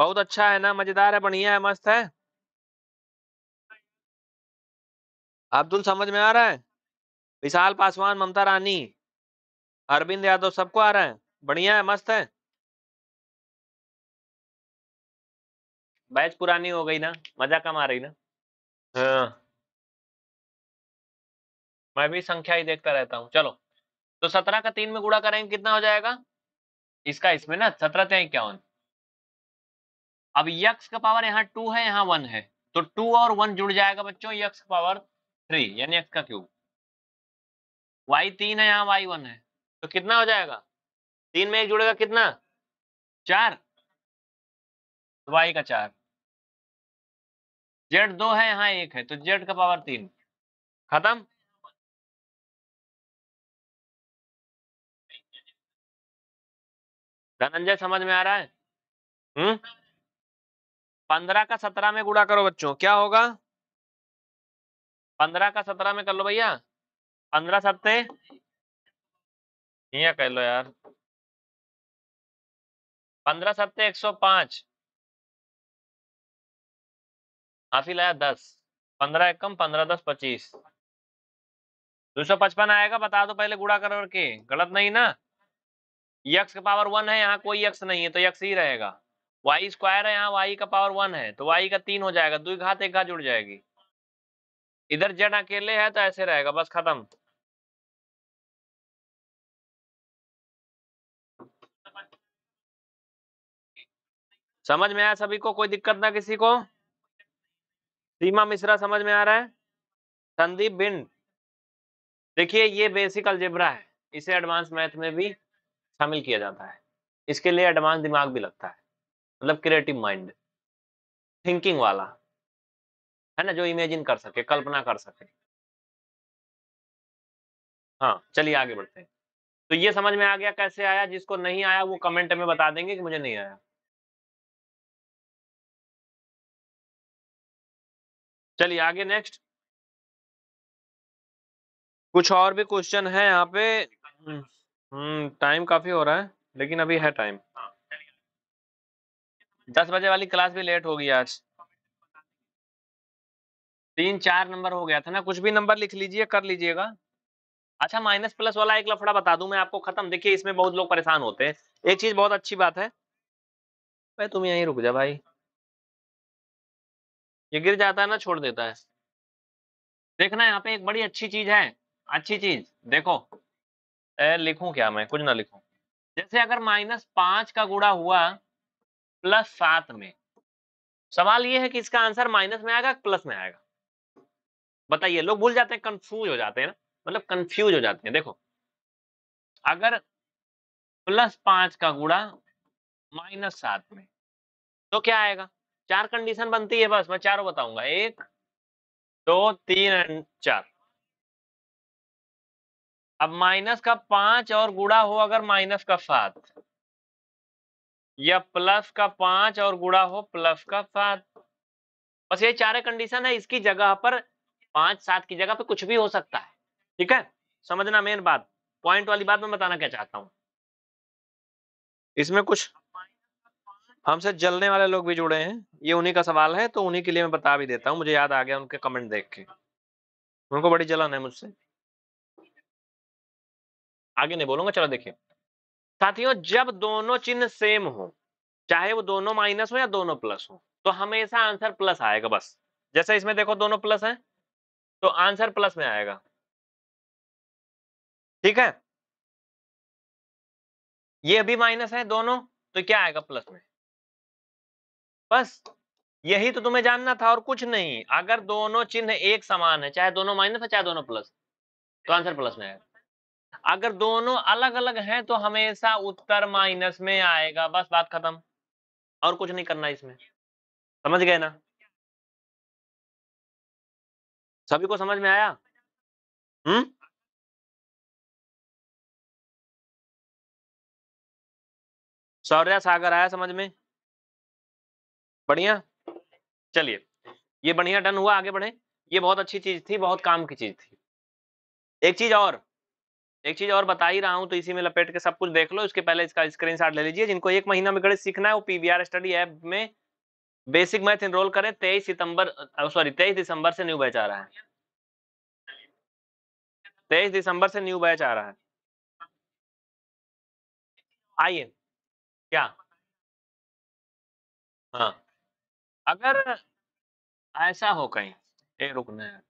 बहुत अच्छा है ना मजेदार है बढ़िया है मस्त है अब्दुल समझ में आ रहा है विशाल पासवान ममता रानी अरविंद यादव सबको आ रहा है बढ़िया है मस्त है बैच पुरानी हो गई ना मजा कम आ रही ना हाँ मैं भी संख्या ही देखता रहता हूँ चलो तो सत्रह का तीन में गुड़ा करेंगे कितना हो जाएगा इसका इसमें ना सत्रह क्या होना अब यक्स का पावर यहाँ टू है यहाँ वन है तो टू और वन जुड़ जाएगा बच्चों यक्स पावर थ्री यानी एक्स का क्यूब वाई तीन है यहाँ वाई वन है तो कितना हो जाएगा तीन में एक जुड़ेगा कितना चार वाई तो का चार जेड दो है यहाँ एक है तो जेड का पावर तीन खत्म धनंजय समझ में आ रहा है हम्म पंद्रह का सत्रह में गुड़ा करो बच्चों क्या होगा पंद्रह का सत्रह में कर लो भैया पंद्रह सत्ते यहाँ कह लो यार पंद्रह सत्ते एक सौ पांच माफी लाया दस पंद्रह एकम पंद्रह दस पच्चीस दो सौ पचपन आएगा बता दो पहले गुड़ा करो के गलत नहीं ना यक्स का पावर वन है यहाँ कोई यक्स नहीं है तो यक्स ही रहेगा वाई स्क्वायर है यहाँ वाई का पावर वन है तो वाई का तीन हो जाएगा दुई घात एक घात जुड़ जाएगी इधर जेड अकेले है तो ऐसे रहेगा बस खत्म समझ में आया सभी को कोई दिक्कत ना किसी को सीमा मिश्रा समझ में आ रहा है संदीप बिंड देखिए ये बेसिक अलजेब्रा है इसे एडवांस मैथ में भी शामिल किया जाता है इसके लिए एडवांस दिमाग भी लगता है मतलब क्रिएटिव माइंड थिंकिंग वाला है ना जो इमेजिन कर सके कल्पना कर सके हाँ चलिए आगे बढ़ते हैं तो ये समझ में आ गया कैसे आया जिसको नहीं आया वो कमेंट में बता देंगे कि मुझे नहीं आया चलिए आगे नेक्स्ट कुछ और भी क्वेश्चन है यहाँ पे टाइम हम्म, हम्म, काफी हो रहा है लेकिन अभी है टाइम दस बजे वाली क्लास भी लेट होगी आज तीन चार नंबर हो गया था ना कुछ भी नंबर लिख लीजिए कर लीजिएगा अच्छा माइनस प्लस वाला एक लफड़ा बता दूं मैं आपको खत्म देखिए इसमें बहुत लोग परेशान होते हैं एक चीज बहुत अच्छी बात है भाई तुम यहीं रुक जा भाई ये गिर जाता है ना छोड़ देता है देखना यहाँ पे एक बड़ी अच्छी चीज है अच्छी चीज देखो ए, लिखूं क्या मैं कुछ ना लिखूं जैसे अगर माइनस पांच का गुड़ा हुआ प्लस सात में सवाल ये है कि इसका आंसर माइनस में आएगा प्लस में आएगा बताइए लोग भूल जाते हैं कंफ्यूज हो जाते हैं ना मतलब कंफ्यूज हो जाते हैं देखो अगर प्लस पांच का गुड़ा माइनस सात में तो क्या आएगा चार कंडीशन बनती है बस मैं चारों बताऊंगा एक दो तीन एंड चार अब माइनस का पांच और गुड़ा हो अगर माइनस का सात या प्लस का पांच और गुड़ा हो प्लस का सात बस ये चार कंडीशन है इसकी जगह पर पांच सात की जगह पर कुछ भी हो सकता है ठीक है समझना मेन बात पॉइंट वाली बात मैं बताना क्या चाहता हूँ इसमें कुछ हमसे जलने वाले लोग भी जुड़े हैं ये उन्हीं का सवाल है तो उन्हीं के लिए मैं बता भी देता हूं मुझे याद आ गया उनके कमेंट देख के उनको बड़ी जलन है मुझसे आगे नहीं बोलूंगा चलो देखिए साथियों जब दोनों चिन्ह सेम हो चाहे वो दोनों माइनस हो या दोनों प्लस हो तो हमेशा आंसर प्लस आएगा बस जैसे इसमें देखो दोनों प्लस है तो आंसर प्लस में आएगा ठीक है ये भी माइनस है दोनों तो क्या आएगा प्लस में बस यही तो तुम्हें जानना था और कुछ नहीं अगर दोनों चिन्ह एक समान है चाहे दोनों माइनस है चाहे दोनों प्लस तो आंसर प्लस में आएगा अगर दोनों अलग अलग हैं तो हमेशा उत्तर माइनस में आएगा बस बात खत्म और कुछ नहीं करना इसमें समझ गए ना सभी को समझ में आया हम्म सौर्या सागर आया समझ में बढ़िया चलिए ये बढ़िया डन हुआ आगे बढ़े ये बहुत अच्छी चीज थी बहुत काम की चीज थी एक चीज और एक चीज और बता ही रहा हूँ तो इसी में लपेट के सब कुछ देख लो इसके पहले इसका स्क्रीनशॉट ले लीजिए जिनको एक महीना में गणित सीखना है वो पीवीआर स्टडी ऐप में बेसिक मैथ इनरोल करें तेईस सितंबर सॉरी तेईस दिसंबर से न्यू बैच आ रहा है तेईस दिसंबर से न्यू बैच आ रहा है आइए क्या हाँ अगर ऐसा हो कहीं रुकना है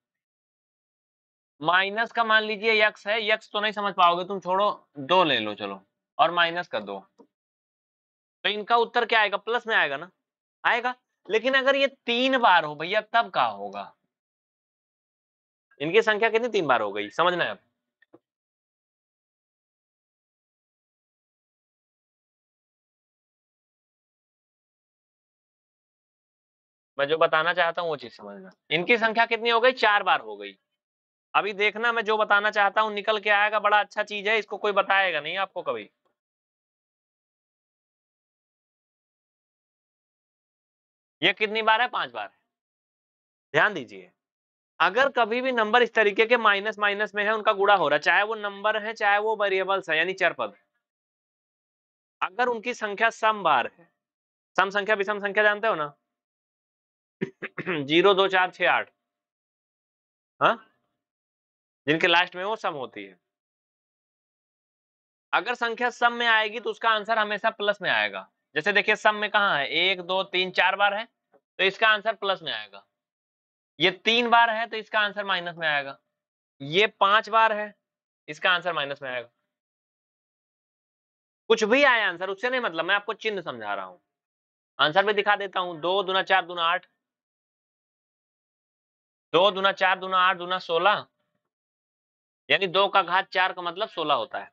माइनस का मान लीजिए यक्स है यक्स तो नहीं समझ पाओगे तुम छोड़ो दो ले लो चलो और माइनस का दो तो इनका उत्तर क्या आएगा प्लस में आएगा ना आएगा लेकिन अगर ये तीन बार हो भैया तब का होगा इनकी संख्या कितनी तीन बार हो गई समझना है अब मैं जो बताना चाहता हूं वो चीज समझना इनकी संख्या कितनी हो गई चार बार हो गई अभी देखना मैं जो बताना चाहता हूँ निकल के आएगा बड़ा अच्छा चीज है इसको कोई बताएगा नहीं आपको कभी ये कितनी बार है पांच बार है ध्यान दीजिए अगर कभी भी नंबर इस तरीके के माइनस माइनस में है उनका गुड़ा हो रहा है चाहे वो नंबर है चाहे वो वेरिएबल्स है यानी चर पद अगर उनकी संख्या सम बार है सम संख्या विषम संख्या जानते हो ना जीरो दो चार छ आठ हाँ जिनके लास्ट में वो सम होती है अगर संख्या सम में आएगी तो उसका आंसर हमेशा प्लस में आएगा जैसे देखिए सम में कहा है एक दो तीन चार बार है तो इसका आंसर प्लस में आएगा ये तीन बार है तो इसका आंसर माइनस में आएगा ये पांच बार है इसका आंसर माइनस में आएगा कुछ भी आया आंसर उससे नहीं मतलब मैं आपको चिन्ह समझा रहा हूं आंसर भी दिखा देता हूं दो दुना चार दुना आठ दो दुना चार दुना आठ दुना सोलह यानी दो का घात चार का मतलब सोलह होता है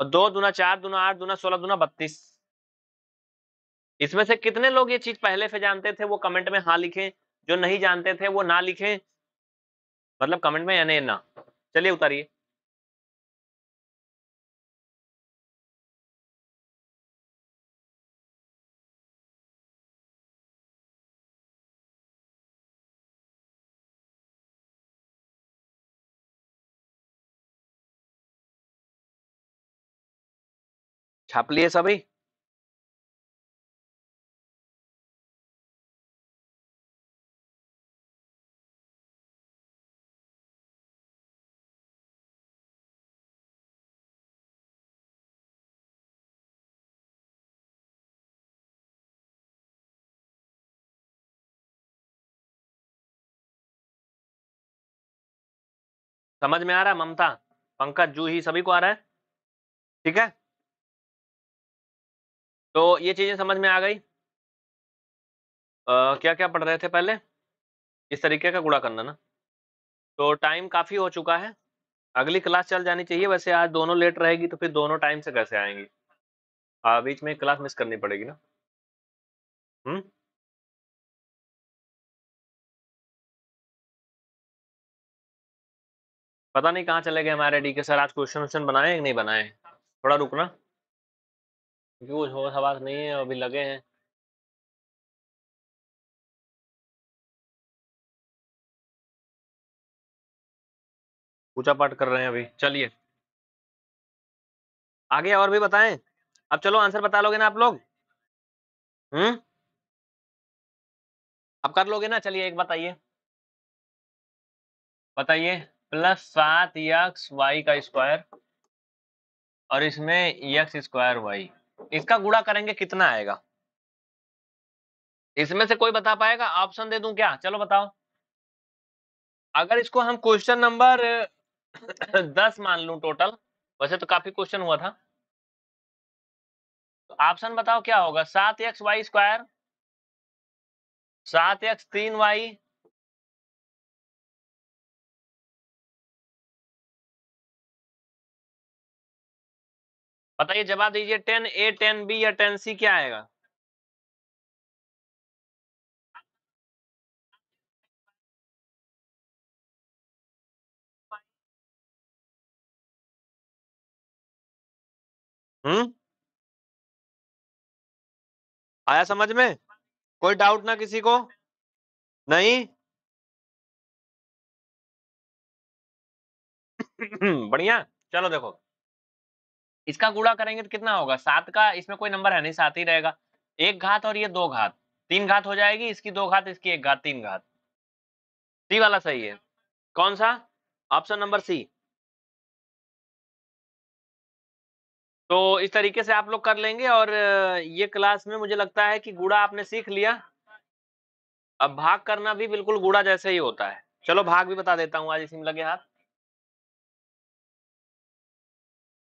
और दो दुना चार दुना आठ दुना सोलह दुना बत्तीस इसमें से कितने लोग ये चीज पहले से जानते थे वो कमेंट में हाँ लिखें जो नहीं जानते थे वो ना लिखें मतलब कमेंट में यानी ना चलिए उतारिए छाप लिए सभी समझ में आ रहा है ममता पंकज जू ही सभी को आ रहा है ठीक है तो ये चीज़ें समझ में आ गई क्या क्या पढ़ रहे थे पहले इस तरीके का गुड़ा करना ना तो टाइम काफ़ी हो चुका है अगली क्लास चल जानी चाहिए वैसे आज दोनों लेट रहेगी तो फिर दोनों टाइम से कैसे आएंगी बीच में क्लास मिस करनी पड़ेगी ना हम्म पता नहीं कहाँ चले गए हमारे डी के सर आज क्वेश्चन वोश्चन बनाए नहीं बनाए थोड़ा रुकना क्योंकि कुछ होश हवास नहीं है अभी लगे हैं पूजा पाठ कर रहे हैं अभी चलिए आगे और भी बताएं अब चलो आंसर बता लोगे ना आप लोग हम्म अब कर लोगे ना चलिए एक बताइए बताइए प्लस सात यक्स वाई का स्क्वायर और इसमें यक्स स्क्वायर वाई इसका गुड़ा करेंगे कितना आएगा इसमें से कोई बता पाएगा ऑप्शन दे दूं क्या चलो बताओ अगर इसको हम क्वेश्चन नंबर दस मान लू टोटल वैसे तो काफी क्वेश्चन हुआ था तो ऑप्शन बताओ क्या होगा सात एक्स वाई स्क्वायर सात एक्स तीन वाई बताइए जवाब दीजिए टेन ए टेन बी या टेन सी क्या आएगा हम्म आया समझ में कोई डाउट ना किसी को नहीं बढ़िया चलो देखो इसका गुड़ा करेंगे तो कितना होगा सात का इसमें कोई नंबर है नहीं सात ही रहेगा एक घात और ये दो घात तीन घात हो जाएगी इसकी दो घात इसकी एक घात तीन घात सी वाला सही है कौन सा ऑप्शन नंबर सी तो इस तरीके से आप लोग कर लेंगे और ये क्लास में मुझे लगता है कि गुड़ा आपने सीख लिया अब भाग करना भी बिल्कुल गुड़ा जैसे ही होता है चलो भाग भी बता देता हूँ आज में लगे हाथ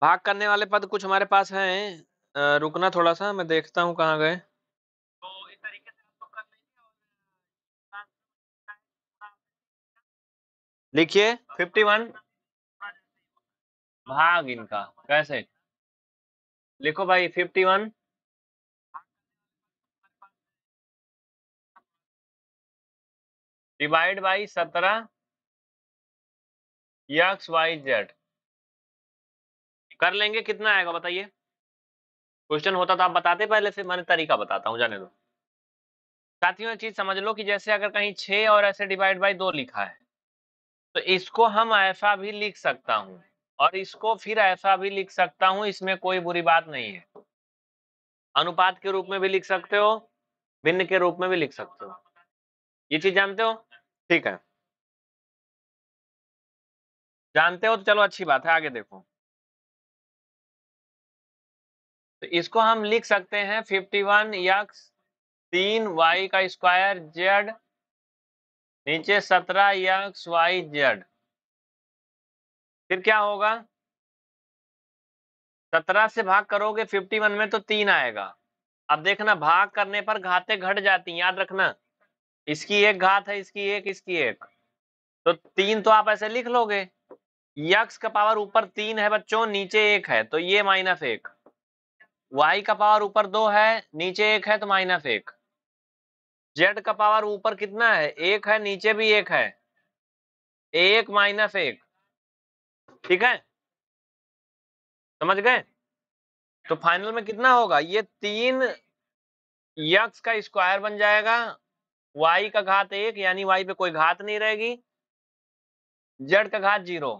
भाग करने वाले पद कुछ हमारे पास हैं रुकना थोड़ा सा मैं देखता हूँ कहाँ गए तो लिखिए फिफ्टी वन भाग इनका कैसे लिखो भाई फिफ्टी वन डिवाइड बाई सत्रह एक्स वाई जेड कर लेंगे कितना आएगा बताइए क्वेश्चन होता तो आप बताते पहले से मैंने तरीका बताता हूँ जाने दो साथियों चीज समझ लो कि जैसे अगर कहीं छे और ऐसे डिवाइड बाई दो लिखा है तो इसको हम ऐसा भी लिख सकता हूँ और इसको फिर ऐसा भी लिख सकता हूँ इसमें कोई बुरी बात नहीं है अनुपात के रूप में भी लिख सकते हो भिन्न के रूप में भी लिख सकते हो ये चीज जानते हो ठीक है जानते हो तो चलो अच्छी बात है आगे देखो तो इसको हम लिख सकते हैं 51 वन यक्स तीन वाई का स्क्वायर जेड नीचे 17 यक्स वाई जेड फिर क्या होगा 17 से भाग करोगे 51 में तो तीन आएगा अब देखना भाग करने पर घाते घट जाती याद रखना इसकी एक घात है इसकी एक इसकी एक तो तीन तो आप ऐसे लिख लोगे यक्स का पावर ऊपर तीन है बच्चों नीचे एक है तो ये माइनस एक वाई का पावर ऊपर दो है नीचे एक है तो माइनस एक जेड का पावर ऊपर कितना है एक है नीचे भी एक है एक माइनस एक ठीक है समझ गए तो फाइनल में कितना होगा ये तीन यक्स का स्क्वायर बन जाएगा वाई का घात एक यानी वाई पे कोई घात नहीं रहेगी जेड का घात जीरो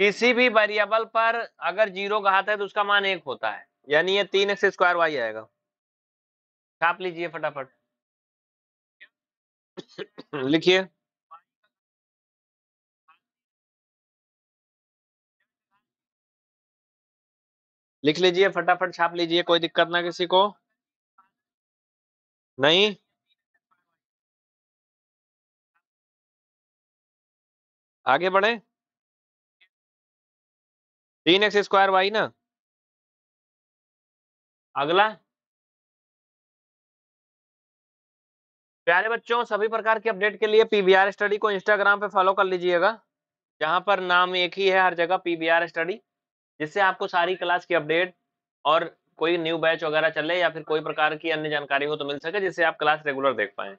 किसी भी वेरिएबल पर अगर जीरो घात है तो उसका मान एक होता है यानी ये तीन एक्स स्क्वायर वाई आएगा छाप लीजिए फटाफट लिखिए लिख लीजिए फटाफट छाप लीजिए कोई दिक्कत ना किसी को नहीं आगे बढ़े तीन एक्स स्क्वायर वाई ना अगला प्यारे बच्चों सभी प्रकार की अपडेट के लिए पीबीआर स्टडी को इंस्टाग्राम पे फॉलो कर लीजिएगा जहां पर नाम एक ही है हर जगह पीबीआर स्टडी जिससे आपको सारी क्लास की अपडेट और कोई न्यू बैच वगैरह चले या फिर कोई प्रकार की अन्य जानकारी हो तो मिल सके जिससे आप क्लास रेगुलर देख पाए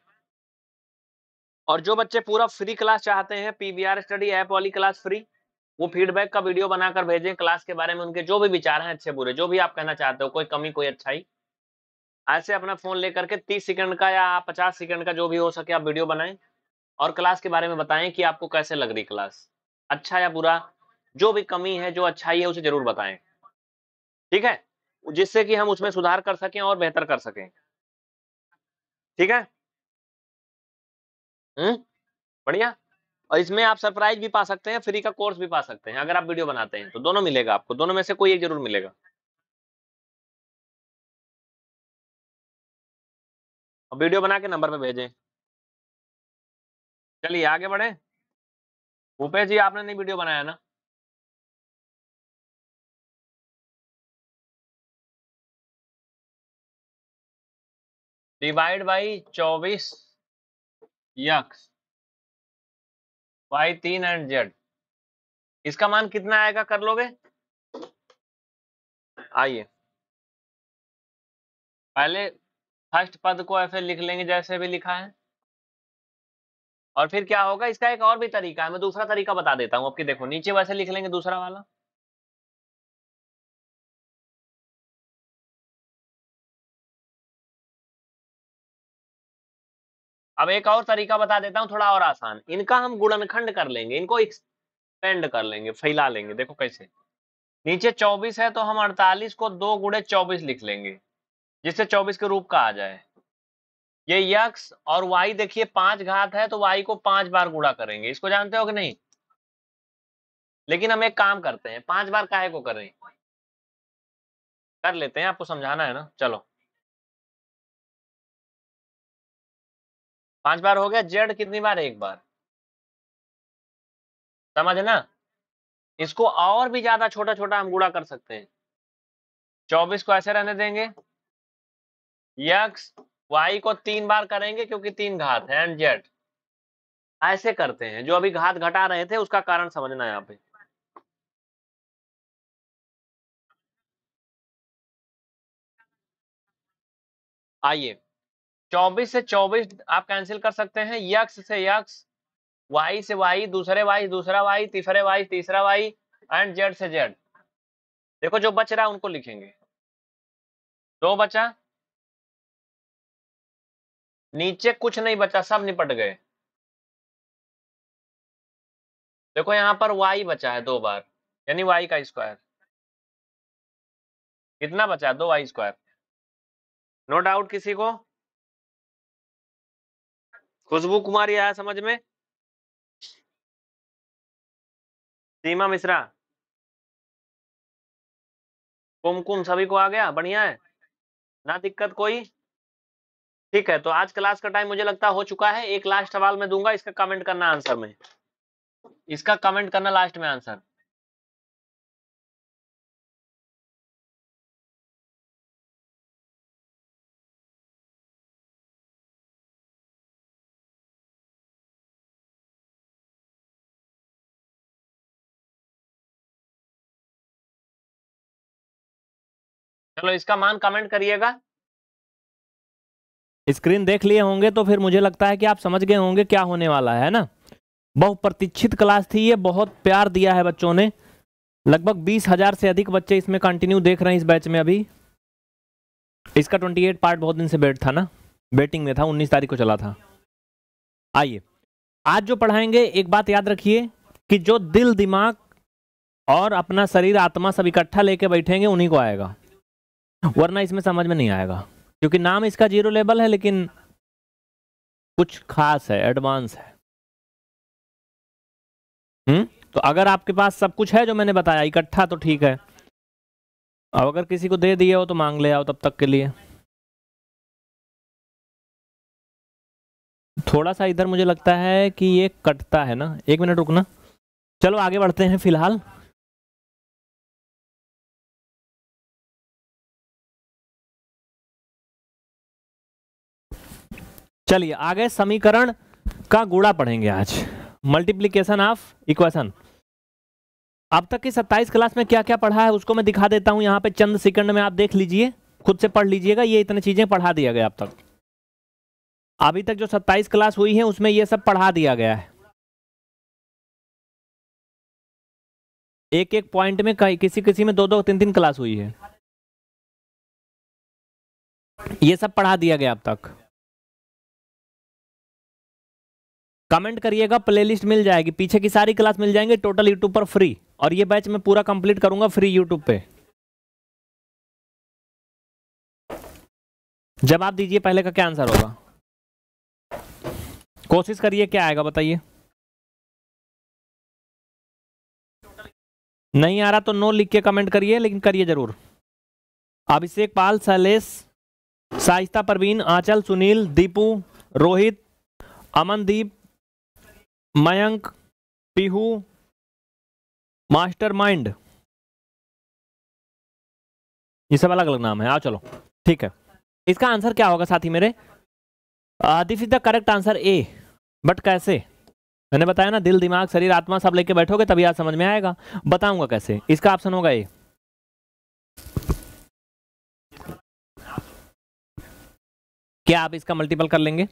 और जो बच्चे पूरा फ्री क्लास चाहते हैं पीबीआर स्टडी ऐप वाली क्लास फ्री वो फीडबैक का वीडियो बनाकर भेजें क्लास के बारे में उनके जो भी विचार हैं अच्छे बुरे जो भी आप कहना चाहते हो कोई कमी कोई अच्छाई ऐसे अपना फोन लेकर के तीस सेकंड का या पचास सेकंड का जो भी हो सके आप वीडियो बनाएं और क्लास के बारे में बताएं कि आपको कैसे लग रही क्लास अच्छा या बुरा जो भी कमी है जो अच्छाई है उसे जरूर बताएं ठीक है जिससे कि हम उसमें सुधार कर सकें और बेहतर कर सकें ठीक है हम्म? बढ़िया और इसमें आप सरप्राइज भी पा सकते हैं फ्री का कोर्स भी पा सकते हैं अगर आप वीडियो बनाते हैं तो दोनों मिलेगा आपको दोनों में से कोई एक जरूर मिलेगा और वीडियो बना के नंबर पे भेजें चलिए आगे बढ़े भूपेश जी आपने नहीं वीडियो बनाया ना डिवाइड बाई चौबीस यक्स वाई तीन एंड जेड इसका मान कितना आएगा कर लोगे आइए पहले फर्स्ट पद को ऐसे लिख लेंगे जैसे भी लिखा है और फिर क्या होगा इसका एक और भी तरीका है मैं दूसरा तरीका बता देता हूं आपकी देखो नीचे वैसे लिख लेंगे दूसरा वाला अब एक और तरीका बता देता हूँ थोड़ा और आसान इनका हम गुणनखंड कर लेंगे इनको एक्सपेंड कर लेंगे फैला लेंगे देखो कैसे नीचे 24 है तो हम 48 को दो गुड़े चौबीस लिख लेंगे जिससे 24 के रूप का आ जाए ये यक्स और वाई देखिए पांच घात है तो वाई को पांच बार गुड़ा करेंगे इसको जानते हो कि नहीं लेकिन हम एक काम करते हैं पांच बार काहे को करें कर लेते हैं आपको समझाना है ना चलो पांच बार हो गया जेड कितनी बार एक बार समझ ना इसको और भी ज्यादा छोटा छोटा हम गुड़ा कर सकते हैं चौबीस को ऐसे रहने देंगे यक्स वाई को तीन बार करेंगे क्योंकि तीन घात है एंड जेड ऐसे करते हैं जो अभी घात घटा रहे थे उसका कारण समझना यहाँ पे आइए चौबीस से चौबीस आप कैंसिल कर सकते हैं यक्स से यक्स वाई से वाई दूसरे वाई दूसरा वाई तीसरे वाई तीसरा वाई एंड जेड से जेड देखो जो बच रहा है उनको लिखेंगे दो बचा नीचे कुछ नहीं बचा सब निपट गए देखो यहां पर y बचा है दो बार यानी y का स्क्वायर कितना बचा दो वाई स्क्वायर नो डाउट किसी को खुशबू कुमारी आया समझ में सीमा मिश्रा कुमकुम सभी को आ गया बढ़िया है ना दिक्कत कोई ठीक है तो आज क्लास का टाइम मुझे लगता हो चुका है एक लास्ट सवाल मैं दूंगा इसका कमेंट करना आंसर में इसका कमेंट करना लास्ट में आंसर चलो इसका मान कमेंट करिएगा स्क्रीन देख लिए होंगे तो फिर मुझे लगता है कि आप समझ गए होंगे क्या होने वाला है ना बहुप्रतीक्षित क्लास थी ये बहुत प्यार दिया है बच्चों ने लगभग बीस हजार से अधिक बच्चे इसमें कंटिन्यू देख रहे हैं इस बैच में अभी इसका ट्वेंटी एट पार्ट बहुत दिन से बेट था ना बेटिंग में था उन्नीस तारीख को चला था आइए आज जो पढ़ाएंगे एक बात याद रखिए कि जो दिल दिमाग और अपना शरीर आत्मा सब इकट्ठा लेके बैठेंगे उन्हीं को आएगा वरना इसमें समझ में नहीं आएगा क्योंकि नाम इसका जीरो लेवल है लेकिन कुछ खास है एडवांस है हम्म तो अगर आपके पास सब कुछ है जो मैंने बताया इकट्ठा तो ठीक है अब अगर किसी को दे दिए हो तो मांग ले आओ तब तक के लिए थोड़ा सा इधर मुझे लगता है कि ये कटता है ना एक मिनट रुकना चलो आगे बढ़ते हैं फिलहाल चलिए आगे समीकरण का गुड़ा पढ़ेंगे आज मल्टीप्लीकेशन ऑफ इक्वेशन अब तक की सत्ताईस क्लास में क्या क्या पढ़ा है उसको मैं दिखा देता हूं यहां पे चंद सेकंड में आप देख लीजिए खुद से पढ़ लीजिएगा ये इतनी चीजें पढ़ा दिया गया अब तक अभी तक जो सत्ताईस क्लास हुई है उसमें ये सब पढ़ा दिया गया है एक एक पॉइंट में किसी किसी में दो दो तीन तीन क्लास हुई है ये सब पढ़ा दिया गया अब तक कमेंट करिएगा प्लेलिस्ट मिल जाएगी पीछे की सारी क्लास मिल जाएंगे टोटल यूट्यूब पर फ्री और ये बैच मैं पूरा कंप्लीट करूंगा फ्री यूट्यूब पे जवाब दीजिए पहले का क्या आंसर होगा कोशिश करिए क्या आएगा बताइए नहीं आ रहा तो नो लिख के कमेंट करिए लेकिन करिए जरूर अभिषेक पाल शैलेश साइस्ता परवीन आंचल सुनील दीपू रोहित अमनदीप मयंक पिहू मास्टरमाइंड ये सब अलग अलग नाम है आ चलो ठीक है इसका आंसर क्या होगा साथी मेरे this is the correct answer a but कैसे मैंने बताया ना दिल दिमाग शरीर आत्मा सब लेके बैठोगे तभी आज समझ में आएगा बताऊंगा कैसे इसका ऑप्शन होगा ए क्या आप इसका मल्टीपल कर लेंगे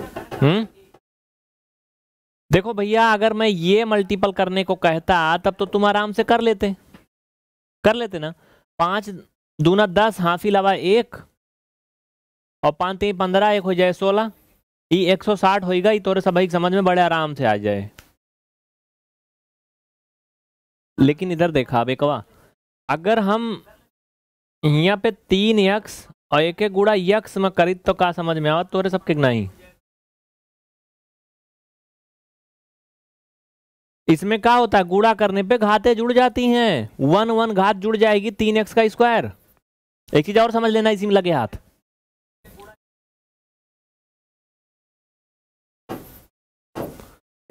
हम्म देखो भैया अगर मैं ये मल्टीपल करने को कहता तब तो तुम आराम से कर लेते कर लेते ना पांच दूना दस हाफी लवा एक और पाँच तीन पंद्रह एक हो जाए सोलह ये एक सौ साठ होगा ये तोरे सभी समझ में बड़े आराम से आ जाए लेकिन इधर देखा अब एकवा अगर हम यहाँ पे तीन यक्स और एक एक गुड़ा यक्स में करी तो का समझ में आवा तोरे सब कितना ही इसमें क्या होता है गुड़ा करने पे घाते जुड़ जाती हैं वन वन घात जुड़ जाएगी तीन एक्स का स्क्वायर एक चीज और समझ लेना इसी में लगे हाथ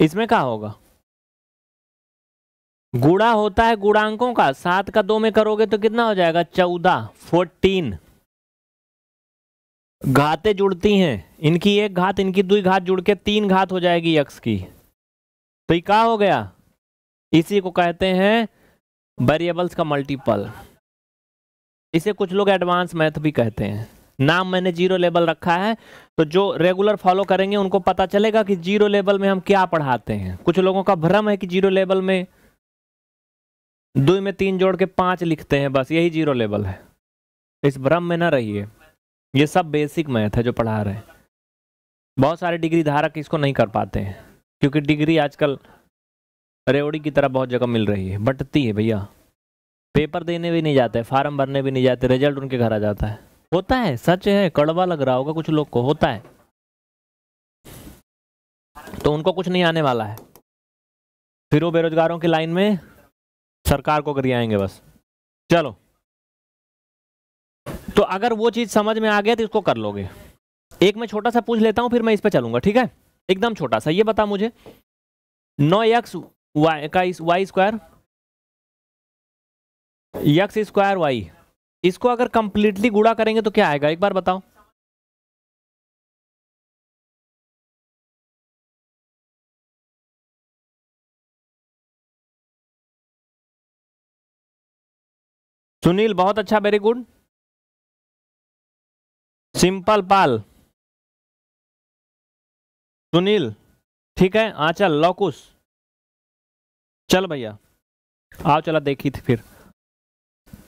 इसमें क्या होगा गुड़ा होता है गुणांकों का सात का दो में करोगे तो कितना हो जाएगा चौदह फोर्टीन घाते जुड़ती हैं इनकी एक घात इनकी दुई घात जुड़ के तीन घात हो जाएगी यक्स की तो ये कहा हो गया इसी को कहते हैं वेरिएबल्स का मल्टीपल इसे कुछ लोग एडवांस मैथ भी कहते हैं नाम मैंने जीरो लेवल रखा है तो जो रेगुलर फॉलो करेंगे उनको पता चलेगा कि जीरो लेवल में हम क्या पढ़ाते हैं कुछ लोगों का भ्रम है कि जीरो लेवल में दो में तीन जोड़ के पांच लिखते हैं बस यही जीरो लेवल है इस भ्रम में ना रहिए ये सब बेसिक मैथ है जो पढ़ा रहे हैं बहुत सारे डिग्री धारक इसको नहीं कर पाते हैं क्योंकि डिग्री आजकल रेवड़ी की तरह बहुत जगह मिल रही है बटती है भैया पेपर देने भी नहीं जाते फार्म भरने भी नहीं जाते रिजल्ट उनके घर आ जाता है होता है सच है कड़वा लग रहा होगा कुछ लोग को होता है तो उनको कुछ नहीं आने वाला है फिर वो बेरोजगारों की लाइन में सरकार को आएंगे बस चलो तो अगर वो चीज़ समझ में आ गया तो इसको कर लोगे एक मैं छोटा सा पूछ लेता हूँ फिर मैं इस पर चलूंगा ठीक है एकदम छोटा सा ये बता मुझे नौ यक्स वाई का y square x square y इसको अगर कंप्लीटली गुड़ा करेंगे तो क्या आएगा एक बार बताओ सुनील बहुत अच्छा वेरी गुड सिंपल पाल सुनील ठीक है आंचल लौकुश चल भैया आओ चला देखी थी फिर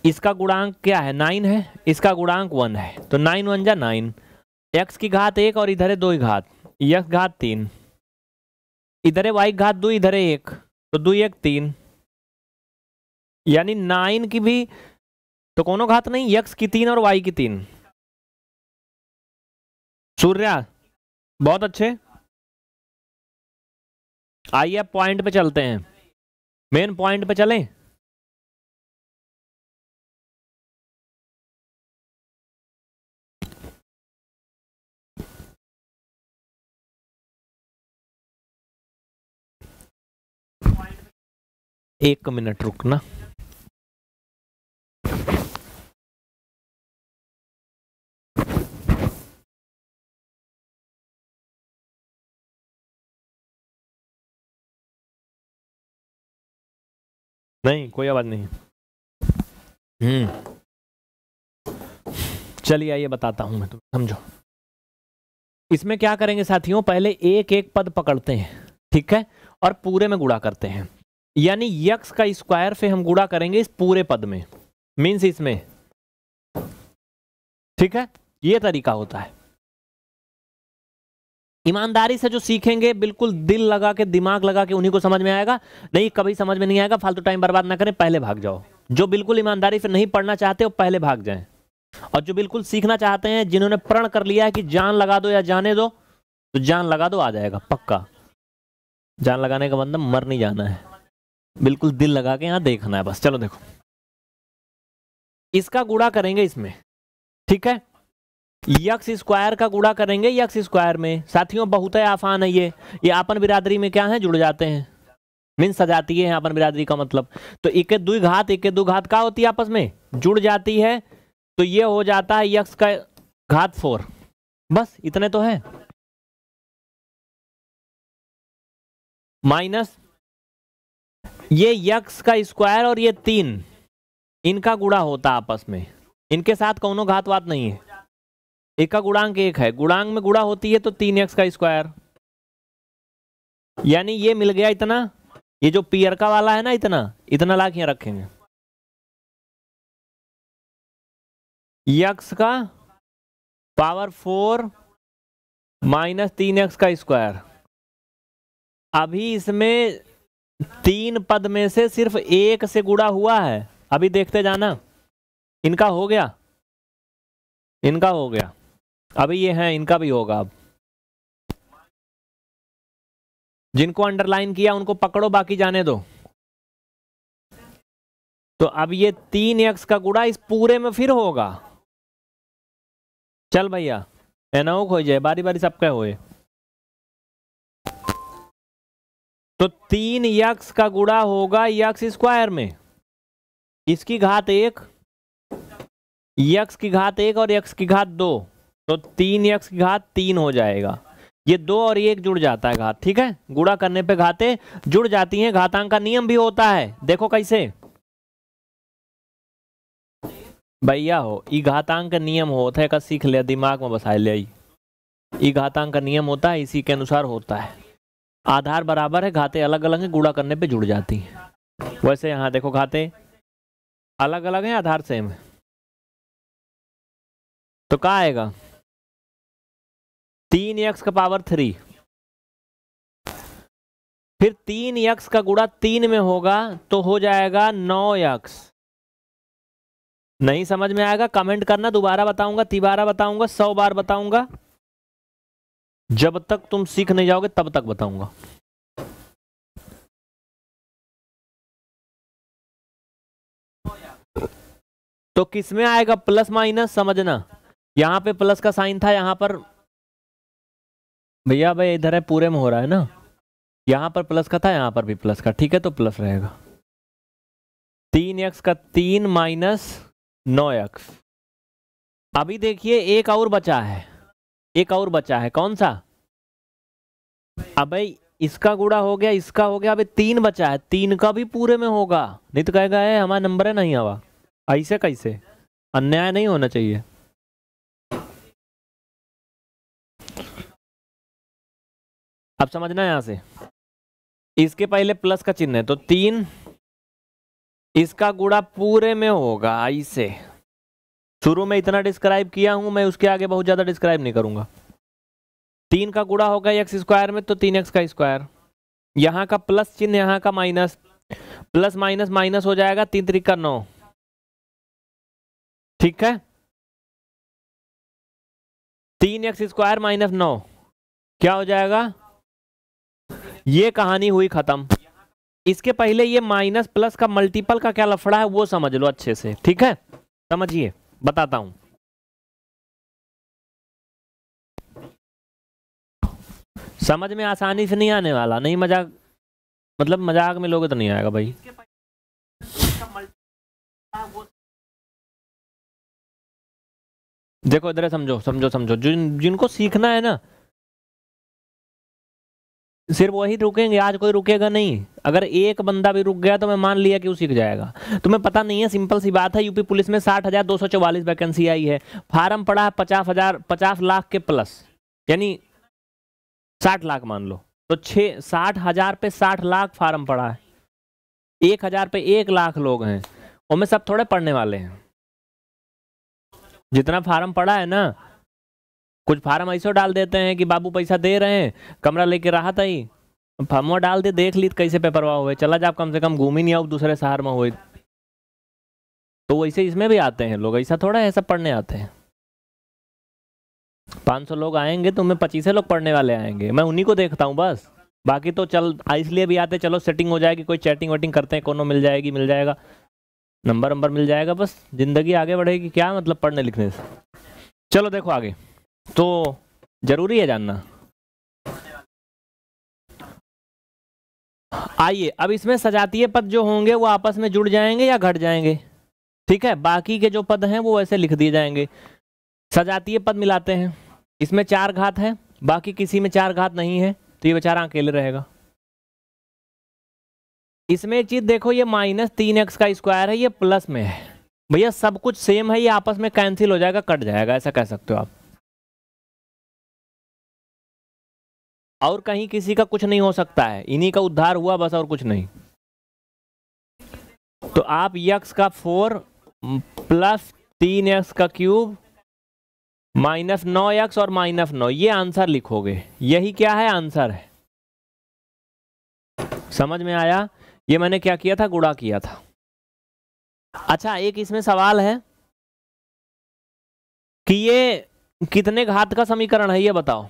इसका गुणांक क्या है नाइन है इसका गुणांक वन है तो नाइन वन जा नाइन एक्स की घात एक और इधर है दो ही घात यक्स घात तीन इधर है वाई घात दो इधर है एक तो दो एक तीन यानी नाइन की भी तो कोनो घात नहीं यक्स की तीन और वाई की तीन सूर्या बहुत अच्छे आइए आप पॉइंट पे चलते हैं मेन पॉइंट पे चलें एक मिनट रुकना नहीं कोई आवाज़ नहीं हम्म चलिए आइए बताता हूँ मैं तुम समझो इसमें क्या करेंगे साथियों पहले एक एक पद पकड़ते हैं ठीक है और पूरे में गुड़ा करते हैं यानी यक्स का स्क्वायर से हम गुड़ा करेंगे इस पूरे पद में मीन्स इसमें ठीक है ये तरीका होता है ईमानदारी से जो सीखेंगे बिल्कुल दिल लगा के दिमाग लगा के उन्हीं को समझ में आएगा नहीं कभी समझ में नहीं आएगा फालतू टाइम बर्बाद ना करें पहले भाग जाओ जो बिल्कुल ईमानदारी से नहीं पढ़ना चाहते वो पहले भाग जाएं और जो बिल्कुल सीखना चाहते हैं जिन्होंने प्रण कर लिया है कि जान लगा दो या जाने दो तो जान लगा दो आ जाएगा पक्का जान लगाने का मतलब मर नहीं जाना है बिल्कुल दिल लगा के यहां देखना है बस चलो देखो इसका गुड़ा करेंगे इसमें ठीक है यक्स स्क्वायर का गुड़ा करेंगे यक्स स्क्वायर में साथियों बहुत ही आसान है ये ये आपन बिरादरी में क्या है जुड़ जाते हैं मीन सजाती है आपन बिरादरी का मतलब तो एक दुई घात एक दु घात का होती है आपस में जुड़ जाती है तो ये हो जाता है यक्स का घात फोर बस इतने तो है माइनस ये यक्स का स्क्वायर और ये तीन इनका गुड़ा होता आपस में इनके साथ कौनों घात वात नहीं है एक का गुणांक एक है गुणांक में गुणा होती है तो तीन एक्स का स्क्वायर यानी ये मिल गया इतना ये जो पियर का वाला है ना इतना इतना लाख यहां रखेंगे यक्स का पावर फोर माइनस तीन एक्स का स्क्वायर अभी इसमें तीन पद में से सिर्फ एक से गुड़ा हुआ है अभी देखते जाना इनका हो गया इनका हो गया अभी ये हैं इनका भी होगा अब जिनको अंडरलाइन किया उनको पकड़ो बाकी जाने दो तो अब ये तीन एक्स का गुड़ा इस पूरे में फिर होगा चल भैया एनाउक हो जाए बारी बारी सबके हो तो तीन यक्स का गुड़ा होगा यक्स स्क्वायर में इसकी घात एक यक्स की घात एक और यक्स की घात दो तो तीन यक्स की घात तीन हो जाएगा ये दो और एक जुड़ जाता है घात ठीक है गुड़ा करने पे घाते जुड़ जाती हैं घातांक का नियम भी होता है देखो कैसे भैया हो ई घातांक का नियम होता है का सीख लिया दिमाग में बसा लिया ई घातांक का नियम होता है इसी के अनुसार होता है आधार बराबर है घाते अलग अलग है गुड़ा करने पे जुड़ जाती है वैसे यहां देखो घाते अलग अलग है आधार सेम है तो कहा आएगा तीन यक्स का पावर थ्री फिर तीन यक्स का गुड़ा तीन में होगा तो हो जाएगा नौ यक्स नहीं समझ में आएगा कमेंट करना दोबारा बताऊंगा तिबारा बताऊंगा सौ बार बताऊंगा जब तक तुम सीख नहीं जाओगे तब तक बताऊंगा तो किसमें आएगा प्लस माइनस समझना यहां पे प्लस का साइन था यहां पर भैया भाई इधर है पूरे में हो रहा है ना यहाँ पर प्लस का था यहाँ पर भी प्लस का ठीक है तो प्लस रहेगा तीन एक्स का तीन माइनस नौ एक्स अभी देखिए एक और बचा है एक और बचा है कौन सा अब भाई इसका गुड़ा हो गया इसका हो गया अभी तीन बचा है तीन का भी पूरे में होगा नहीं तो कहेगा हमारा नंबर है नहीं हवा ऐसे कैसे अन्याय नहीं होना चाहिए अब समझना है यहां से इसके पहले प्लस का चिन्ह है तो तीन इसका गुड़ा पूरे में होगा आई से शुरू में इतना डिस्क्राइब किया हूं मैं उसके आगे बहुत ज़्यादा डिस्क्राइब नहीं करूंगा तीन का गुड़ा होगा एक्स स्क्वायर में तो तीन एक्स का स्क्वायर यहां का प्लस चिन्ह यहां का माइनस प्लस माइनस माइनस हो जाएगा तीन त्रिका नौ ठीक है तीन एक्स स्क्वायर माइनस नौ क्या हो जाएगा ये कहानी हुई ख़त्म इसके पहले ये माइनस प्लस का मल्टीपल का क्या लफड़ा है वो समझ लो अच्छे से ठीक है समझिए बताता हूँ समझ में आसानी से नहीं आने वाला नहीं मजाक मतलब मजाक में लोगे तो नहीं आएगा भाई देखो इधर समझो समझो समझो जिन जिनको सीखना है ना सिर्फ वही रुकेंगे आज कोई रुकेगा नहीं अगर एक बंदा भी रुक गया तो मैं मान लिया कि वो सीख जाएगा तुम्हें पता नहीं है सिंपल सी बात है यूपी पुलिस में साठ हज़ार दो सौ चौवालीस वैकेंसी आई है फार्म पड़ा है पचास हज़ार पचास लाख के प्लस यानी साठ लाख मान लो तो छ साठ हज़ार पे साठ लाख फार्म पड़ा है एक हज़ार पे एक लाख लोग हैं उनमें सब थोड़े पढ़ने वाले हैं जितना फार्म पड़ा है ना कुछ फार्म ऐसे डाल देते हैं कि बाबू पैसा दे रहे हैं कमरा लेके रहा था ही फार्म डाल दे देख ली कैसे पेपरवा हुए चला जाओ कम से कम घूम ही नहीं आओ दूसरे शहर में हुए तो वैसे इसमें भी आते हैं लोग ऐसा थोड़ा है सब पढ़ने आते हैं पाँच सौ लोग आएंगे तो मैं पच्चीस लोग पढ़ने वाले आएंगे मैं उन्हीं को देखता हूँ बस बाकी तो चल इसलिए भी आते चलो सेटिंग हो जाएगी कोई चैटिंग वैटिंग करते हैं कोनो मिल जाएगी मिल जाएगा नंबर नंबर मिल जाएगा बस ज़िंदगी आगे बढ़ेगी क्या मतलब पढ़ने लिखने से चलो देखो आगे तो जरूरी है जानना आइए अब इसमें सजातीय पद जो होंगे वो आपस में जुड़ जाएंगे या घट जाएंगे ठीक है बाकी के जो पद हैं वो ऐसे लिख दिए जाएंगे सजातीय पद मिलाते हैं इसमें चार घात है बाकी किसी में चार घात नहीं है तो ये बेचारा अकेले रहेगा इसमें चीज देखो ये माइनस तीन एक्स का स्क्वायर है ये प्लस में है भैया सब कुछ सेम है ये आपस में कैंसिल हो जाएगा कट जाएगा ऐसा कह सकते हो आप और कहीं किसी का कुछ नहीं हो सकता है इन्हीं का उद्धार हुआ बस और कुछ नहीं तो आप यक्स का फोर प्लस तीन एक्स का क्यूब माइनस नौ एक्स और माइनस नौ ये आंसर लिखोगे यही क्या है आंसर है समझ में आया ये मैंने क्या किया था गुड़ा किया था अच्छा एक इसमें सवाल है कि ये कितने घात का समीकरण है ये बताओ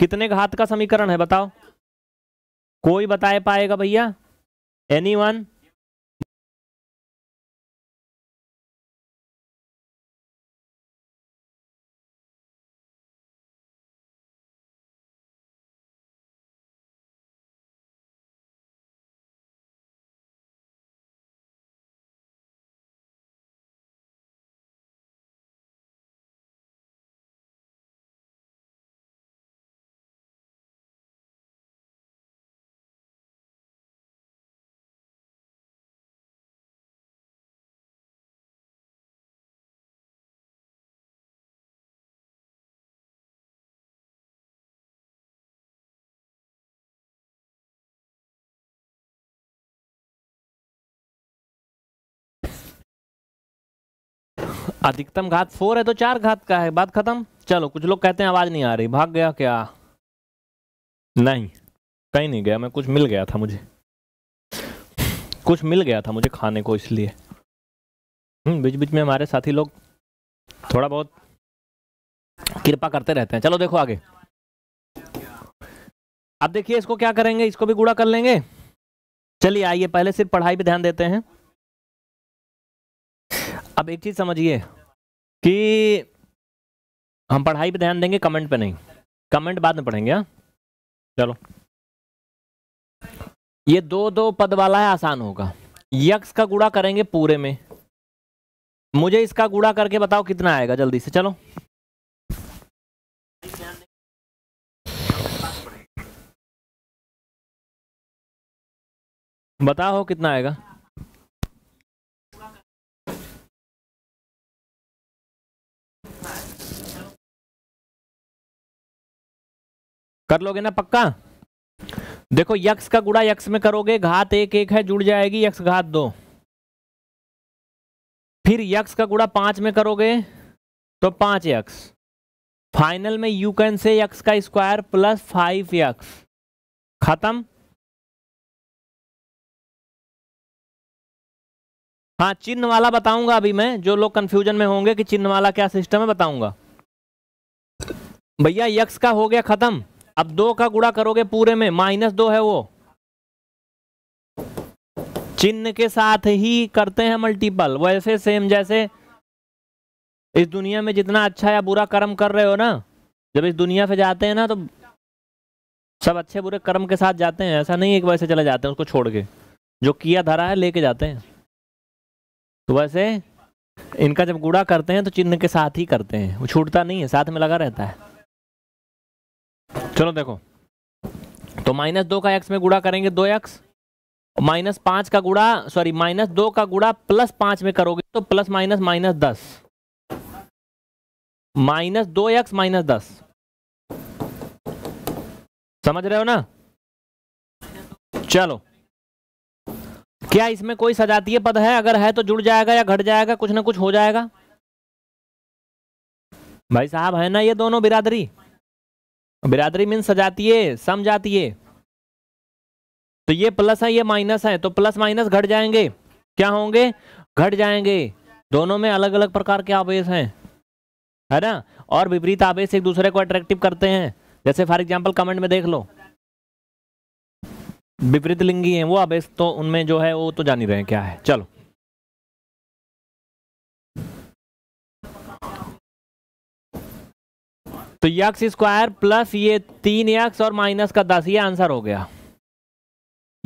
कितने घात का समीकरण है बताओ कोई बताए पाएगा भैया एनी वन अधिकतम घात फोर है तो चार घात का है बात खत्म चलो कुछ लोग कहते हैं आवाज नहीं आ रही भाग गया क्या नहीं कहीं नहीं गया मैं कुछ मिल गया था मुझे कुछ मिल गया था मुझे खाने को इसलिए हम्म, बीच बीच में हमारे साथी लोग थोड़ा बहुत कृपा करते रहते हैं चलो देखो आगे अब देखिए इसको क्या करेंगे इसको भी गुड़ा कर लेंगे चलिए आइए पहले सिर्फ पढ़ाई पे ध्यान देते हैं अब एक चीज़ समझिए कि हम पढ़ाई पे ध्यान देंगे कमेंट पे नहीं कमेंट बाद में पढ़ेंगे हा? चलो ये दो दो पद वाला है आसान होगा यक्ष का गुड़ा करेंगे पूरे में मुझे इसका गुड़ा करके बताओ कितना आएगा जल्दी से चलो बताओ कितना आएगा कर लोगे ना पक्का देखो यक्ष का गुड़ा यक्स में करोगे घात एक एक है जुड़ जाएगी यक्ष घात दो फिर यक्ष का गुड़ा पांच में करोगे तो पांच यक्ष फाइनल में यू कैन से यक्ष का स्क्वायर प्लस फाइव यक्ष खत्म हाँ चिन्ह वाला बताऊंगा अभी मैं जो लोग कंफ्यूजन में होंगे कि चिन्ह वाला क्या सिस्टम है बताऊंगा भैया यक्ष का हो गया खत्म अब दो का गुड़ा करोगे पूरे में माइनस दो है वो चिन्ह के साथ ही करते हैं मल्टीपल वैसे सेम जैसे इस दुनिया में जितना अच्छा या बुरा कर्म कर रहे हो ना जब इस दुनिया से जाते हैं ना तो सब अच्छे बुरे कर्म के साथ जाते हैं ऐसा नहीं है कि वैसे चले जाते हैं उसको छोड़ के जो किया धरा है लेके जाते हैं तो वैसे इनका जब गुड़ा करते हैं तो चिन्ह के साथ ही करते हैं वो छूटता नहीं है साथ में लगा रहता है चलो देखो तो माइनस दो का एक्स में गुड़ा करेंगे दो एक्स माइनस पांच का गुड़ा सॉरी माइनस दो का गुड़ा प्लस पांच में करोगे तो प्लस माइनस माइनस दस माइनस दो एक्स माइनस दस समझ रहे हो ना चलो क्या इसमें कोई सजातीय पद है अगर है तो जुड़ जाएगा या घट जाएगा कुछ ना कुछ हो जाएगा भाई साहब है ना ये दोनों बिरादरी बिरादरी मीन सजातीय समजातीय तो ये प्लस है ये माइनस है तो प्लस माइनस घट जाएंगे क्या होंगे घट जाएंगे दोनों में अलग अलग प्रकार के आवेश हैं है ना और विपरीत आवेश एक दूसरे को अट्रैक्टिव करते हैं जैसे फॉर एग्जाम्पल कमेंट में देख लो विपरीत लिंगी हैं वो आवेश तो उनमें जो है वो तो जान ही रहे हैं क्या है चलो तो यक्स स्क्वायर प्लस ये तीन यक्स और माइनस का दस ये आंसर हो गया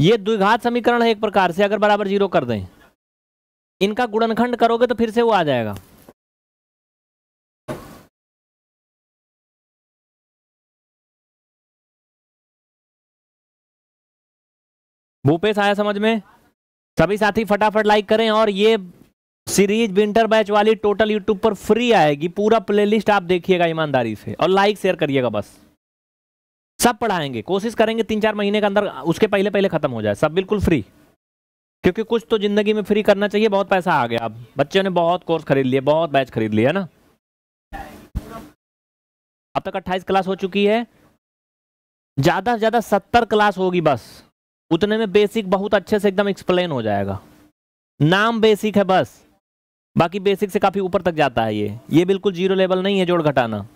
ये द्विघात समीकरण है एक प्रकार से अगर बराबर जीरो कर दें इनका गुणनखंड करोगे तो फिर से वो आ जाएगा भूपेश आया समझ में सभी साथी फटाफट लाइक करें और ये सीरीज विंटर बैच वाली टोटल यूट्यूब पर फ्री आएगी पूरा प्लेलिस्ट आप देखिएगा ईमानदारी से और लाइक शेयर करिएगा बस सब पढ़ाएंगे कोशिश करेंगे तीन चार महीने के अंदर उसके पहले पहले खत्म हो जाए सब बिल्कुल फ्री क्योंकि कुछ तो ज़िंदगी में फ्री करना चाहिए बहुत पैसा आ गया अब बच्चों ने बहुत कोर्स खरीद लिए बहुत बैच खरीद लिए है ना अब तक अट्ठाईस क्लास हो चुकी है ज़्यादा से ज़्यादा सत्तर क्लास होगी बस उतने में बेसिक बहुत अच्छे से एकदम एक्सप्लेन हो जाएगा नाम बेसिक है बस बाकी बेसिक से काफ़ी ऊपर तक जाता है ये ये बिल्कुल जीरो लेवल नहीं है जोड़ घटाना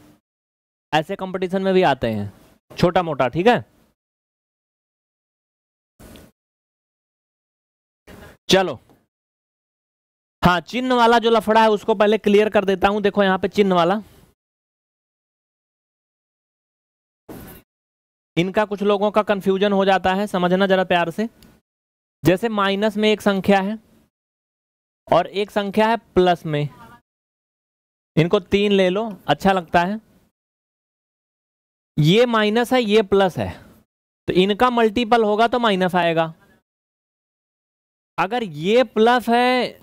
ऐसे कंपटीशन में भी आते हैं छोटा मोटा ठीक है चलो हाँ चिन्ह वाला जो लफड़ा है उसको पहले क्लियर कर देता हूं देखो यहां पे चिन्ह वाला इनका कुछ लोगों का कंफ्यूजन हो जाता है समझना जरा प्यार से जैसे माइनस में एक संख्या है और एक संख्या है प्लस में इनको तीन ले लो अच्छा लगता है ये माइनस है ये प्लस है तो इनका मल्टीपल होगा तो माइनस आएगा अगर ये प्लस है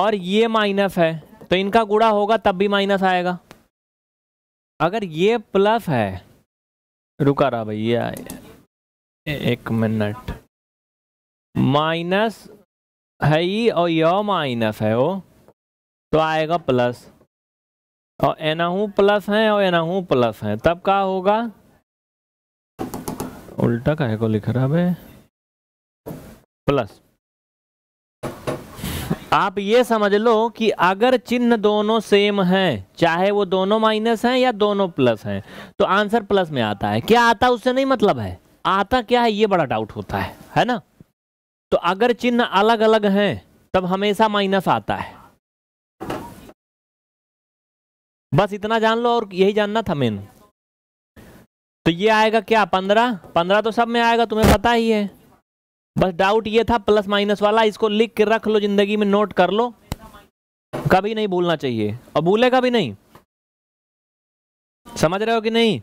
और ये माइनस है तो इनका गुड़ा होगा तब भी माइनस आएगा अगर ये प्लस है रुका रहा भैया एक मिनट माइनस है ही और यो माइनस है वो तो आएगा प्लस और एनाहू प्लस है और एनाहू प्लस है तब क्या होगा उल्टा काहे को लिख रहा है प्लस आप ये समझ लो कि अगर चिन्ह दोनों सेम हैं चाहे वो दोनों माइनस हैं या दोनों प्लस हैं तो आंसर प्लस में आता है क्या आता उससे नहीं मतलब है आता क्या है ये बड़ा डाउट होता है है ना तो अगर चिन्ह अलग अलग हैं तब हमेशा माइनस आता है बस इतना जान लो और यही जानना था मेन तो ये आएगा क्या पंद्रह पंद्रह तो सब में आएगा तुम्हें पता ही है बस डाउट ये था प्लस माइनस वाला इसको लिख के रख लो जिंदगी में नोट कर लो कभी नहीं भूलना चाहिए और भूलेगा भी नहीं समझ रहे हो कि नहीं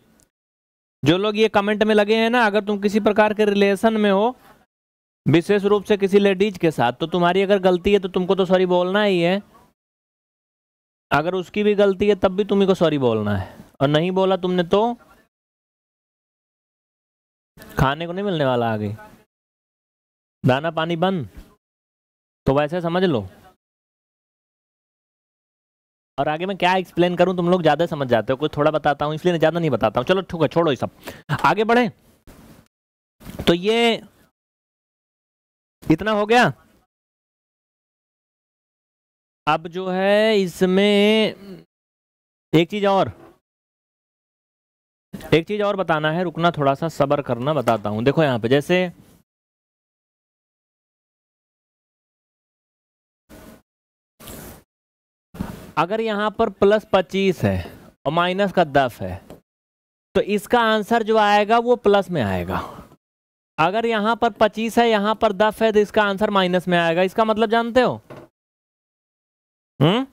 जो लोग ये कमेंट में लगे हैं ना अगर तुम किसी प्रकार के रिलेशन में हो विशेष रूप से किसी लेडीज के साथ तो तुम्हारी अगर गलती है तो तुमको तो सॉरी बोलना ही है अगर उसकी भी गलती है तब भी तुम्हें को सॉरी बोलना है और नहीं बोला तुमने तो खाने को नहीं मिलने वाला आगे दाना पानी बंद तो वैसे समझ लो और आगे मैं क्या एक्सप्लेन करूं तुम लोग ज़्यादा समझ जाते हो कुछ थोड़ा बताता हूँ इसलिए ज़्यादा नहीं बताता हूँ चलो ठीक है छोड़ो ये सब आगे बढ़े तो ये इतना हो गया अब जो है इसमें एक चीज और एक चीज और बताना है रुकना थोड़ा सा सबर करना बताता हूं देखो यहां पे जैसे अगर यहां पर प्लस पच्चीस है और माइनस का दस है तो इसका आंसर जो आएगा वो प्लस में आएगा अगर यहाँ पर पच्चीस है यहाँ पर दस है तो इसका आंसर माइनस में आएगा इसका मतलब जानते हो हम्म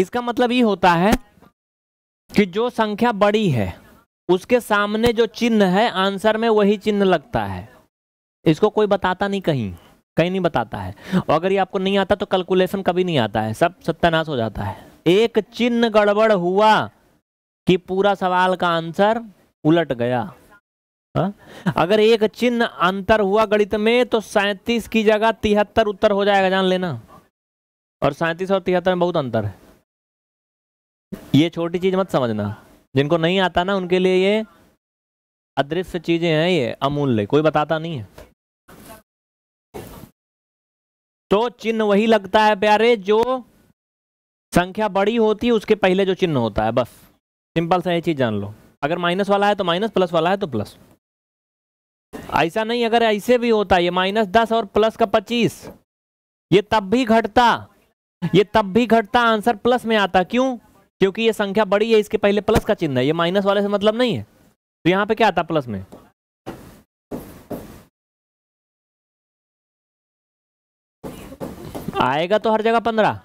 इसका मतलब ये होता है कि जो संख्या बड़ी है उसके सामने जो चिन्ह है आंसर में वही चिन्ह लगता है इसको कोई बताता नहीं कहीं कहीं नहीं बताता है और अगर ये आपको नहीं आता तो कैलकुलेशन कभी नहीं आता है सब सत्यानाश हो जाता है एक चिन्ह गड़बड़ हुआ कि पूरा सवाल का आंसर उलट गया हा? अगर एक चिन्ह अंतर हुआ गणित में तो सैंतीस की जगह तिहत्तर उत्तर हो जाएगा जान लेना और सैतीस और तिहत्तर में बहुत अंतर है ये छोटी चीज मत समझना जिनको नहीं आता ना उनके लिए ये अदृश्य चीजें हैं ये अमूल्य कोई बताता नहीं है तो चिन्ह वही लगता है प्यारे जो संख्या बड़ी होती है उसके पहले जो चिन्ह होता है बस सिंपल सा ये चीज़ जान लो अगर माइनस वाला है तो माइनस प्लस वाला है तो प्लस ऐसा नहीं अगर ऐसे भी होता ये माइनस दस और प्लस का पच्चीस ये तब भी घटता ये तब भी घटता आंसर प्लस में आता क्यों क्योंकि ये संख्या बड़ी है इसके पहले प्लस का चिन्ह है ये माइनस वाले से मतलब नहीं है तो यहाँ पे क्या आता प्लस में आएगा तो हर जगह पंद्रह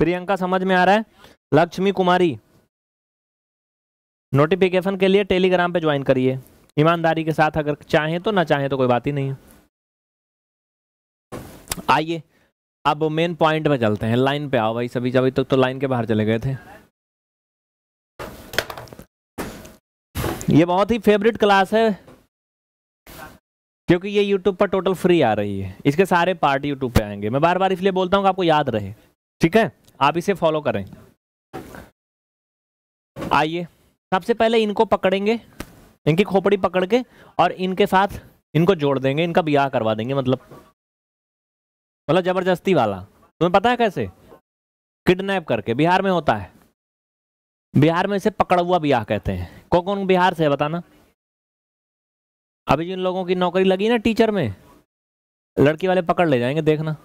प्रियंका समझ में आ रहा है लक्ष्मी कुमारी नोटिफिकेशन के लिए टेलीग्राम पे ज्वाइन करिए ईमानदारी के साथ अगर चाहे तो ना चाहे तो कोई बात ही नहीं है आइए अब मेन पॉइंट में चलते हैं लाइन पे आओ भाई सभी अभी तक तो, तो लाइन के बाहर चले गए थे ये बहुत ही फेवरेट क्लास है क्योंकि ये यूट्यूब पर टोटल फ्री आ रही है इसके सारे पार्ट यूट्यूब पे आएंगे मैं बार बार इसलिए बोलता हूँ आपको याद रहे ठीक है आप इसे फॉलो करें आइए सबसे पहले इनको पकड़ेंगे इनकी खोपड़ी पकड़ के और इनके साथ इनको जोड़ देंगे इनका ब्याह करवा देंगे मतलब मतलब जबरदस्ती वाला तुम्हें पता है कैसे किडनैप करके बिहार में होता है बिहार में इसे पकड़ हुआ ब्याह कहते हैं कौन कौन बिहार से है बताना अभी जिन लोगों की नौकरी लगी ना टीचर में लड़की वाले पकड़ ले जाएंगे देखना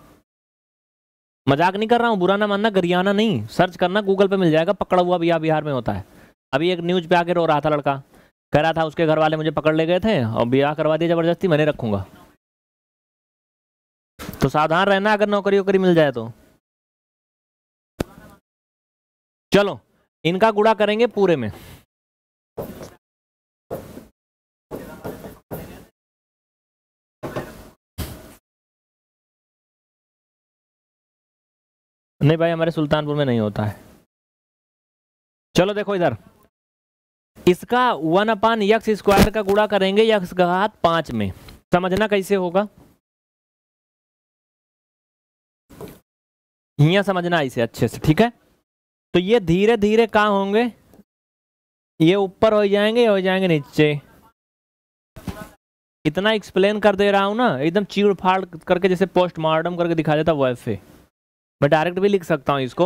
मजाक नहीं कर रहा हूँ बुरा ना मानना गरियाना नहीं सर्च करना गूगल पे मिल जाएगा पकड़ा हुआ बिहार बिहार में होता है अभी एक न्यूज़ पे आके रो रहा था लड़का कह रहा था उसके घर वाले मुझे पकड़ ले गए थे और ब्याह करवा दिया ज़बरदस्ती मैंने रखूंगा तो सावधान रहना अगर नौकरी वोकरी मिल जाए तो चलो इनका गुड़ा करेंगे पूरे में नहीं भाई हमारे सुल्तानपुर में नहीं होता है चलो देखो इधर इसका वन अपान यक्स स्क्वायर का गुड़ा करेंगे यक्स का घात पांच में समझना कैसे होगा यहाँ समझना इसे अच्छे से ठीक है तो ये धीरे धीरे कहा होंगे ये ऊपर हो जाएंगे हो जाएंगे नीचे इतना एक्सप्लेन कर दे रहा हूं ना एकदम चीड़ फाड़ करके जैसे पोस्टमार्टम करके दिखा देता वैसे मैं डायरेक्ट भी लिख सकता हूँ इसको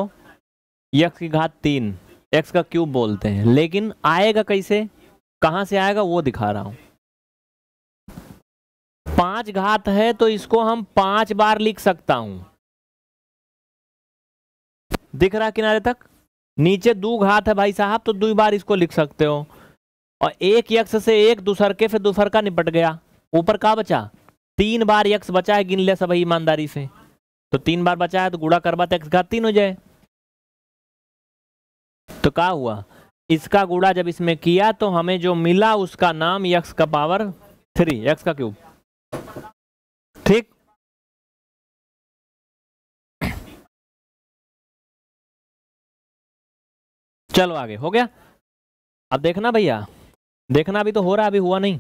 यक्स की घात तीन एक्स का क्यूब बोलते हैं लेकिन आएगा कैसे कहाँ से आएगा वो दिखा रहा हूँ पांच घात है तो इसको हम पांच बार लिख सकता हूं दिख रहा किनारे तक नीचे दो घात है भाई साहब तो दो बार इसको लिख सकते हो और एक यक्ष से एक दूसर के फिर दूसर का निपट गया ऊपर का बचा तीन बार यक्ष बचा है गिन ले सब ईमानदारी से तो तीन बार बचा है तो गुड़ा करवा तो एक्स घात तीन हो जाए तो क्या हुआ इसका गुड़ा जब इसमें किया तो हमें जो मिला उसका नाम यक्स का पावर थ्री यक्स का क्यूब ठीक चलो आगे हो गया अब देखना भैया देखना अभी तो हो रहा अभी हुआ नहीं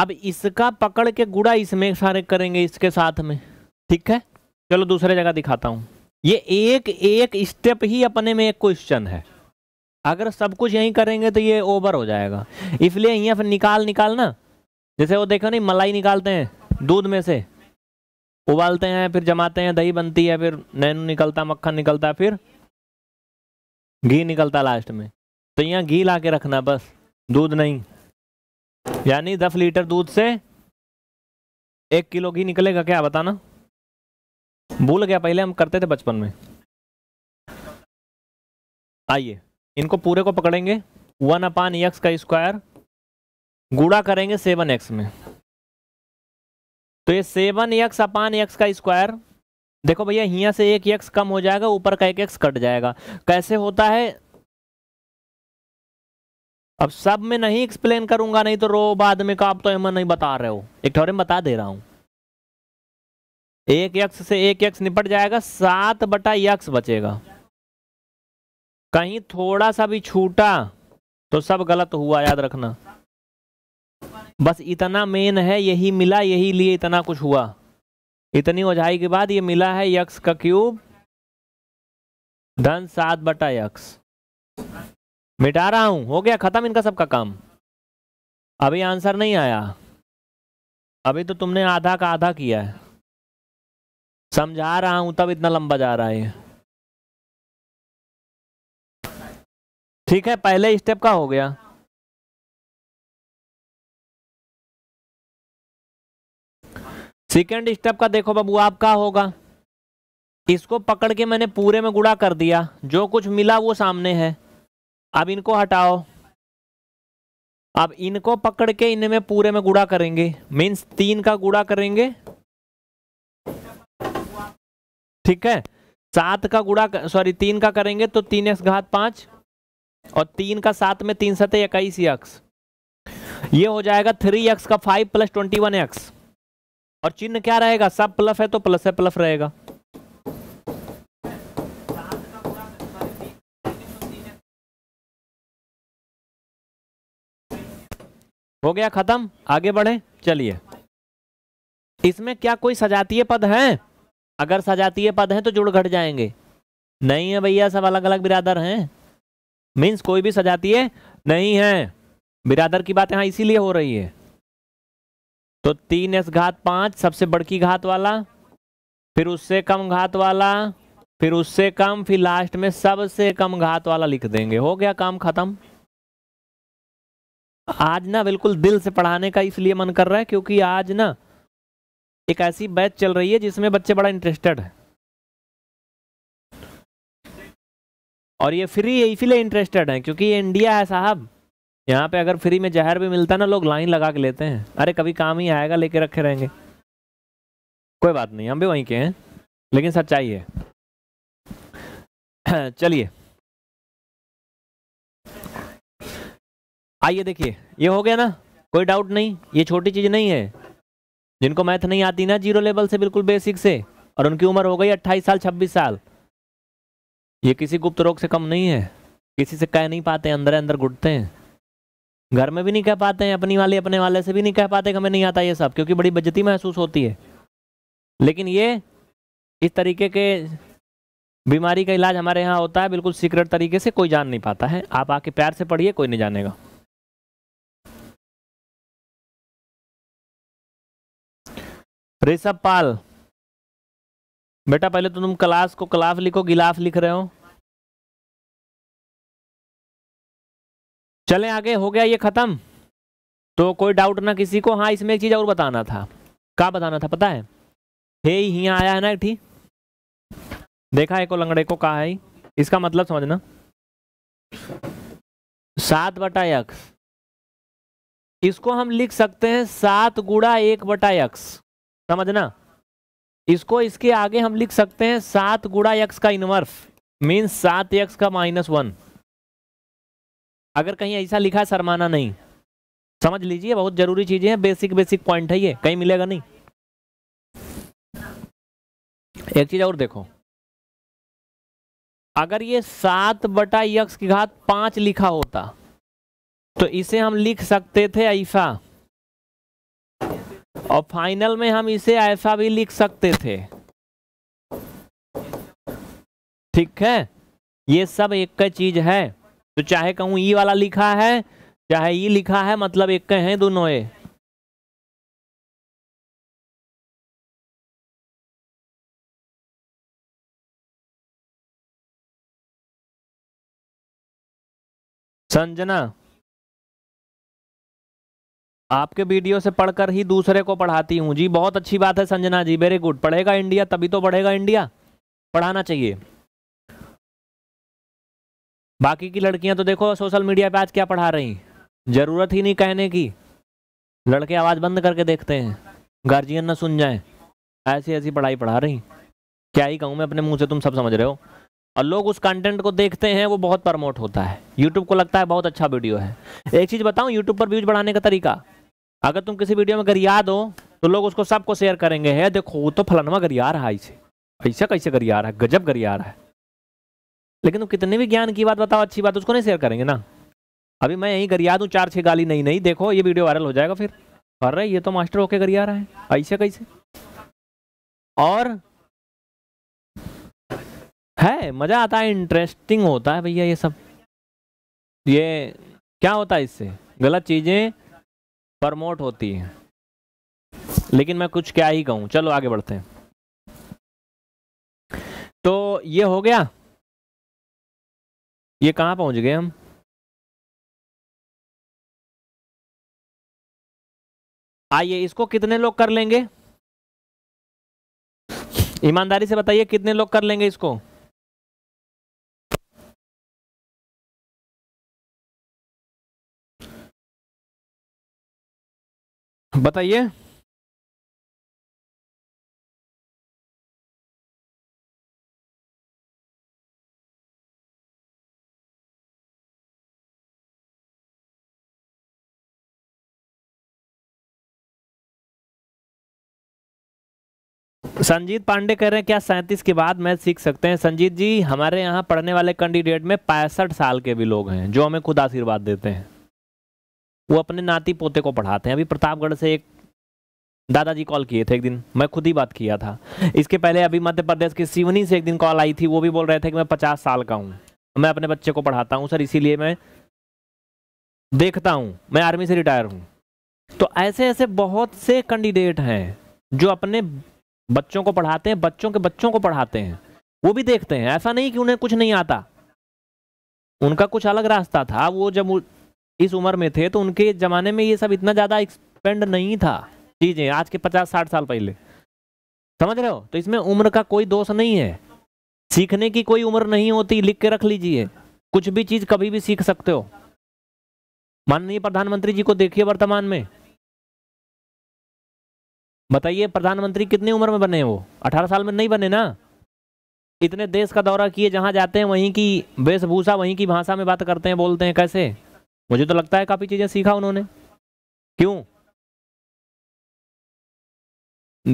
अब इसका पकड़ के गुड़ा इसमें सारे करेंगे इसके साथ में ठीक है चलो दूसरे जगह दिखाता हूँ ये एक एक स्टेप ही अपने में एक क्वेश्चन है अगर सब कुछ यहीं करेंगे तो ये ओवर हो जाएगा इसलिए यहाँ फिर निकाल निकाल ना जैसे वो देखो नहीं मलाई निकालते हैं दूध में से उबालते हैं फिर जमाते हैं दही बनती है फिर नैनू निकलता मक्खन निकलता फिर घी निकलता लास्ट में तो यहाँ घी ला के रखना बस दूध नहीं यानी दस लीटर दूध से एक किलो घी निकलेगा क्या बताना भूल गया पहले हम करते थे बचपन में आइए इनको पूरे को पकड़ेंगे वन अपान यक्स का स्क्वायर गुड़ा करेंगे सेवन एक्स में तो ये सेवन यक्स अपान यक्स का स्क्वायर देखो भैया यहाँ से एक यक्स कम हो जाएगा ऊपर का एक एक्स कट जाएगा कैसे होता है अब सब में नहीं एक्सप्लेन करूंगा नहीं तो रो बाद में का आप तो एम नहीं बता रहे हो एक ठोरे में बता दे रहा हूँ एक यक्ष से एक यक्ष निपट जाएगा सात बटा यक्ष बचेगा कहीं थोड़ा सा भी छूटा तो सब गलत हुआ याद रखना बस इतना मेन है यही मिला यही लिए इतना कुछ हुआ इतनी ओझाई के बाद ये मिला है यक्ष का क्यूब धन सात बटा यक्ष मिटा रहा हूं हो गया खत्म इनका सबका काम अभी आंसर नहीं आया अभी तो तुमने आधा का आधा किया है समझा रहा हूं तब इतना लंबा जा रहा है ठीक है पहले स्टेप का हो गया सेकेंड स्टेप का देखो बाबू आपका होगा इसको पकड़ के मैंने पूरे में गुड़ा कर दिया जो कुछ मिला वो सामने है अब इनको हटाओ अब इनको पकड़ के इनमें पूरे में गुड़ा करेंगे मीन्स तीन का गुड़ा करेंगे ठीक है सात का गुड़ा सॉरी तीन का करेंगे तो तीन एक्स घात पांच और तीन का सात में तीन सतह इक्कीस एक्स ये हो जाएगा थ्री एक्स का five plus twenty one x और चिन्ह क्या रहेगा सब प्लस है तो प्लस है प्लस रहेगा हो गया खत्म आगे बढ़े चलिए इसमें क्या कोई सजातीय पद है अगर सजातीय पद हैं तो जुड़ घट जाएंगे नहीं है भैया सब अलग अलग बिरादर हैं मीन्स कोई भी सजातीय नहीं है बिरादर की बात यहाँ इसीलिए हो रही है तो तीन एस घात पाँच सबसे बड़की घात वाला फिर उससे कम घात वाला फिर उससे कम फिर लास्ट में सबसे कम घात वाला लिख देंगे हो गया काम खत्म आज ना बिल्कुल दिल से पढ़ाने का इसलिए मन कर रहा है क्योंकि आज ना एक ऐसी बैच चल रही है जिसमें बच्चे बड़ा इंटरेस्टेड है और ये फ्री है इसीलिए इंटरेस्टेड है क्योंकि ये इंडिया है साहब यहाँ पे अगर फ्री में जहर भी मिलता है ना लोग लाइन लगा के लेते हैं अरे कभी काम ही आएगा लेके रखे रहेंगे कोई बात नहीं हम भी वहीं के हैं लेकिन सच्चाई है चलिए आइए देखिए ये हो गया ना कोई डाउट नहीं ये छोटी चीज़ नहीं है जिनको मैथ नहीं आती ना जीरो लेवल से बिल्कुल बेसिक से और उनकी उम्र हो गई अट्ठाईस साल छब्बीस साल ये किसी गुप्त रोग से कम नहीं है किसी से कह नहीं पाते अंदर अंदर घुटते हैं घर में भी नहीं कह पाते हैं अपनी वाले अपने वाले से भी नहीं कह पाते हमें नहीं आता ये सब क्योंकि बड़ी बजती महसूस होती है लेकिन ये इस तरीके के बीमारी का इलाज हमारे यहाँ होता है बिल्कुल सीक्रेट तरीके से कोई जान नहीं पाता है आप आके प्यार से पढ़िए कोई नहीं जानेगा ऋषभ पाल बेटा पहले तो तुम क्लास को क्लाफ लिखो गिलाफ लिख रहे हो चले आगे हो गया ये खत्म तो कोई डाउट ना किसी को हाँ इसमें एक चीज और बताना था क्या बताना था पता है हे ही आया है ना ठीक देखा एक लंगड़े को कहा है इसका मतलब समझना सात बटा यक्स इसको हम लिख सकते हैं सात गुड़ा एक बटा यक्स समझना इसको इसके आगे हम लिख सकते हैं सात गुड़ा यक्स का इनवर्स मीन्स सात यक्स का माइनस वन अगर कहीं ऐसा लिखा शर्माना नहीं समझ लीजिए बहुत जरूरी चीजें हैं बेसिक बेसिक पॉइंट है ये कहीं मिलेगा नहीं एक चीज और देखो अगर ये सात बटा यक्स की घात पांच लिखा होता तो इसे हम लिख सकते थे ऐसा और फाइनल में हम इसे ऐसा भी लिख सकते थे ठीक है ये सब एक का चीज है तो चाहे कहूं ई वाला लिखा है चाहे ई लिखा है मतलब एक है दोनों ये संजना आपके वीडियो से पढ़कर ही दूसरे को पढ़ाती हूँ जी बहुत अच्छी बात है संजना जी वेरी गुड पढ़ेगा इंडिया तभी तो बढ़ेगा इंडिया पढ़ाना चाहिए बाकी की लड़कियां तो देखो सोशल मीडिया पे आज क्या पढ़ा रही जरूरत ही नहीं कहने की लड़के आवाज़ बंद करके देखते हैं गार्जियन ना सुन जाए ऐसी ऐसी पढ़ाई पढ़ा रही क्या ही कहूँ मैं अपने मुंह से तुम सब समझ रहे हो और लोग उस कंटेंट को देखते हैं वो बहुत प्रमोट होता है यूट्यूब को लगता है बहुत अच्छा वीडियो है एक चीज़ बताऊँ यूट्यूब पर व्यूज बढ़ाने का तरीका अगर तुम किसी वीडियो में याद हो तो लोग उसको सबको शेयर करेंगे है देखो वो तो फलनवा गरिया रहा इसे ऐसा कैसे गरिया रहा है गजब गरिया रहा है लेकिन तुम कितने भी ज्ञान की बात बताओ अच्छी बात उसको नहीं शेयर करेंगे ना अभी मैं यहीं गरिया दूँ चार छः गाली नहीं नहीं देखो ये वीडियो वायरल हो जाएगा फिर रहे ये तो मास्टर होके गरिया रहा है ऐसे कैसे और है मज़ा आता है इंटरेस्टिंग होता है भैया ये सब ये क्या होता है इससे गलत चीज़ें प्रमोट होती है लेकिन मैं कुछ क्या ही कहूं चलो आगे बढ़ते हैं तो ये हो गया ये कहां पहुंच गए हम आइए इसको कितने लोग कर लेंगे ईमानदारी से बताइए कितने लोग कर लेंगे इसको बताइए संजीत पांडे कह रहे हैं क्या सैंतीस के बाद मैथ सीख सकते हैं संजीत जी हमारे यहाँ पढ़ने वाले कैंडिडेट में पैंसठ साल के भी लोग हैं जो हमें खुद आशीर्वाद देते हैं वो अपने नाती पोते को पढ़ाते हैं अभी प्रतापगढ़ से एक दादाजी कॉल किए थे एक दिन मैं खुद ही बात किया था इसके पहले अभी मध्य प्रदेश के सिवनी से एक दिन कॉल आई थी वो भी बोल रहे थे कि मैं पचास साल का हूँ मैं अपने बच्चे को पढ़ाता हूँ सर इसीलिए मैं देखता हूँ मैं आर्मी से रिटायर हूँ तो ऐसे ऐसे बहुत से कैंडिडेट हैं जो अपने बच्चों को पढ़ाते हैं बच्चों के बच्चों को पढ़ाते हैं वो भी देखते हैं ऐसा नहीं कि उन्हें कुछ नहीं आता उनका कुछ अलग रास्ता था वो जब इस उम्र में थे तो उनके ज़माने में ये सब इतना ज़्यादा एक्सपेंड नहीं था चीज़ें आज के पचास साठ साल पहले समझ रहे हो तो इसमें उम्र का कोई दोष नहीं है सीखने की कोई उम्र नहीं होती लिख के रख लीजिए कुछ भी चीज़ कभी भी सीख सकते हो माननीय प्रधानमंत्री जी को देखिए वर्तमान में बताइए प्रधानमंत्री कितनी उम्र में बने वो अठारह साल में नहीं बने ना इतने देश का दौरा किए जहां जाते हैं वहीं की वेशभूषा वहीं की भाषा में बात करते हैं बोलते हैं कैसे मुझे तो लगता है काफ़ी चीज़ें सीखा उन्होंने क्यों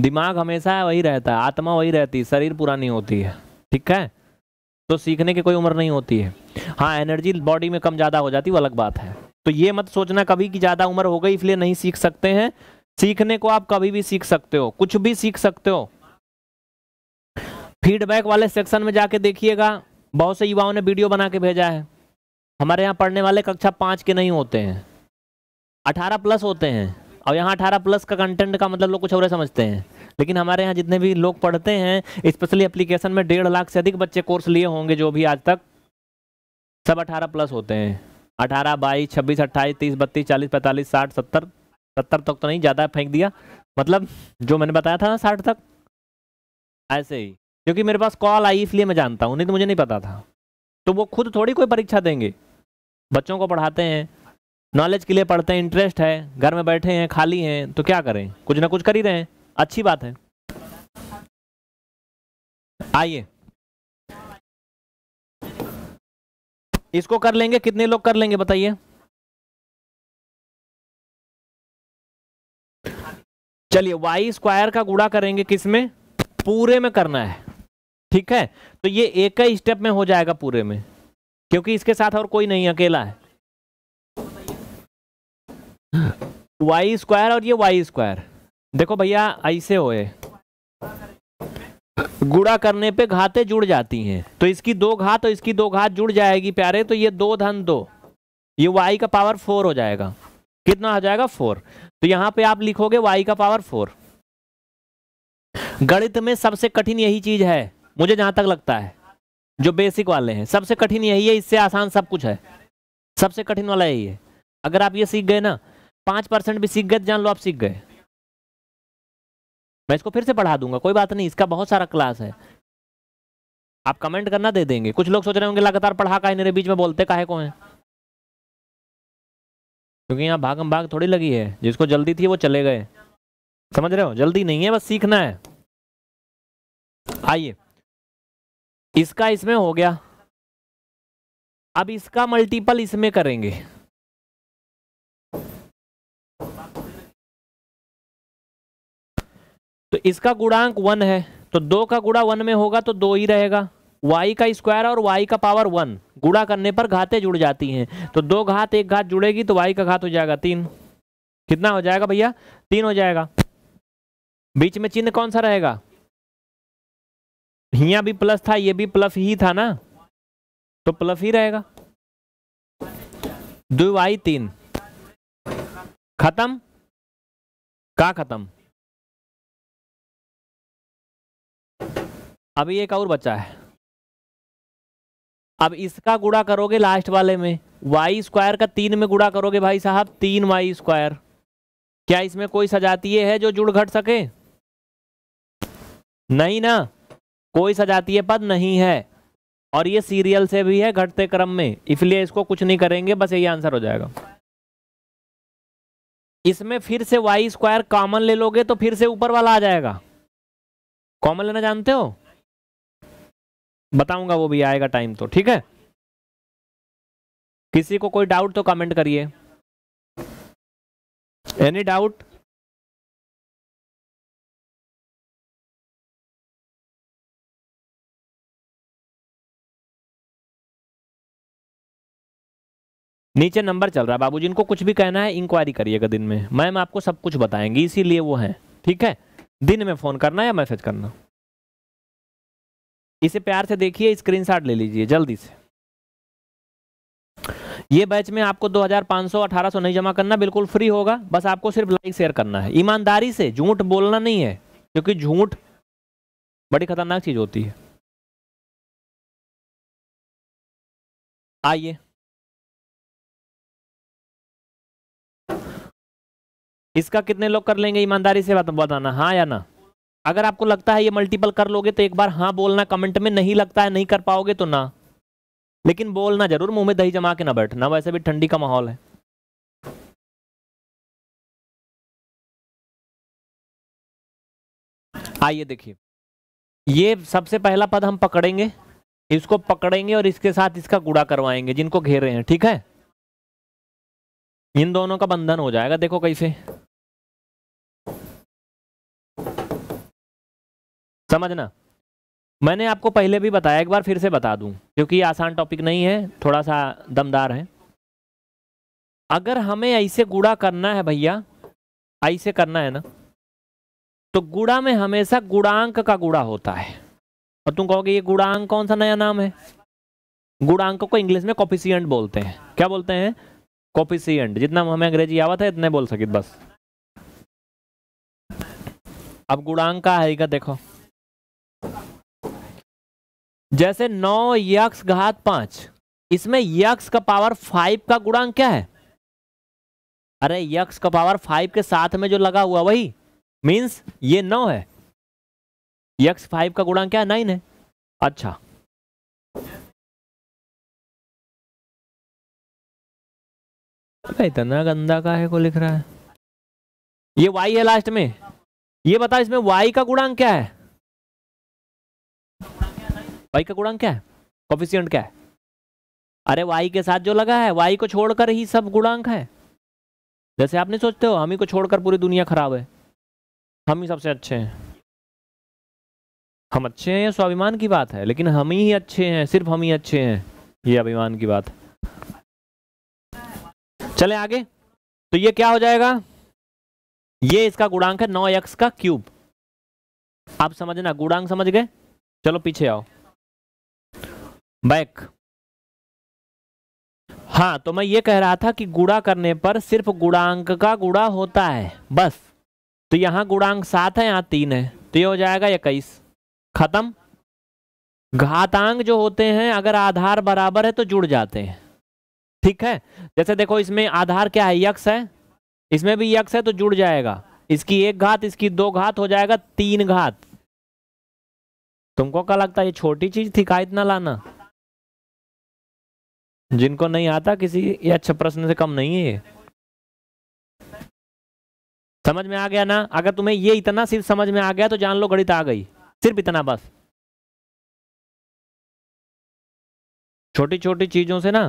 दिमाग हमेशा वही रहता है आत्मा वही रहती है शरीर पुरानी होती है ठीक है तो सीखने की कोई उम्र नहीं होती है हाँ एनर्जी बॉडी में कम ज़्यादा हो जाती वो अलग बात है तो ये मत सोचना कभी कि ज़्यादा उम्र हो गई इसलिए नहीं सीख सकते हैं सीखने को आप कभी भी सीख सकते हो कुछ भी सीख सकते हो फीडबैक वाले सेक्शन में जाके देखिएगा बहुत से युवाओं ने वीडियो बना के भेजा है हमारे यहाँ पढ़ने वाले कक्षा पाँच के नहीं होते हैं अठारह प्लस होते हैं और यहाँ अठारह प्लस का कंटेंट का मतलब लोग कुछ और समझते हैं लेकिन हमारे यहाँ जितने भी लोग पढ़ते हैं स्पेशली एप्लीकेशन में डेढ़ लाख से अधिक बच्चे कोर्स लिए होंगे जो भी आज तक सब अठारह प्लस होते हैं अठारह बाईस छब्बीस अट्ठाईस तीस बत्तीस चालीस पैंतालीस साठ सत्तर सत्तर तक तो नहीं ज़्यादा फेंक दिया मतलब जो मैंने बताया था ना साठ तक ऐसे ही क्योंकि मेरे पास कॉल आई इसलिए मैं जानता हूँ नहीं तो मुझे नहीं पता था तो वो खुद थोड़ी कोई परीक्षा देंगे बच्चों को पढ़ाते हैं नॉलेज के लिए पढ़ते हैं इंटरेस्ट है घर में बैठे हैं खाली हैं तो क्या करें कुछ ना कुछ कर ही रहे हैं अच्छी बात है आइए इसको कर लेंगे कितने लोग कर लेंगे बताइए चलिए वाई स्क्वायर का गुड़ा करेंगे किसमें पूरे में करना है ठीक है तो ये एक ही स्टेप में हो जाएगा पूरे में क्योंकि इसके साथ और कोई नहीं अकेला है वाई स्क्वायर और ये वाई स्क्वायर देखो भैया ऐसे होए गुड़ा करने पे घाते जुड़ जाती हैं तो इसकी दो घात और इसकी दो घात जुड़ जाएगी प्यारे तो ये दो धन दो ये वाई का पावर फोर हो जाएगा कितना हो जाएगा फोर तो यहां पे आप लिखोगे वाई का पावर फोर गणित में सबसे कठिन यही चीज है मुझे जहां तक लगता है जो बेसिक वाले हैं सबसे कठिन यही है इससे आसान सब कुछ है सबसे कठिन वाला यही है अगर आप ये सीख गए ना पाँच परसेंट भी सीख गए तो जान लो आप सीख गए मैं इसको फिर से पढ़ा दूंगा कोई बात नहीं इसका बहुत सारा क्लास है आप कमेंट करना दे देंगे कुछ लोग सोच रहे होंगे लगातार पढ़ा का मेरे बीच में बोलते काहे को हैं क्योंकि यहाँ भागम भाग थोड़ी लगी है जिसको जल्दी थी वो चले गए समझ रहे हो जल्दी नहीं है बस सीखना है आइए इसका इसमें हो गया अब इसका मल्टीपल इसमें करेंगे तो इसका गुणांक वन है तो दो का गुड़ा वन में होगा तो दो ही रहेगा y का स्क्वायर और y का पावर वन गुड़ा करने पर घाते जुड़ जाती हैं तो दो घात एक घात जुड़ेगी तो y का घात हो जाएगा तीन कितना हो जाएगा भैया तीन हो जाएगा बीच में चिन्ह कौन सा रहेगा यहाँ भी प्लस था ये भी प्लस ही था ना तो प्लस ही रहेगा दुवाई तीन खत्म का खत्म अभी एक और बचा है अब इसका गुड़ा करोगे लास्ट वाले में वाई स्क्वायर का तीन में गुड़ा करोगे भाई साहब तीन वाई स्क्वायर क्या इसमें कोई सजातीय है जो जुड़ घट सके नहीं ना कोई सजातीय पद नहीं है और ये सीरियल से भी है घटते क्रम में इसलिए इसको कुछ नहीं करेंगे बस यही आंसर हो जाएगा इसमें फिर से वाई स्क्वायर कॉमन ले लोगे तो फिर से ऊपर वाला आ जाएगा कॉमन लेना जानते हो बताऊंगा वो भी आएगा टाइम तो ठीक है किसी को कोई डाउट तो कमेंट करिए एनी डाउट नीचे नंबर चल रहा है बाबू जिनको कुछ भी कहना है इंक्वायरी करिएगा दिन में मैम आपको सब कुछ बताएंगी इसीलिए वो हैं ठीक है दिन में फ़ोन करना या मैसेज करना इसे प्यार से देखिए स्क्रीनशॉट ले लीजिए जल्दी से ये बैच में आपको 2500 1800 नहीं जमा करना बिल्कुल फ्री होगा बस आपको सिर्फ लाइक शेयर करना है ईमानदारी से झूठ बोलना नहीं है क्योंकि झूठ बड़ी खतरनाक चीज़ होती है आइए इसका कितने लोग कर लेंगे ईमानदारी से बात बताना हाँ या ना अगर आपको लगता है ये मल्टीपल कर लोगे तो एक बार हाँ बोलना कमेंट में नहीं लगता है नहीं कर पाओगे तो ना लेकिन बोलना जरूर मुंह में दही जमा के ना बैठना वैसे भी ठंडी का माहौल है आइए देखिए ये सबसे पहला पद हम पकड़ेंगे इसको पकड़ेंगे और इसके साथ इसका गुड़ा करवाएंगे जिनको घेर रहे हैं ठीक है इन दोनों का बंधन हो जाएगा देखो कैसे समझना मैंने आपको पहले भी बताया एक बार फिर से बता दूं क्योंकि आसान टॉपिक नहीं है थोड़ा सा दमदार है अगर हमें ऐसे गुड़ा करना है भैया ऐसे करना है ना तो गुड़ा में हमेशा गुड़ांक का गुड़ा होता है और तुम कहोगे ये गुड़ांक कौन सा नया नाम है गुड़ांक को इंग्लिश में कॉपिसियंट बोलते हैं क्या बोलते हैं कॉपिसियंट जितना हमें अंग्रेजी आवा था इतने बोल सकित बस अब गुड़ांक का आएगा देखो जैसे नौ यक्ष घात पांच इसमें यक्ष का पावर फाइव का गुणांक क्या है अरे यक्ष का पावर फाइव के साथ में जो लगा हुआ वही मीन्स ये नौ है यक्ष फाइव का गुणांक क्या है नाइन है अच्छा इतना गंदा का है को लिख रहा है ये वाई है लास्ट में ये बता इसमें वाई का गुणांक क्या है वाई का गुणांक क्या है कॉफिशियंट क्या है अरे वाई के साथ जो लगा है वाई को छोड़कर ही सब गुणांक है जैसे आप नहीं सोचते हो हम ही को छोड़कर पूरी दुनिया खराब है हम ही सबसे अच्छे हैं हम अच्छे हैं ये स्वाभिमान की बात है लेकिन हम ही अच्छे हैं सिर्फ हम ही अच्छे हैं ये अभिमान की बात चले आगे तो ये क्या हो जाएगा ये इसका गुणांक है नौ एक्स का क्यूब आप समझना गुणांक समझ गए चलो पीछे आओ बैक हाँ तो मैं ये कह रहा था कि गुड़ा करने पर सिर्फ गुणांक का गुड़ा होता है बस तो यहाँ गुणांक सात है यहाँ तीन है तो ये हो जाएगा इक्कीस खत्म घातांक जो होते हैं अगर आधार बराबर है तो जुड़ जाते हैं ठीक है जैसे देखो इसमें आधार क्या है यक्स है इसमें भी यक्स है तो जुड़ जाएगा इसकी एक घात इसकी दो घात हो जाएगा तीन घात तुमको क्या लगता है ये छोटी चीज थी का इतना लाना जिनको नहीं आता किसी ये अच्छा प्रश्न से कम नहीं है समझ में आ गया ना अगर तुम्हें ये इतना सिर्फ समझ में आ गया तो जान लो गणित तो आ गई सिर्फ इतना बस छोटी छोटी चीजों से ना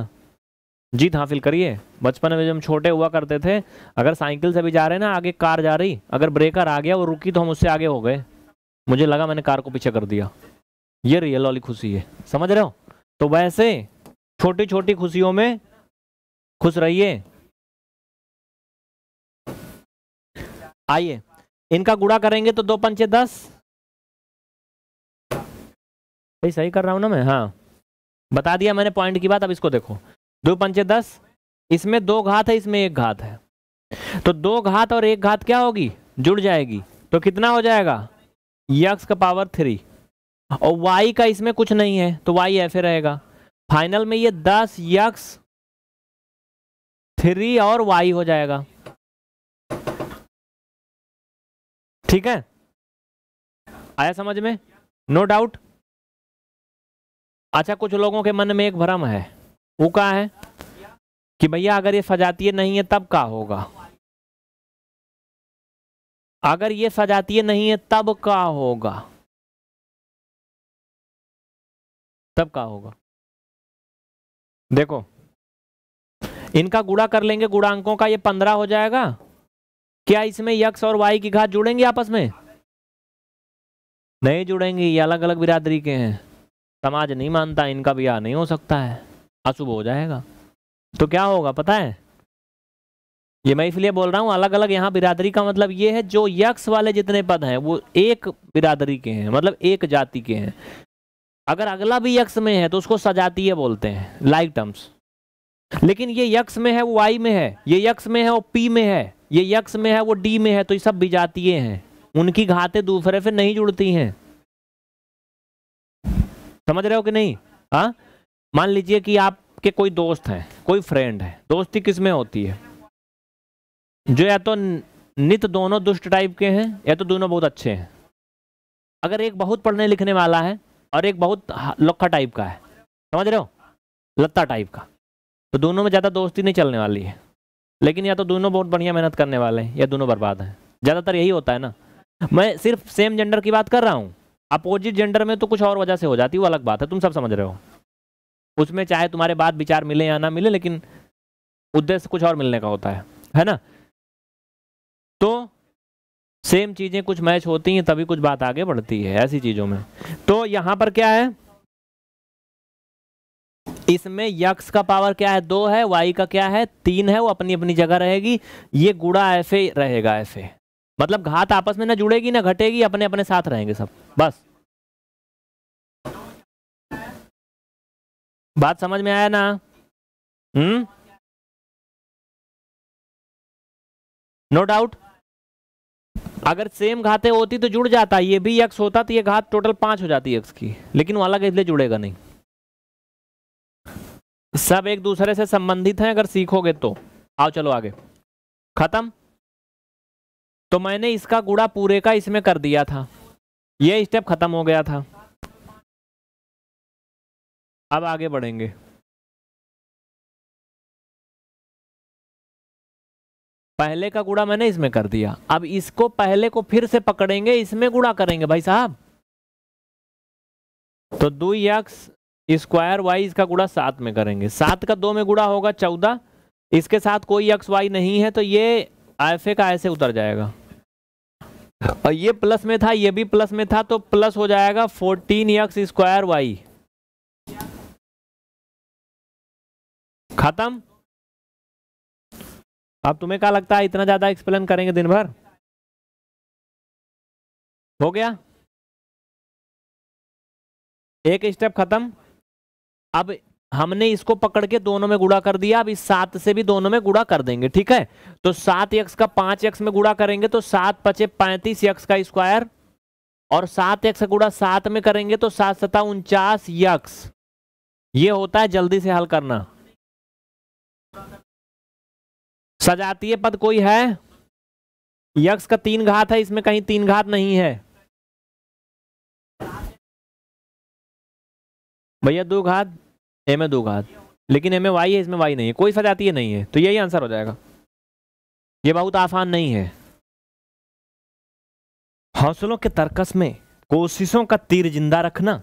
जीत हासिल करिए बचपन में जब हम छोटे हुआ करते थे अगर साइकिल से भी जा रहे हैं ना आगे कार जा रही अगर ब्रेकर आ गया वो रुकी तो हम उससे आगे हो गए मुझे लगा मैंने कार को पीछे कर दिया ये रियल वाली खुशी है समझ रहे हो तो वैसे छोटी छोटी खुशियों में खुश रहिए आइए इनका गुड़ा करेंगे तो दो पंचे दस भाई सही कर रहा हूं ना मैं हाँ बता दिया मैंने पॉइंट की बात अब इसको देखो दो पंचे दस इसमें दो घात है इसमें एक घात है तो दो घात और एक घात क्या होगी जुड़ जाएगी तो कितना हो जाएगा यक्स का पावर थ्री और वाई का इसमें कुछ नहीं है तो वाई ऐसे रहेगा फाइनल में ये दस यक्स थ्री और वाई हो जाएगा ठीक है आया समझ में नो डाउट अच्छा कुछ लोगों के मन में एक भ्रम है वो कहा है कि भैया अगर ये सजातीय नहीं है तब का होगा अगर ये सजातीय नहीं है तब का होगा तब का होगा देखो इनका गुड़ा कर लेंगे गुड़ाकों का ये पंद्रह हो जाएगा क्या इसमें यक्ष और वाई की घात जुड़ेंगे आपस में नहीं जुड़ेंगे ये अलग अलग बिरादरी के हैं समाज नहीं मानता इनका ब्याह नहीं हो सकता है अशुभ हो जाएगा तो क्या होगा पता है ये मैं इसलिए बोल रहा हूँ अलग अलग यहाँ बिरादरी का मतलब ये है जो यक्ष वाले जितने पद हैं वो एक बिरादरी के हैं मतलब एक जाति के हैं अगर अगला भी यक्ष में है तो उसको सजातीय बोलते हैं लाइक टर्म्स लेकिन ये यक्ष में है वो वाई में है ये यक्ष में है वो पी में है ये यक्ष में है वो डी में है तो ये सब विजातीय हैं उनकी घाते दूसरे से नहीं जुड़ती हैं समझ रहे हो कि नहीं हाँ मान लीजिए कि आपके कोई दोस्त हैं कोई फ्रेंड है दोस्ती किस में होती है जो या तो नित दोनों दुष्ट टाइप के हैं या तो दोनों बहुत अच्छे हैं अगर एक बहुत पढ़ने लिखने वाला है और एक बहुत लखा टाइप का है समझ रहे हो लत्ता टाइप का तो दोनों में ज़्यादा दोस्ती नहीं चलने वाली है लेकिन या तो दोनों बहुत बढ़िया मेहनत करने वाले हैं या दोनों बर्बाद हैं ज़्यादातर यही होता है ना मैं सिर्फ सेम जेंडर की बात कर रहा हूँ अपोजिट जेंडर में तो कुछ और वजह से हो जाती है वो अलग बात है तुम सब समझ रहे हो उसमें चाहे तुम्हारे बात विचार मिले या ना मिले लेकिन उद्देश्य कुछ और मिलने का होता है है ना तो सेम चीज़ें कुछ मैच होती हैं तभी कुछ बात आगे बढ़ती है ऐसी चीज़ों में तो यहां पर क्या है इसमें यक्स का पावर क्या है दो है वाई का क्या है तीन है वो अपनी अपनी जगह रहेगी ये गुड़ा ऐसे रहेगा ऐसे मतलब घात आपस में ना जुड़ेगी ना घटेगी अपने अपने साथ रहेंगे सब बस बात समझ में आया ना हम्म नो डाउट अगर सेम घाते होती तो जुड़ जाता ये भी यक्स होता तो ये घात टोटल पांच हो जाती यक्स की लेकिन वो अलग इसलिए जुड़ेगा नहीं सब एक दूसरे से संबंधित हैं अगर सीखोगे तो आओ चलो आगे खत्म तो मैंने इसका गुड़ा पूरे का इसमें कर दिया था ये स्टेप खत्म हो गया था अब आगे बढ़ेंगे पहले का गुड़ा मैंने इसमें कर दिया अब इसको पहले को फिर से पकड़ेंगे इसमें गुड़ा करेंगे भाई साहब तो दो यक्स स्क्वायर वाई इसका गुड़ा सात में करेंगे सात का दो में गुड़ा होगा चौदह इसके साथ कोई यक्स वाई नहीं है तो ये एफ का ऐसे उतर जाएगा और ये प्लस में था ये भी प्लस में था तो प्लस हो जाएगा फोर्टीन यक्स स्क्वायर वाई खत्म अब तुम्हें क्या लगता है इतना ज़्यादा एक्सप्लेन करेंगे दिन भर हो गया एक स्टेप खत्म अब हमने इसको पकड़ के दोनों में गुड़ा कर दिया अब इस सात से भी दोनों में गुड़ा कर देंगे ठीक है तो सात यक्स का पांच यक्स में गुड़ा करेंगे तो सात पचे पैंतीस यक्स का स्क्वायर और सात यक्स का गुड़ा सात में करेंगे तो सात सता उनचास यक्स ये होता है जल्दी से हल करना सजातीय पद कोई है यक्ष का तीन घात है इसमें कहीं तीन घात नहीं है भैया दो घात ए में दो घात लेकिन एम में वाई है इसमें वाई नहीं है कोई सजातीय नहीं है तो यही आंसर हो जाएगा ये बहुत आसान नहीं है हौसलों के तर्कस में कोशिशों का तीर जिंदा रखना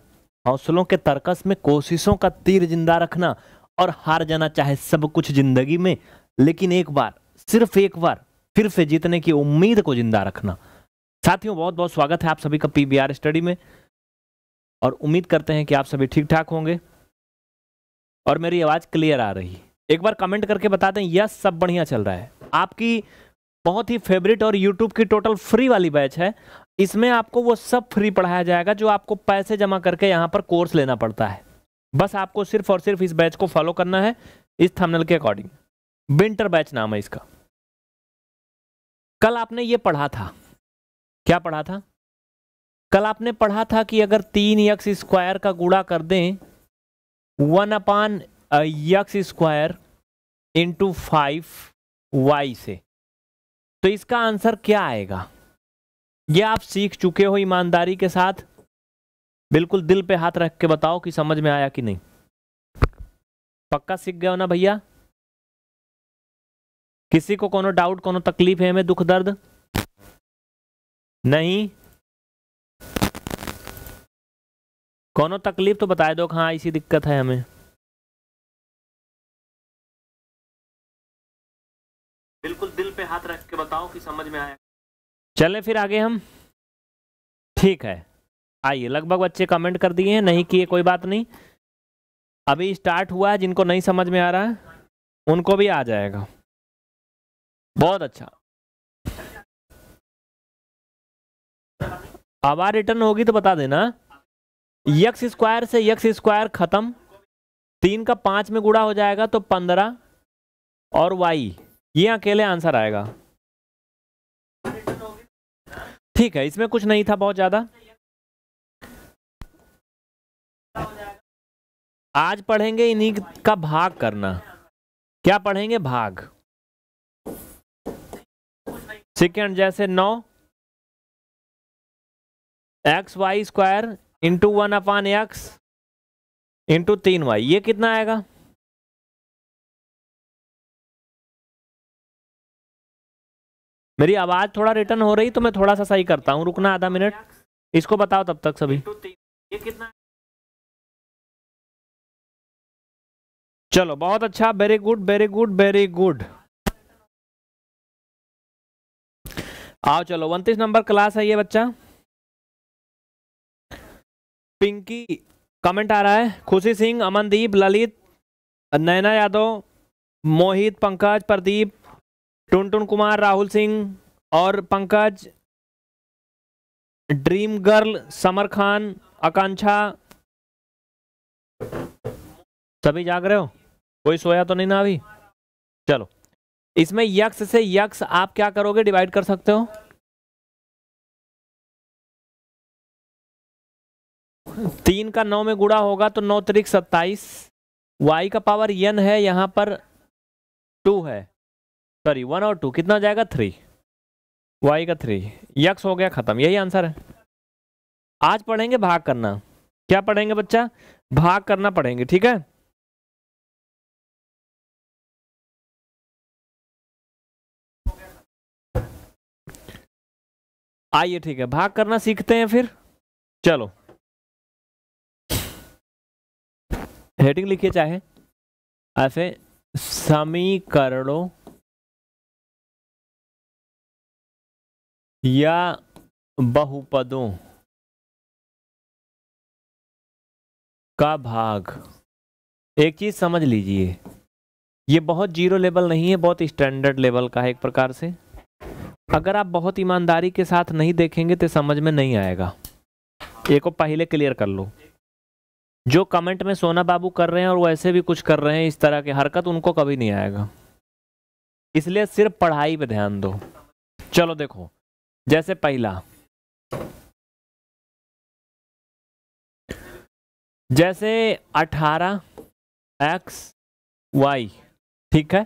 हौसलों के तर्कस में कोशिशों का तीर जिंदा रखना और हार जाना चाहे सब कुछ जिंदगी में लेकिन एक बार सिर्फ एक बार फिर से जीतने की उम्मीद को जिंदा रखना साथियों बहुत बहुत स्वागत है आप सभी का पीबीआर स्टडी में और उम्मीद करते हैं कि आप सभी ठीक ठाक होंगे और मेरी आवाज़ क्लियर आ रही है एक बार कमेंट करके बता दें यस सब बढ़िया चल रहा है आपकी बहुत ही फेवरेट और यूट्यूब की टोटल फ्री वाली बैच है इसमें आपको वो सब फ्री पढ़ाया जाएगा जो आपको पैसे जमा करके यहाँ पर कोर्स लेना पड़ता है बस आपको सिर्फ और सिर्फ इस बैच को फॉलो करना है इस थमनल के अकॉर्डिंग विंटर बैच नाम है इसका कल आपने ये पढ़ा था क्या पढ़ा था कल आपने पढ़ा था कि अगर तीन यक्स स्क्वायर का गुड़ा कर दें one upon x square into five y से तो इसका आंसर क्या आएगा ये आप सीख चुके हो ईमानदारी के साथ बिल्कुल दिल पे हाथ रख के बताओ कि समझ में आया कि नहीं पक्का सीख गए हो ना भैया किसी को कोनो डाउट कोनो तकलीफ है हमें दुख दर्द नहीं कोनो तकलीफ तो बता दो हाँ इसी दिक्कत है हमें बिल्कुल दिल पे हाथ रख के बताओ कि समझ में आया चलें फिर आगे हम ठीक है आइए लगभग बच्चे कमेंट कर दिए हैं नहीं किए कोई बात नहीं अभी स्टार्ट हुआ है जिनको नहीं समझ में आ रहा है उनको भी आ जाएगा बहुत अच्छा आवाज रिटर्न होगी तो बता देना यक्स स्क्वायर से यक्स स्क्वायर खत्म तीन का पांच में गुड़ा हो जाएगा तो पंद्रह और वाई ये अकेले आंसर आएगा ठीक है इसमें कुछ नहीं था बहुत ज्यादा आज पढ़ेंगे इन्हीं का भाग करना क्या पढ़ेंगे भाग सेकेंड जैसे नौ x y square into one upon x into तीन वाई ये कितना आएगा मेरी आवाज थोड़ा रिटर्न हो रही तो मैं थोड़ा सा सही करता हूँ रुकना आधा मिनट इसको बताओ तब तक सभी ये कितना चलो बहुत अच्छा very good very good very good आओ चलो उनतीस नंबर क्लास है ये बच्चा पिंकी कमेंट आ रहा है खुशी सिंह अमनदीप ललित नैना यादव मोहित पंकज प्रदीप टुनटुन कुमार राहुल सिंह और पंकज ड्रीम गर्ल समर खान आकांक्षा सभी जाग रहे हो कोई सोया तो नहीं ना अभी चलो इसमें यक्स से यक्स आप क्या करोगे डिवाइड कर सकते हो तीन का नौ में गुड़ा होगा तो नौ तरीक सत्ताईस वाई का पावर यन है यहां पर टू है सॉरी वन और टू कितना जाएगा थ्री वाई का थ्री यक्स हो गया ख़त्म यही आंसर है आज पढ़ेंगे भाग करना क्या पढ़ेंगे बच्चा भाग करना पढ़ेंगे ठीक है आइए ठीक है भाग करना सीखते हैं फिर चलो हेडिंग लिखिए चाहे ऐसे समीकरणों या बहुपदों का भाग एक चीज़ समझ लीजिए ये बहुत जीरो लेवल नहीं है बहुत स्टैंडर्ड लेवल का है एक प्रकार से अगर आप बहुत ईमानदारी के साथ नहीं देखेंगे तो समझ में नहीं आएगा ये को पहले क्लियर कर लो जो कमेंट में सोना बाबू कर रहे हैं और वैसे भी कुछ कर रहे हैं इस तरह की हरकत उनको कभी नहीं आएगा इसलिए सिर्फ पढ़ाई पे ध्यान दो चलो देखो जैसे पहला जैसे 18 एक्स वाई ठीक है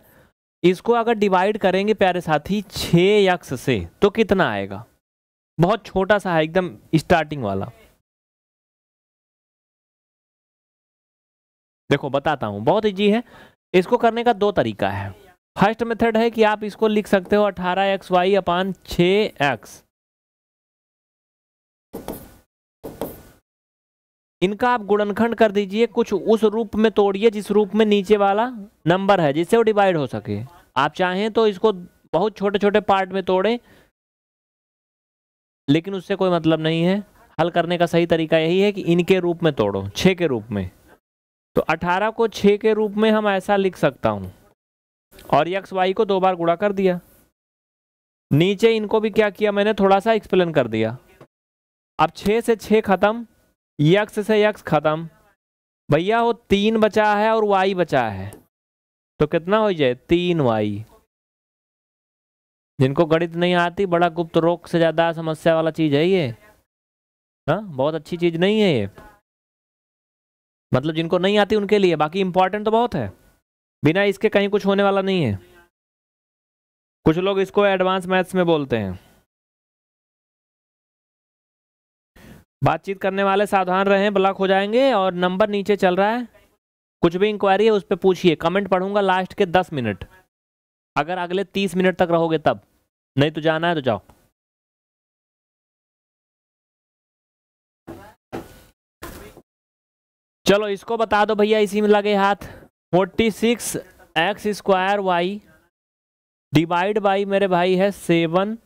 इसको अगर डिवाइड करेंगे प्यारे साथी छः यक्स से तो कितना आएगा बहुत छोटा सा है एकदम स्टार्टिंग वाला देखो बताता हूँ बहुत ईजी है इसको करने का दो तरीका है फर्स्ट मेथड है कि आप इसको लिख सकते हो अठारह एक्स वाई अपान छः एक्स इनका आप गुणनखंड कर दीजिए कुछ उस रूप में तोड़िए जिस रूप में नीचे वाला नंबर है जिससे वो डिवाइड हो सके आप चाहें तो इसको बहुत छोटे छोटे पार्ट में तोड़ें लेकिन उससे कोई मतलब नहीं है हल करने का सही तरीका यही है कि इनके रूप में तोड़ो छः के रूप में तो अठारह को छ के रूप में हम ऐसा लिख सकता हूँ और यक्स वाई को दो बार गुड़ा कर दिया नीचे इनको भी क्या किया मैंने थोड़ा सा एक्सप्लेन कर दिया अब छे से छः ख़त्म यक्स से यक्स खत्म भैया वो तीन बचा है और वाई बचा है तो कितना हो जाए तीन वाई जिनको गणित नहीं आती बड़ा गुप्त रोग से ज़्यादा समस्या वाला चीज़ है ये हाँ बहुत अच्छी चीज़ नहीं है ये मतलब जिनको नहीं आती उनके लिए बाकी इंपॉर्टेंट तो बहुत है बिना इसके कहीं कुछ होने वाला नहीं है कुछ लोग इसको एडवांस मैथ्स में बोलते हैं बातचीत करने वाले सावधान रहे ब्लॉक हो जाएंगे और नंबर नीचे चल रहा है कुछ भी इंक्वायरी है उस पर पूछिए कमेंट पढ़ूंगा लास्ट के दस मिनट अगर अगले तीस मिनट तक रहोगे तब नहीं तो जाना है तो जाओ चलो इसको बता दो भैया इसी में लगे हाथ forty six x square y divide by मेरे भाई है सेवन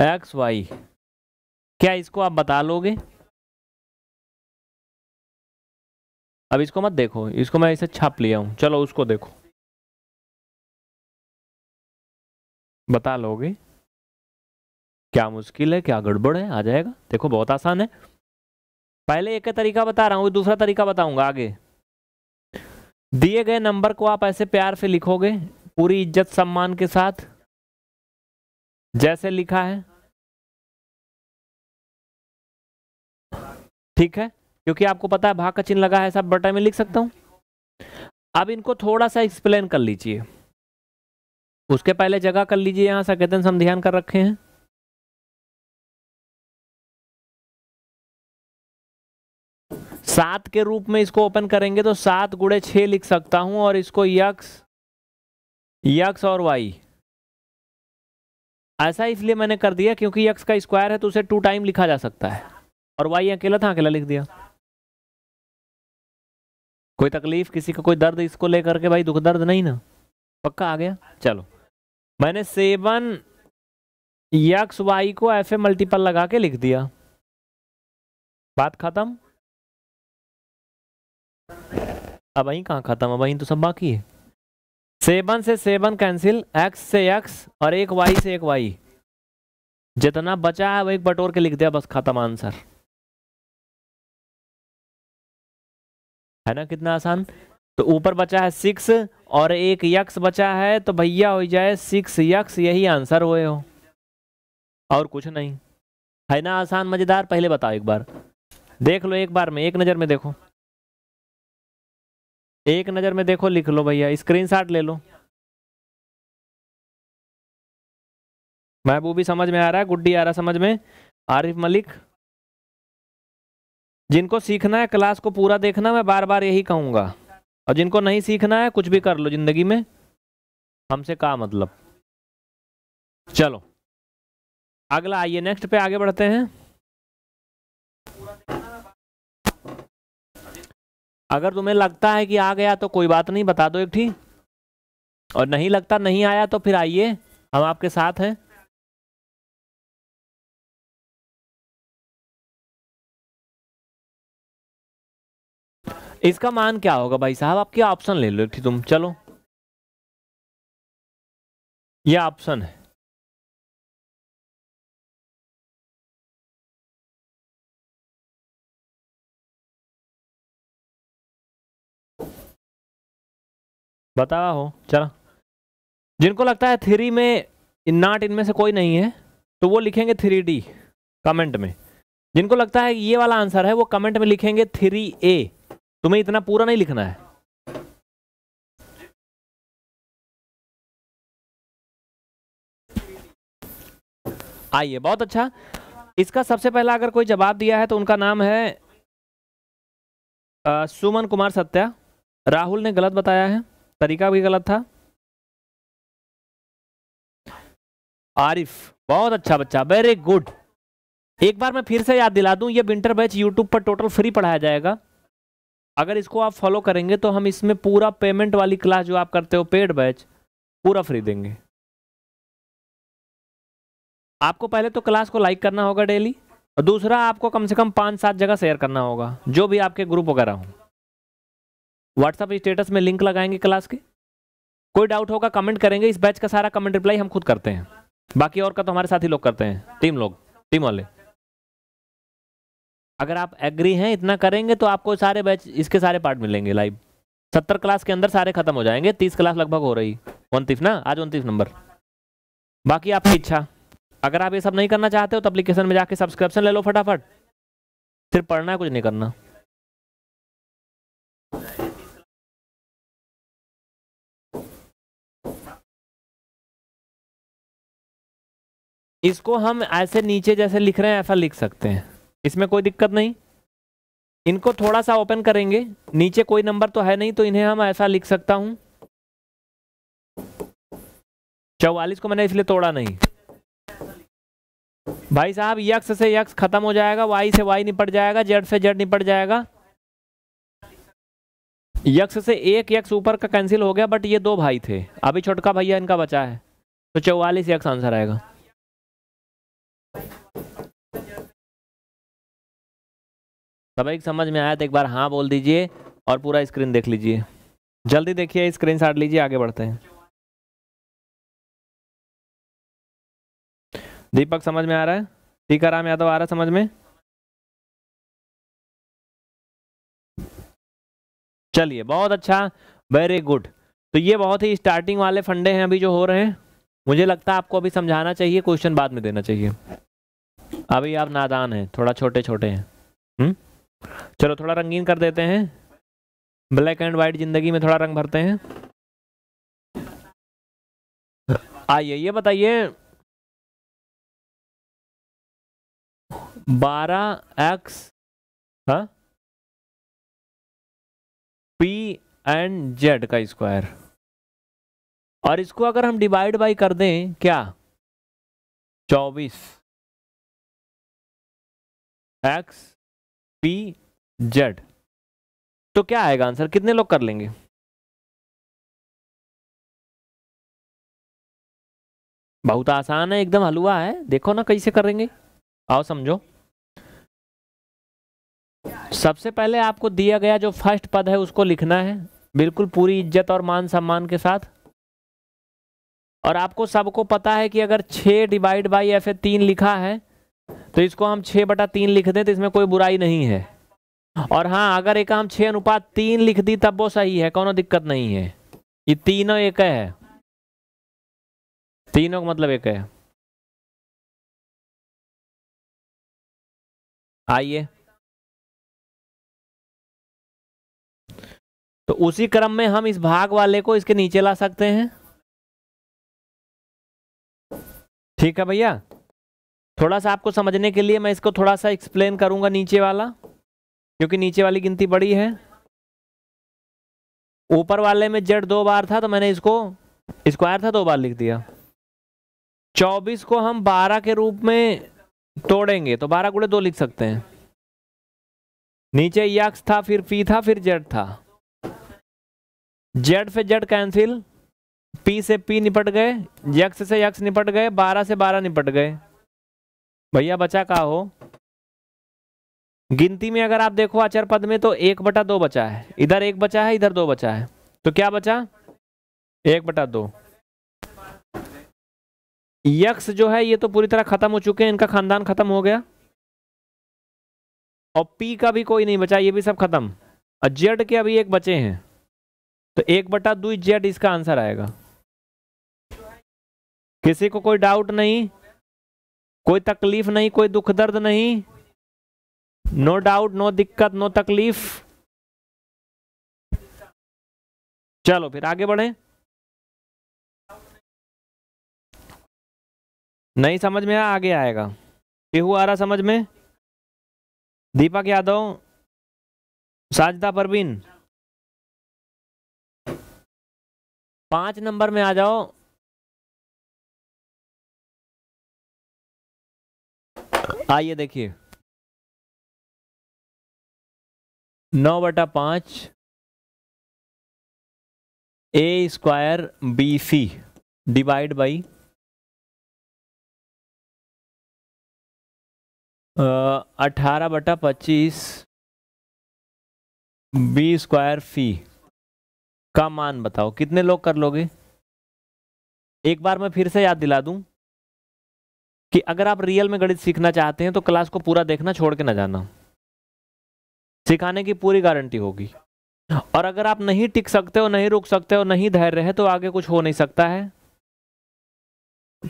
एक्स वाई क्या इसको आप बता लोगे अब इसको मत देखो इसको मैं इसे छाप लिया हूं चलो उसको देखो बता लोगे क्या मुश्किल है क्या गड़बड़ है आ जाएगा देखो बहुत आसान है पहले एक तरीका बता रहा हूं दूसरा तरीका बताऊंगा आगे दिए गए नंबर को आप ऐसे प्यार से लिखोगे पूरी इज्जत सम्मान के साथ जैसे लिखा है ठीक है क्योंकि आपको पता है भाग का चिन्ह लगा है सब बटा में लिख सकता हूँ अब इनको थोड़ा सा एक्सप्लेन कर लीजिए उसके पहले जगह कर लीजिए यहाँ सकेतन ध्यान कर रखे हैं सात के रूप में इसको ओपन करेंगे तो सात गुड़े छ लिख सकता हूं और इसको यक्स यक्स और वाई ऐसा इसलिए मैंने कर दिया क्योंकि यक्स का स्क्वायर है तो उसे टू टाइम लिखा जा सकता है और वाई अकेला था अकेला लिख दिया कोई तकलीफ किसी को कोई दर्द इसको लेकर के भाई दुख दर्द नहीं ना पक्का आ गया चलो मैंने सेवन यक्स वाई को एफ ए मल्टीपल लगा के लिख दिया बात खत्म अब वहीं कहाँ खत्म अब वहीं तो सब बाकी है सेवन से सेवन कैंसिल एक्स से एक्स और एक वाई से एक वाई जितना बचा है वो एक बटोर के लिख दिया बस खत्म आंसर है ना कितना आसान तो ऊपर बचा है सिक्स और एक यक्स बचा है तो भैया हो जाए सिक्स यक्स यही आंसर हुए हो और कुछ नहीं है ना आसान मज़ेदार पहले बताओ एक बार देख लो एक बार में एक नज़र में देखो एक नज़र में देखो लिख लो भैया स्क्रीनशॉट ले लो महबूबी समझ में आ रहा है गुड्डी आ रहा समझ में आरिफ मलिक जिनको सीखना है क्लास को पूरा देखना मैं बार बार यही कहूँगा और जिनको नहीं सीखना है कुछ भी कर लो जिंदगी में हमसे का मतलब चलो अगला आइए नेक्स्ट पे आगे बढ़ते हैं अगर तुम्हें लगता है कि आ गया तो कोई बात नहीं बता दो एक ठीक और नहीं लगता नहीं आया तो फिर आइए हम आपके साथ हैं इसका मान क्या होगा भाई साहब आपके ऑप्शन ले लो तुम चलो ये ऑप्शन है बता हो चलो जिनको लगता है थ्री में नाट इनमें से कोई नहीं है तो वो लिखेंगे थ्री डी कमेंट में जिनको लगता है ये वाला आंसर है वो कमेंट में लिखेंगे थ्री ए तुम्हें इतना पूरा नहीं लिखना है आइए बहुत अच्छा इसका सबसे पहला अगर कोई जवाब दिया है तो उनका नाम है आ, सुमन कुमार सत्या राहुल ने गलत बताया है तरीका भी गलत था आरिफ बहुत अच्छा बच्चा वेरी गुड एक बार मैं फिर से याद दिला दूं ये विंटर बैच यूट्यूब पर टोटल फ्री पढ़ाया जाएगा अगर इसको आप फॉलो करेंगे तो हम इसमें पूरा पेमेंट वाली क्लास जो आप करते हो पेड बैच पूरा फ्री देंगे आपको पहले तो क्लास को लाइक करना होगा डेली और दूसरा आपको कम से कम पाँच सात जगह शेयर करना होगा जो भी आपके ग्रुप वगैरह हों व्हाट्सएप स्टेटस में लिंक लगाएंगे क्लास के कोई डाउट होगा कमेंट करेंगे इस बैच का सारा कमेंट रिप्लाई हम खुद करते हैं बाकी और का तो हमारे साथ ही लोग करते हैं टीम लोग टीम वाले अगर आप एग्री हैं इतना करेंगे तो आपको सारे बैच इसके सारे पार्ट मिलेंगे लाइव सत्तर क्लास के अंदर सारे खत्म हो जाएंगे तीस क्लास लगभग हो रही उनतीस ना आज उनतीस नंबर बाकी आपकी इच्छा अगर आप ये सब नहीं करना चाहते हो तो अप्लीकेशन में जाके सब्सक्रिप्शन ले लो फटाफट सिर्फ पढ़ना कुछ नहीं करना इसको हम ऐसे नीचे जैसे लिख रहे हैं ऐसा लिख सकते हैं इसमें कोई दिक्कत नहीं इनको थोड़ा सा ओपन करेंगे नीचे कोई नंबर तो है नहीं तो इन्हें हम ऐसा लिख सकता हूँ चौवालीस को मैंने इसलिए तोड़ा नहीं भाई साहब यक्स से यक्स खत्म हो जाएगा वाई से वाई निपट जाएगा जेड से जेड निपट जाएगा यक्स से एक यक्स ऊपर का कैंसिल हो गया बट ये दो भाई थे अभी छोटका भैया इनका बचा है तो चौवालीस यक्स आंसर आएगा सब एक समझ में आया तो एक बार हाँ बोल दीजिए और पूरा स्क्रीन देख लीजिए जल्दी देखिए स्क्रीन साट लीजिए आगे बढ़ते हैं दीपक समझ में आ रहा है टीकाराम यादव आ रहा है समझ में चलिए बहुत अच्छा वेरी गुड तो ये बहुत ही स्टार्टिंग वाले फंडे हैं अभी जो हो रहे हैं मुझे लगता है आपको अभी समझाना चाहिए क्वेश्चन बाद में देना चाहिए अभी आप नादान हैं थोड़ा छोटे छोटे हैं हुँ? हम्म? चलो थोड़ा रंगीन कर देते हैं ब्लैक एंड वाइट जिंदगी में थोड़ा रंग भरते हैं आइए ये बताइए बारह एक्स हाँ? पी एंड जेड का स्क्वायर और इसको अगर हम डिवाइड बाई कर दें क्या चौबीस एक्स पी जेड तो क्या आएगा आंसर कितने लोग कर लेंगे बहुत आसान है एकदम हलवा है देखो ना कैसे करेंगे आओ समझो सबसे पहले आपको दिया गया जो फर्स्ट पद है उसको लिखना है बिल्कुल पूरी इज्जत और मान सम्मान के साथ और आपको सबको पता है कि अगर छः डिवाइड बाई एफ ए तीन लिखा है तो इसको हम छः बटा तीन लिख दें तो इसमें कोई बुराई नहीं है और हाँ अगर एक हम छः अनुपात तीन लिख दी तब वो सही है कोनो दिक्कत नहीं है ये तीनों एक है तीनों का मतलब एक है आइए तो उसी क्रम में हम इस भाग वाले को इसके नीचे ला सकते हैं ठीक है भैया थोड़ा सा आपको समझने के लिए मैं इसको थोड़ा सा एक्सप्लेन करूंगा नीचे वाला क्योंकि नीचे वाली गिनती बड़ी है ऊपर वाले में जेड दो बार था तो मैंने इसको स्क्वायर था दो बार लिख दिया चौबीस को हम बारह के रूप में तोड़ेंगे तो बारह गुड़े दो लिख सकते हैं नीचे यक्स था फिर पी था फिर जेड था जेड से जेड कैंसिल पी से पी निपट गए यक्स से यक्स निपट गए बारह से बारह निपट गए भैया बचा का हो गिनती में अगर आप देखो आचार पद में तो एक बटा दो बचा है इधर एक बचा है इधर दो बचा है तो क्या बचा एक बटा दो यक्ष जो है ये तो पूरी तरह खत्म हो चुके हैं इनका खानदान खत्म हो गया और पी का भी कोई नहीं बचा ये भी सब खत्म और जेड के अभी एक बचे हैं तो एक बटा दू जेड इसका आंसर आएगा किसी को कोई डाउट नहीं कोई तकलीफ नहीं कोई दुख दर्द नहीं नो डाउट नो दिक्कत नो तकलीफ चलो फिर आगे बढ़े नहीं समझ में आ, आगे आएगा क्यों आ रहा समझ में दीपक यादव साजदा परवीन पांच नंबर में आ जाओ आइए देखिए नौ बटा पांच A square B C divide by अठारह बटा पच्चीस बी स्क्वायर फी का मान बताओ कितने लोग कर लोगे एक बार मैं फिर से याद दिला दूं कि अगर आप रियल में गणित सीखना चाहते हैं तो क्लास को पूरा देखना छोड़ के ना जाना सिखाने की पूरी गारंटी होगी और अगर आप नहीं टिक सकते हो नहीं रुक सकते हो नहीं धैर्य है तो आगे कुछ हो नहीं सकता है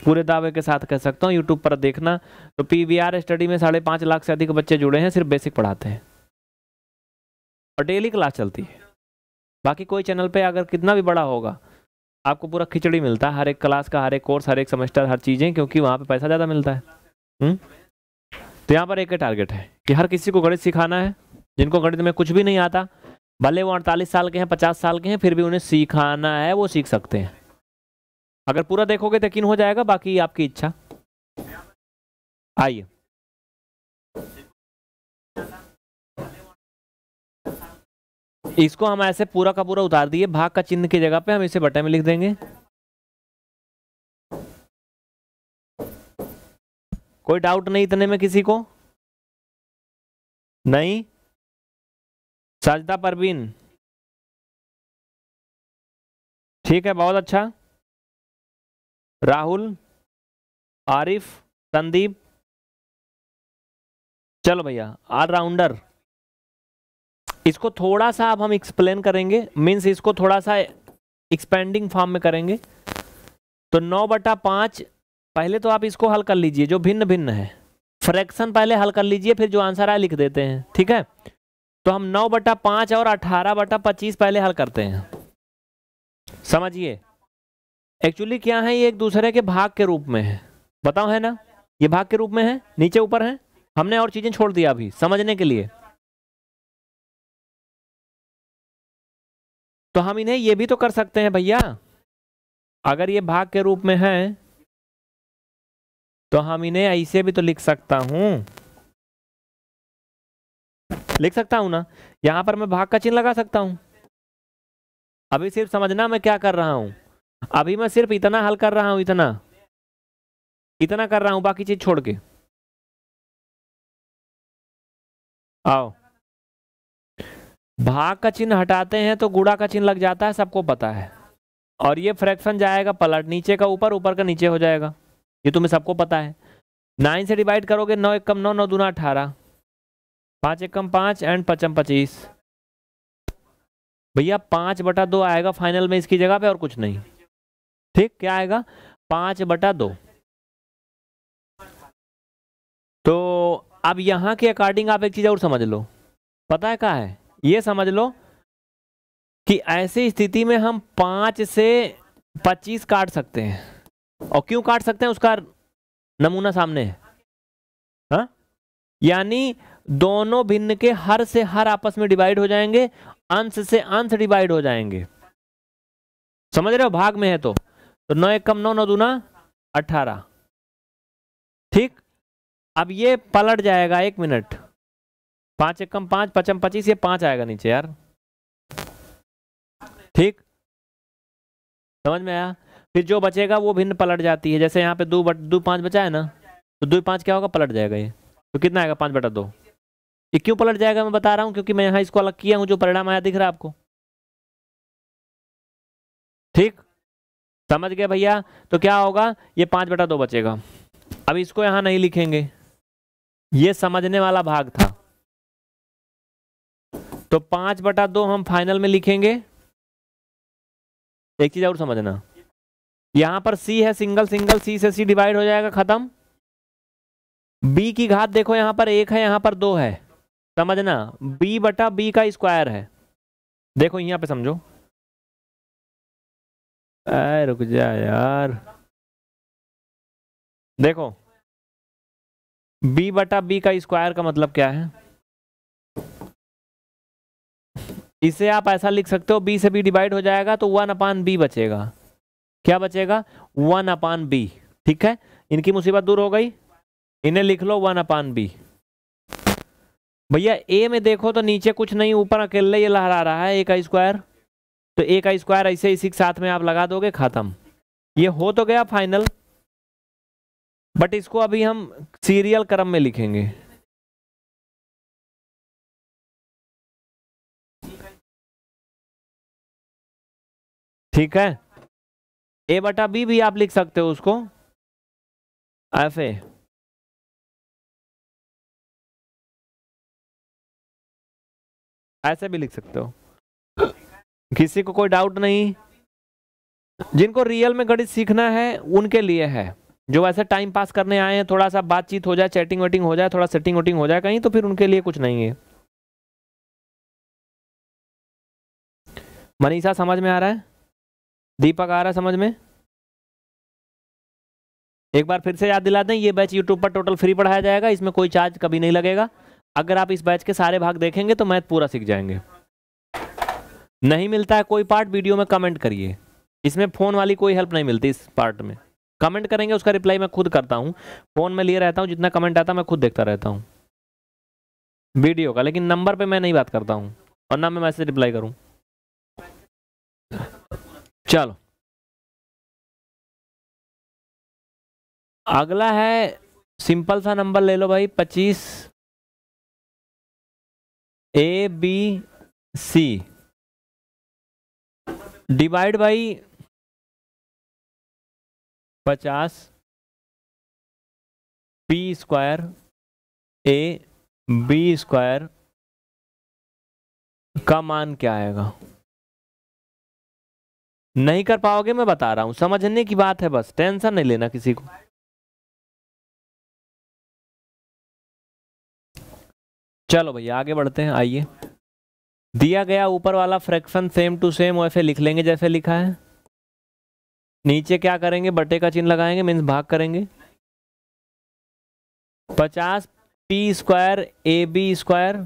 पूरे दावे के साथ कह सकता हूँ यूट्यूब पर देखना तो पीवीआर स्टडी में साढ़े पाँच लाख से अधिक बच्चे जुड़े हैं सिर्फ बेसिक पढ़ाते हैं और डेली क्लास चलती है बाकी कोई चैनल पे अगर कितना भी बड़ा होगा आपको पूरा खिचड़ी मिलता है हर एक क्लास का हर एक कोर्स हर एक सेमेस्टर हर चीज़ें क्योंकि वहाँ पे पैसा ज़्यादा मिलता है हुँ? हम्म? तो यहाँ पर एक ही टारगेट है कि हर किसी को गणित सिखाना है जिनको गणित में कुछ भी नहीं आता भले वो अड़तालीस साल के हैं पचास साल के हैं फिर भी उन्हें सिखाना है वो सीख सकते हैं अगर पूरा देखोगे तो यकीन हो जाएगा बाकी आपकी इच्छा आइए इसको हम ऐसे पूरा का पूरा उतार दिए भाग का चिन्ह की जगह पे हम इसे बटे में लिख देंगे कोई डाउट नहीं इतने में किसी को नहीं साजदा परवीन ठीक है बहुत अच्छा राहुल आरिफ संदीप चलो भैया ऑलराउंडर इसको थोड़ा सा अब हम एक्सप्लेन करेंगे मीन्स इसको थोड़ा सा एक्सपेंडिंग फॉर्म में करेंगे तो नौ बटा पाँच पहले तो आप इसको हल कर लीजिए जो भिन्न भिन्न है फ्रैक्शन पहले हल कर लीजिए फिर जो आंसर आए लिख देते हैं ठीक है तो हम नौ बटा पाँच और अठारह बटा पच्चीस पहले हल करते हैं समझिए एक्चुअली क्या है ये एक दूसरे के भाग के रूप में है बताओ है ना ये भाग के रूप में है नीचे ऊपर है हमने और चीज़ें छोड़ दिया अभी समझने के लिए तो हम इन्हें ये भी तो कर सकते हैं भैया अगर ये भाग के रूप में है तो हम इन्हें ऐसे भी तो लिख सकता हूं लिख सकता हूं ना यहां पर मैं भाग का चिन्ह लगा सकता हूं अभी सिर्फ समझना मैं क्या कर रहा हूं अभी मैं सिर्फ इतना हल कर रहा हूं इतना इतना कर रहा हूं बाकी चीज छोड़ के आओ भाग का चिन्ह हटाते हैं तो गुड़ा का चिन्ह लग जाता है सबको पता है और ये फ्रैक्शन जाएगा पलट नीचे का ऊपर ऊपर का नीचे हो जाएगा ये तुम्हें सबको पता है नाइन से डिवाइड करोगे नौ एक कम नौ नौ दूना अठारह पाँच एक कम पाँच एंड पचम पच्चीस भैया पाँच बटा दो आएगा फाइनल में इसकी जगह पे और कुछ नहीं ठीक क्या आएगा पाँच बटा दो तो अब यहाँ के अकॉर्डिंग आप एक चीज़ और समझ लो पता है क्या है ये समझ लो कि ऐसी स्थिति में हम पाँच से पच्चीस काट सकते हैं और क्यों काट सकते हैं उसका नमूना सामने है हाँ? यानी दोनों भिन्न के हर से हर आपस में डिवाइड हो जाएंगे अंश से अंश डिवाइड हो जाएंगे समझ रहे हो भाग में है तो तो नौ एक कम नौ नौ दूना अठारह ठीक अब ये पलट जाएगा एक मिनट पाँच कम पांच पचम पच्चीस ये पांच आएगा नीचे यार ठीक समझ में आया फिर जो बचेगा वो भिन्न पलट जाती है जैसे यहाँ पे दो बट दो पाँच बचा है ना तो दो पाँच क्या होगा पलट जाएगा ये तो कितना आएगा पाँच बटा दो ये क्यों पलट जाएगा मैं बता रहा हूँ क्योंकि मैं यहाँ इसको अलग किया हूँ जो परिणाम आया दिख रहा है आपको ठीक समझ गए भैया तो क्या होगा ये पाँच बटा दो बचेगा अब इसको यहाँ नहीं लिखेंगे ये समझने वाला भाग था तो पांच बटा दो हम फाइनल में लिखेंगे एक चीज और समझना यहां पर सी है सिंगल सिंगल सी से सी डिवाइड हो जाएगा खत्म बी की घात देखो यहां पर एक है यहां पर दो है समझना बी बटा बी का स्क्वायर है देखो यहां पे समझो अरे रुक जा यार देखो बी बटा बी का स्क्वायर का मतलब क्या है इसे आप ऐसा लिख सकते हो बी से बी डिवाइड हो जाएगा तो वन अपान बी बचेगा क्या बचेगा वन अपान बी ठीक है इनकी मुसीबत दूर हो गई इन्हें लिख लो वन अपान बी भैया ए में देखो तो नीचे कुछ नहीं ऊपर अकेले ये लहरा रहा है ए का स्क्वायर तो ए का स्क्वायर ऐसे इसी के साथ में आप लगा दोगे खत्म ये हो तो गया फाइनल बट इसको अभी हम सीरियल क्रम में लिखेंगे ठीक है ए बटा बी भी आप लिख सकते हो उसको एफ ए ऐसे भी लिख सकते हो किसी को कोई डाउट नहीं जिनको रियल में गणित सीखना है उनके लिए है जो वैसे टाइम पास करने आए हैं थोड़ा सा बातचीत हो जाए चैटिंग वेटिंग हो जाए थोड़ा सेटिंग वेटिंग हो जाए कहीं तो फिर उनके लिए कुछ नहीं है मनीषा समझ में आ रहा है दीपक आ रहा है समझ में एक बार फिर से याद दिला दें ये बैच यूट्यूब पर टोटल फ्री पढ़ाया जाएगा इसमें कोई चार्ज कभी नहीं लगेगा अगर आप इस बैच के सारे भाग देखेंगे तो मैथ पूरा सीख जाएंगे नहीं मिलता है कोई पार्ट वीडियो में कमेंट करिए इसमें फ़ोन वाली कोई हेल्प नहीं मिलती इस पार्ट में कमेंट करेंगे उसका रिप्लाई मैं खुद करता हूँ फ़ोन में लिए रहता हूँ जितना कमेंट आता है मैं खुद देखता रहता हूँ वीडियो का लेकिन नंबर पर मैं नहीं बात करता हूँ और ना मैं मैसेज रिप्लाई करूँ चलो अगला है सिंपल सा नंबर ले लो भाई पच्चीस A B C divide by पचास P square A B square का मान क्या आएगा नहीं कर पाओगे मैं बता रहा हूँ समझने की बात है बस टेंशन नहीं लेना किसी को चलो भैया आगे बढ़ते हैं आइए दिया गया ऊपर वाला फ्रैक्शन सेम टू सेम वैसे लिख लेंगे जैसे लिखा है नीचे क्या करेंगे बटे का चिन्ह लगाएंगे मीन्स भाग करेंगे पचास P square A B square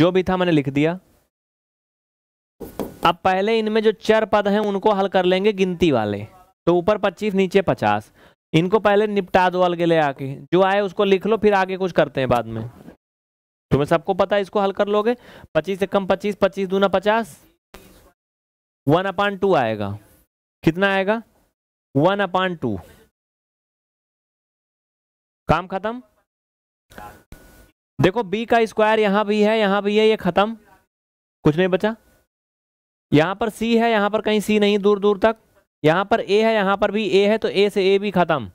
जो भी था मैंने लिख दिया अब पहले इनमें जो चर पद हैं उनको हल कर लेंगे गिनती वाले तो ऊपर पच्चीस नीचे पचास इनको पहले निपटा दो अलगे ले आके जो आए उसको लिख लो फिर आगे कुछ करते हैं बाद में तुम्हें सबको पता है इसको हल कर लोगे पच्चीस से कम पच्चीस पच्चीस दूना पचास वन अपान टू आएगा कितना आएगा वन अपान टू काम खत्म देखो बी का स्क्वायर यहां भी है यहां भी है ये खत्म कुछ नहीं बचा यहाँ पर सी है यहाँ पर कहीं सी नहीं दूर दूर तक यहाँ पर ए है यहाँ पर भी ए है तो ए से ए भी खत्म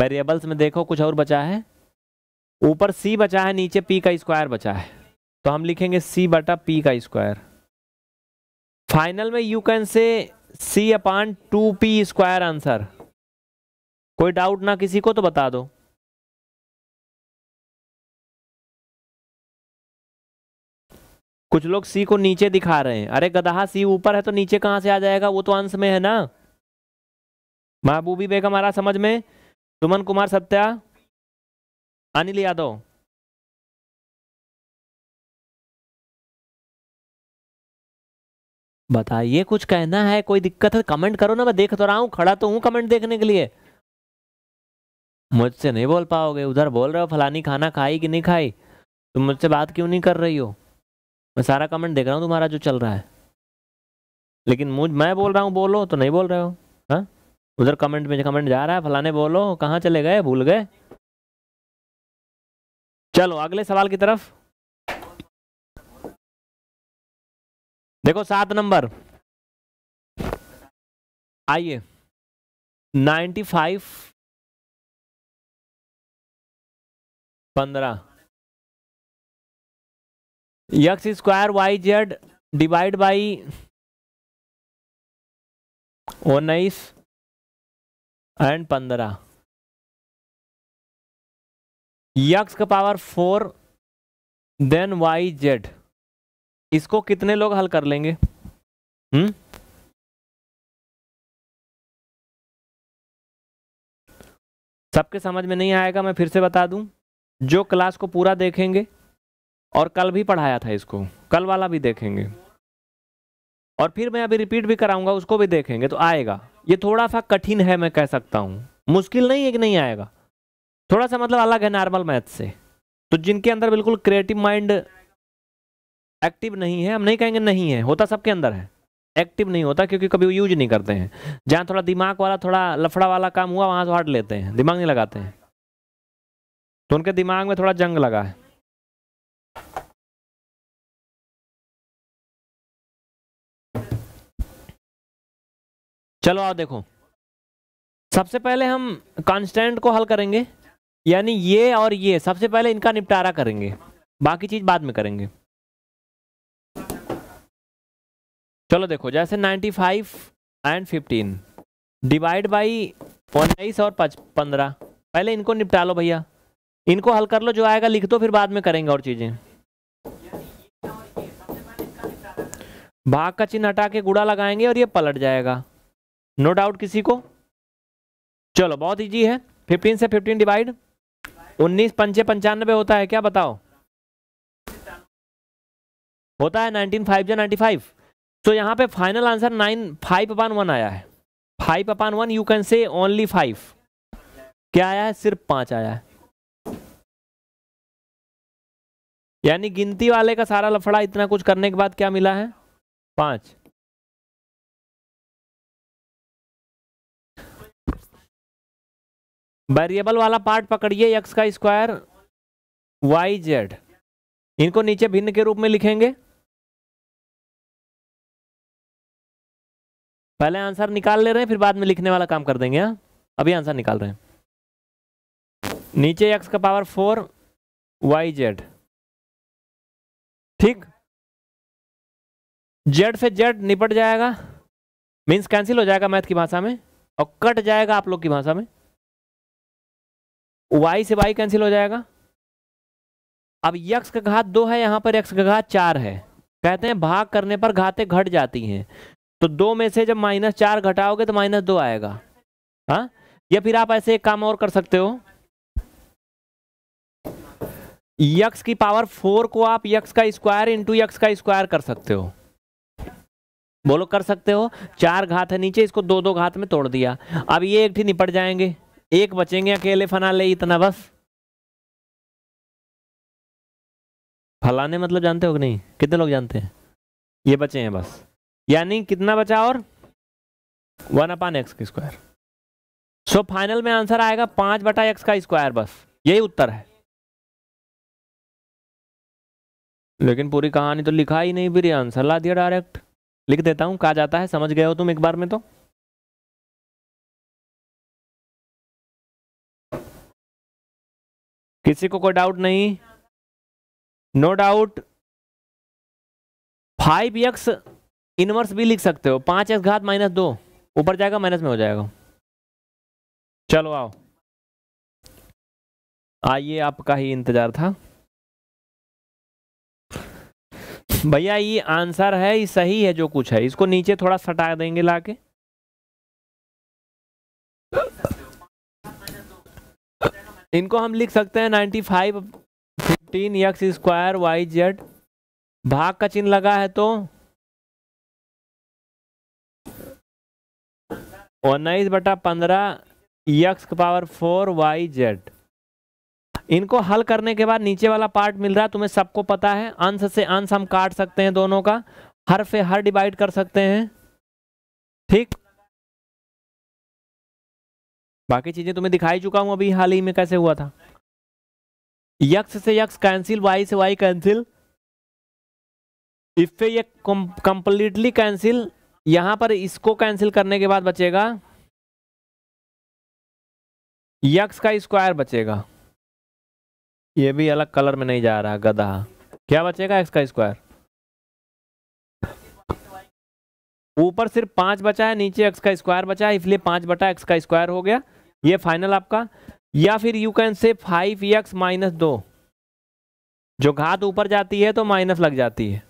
वेरिएबल्स में देखो कुछ और बचा है ऊपर सी बचा है नीचे पी का स्क्वायर बचा है तो हम लिखेंगे सी बटा पी का स्क्वायर फाइनल में you can say C upon two P square answer कोई डाउट ना किसी को तो बता दो कुछ लोग सी को नीचे दिखा रहे हैं अरे गधा सी ऊपर है तो नीचे कहाँ से आ जाएगा वो तो अंश में है ना महबूबी बेगम आ समझ में सुमन कुमार सत्या अनिल यादव बताइए कुछ कहना है कोई दिक्कत है कमेंट करो ना मैं देख तो रहा हूं खड़ा तो हूँ कमेंट देखने के लिए मुझसे नहीं बोल पाओगे उधर बोल रहे हो फलानी खाना खाई कि नहीं खाई तुम मुझसे बात क्यों नहीं कर रही हो मैं सारा कमेंट देख रहा हूँ तुम्हारा जो चल रहा है लेकिन मुझ मैं बोल रहा हूँ बोलो तो नहीं बोल रहे हो हाँ उधर कमेंट में कमेंट जा रहा है फलाने बोलो कहाँ चले गए भूल गए चलो अगले सवाल की तरफ देखो सात नंबर आइए नाइन्टी फाइव पंद्रह x square y Z divide by उन्नीस एंड पंद्रह यक्स का power four then y Z इसको कितने लोग हल कर लेंगे हम्म सबके समझ में नहीं आएगा मैं फिर से बता दूं जो क्लास को पूरा देखेंगे और कल भी पढ़ाया था इसको कल वाला भी देखेंगे और फिर मैं अभी रिपीट भी कराऊंगा उसको भी देखेंगे तो आएगा ये थोड़ा सा कठिन है मैं कह सकता हूँ मुश्किल नहीं है कि नहीं आएगा थोड़ा सा मतलब अलग है नॉर्मल मैथ से तो जिनके अंदर बिल्कुल क्रिएटिव माइंड एक्टिव नहीं है हम नहीं कहेंगे नहीं है होता सबके अंदर है एक्टिव नहीं होता क्योंकि कभी वो यूज नहीं करते हैं जहाँ थोड़ा दिमाग वाला थोड़ा लफड़ा वाला काम हुआ वहाँ से हट लेते हैं दिमाग नहीं लगाते हैं तो उनके दिमाग में थोड़ा जंग लगा है चलो आओ देखो सबसे पहले हम कांस्टेंट को हल करेंगे यानी ये और ये सबसे पहले इनका निपटारा करेंगे बाकी चीज बाद में करेंगे चलो देखो जैसे 95 एंड 15 डिवाइड बाई उन्नीस और पंद्रह पहले इनको निपटा लो भैया इनको हल कर लो जो आएगा लिख दो फिर बाद में करेंगे और चीज़ें भाग का चिन्ह हटा के गुड़ा लगाएंगे और ये पलट जाएगा नो no डाउट किसी को चलो बहुत इजी है फिफ्टीन से फिफ्टीन डिवाइड उन्नीस पंचे पंचानबे होता है क्या बताओ होता है नाइनटीन फाइव या नाइन्टी फाइव तो यहाँ पे final answer nine five upon one आया है five upon one you can say only five क्या आया है सिर्फ पांच आया है यानी गिनती वाले का सारा लफड़ा इतना कुछ करने के बाद क्या मिला है पांच वेरिएबल वाला पार्ट पकड़िए एक्स का स्क्वायर वाई जेड इनको नीचे भिन्न के रूप में लिखेंगे पहले आंसर निकाल ले रहे हैं फिर बाद में लिखने वाला काम कर देंगे हाँ अभी आंसर निकाल रहे हैं नीचे एक्स का पावर फोर वाई जेड ठीक जेड से जेड निपट जाएगा मीन्स कैंसिल हो जाएगा मैथ की भाषा में और कट जाएगा आप लोग की भाषा में वाई से वाई कैंसिल हो जाएगा अब यक्स का घात दो है यहाँ पर यक्ष का घात चार है कहते हैं भाग करने पर घातें घट जाती हैं तो दो में से जब माइनस चार घटाओगे तो माइनस दो आएगा हाँ या फिर आप ऐसे एक काम और कर सकते हो यक्स की पावर फोर को आप यक्स का स्क्वायर इंटू यक्स का स्क्वायर कर सकते हो बोलो कर सकते हो चार घात है नीचे इसको दो दो घात में तोड़ दिया अब ये एक निपट जाएंगे एक बचेंगे अकेले फना ले इतना बस फलाने मतलब जानते हो कि नहीं कितने लोग जानते हैं ये बचे हैं बस यानी कितना बचा और वन अपान एक्स का स्क्वायर सो फाइनल में आंसर आएगा पांच बटा एक्स का स्क्वायर बस यही उत्तर है लेकिन पूरी कहानी तो लिखा ही नहीं फिर आंसर ला दिया डायरेक्ट लिख देता हूं कहा जाता है समझ गए हो तुम एक बार में तो किसी को कोई डाउट नहीं no doubt five x inverse भी लिख सकते हो पांच एक्स घात माइनस दो ऊपर जाएगा माइनस में हो जाएगा चलो आओ आइए आपका ही इंतजार था भैया ये आंसर है ये सही है जो कुछ है इसको नीचे थोड़ा सटा देंगे लाके इनको हम लिख सकते हैं ninety five fifteen x square y Z भाग का चिन्ह लगा है तो उन्नीस बटा पंद्रह x power four y Z इनको हल करने के बाद नीचे वाला पार्ट मिल रहा है तुम्हें सबको पता है अंश से अंश हम काट सकते हैं दोनों का हर से हर डिवाइड कर सकते हैं ठीक बाकी चीज़ें तुम्हें तो दिखाई चुका हूं अभी हाल ही में कैसे हुआ था यक्स से यक्स कैंसिल वाई से वाई कैंसिल इफ ये कंप्लीटली कैंसिल यहां पर इसको कैंसिल करने के बाद बचेगा यक्स का स्क्वायर बचेगा ये भी अलग कलर में नहीं जा रहा गधा क्या बचेगा एक्स का स्क्वायर ऊपर सिर्फ पांच बचा है नीचे एक्स का स्क्वायर बचा है इसलिए पांच बटा एक्स का स्क्वायर हो गया ये फाइनल आपका या फिर you can say five x minus दो जो घात ऊपर जाती है तो माइनस लग जाती है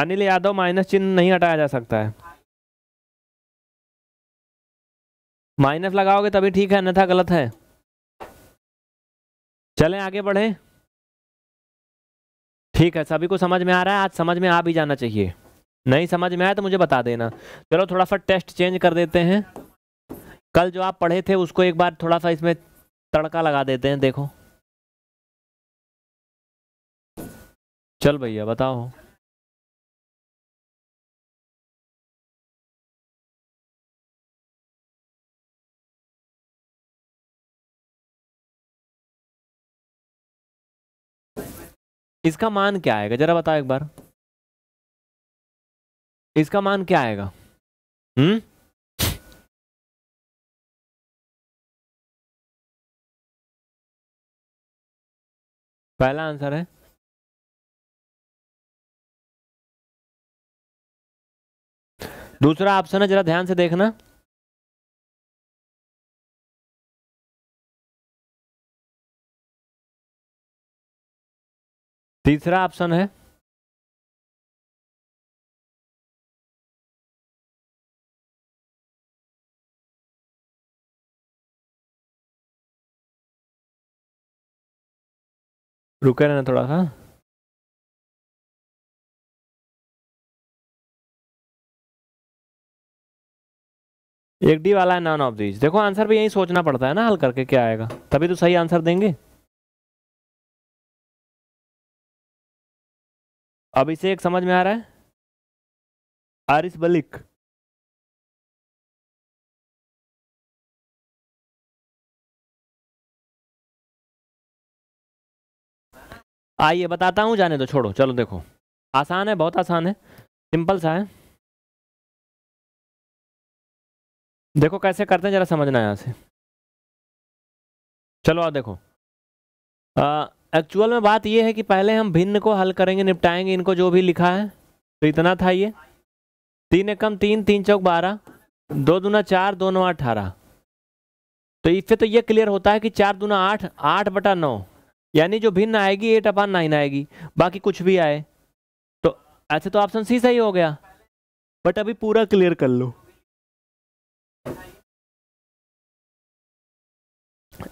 अनिल यादव माइनस चिन्ह नहीं हटाया जा सकता है माइनस लगाओगे तभी ठीक है अन्यथा गलत है चलें आगे बढ़े ठीक है सभी को समझ में आ रहा है आज समझ में आ भी जाना चाहिए नहीं समझ में आया तो मुझे बता देना चलो थोड़ा सा टेस्ट चेंज कर देते हैं कल जो आप पढ़े थे उसको एक बार थोड़ा सा इसमें तड़का लगा देते हैं देखो चल भैया बताओ इसका मान क्या आएगा जरा बताओ एक बार इसका मान क्या आएगा हम्म पहला आंसर है दूसरा ऑप्शन है जरा ध्यान से देखना तीसरा ऑप्शन है रुके रहना थोड़ा सा एक डी वाला है नॉन ऑफ दीज देखो आंसर भी यही सोचना पड़ता है ना हल करके क्या आएगा तभी तो सही आंसर देंगे एक समझ में आ रहा है आरिस बलिक आइए बताता हूं जाने दो छोड़ो चलो देखो आसान है बहुत आसान है सिंपल सा है देखो कैसे करते हैं जरा समझना यहां से चलो आ देखो आ, एक्चुअल में बात यह है कि पहले हम भिन्न को हल करेंगे निपटाएंगे इनको जो भी लिखा है तो इतना था ये तीन एकम तीन तीन चौक बारह दो दूना चार दो नौ अठारह तो इससे तो ये क्लियर होता है कि चार दूना आठ आठ बटा नौ यानी जो भिन्न आएगी एट अपान नाइन आएगी बाकी कुछ भी आए तो ऐसे तो ऑप्शन सी सही हो गया बट अभी पूरा क्लियर कर लो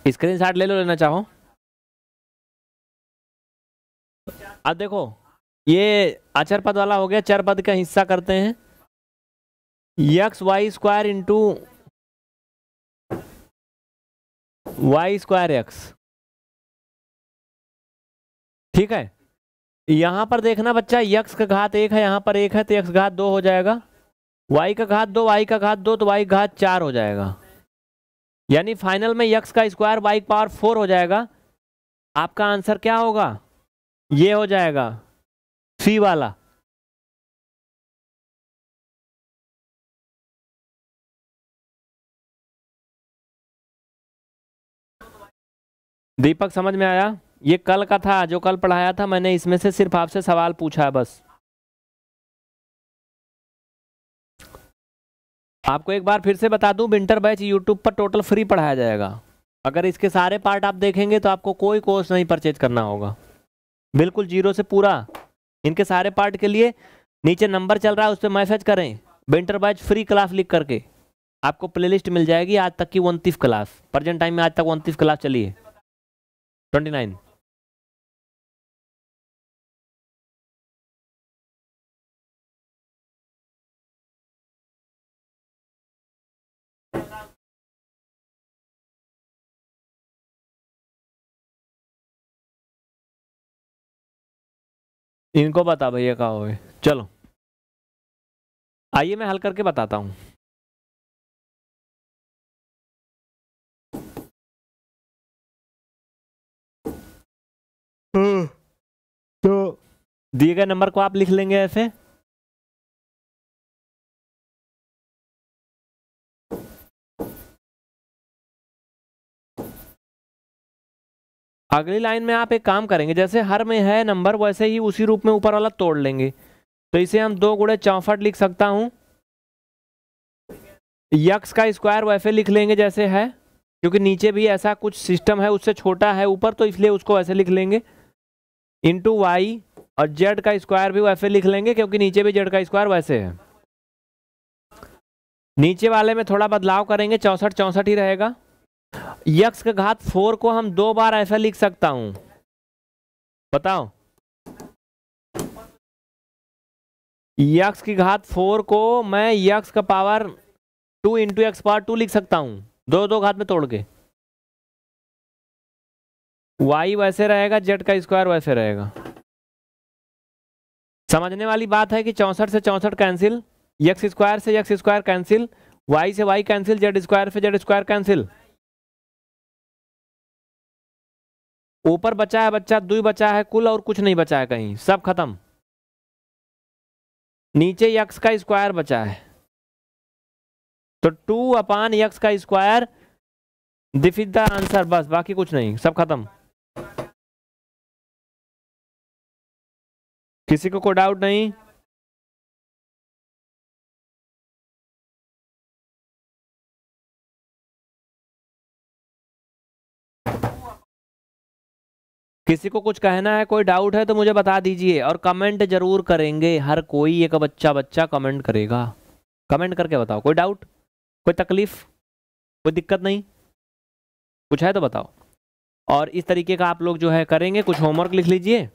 स्क्रीन शॉट ले लो लेना चाहो अब देखो ये अचर पद वाला हो गया चर पद का हिस्सा करते हैं x y square into y square x ठीक है यहां पर देखना बच्चा यक्स का घात एक है यहां पर एक है तो यक्स घात दो हो जाएगा वाई का घात दो वाई का घात दो तो वाई घात चार हो जाएगा यानी फाइनल में यक्स का स्क्वायर वाई पावर फोर हो जाएगा आपका आंसर क्या होगा ये हो जाएगा सी वाला दीपक समझ में आया ये कल का था जो कल पढ़ाया था मैंने इसमें से सिर्फ आपसे सवाल पूछा है बस आपको एक बार फिर से बता दूं विंटर बैच यूट्यूब पर टोटल फ्री पढ़ाया जाएगा अगर इसके सारे पार्ट आप देखेंगे तो आपको कोई कोर्स नहीं परचेज करना होगा बिल्कुल जीरो से पूरा इनके सारे पार्ट के लिए नीचे नंबर चल रहा है उस पर मैसेज करें विंटर बैच फ्री क्लास लिख करके आपको प्लेलिस्ट मिल जाएगी आज तक की उनतीस क्लास प्रेजेंट टाइम में आज तक उनतीस क्लास चली है ट्वेंटी नाइन इनको बता भैया कहा हुए चलो आइए मैं हल करके बताता हूँ हाँ, तो दिए गए नंबर को आप लिख लेंगे ऐसे अगली लाइन में आप एक काम करेंगे जैसे हर में है नंबर वैसे ही उसी रूप में ऊपर वाला तोड़ लेंगे तो इसे हम दो गुड़े चौंफट लिख सकता हूँ यक्स का स्क्वायर वैसे लिख लेंगे जैसे है क्योंकि नीचे भी ऐसा कुछ सिस्टम है उससे छोटा है ऊपर तो इसलिए उसको ऐसे लिख लेंगे इंटू वाई और जेड का स्क्वायर भी वैसे लिख लेंगे क्योंकि नीचे भी जेड का स्क्वायर वैसे है नीचे वाले में थोड़ा बदलाव करेंगे चौंसठ चौंसठ ही रहेगा यक्स का घात फोर को हम दो बार ऐसा लिख सकता हूं बताओ यक्स की घात फोर को मैं यक्स का power two into x power two लिख सकता हूं दो दो घात में तोड़ के वाई वैसे रहेगा जेड का स्क्वायर वैसे रहेगा समझने वाली बात है कि चौंसठ से चौंसठ कैंसिल यक्स स्क्वायर से यक्स स्क्वायर कैंसिल वाई से वाई कैंसिल जेड स्क्वायर से जेड स्क्वायर कैंसिल ऊपर बचा है बच्चा दुई बचा है कुल और कुछ नहीं बचा है कहीं सब खत्म नीचे यक्स का स्क्वायर बचा है तो टू अपान यक्स का स्क्वायर दिस द आंसर बस बाकी कुछ नहीं सब खत्म किसी को कोई डाउट नहीं किसी को कुछ कहना है कोई डाउट है तो मुझे बता दीजिए और कमेंट जरूर करेंगे हर कोई एक बच्चा बच्चा कमेंट करेगा कमेंट करके बताओ कोई डाउट कोई तकलीफ कोई दिक्कत नहीं कुछ है तो बताओ और इस तरीके का आप लोग जो है करेंगे कुछ होमवर्क लिख लीजिए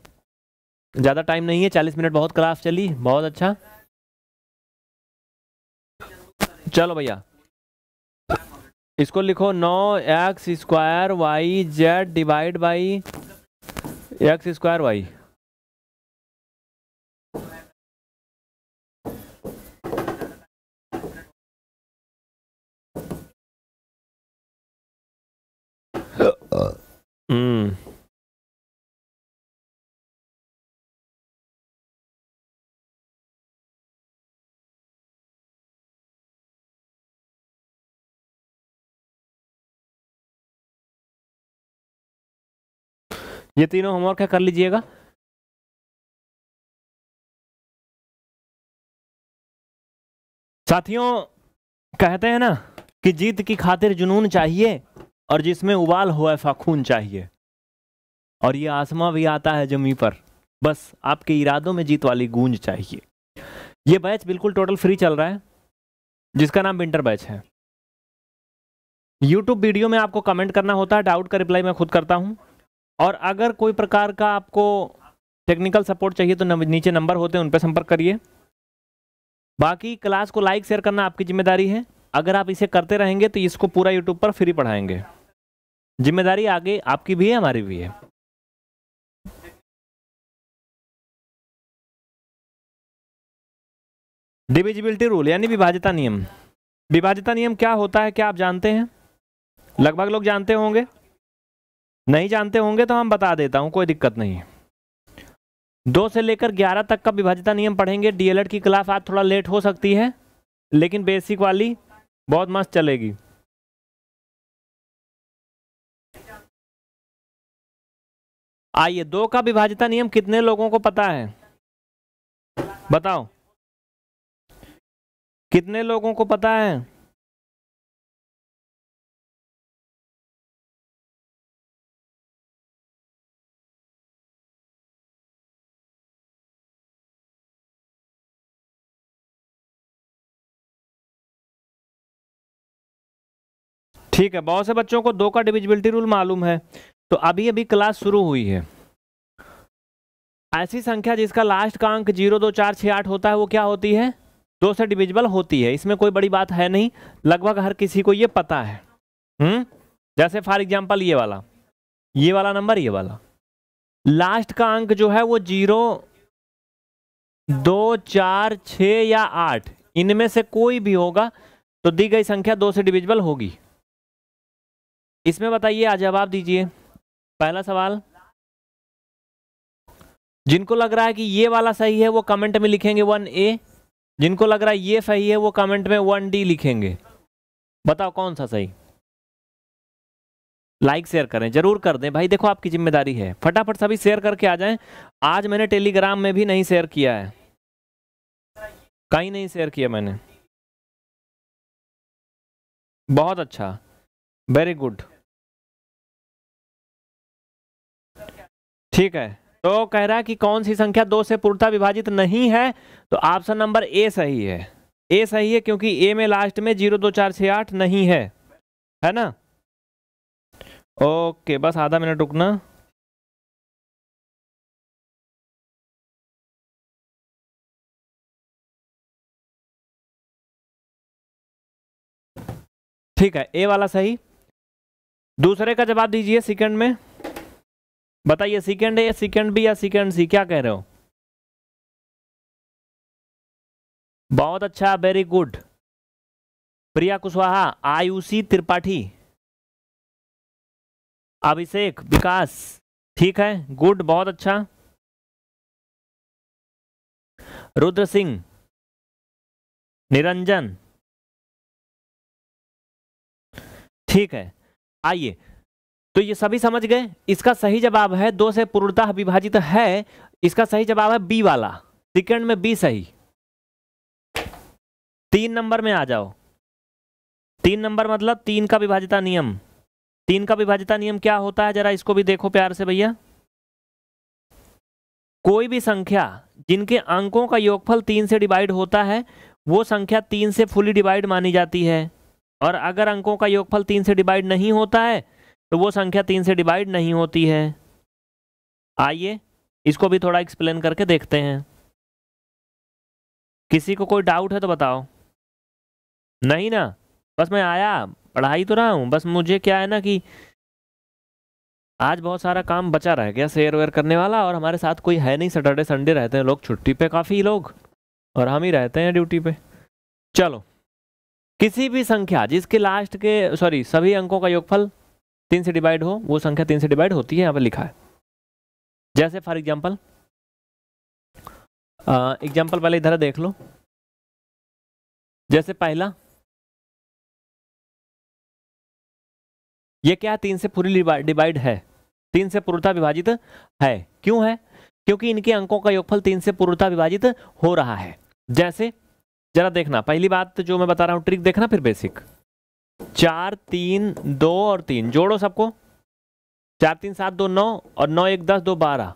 ज़्यादा टाइम नहीं है चालीस मिनट बहुत क्लास चली बहुत अच्छा चलो भैया इसको लिखो नौ x square y Z divide by x square y ये तीनों होमवर्क है कर लीजिएगा साथियों कहते हैं ना कि जीत की खातिर जुनून चाहिए और जिसमें उबाल हो ऐसा खून चाहिए और ये आसमां भी आता है जमी पर बस आपके इरादों में जीत वाली गूंज चाहिए ये बैच बिल्कुल टोटल फ्री चल रहा है जिसका नाम विंटर बैच है यूट्यूब वीडियो में आपको कमेंट करना होता है डाउट का रिप्लाई मैं खुद करता हूं और अगर कोई प्रकार का आपको टेक्निकल सपोर्ट चाहिए तो नीचे नंबर होते हैं उन पर संपर्क करिए बाकी क्लास को लाइक शेयर करना आपकी जिम्मेदारी है अगर आप इसे करते रहेंगे तो इसको पूरा यूट्यूब पर फ्री पढ़ाएंगे जिम्मेदारी आगे आपकी भी है हमारी भी है डिविजिबिलिटी रूल यानी विभाजिता नियम विभाजिता नियम क्या होता है क्या आप जानते हैं लगभग लोग जानते होंगे नहीं जानते होंगे तो हम बता देता हूँ कोई दिक्कत नहीं दो से लेकर ग्यारह तक का विभाजिता नियम पढ़ेंगे डीएलएड की क्लास आज थोड़ा लेट हो सकती है लेकिन बेसिक वाली बहुत मस्त चलेगी आइए दो का विभाजिता नियम कितने लोगों को पता है बताओ कितने लोगों को पता है ठीक है बहुत से बच्चों को दो का डिविजिबिलिटी रूल मालूम है तो अभी अभी क्लास शुरू हुई है ऐसी संख्या जिसका लास्ट का अंक जीरो दो चार छः आठ होता है वो क्या होती है दो से डिविजिबल होती है इसमें कोई बड़ी बात है नहीं लगभग हर किसी को ये पता है हुँ? हम्म? जैसे फॉर एग्जाम्पल ये वाला ये वाला नंबर ये वाला लास्ट का अंक जो है वो जीरो दो चार छ या आठ इनमें से कोई भी होगा तो दी गई संख्या दो से डिविजिबल होगी इसमें बताइए आज जवाब दीजिए पहला सवाल जिनको लग रहा है कि ये वाला सही है वो कमेंट में लिखेंगे वन ए जिनको लग रहा है ये सही है वो कमेंट में वन डी लिखेंगे बताओ कौन सा सही लाइक शेयर करें जरूर कर दें भाई देखो आपकी जिम्मेदारी है फटाफट सभी शेयर करके आ जाएं आज मैंने टेलीग्राम में भी नहीं शेयर किया है कहीं नहीं शेयर किया मैंने बहुत अच्छा वेरी गुड ठीक है तो कह रहा है कि कौन सी संख्या दो से पूर्णता विभाजित नहीं है तो ऑप्शन नंबर ए सही है ए सही है क्योंकि ए में लास्ट में जीरो दो चार छः आठ नहीं है है ना ओके बस आधा मिनट रुकना ठीक है ए वाला सही दूसरे का जवाब दीजिए सेकंड में बताइए सेकेंड ए सेकेंड बी या सेकेंड सी क्या कह रहे हो बहुत अच्छा वेरी गुड प्रिया कुशवाहा आयुषी त्रिपाठी अभिषेक विकास ठीक है गुड बहुत अच्छा रुद्र सिंह निरंजन ठीक है आइए तो ये सभी समझ गए इसका सही जवाब है दो से पूर्णतः विभाजित है इसका सही जवाब है बी वाला सेकंड में बी सही तीन नंबर में आ जाओ तीन नंबर मतलब तीन का विभाजिता नियम तीन का विभाजिता नियम क्या होता है जरा इसको भी देखो प्यार से भैया कोई भी संख्या जिनके अंकों का योगफल तीन से डिवाइड होता है वो संख्या तीन से फुली डिवाइड मानी जाती है और अगर अंकों का योगफल तीन से डिवाइड नहीं होता है तो वो संख्या तीन से डिवाइड नहीं होती है आइए इसको भी थोड़ा एक्सप्लेन करके देखते हैं किसी को कोई डाउट है तो बताओ नहीं ना बस मैं आया पढ़ाई तो रहा हूँ बस मुझे क्या है ना कि आज बहुत सारा काम बचा रह गया शेयर वेयर करने वाला और हमारे साथ कोई है नहीं सैटरडे संडे रहते हैं लोग छुट्टी पे काफ़ी लोग और हम ही रहते हैं ड्यूटी पे चलो किसी भी संख्या जिसके लास्ट के सॉरी सभी अंकों का योगफल तीन से डिवाइड हो वो संख्या तीन से डिवाइड होती है यहाँ पर लिखा है जैसे फॉर एग्जाम्पल एग्जाम्पल पहले इधर देख लो जैसे पहला ये क्या तीन से पूरी डिवाइड है तीन से पूर्णता विभाजित है क्यों है क्योंकि इनके अंकों का योगफल तीन से पूर्णता विभाजित हो रहा है जैसे जरा देखना पहली बात तो जो मैं बता रहा हूं ट्रिक देखना फिर बेसिक चार तीन दो और तीन जोड़ो सबको चार तीन सात दो नौ और नौ एक दस दो बारह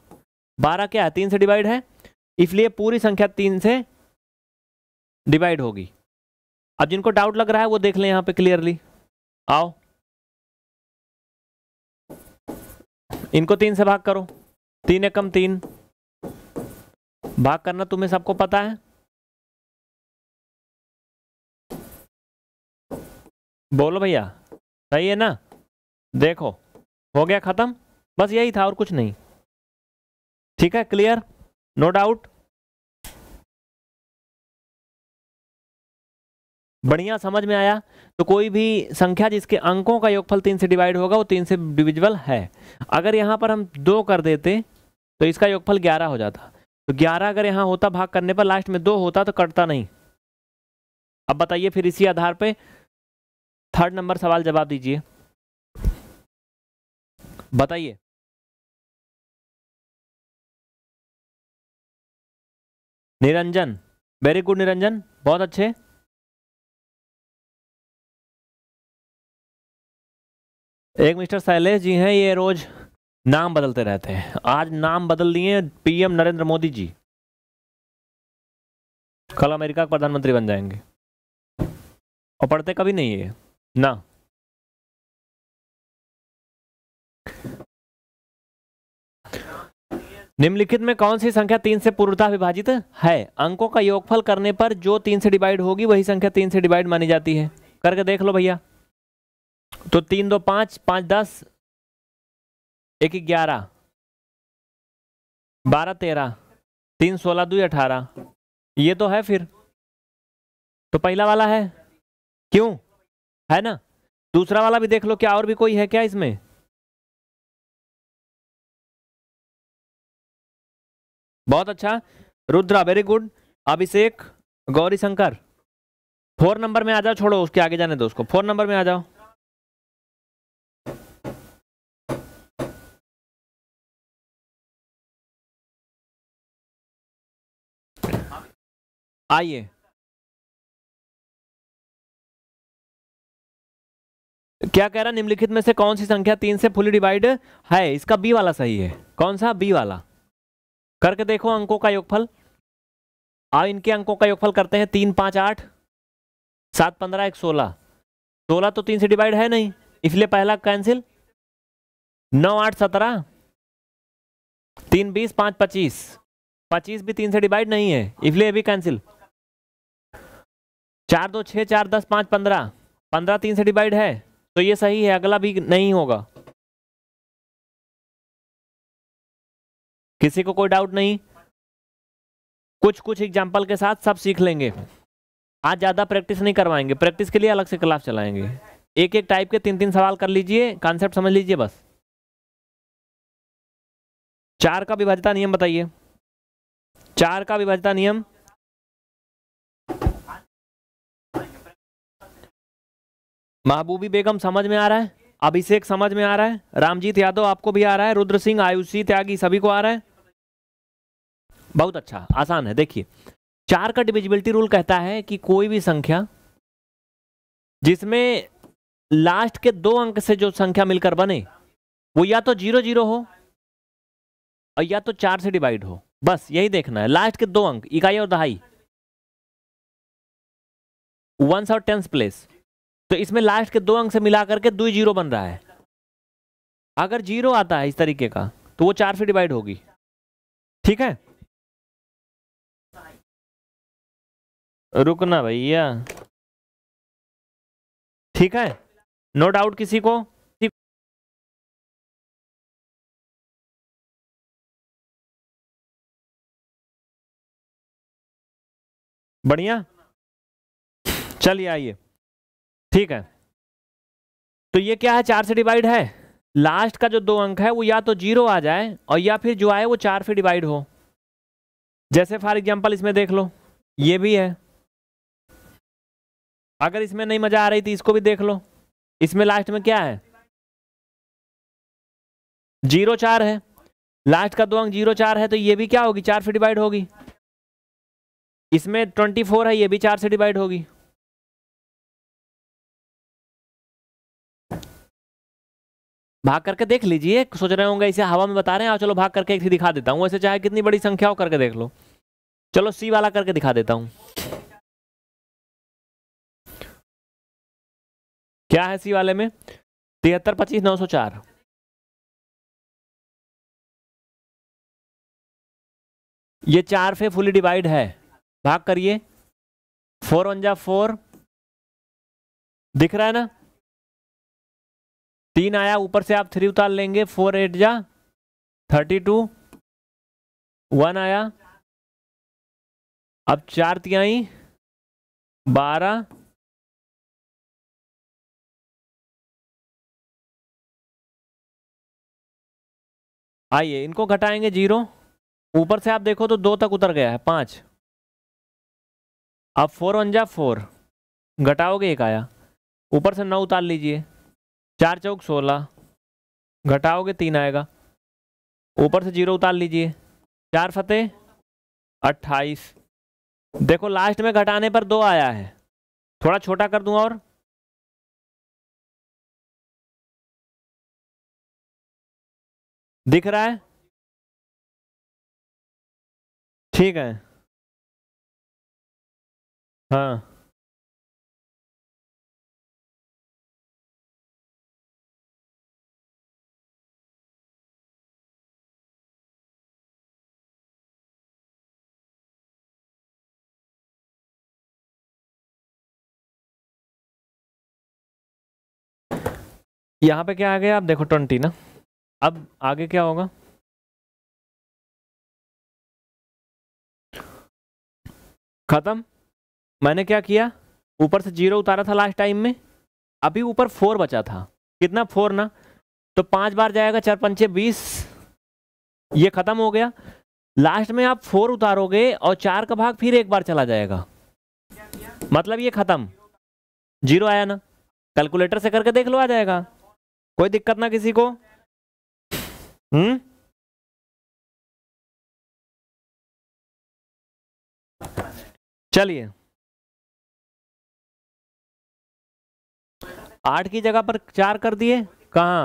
बारह क्या है तीन से डिवाइड है इसलिए पूरी संख्या तीन से डिवाइड होगी अब जिनको डाउट लग रहा है वो देख लें यहां पे क्लियरली आओ इनको तीन से भाग करो तीन एकम तीन भाग करना तुम्हें सबको पता है बोलो भैया सही है ना देखो हो गया ख़त्म बस यही था और कुछ नहीं ठीक है क्लियर नो डाउट बढ़िया समझ में आया तो कोई भी संख्या जिसके अंकों का योगफल तीन से डिवाइड होगा वो तीन से डिविजिबल है अगर यहाँ पर हम दो कर देते तो इसका योगफल ग्यारह हो जाता तो ग्यारह अगर यहाँ होता भाग करने पर लास्ट में दो होता तो कटता नहीं अब बताइए फिर इसी आधार पे थर्ड नंबर सवाल जवाब दीजिए बताइए निरंजन वेरी गुड निरंजन बहुत अच्छे एक मिस्टर शैलेश जी हैं ये रोज नाम बदलते रहते हैं आज नाम बदल दिए पीएम नरेंद्र मोदी जी कल अमेरिका के प्रधानमंत्री बन जाएंगे और पढ़ते कभी नहीं है No. निम्नलिखित में कौन सी संख्या तीन से पूर्णतः विभाजित है अंकों का योगफल करने पर जो तीन से डिवाइड होगी वही संख्या तीन से डिवाइड मानी जाती है करके देख लो भैया तो तीन दो पांच पांच दस एक ग्यारह बारह तेरह तीन सोलह दो अठारह ये तो है फिर तो पहला वाला है क्यों है ना दूसरा वाला भी देख लो क्या और भी कोई है क्या इसमें बहुत अच्छा Rudra very good Abhishek Gauri Shankar four number में आ जाओ छोड़ो उसके आगे जाने दो उसको फोर नंबर में आ जाओ आइए क्या कह रहा निम्नलिखित में से कौन सी संख्या तीन से फुली डिवाइड है इसका बी वाला सही है कौन सा बी वाला करके देखो अंकों का योगफल आओ इनके अंकों का योगफल करते हैं तीन पाँच आठ सात पंद्रह एक सोलह सोलह तो तीन से डिवाइड है नहीं इसलिए पहला कैंसिल नौ आठ सत्रह तीन बीस पाँच पच्चीस पच्चीस भी तीन से डिवाइड नहीं है इसलिए भी कैंसिल चार दो छः चार दस पाँच पंद्रह पंद्रह तीन से डिवाइड है तो ये सही है अगला भी नहीं होगा किसी को कोई डाउट नहीं कुछ कुछ एग्जाम्पल के साथ सब सीख लेंगे आज ज़्यादा प्रैक्टिस नहीं करवाएंगे प्रैक्टिस के लिए अलग से क्लास चलाएंगे एक एक टाइप के तीन तीन सवाल कर लीजिए कॉन्सेप्ट समझ लीजिए बस चार का विभाजता नियम बताइए चार का विभाजता नियम महबूबी बेगम समझ में आ रहा है अभिषेक समझ में आ रहा है रामजीत यादव आपको भी आ रहा है रुद्र सिंह आयुषी त्यागी सभी को आ रहा है बहुत अच्छा आसान है देखिए चार का डिविजिबिलिटी रूल कहता है कि कोई भी संख्या जिसमें लास्ट के दो अंक से जो संख्या मिलकर बने वो या तो जीरो जीरो हो और या तो चार से डिवाइड हो बस यही देखना है लास्ट के दो अंक इकाई और दहाई वंस और टेंस प्लेस तो इसमें लास्ट के दो अंक से मिला करके दो जीरो बन रहा है अगर जीरो आता है इस तरीके का तो वो चार से डिवाइड होगी ठीक है रुकना भैया ठीक है नो डाउट किसी को बढ़िया चलिए आइए ठीक है तो ये क्या है चार से डिवाइड है लास्ट का जो दो अंक है वो या तो जीरो आ जाए और या फिर जो आए वो चार से डिवाइड हो जैसे फॉर एग्जाम्पल इसमें देख लो ये भी है अगर इसमें नहीं मजा आ रही थी इसको भी देख लो इसमें लास्ट में क्या है जीरो चार है लास्ट का दो अंक जीरो चार है तो ये भी क्या होगी चार से डिवाइड होगी इसमें ट्वेंटी फोर है ये भी चार से डिवाइड होगी भाग करके देख लीजिए सोच रहे होंगे इसे हवा में बता रहे हैं चलो भाग करके एक दिखा देता हूँ ऐसे चाहे कितनी बड़ी संख्या हो करके देख लो चलो सी वाला करके दिखा देता हूँ क्या है सी वाले में तिहत्तर पच्चीस नौ सौ चार ये चार फे फुली डिवाइड है भाग करिए फोर वन जा फोर दिख रहा है ना तीन आया ऊपर से आप थ्री उतार लेंगे फोर एट जा थर्टी टू वन आया अब चार तियाई बारह आइए इनको घटाएंगे जीरो ऊपर से आप देखो तो दो तक उतर गया है पांच अब फोर वन जा फोर घटाओगे एक आया ऊपर से नौ उतार लीजिए चार चौक सोलह घटाओगे तीन आएगा ऊपर से जीरो उतार लीजिए चार फतेह अट्ठाईस देखो लास्ट में घटाने पर दो आया है थोड़ा छोटा कर दूं और दिख रहा है ठीक है हाँ यहाँ पे क्या आ गया आप देखो ट्वेंटी ना अब आगे क्या होगा खत्म मैंने क्या किया ऊपर से जीरो उतारा था लास्ट टाइम में अभी ऊपर फोर बचा था कितना फोर ना तो पांच बार जाएगा चार पंचे बीस ये खत्म हो गया लास्ट में आप फोर उतारोगे और चार का भाग फिर एक बार चला जाएगा मतलब ये खत्म जीरो आया ना कैलकुलेटर से करके देख लो आ जाएगा कोई दिक्कत ना किसी को हम्म चलिए आठ की जगह पर चार कर दिए कहा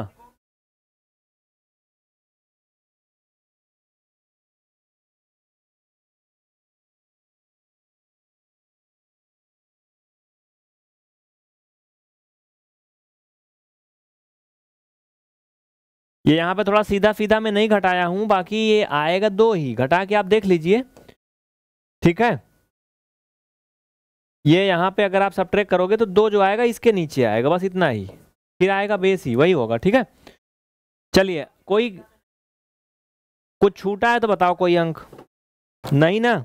ये यहाँ पे थोड़ा सीधा सीधा मैं नहीं घटाया हूँ बाकी ये आएगा दो ही घटा के आप देख लीजिए ठीक है ये यहाँ पे अगर आप सब करोगे तो दो जो आएगा इसके नीचे आएगा बस इतना ही फिर आएगा बेस ही वही होगा ठीक है चलिए कोई कुछ छूटा है तो बताओ कोई अंक नहीं ना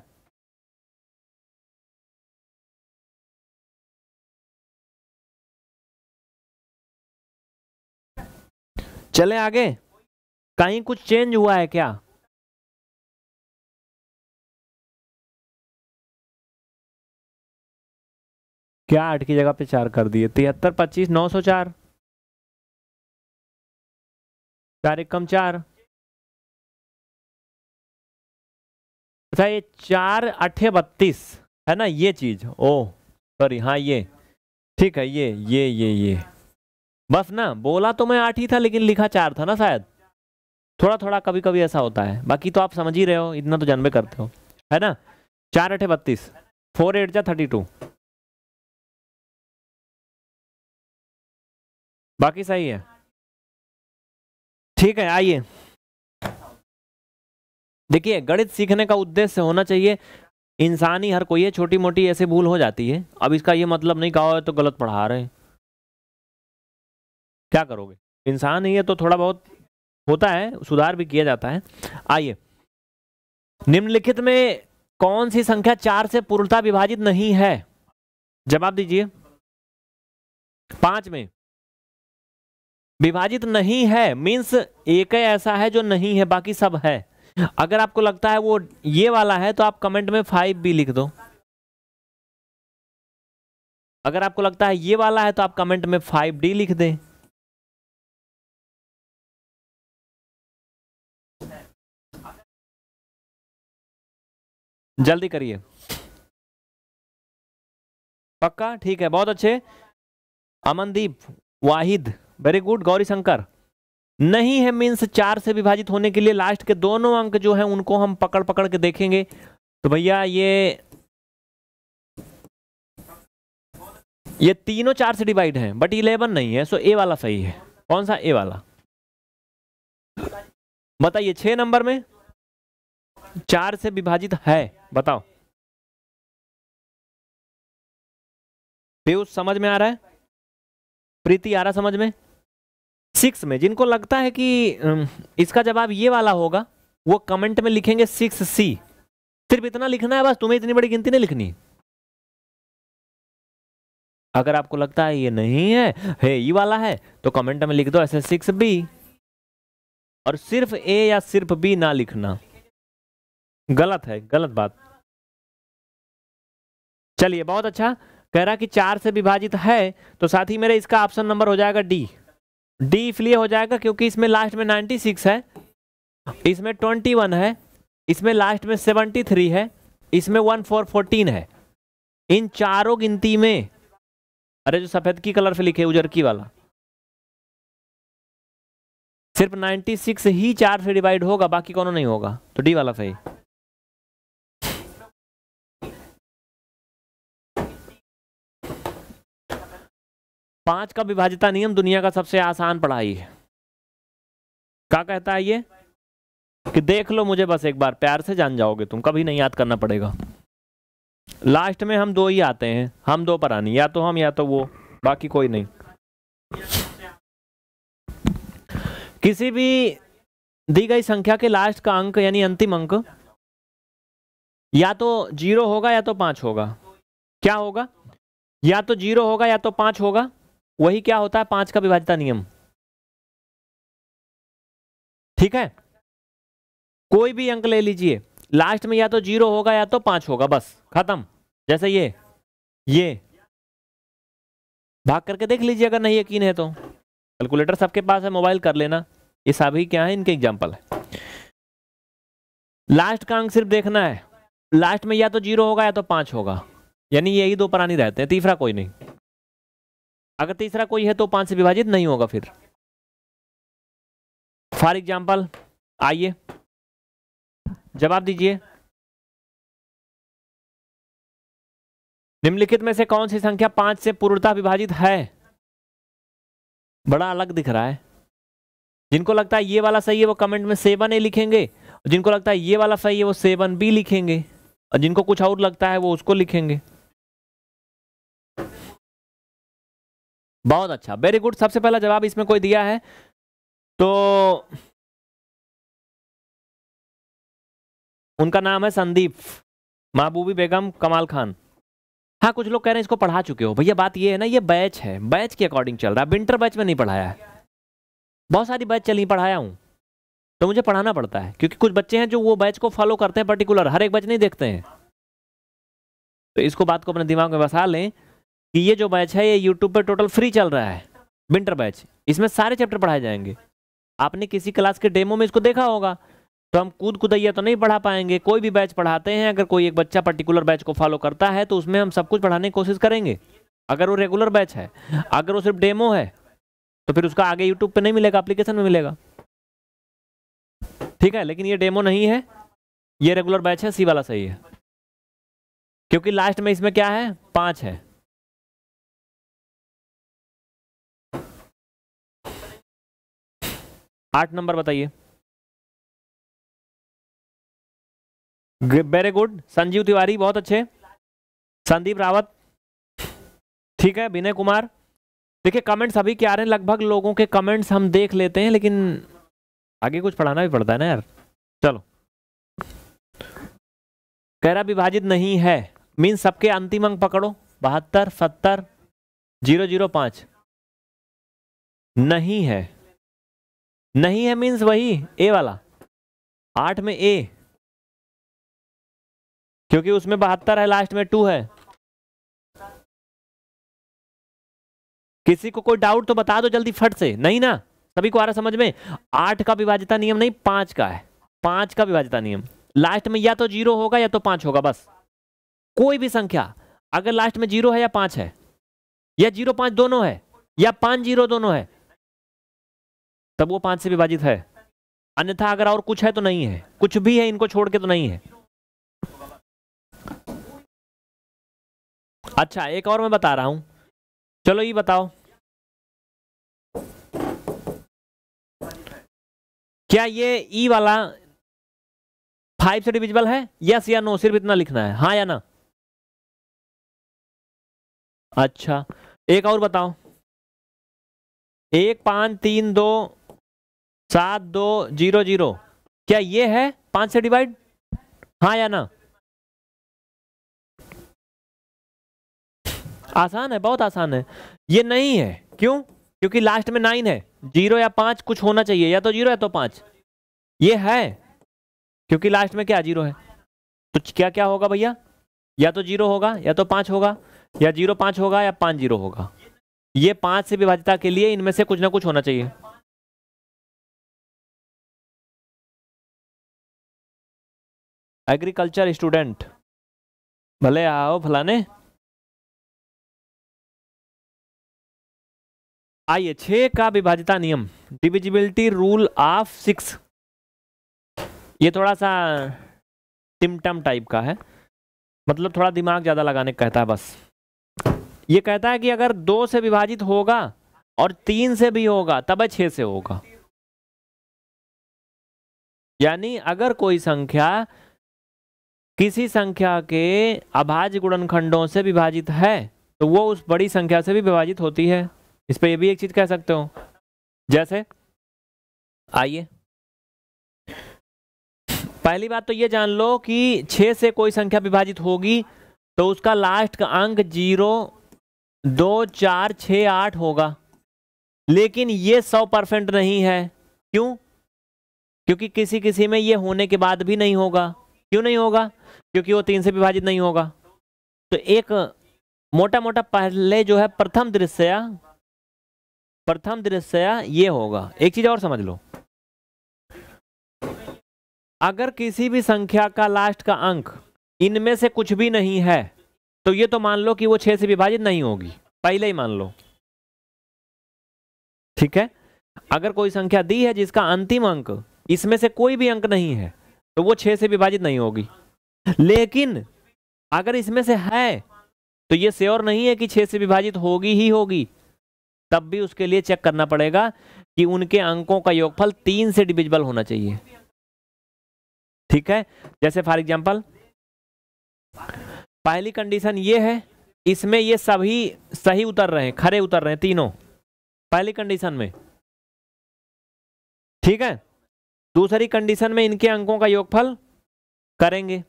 चले आगे कहीं कुछ चेंज हुआ है क्या क्या आठ की जगह पे चार कर दिए तिहत्तर पच्चीस नौ सौ चार चार एक कम चार अच्छा ये चार अठे बत्तीस है ना ये चीज ओ सॉरी हाँ ये ठीक है ये ये ये ये बस ना बोला तो मैं आठ ही था लेकिन लिखा चार था ना शायद थोड़ा थोड़ा कभी कभी ऐसा होता है बाकी तो आप समझ ही रहे हो इतना तो जन्मे करते हो है ना चार अठे बत्तीस फोर एट जा थर्टी टू बाकी सही है ठीक है आइए देखिए गणित सीखने का उद्देश्य होना चाहिए इंसानी हर कोई है छोटी मोटी ऐसे भूल हो जाती है अब इसका ये मतलब नहीं कहा तो गलत पढ़ा रहे हैं क्या करोगे इंसान ही है तो थोड़ा बहुत होता है सुधार भी किया जाता है आइए निम्नलिखित में कौन सी संख्या चार से पूर्णता विभाजित नहीं है जवाब दीजिए पांच में विभाजित नहीं है मीन्स एक ऐसा है जो नहीं है बाकी सब है अगर आपको लगता है वो ये वाला है तो आप कमेंट में फाइव बी लिख दो अगर आपको लगता है ये वाला है तो आप कमेंट में फाइव डी लिख दें जल्दी करिए पक्का ठीक है बहुत अच्छे अमनदीप वाहिद वेरी गुड गौरी शंकर नहीं है मीन्स चार से विभाजित होने के लिए लास्ट के दोनों अंक जो है उनको हम पकड़ पकड़ के देखेंगे तो भैया ये ये तीनों चार से डिवाइड हैं बट इलेवन नहीं है सो ए वाला सही है कौन सा ए वाला बताइए छह नंबर में चार से विभाजित है बताओ पीयूष समझ में आ रहा है प्रीति आ रहा समझ में सिक्स में जिनको लगता है कि इसका जवाब ये वाला होगा वो कमेंट में लिखेंगे सिक्स सी सिर्फ इतना लिखना है बस तुम्हें इतनी बड़ी गिनती नहीं लिखनी अगर आपको लगता है ये नहीं है हे ये वाला है तो कमेंट में लिख दो ऐसे सिक्स बी और सिर्फ ए या सिर्फ बी ना लिखना गलत है गलत बात चलिए बहुत अच्छा कह रहा कि चार से विभाजित है तो साथ ही मेरे इसका ऑप्शन नंबर हो जाएगा डी डी इसलिए हो जाएगा क्योंकि इसमें लास्ट में 96 है इसमें 21 है इसमें लास्ट में 73 है इसमें 1414 है इन चारों गिनती में अरे जो सफेद की कलर से लिखे उजरकी वाला सिर्फ 96 ही चार से डिवाइड होगा बाकी कौन नहीं होगा तो डी वाला सही पांच का विभाजिता नियम दुनिया का सबसे आसान पढ़ाई है क्या कहता है ये कि देख लो मुझे बस एक बार प्यार से जान जाओगे तुम कभी नहीं याद करना पड़ेगा लास्ट में हम दो ही आते हैं हम दो पर आनी या तो हम या तो वो बाकी कोई नहीं किसी भी दी गई संख्या के लास्ट का अंक यानी अंतिम अंक या तो जीरो होगा या तो पांच होगा क्या होगा या तो जीरो होगा या तो पांच होगा वही क्या होता है पांच का विभाजता नियम ठीक है कोई भी अंक ले लीजिए लास्ट में या तो जीरो होगा या तो पांच होगा बस खत्म जैसे ये ये भाग करके देख लीजिए अगर नहीं यकीन है तो कैलकुलेटर सबके पास है मोबाइल कर लेना ये सभी क्या है इनके एग्जाम्पल है लास्ट का अंक सिर्फ देखना है लास्ट में या तो जीरो होगा या तो पांच होगा यानी यही दो प्राणी रहते हैं तीसरा कोई नहीं अगर तीसरा कोई है तो पांच से विभाजित नहीं होगा फिर फॉर एग्जाम्पल आइए जवाब दीजिए निम्नलिखित में से कौन सी संख्या पांच से पूर्णता विभाजित है बड़ा अलग दिख रहा है जिनको लगता है ये वाला सही है वो कमेंट में सेवन ए लिखेंगे जिनको लगता है ये वाला सही है वो सेवन बी लिखेंगे और जिनको कुछ और लगता है वो उसको लिखेंगे बहुत अच्छा वेरी गुड सबसे पहला जवाब इसमें कोई दिया है तो उनका नाम है संदीप महबूबी बेगम कमाल खान हाँ कुछ लोग कह रहे हैं इसको पढ़ा चुके हो भैया बात ये है ना ये बैच है बैच के अकॉर्डिंग चल रहा है विंटर बैच में नहीं पढ़ाया है बहुत सारी बैच चली पढ़ाया हूँ तो मुझे पढ़ाना पड़ता है क्योंकि कुछ बच्चे हैं जो वो बैच को फॉलो करते हैं पर्टिकुलर हर एक बैच नहीं देखते हैं तो इसको बात को अपने दिमाग में बसा लें कि ये जो बैच है ये यूट्यूब पर टोटल फ्री चल रहा है विंटर बैच इसमें सारे चैप्टर पढ़ाए जाएंगे आपने किसी क्लास के डेमो में इसको देखा होगा तो हम कूद कुदैया तो नहीं पढ़ा पाएंगे कोई भी बैच पढ़ाते हैं अगर कोई एक बच्चा पर्टिकुलर बैच को फॉलो करता है तो उसमें हम सब कुछ पढ़ाने की कोशिश करेंगे अगर वो रेगुलर बैच है अगर वो सिर्फ डेमो है तो फिर उसका आगे यूट्यूब पे नहीं मिलेगा अप्लीकेशन में मिलेगा ठीक है लेकिन ये डेमो नहीं है ये रेगुलर बैच है सी वाला सही है क्योंकि लास्ट में इसमें क्या है पाँच है आठ नंबर बताइए वेरी गुड संजीव तिवारी बहुत अच्छे संदीप रावत ठीक है विनय कुमार देखिए कमेंट्स अभी क्या आ रहे हैं लगभग लोगों के कमेंट्स हम देख लेते हैं लेकिन आगे कुछ पढ़ाना भी पड़ता है ना यार चलो कह रहा विभाजित नहीं है मीन सबके अंतिम अंक पकड़ो बहत्तर सत्तर जीरो जीरो पांच नहीं है नहीं है मीन्स वही ए वाला आठ में ए क्योंकि उसमें बहत्तर है लास्ट में टू है किसी को कोई डाउट तो बता दो जल्दी फट से नहीं ना सभी को आ रहा समझ में आठ का विभाजिता नियम नहीं पांच का है पांच का विभाजिता नियम लास्ट में या तो जीरो होगा या तो पांच होगा बस कोई भी संख्या अगर लास्ट में जीरो है या पांच है या जीरो पांच दोनों है या पांच जीरो दोनों है तब वो पांच से विभाजित है अन्यथा अगर और कुछ है तो नहीं है कुछ भी है इनको छोड़ के तो नहीं है अच्छा एक और मैं बता रहा हूं चलो ये बताओ क्या ये ई e वाला फाइव से डिविजिबल है यस या नो सिर्फ इतना लिखना है हाँ या ना अच्छा एक और बताओ एक पांच तीन दो सात दो जीरो जीरो क्या ये है पांच से डिवाइड हाँ या ना आसान है बहुत आसान है ये नहीं है क्यों क्योंकि लास्ट में नाइन है जीरो या पांच कुछ होना चाहिए या तो जीरो या तो पांच ये है क्योंकि लास्ट में क्या जीरो है तो क्या क्या होगा भैया या तो जीरो होगा या तो पांच होगा या जीरो पांच होगा या पांच जीरो होगा ये पांच से विभाजिता के लिए इनमें से कुछ ना कुछ होना चाहिए एग्रीकल्चर स्टूडेंट भले आओ फलाने आइए छ का विभाजिता नियम डिविजिबिलिटी रूल ऑफ सिक्स ये थोड़ा सा टिमटम टाइप का है मतलब थोड़ा दिमाग ज़्यादा लगाने कहता है बस ये कहता है कि अगर दो से विभाजित होगा और तीन से भी होगा तब छ से होगा यानी अगर कोई संख्या किसी संख्या के अभाज्य गुणनखंडों से विभाजित है तो वो उस बड़ी संख्या से भी विभाजित होती है इस पर यह भी एक चीज कह सकते हो जैसे आइए पहली बात तो ये जान लो कि छह से कोई संख्या विभाजित होगी तो उसका लास्ट का अंक जीरो दो चार छ आठ होगा लेकिन ये सौ परसेंट नहीं है क्यों क्योंकि किसी किसी में ये होने के बाद भी नहीं होगा क्यों नहीं होगा क्योंकि वो तीन से विभाजित नहीं होगा तो एक मोटा मोटा पहले जो है प्रथम दृश्य प्रथम दृश्य ये होगा एक चीज और समझ लो अगर किसी भी संख्या का लास्ट का अंक इनमें से कुछ भी नहीं है तो ये तो मान लो कि वो छह से विभाजित नहीं होगी पहले ही मान लो ठीक है अगर कोई संख्या दी है जिसका अंतिम अंक इसमें से कोई भी अंक नहीं है तो वो छह से विभाजित नहीं होगी लेकिन अगर इसमें से है तो ये श्योर नहीं है कि छह से विभाजित होगी ही होगी तब भी उसके लिए चेक करना पड़ेगा कि उनके अंकों का योगफल तीन से डिविजिबल होना चाहिए ठीक है जैसे फॉर एग्जाम्पल पहली कंडीशन ये है इसमें ये सभी सही उतर रहे हैं खरे उतर रहे हैं तीनों पहली कंडीशन में ठीक है दूसरी कंडीशन में इनके अंकों का योगफल करेंगे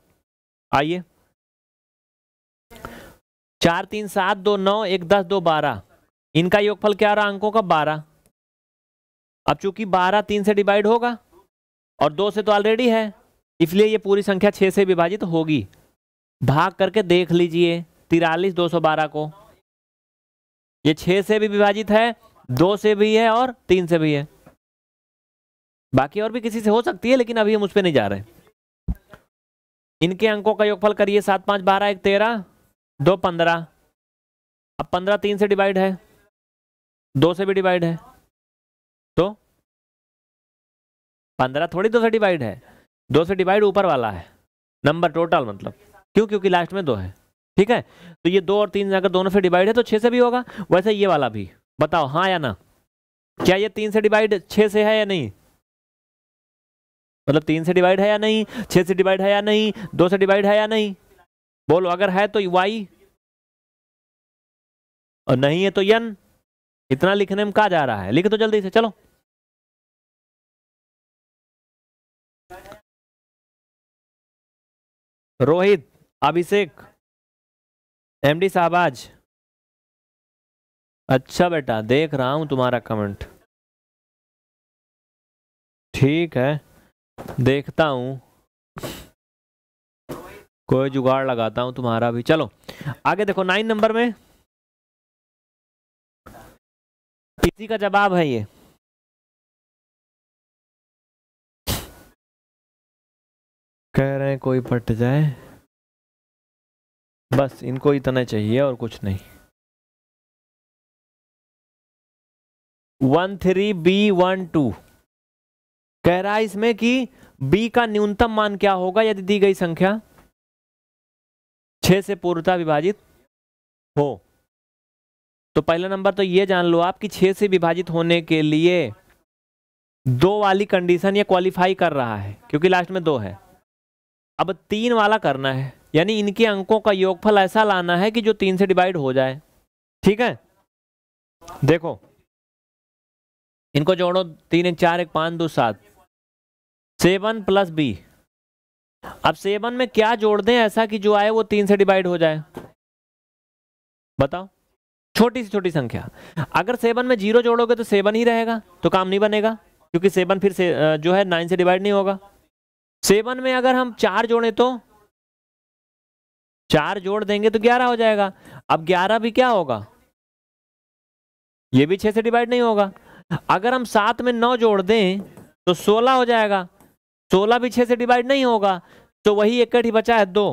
आइए चार तीन सात दो नौ एक दस दो बारह इनका योगफल क्या रहा अंकों का बारह अब चूंकि बारह तीन से डिवाइड होगा और दो से तो ऑलरेडी है इसलिए ये पूरी संख्या छः से विभाजित तो होगी भाग करके देख लीजिए तिरालीस दो सौ बारह को ये छः से भी विभाजित है दो से भी है और तीन से भी है बाकी और भी किसी से हो सकती है लेकिन अभी हम उस पर नहीं जा रहे इनके अंकों का योगफल करिए सात पाँच बारह एक तेरह दो पंद्रह अब पंद्रह तीन से डिवाइड है दो से भी डिवाइड है तो पंद्रह थोड़ी दो से डिवाइड है दो से डिवाइड ऊपर वाला है नंबर टोटल मतलब क्यों क्योंकि लास्ट में दो है ठीक है तो ये दो और तीन अगर दोनों से डिवाइड है तो छः से भी होगा वैसे ये वाला भी बताओ हाँ या ना क्या ये तीन से डिवाइड छः से है या नहीं मतलब तीन से डिवाइड है या नहीं छः से डिवाइड है या नहीं दो से डिवाइड है या नहीं बोलो अगर है तो वाई और नहीं है तो यन इतना लिखने में कहा जा रहा है लिख दो तो जल्दी से चलो रोहित अभिषेक एमडी शाहबाज अच्छा बेटा देख रहा हूं तुम्हारा कमेंट ठीक है देखता हूँ कोई जुगाड़ लगाता हूँ तुम्हारा भी चलो आगे देखो नाइन नंबर में इसी का जवाब है ये कह रहे हैं कोई पट जाए बस इनको इतना चाहिए और कुछ नहीं one three B one two कह रहा है इसमें कि b का न्यूनतम मान क्या होगा यदि दी गई संख्या छह से पूर्णता विभाजित हो तो पहला नंबर तो ये जान लो आप कि छः से विभाजित होने के लिए दो वाली कंडीशन ये क्वालिफाई कर रहा है क्योंकि लास्ट में दो है अब तीन वाला करना है यानी इनके अंकों का योगफल ऐसा लाना है कि जो तीन से डिवाइड हो जाए ठीक है देखो इनको जोड़ो तीन एक चार एक पाँच दो सात सेवन प्लस बी अब सेवन में क्या जोड़ दें ऐसा कि जो आए वो तीन से डिवाइड हो जाए बताओ छोटी सी छोटी संख्या अगर सेवन में जीरो जोड़ोगे तो सेवन ही रहेगा तो काम नहीं बनेगा क्योंकि सेवन फिर से जो है नाइन से डिवाइड नहीं होगा सेवन में अगर हम चार जोड़ें तो चार जोड़ देंगे तो ग्यारह हो जाएगा अब ग्यारह भी क्या होगा ये भी छह से डिवाइड नहीं होगा अगर हम सात में नौ जोड़ दें तो सोलह हो जाएगा सोलह भी छह से डिवाइड नहीं होगा तो वही एकड़ ही बचा है दो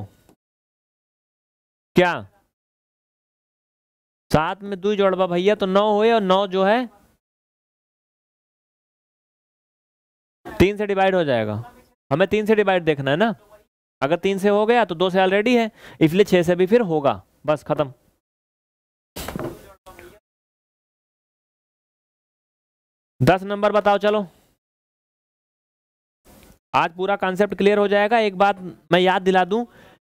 क्या सात में दू जोड़वा भैया तो नौ हुए और नौ जो है तीन से डिवाइड हो जाएगा हमें तीन से डिवाइड देखना है ना अगर तीन से हो गया तो दो से ऑलरेडी है इसलिए छह से भी फिर होगा बस खत्म दस नंबर बताओ चलो आज पूरा कॉन्सेप्ट क्लियर हो जाएगा एक बात मैं याद दिला दूं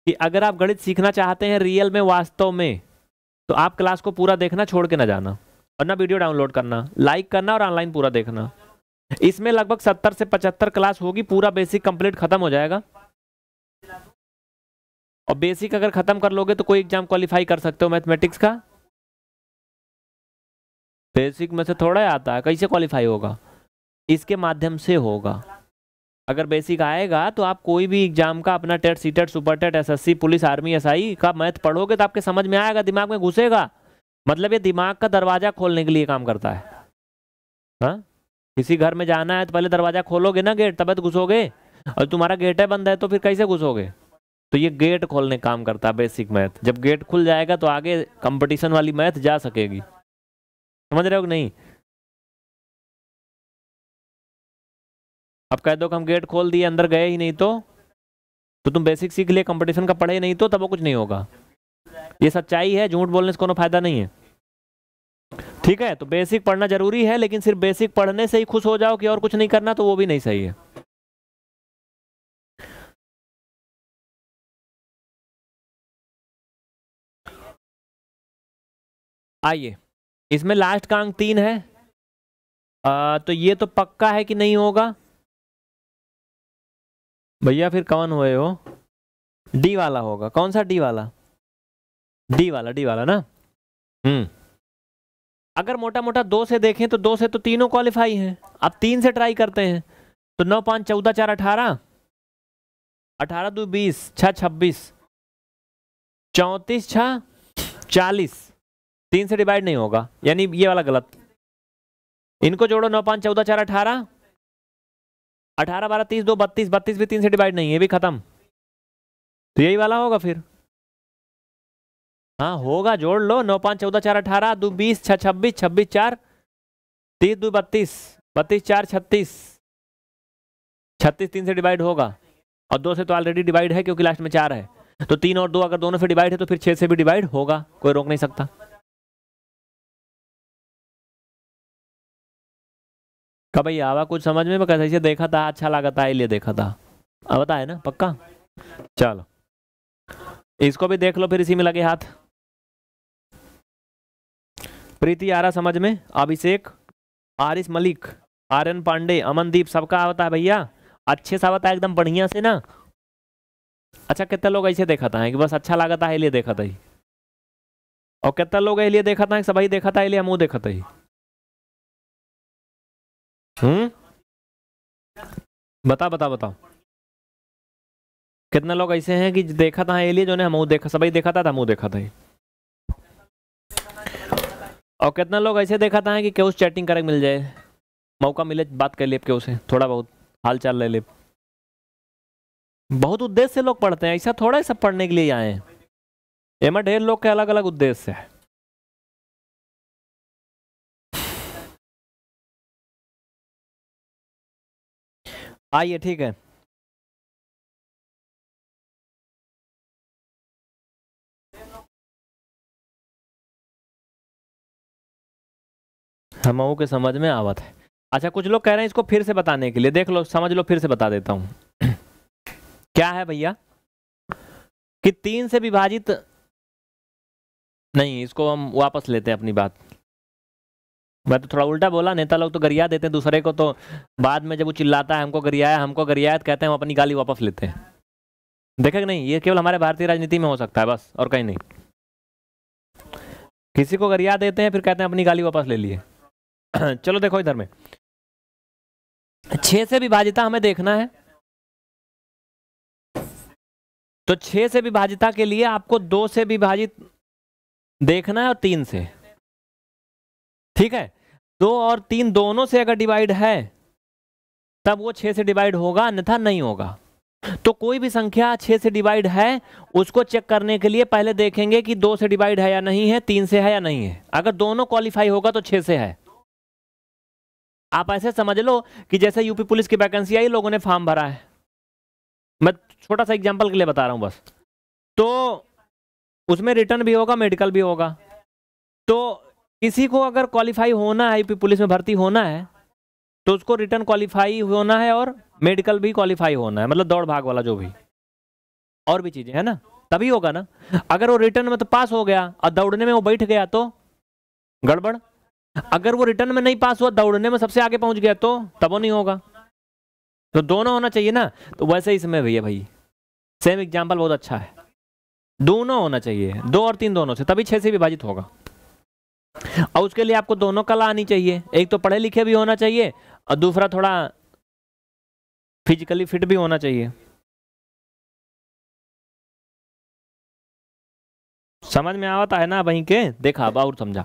कि अगर आप गणित सीखना चाहते हैं रियल में वास्तव में तो आप क्लास को पूरा देखना छोड़ के ना जाना और ना वीडियो डाउनलोड करना लाइक करना और ऑनलाइन पूरा देखना इसमें लगभग सत्तर से पचहत्तर क्लास होगी पूरा बेसिक कंप्लीट खत्म हो जाएगा और बेसिक अगर खत्म कर लोगे तो कोई एग्जाम क्वालिफाई कर सकते हो मैथमेटिक्स का बेसिक में से थोड़ा आता है कैसे क्वालिफाई होगा इसके माध्यम से होगा अगर बेसिक आएगा तो आप कोई भी एग्जाम का अपना TET C TET super TET S police army S का मैथ पढ़ोगे तो आपके समझ में आएगा दिमाग में घुसेगा मतलब ये दिमाग का दरवाज़ा खोलने के लिए काम करता है हाँ किसी घर में जाना है तो पहले दरवाज़ा खोलोगे ना गेट तब तो घुसोगे और तुम्हारा गेट है बंद है तो फिर कैसे घुसोगे तो ये गेट खोलने काम करता है बेसिक मैथ जब गेट खुल जाएगा तो आगे कंपटीशन वाली मैथ जा सकेगी समझ रहे हो कि नहीं अब कह दो कि हम गेट खोल दिए अंदर गए ही नहीं तो तो तुम बेसिक सीख लिए कंपटीशन का पढ़े नहीं तो तब वो कुछ नहीं होगा ये सच्चाई है झूठ बोलने से कोई फायदा नहीं है ठीक है तो बेसिक पढ़ना जरूरी है लेकिन सिर्फ बेसिक पढ़ने से ही खुश हो जाओ कि और कुछ नहीं करना तो वो भी नहीं सही है आइए इसमें लास्ट का अंक तीन है आ, तो ये तो पक्का है कि नहीं होगा भैया फिर कौन हुए हो डी वाला होगा कौन सा डी वाला डी वाला डी वाला ना हम्म अगर मोटा मोटा दो से देखें तो दो से तो तीनों क्वालिफाई हैं आप तीन से ट्राई करते हैं तो नौ पाँच चौदह चार अठारह अठारह दो बीस छः छब्बीस चौंतीस छ चालीस तीन से डिवाइड नहीं होगा यानी ये वाला गलत इनको जोड़ो नौ पाँच चौदह चार अठारह अठारह बारह तीस दो बत्तीस बत्तीस भी तीन से डिवाइड नहीं है भी खत्म तो यही वाला होगा फिर हाँ होगा जोड़ लो नौ पाँच चौदह चार अठारह दो बीस छः छब्बीस छब्बीस चार तीस दो बत्तीस बत्तीस चार छत्तीस छत्तीस तीन से डिवाइड होगा और दो से तो ऑलरेडी डिवाइड है क्योंकि लास्ट में चार है तो तीन और दो अगर दोनों से डिवाइड है तो फिर छः से भी डिवाइड होगा कोई रोक नहीं सकता का भाई आवा कुछ समझ में कैसे देखा था अच्छा लगा था इसलिए देखा था अब बताए ना पक्का चलो इसको भी देख लो फिर इसी में लगे हाथ प्रीति रहा समझ में अभिषेक आरिस मलिक आर्यन पांडे अमनदीप सबका आवता है भैया अच्छे से आवता है एकदम बढ़िया से ना अच्छा कितने लोग ऐसे देखा था कि बस अच्छा लगा था इसलिए देखा था और कितने लोग इसलिए देखा था सभी देखा था इसलिए हम देखा था हम्म बता बता बता कितने लोग ऐसे हैं कि देखा था एलिए जो ने हम देखा सभी देखा था हमू देखा था और कितने लोग ऐसे देखा था कि उस चैटिंग करे मिल जाए मौका मिले बात कर लिए उसे थोड़ा बहुत हाल चाल ले लिए बहुत उद्देश्य से लोग पढ़ते हैं ऐसा थोड़ा ही सब पढ़ने के लिए आए हैं एमा ढेर लोग के अलग अलग उद्देश्य है आइए ठीक है हमों के समझ में आवत है अच्छा कुछ लोग कह रहे हैं इसको फिर से बताने के लिए देख लो समझ लो फिर से बता देता हूं क्या है भैया कि तीन से विभाजित नहीं इसको हम वापस लेते हैं अपनी बात मैं तो थोड़ा उल्टा बोला नेता लोग तो गरिया देते हैं दूसरे को तो बाद में जब वो चिल्लाता है हमको गरियाया हमको गरियाया तो कहते हैं हम अपनी गाली वापस लेते हैं देखा कि नहीं ये केवल हमारे भारतीय राजनीति में हो सकता है बस और कहीं नहीं किसी को गरिया देते हैं फिर कहते हैं अपनी गाली वापस ले लिए चलो देखो इधर में छह से विभाजिता हमें देखना है तो छह से विभाजिता के लिए आपको दो से विभाजित देखना है और तीन से ठीक है दो और तीन दोनों से अगर डिवाइड है तब वो छः से डिवाइड होगा अन्यथा नहीं होगा तो कोई भी संख्या छः से डिवाइड है उसको चेक करने के लिए पहले देखेंगे कि दो से डिवाइड है या नहीं है तीन से है या नहीं है अगर दोनों क्वालिफाई होगा तो छः से है आप ऐसे समझ लो कि जैसे यूपी पुलिस की वैकेंसी आई लोगों ने फॉर्म भरा है मैं छोटा सा एग्जाम्पल के लिए बता रहा हूँ बस तो उसमें रिटर्न भी होगा मेडिकल भी होगा तो किसी को अगर क्वालिफाई होना है यूपी पुलिस में भर्ती होना है तो उसको रिटर्न क्वालिफाई होना है और मेडिकल भी क्वालिफाई होना है मतलब दौड़ भाग वाला जो भी और भी चीज़ें है ना तभी होगा ना अगर वो रिटर्न में तो पास हो गया और दौड़ने में वो बैठ गया तो गड़बड़ अगर वो रिटर्न में नहीं पास हुआ दौड़ने में सबसे आगे पहुंच गया तो तब नहीं होगा तो दोनों होना चाहिए ना तो वैसे इसमें समय भैया भाई सेम एग्जाम्पल बहुत अच्छा है दोनों होना चाहिए दो और तीन दोनों से तभी छह से विभाजित होगा और उसके लिए आपको दोनों कला आनी चाहिए एक तो पढ़े लिखे भी होना चाहिए और दूसरा थोड़ा फिजिकली फिट भी होना चाहिए समझ में आवता है ना वहीं के देखा बाहर समझा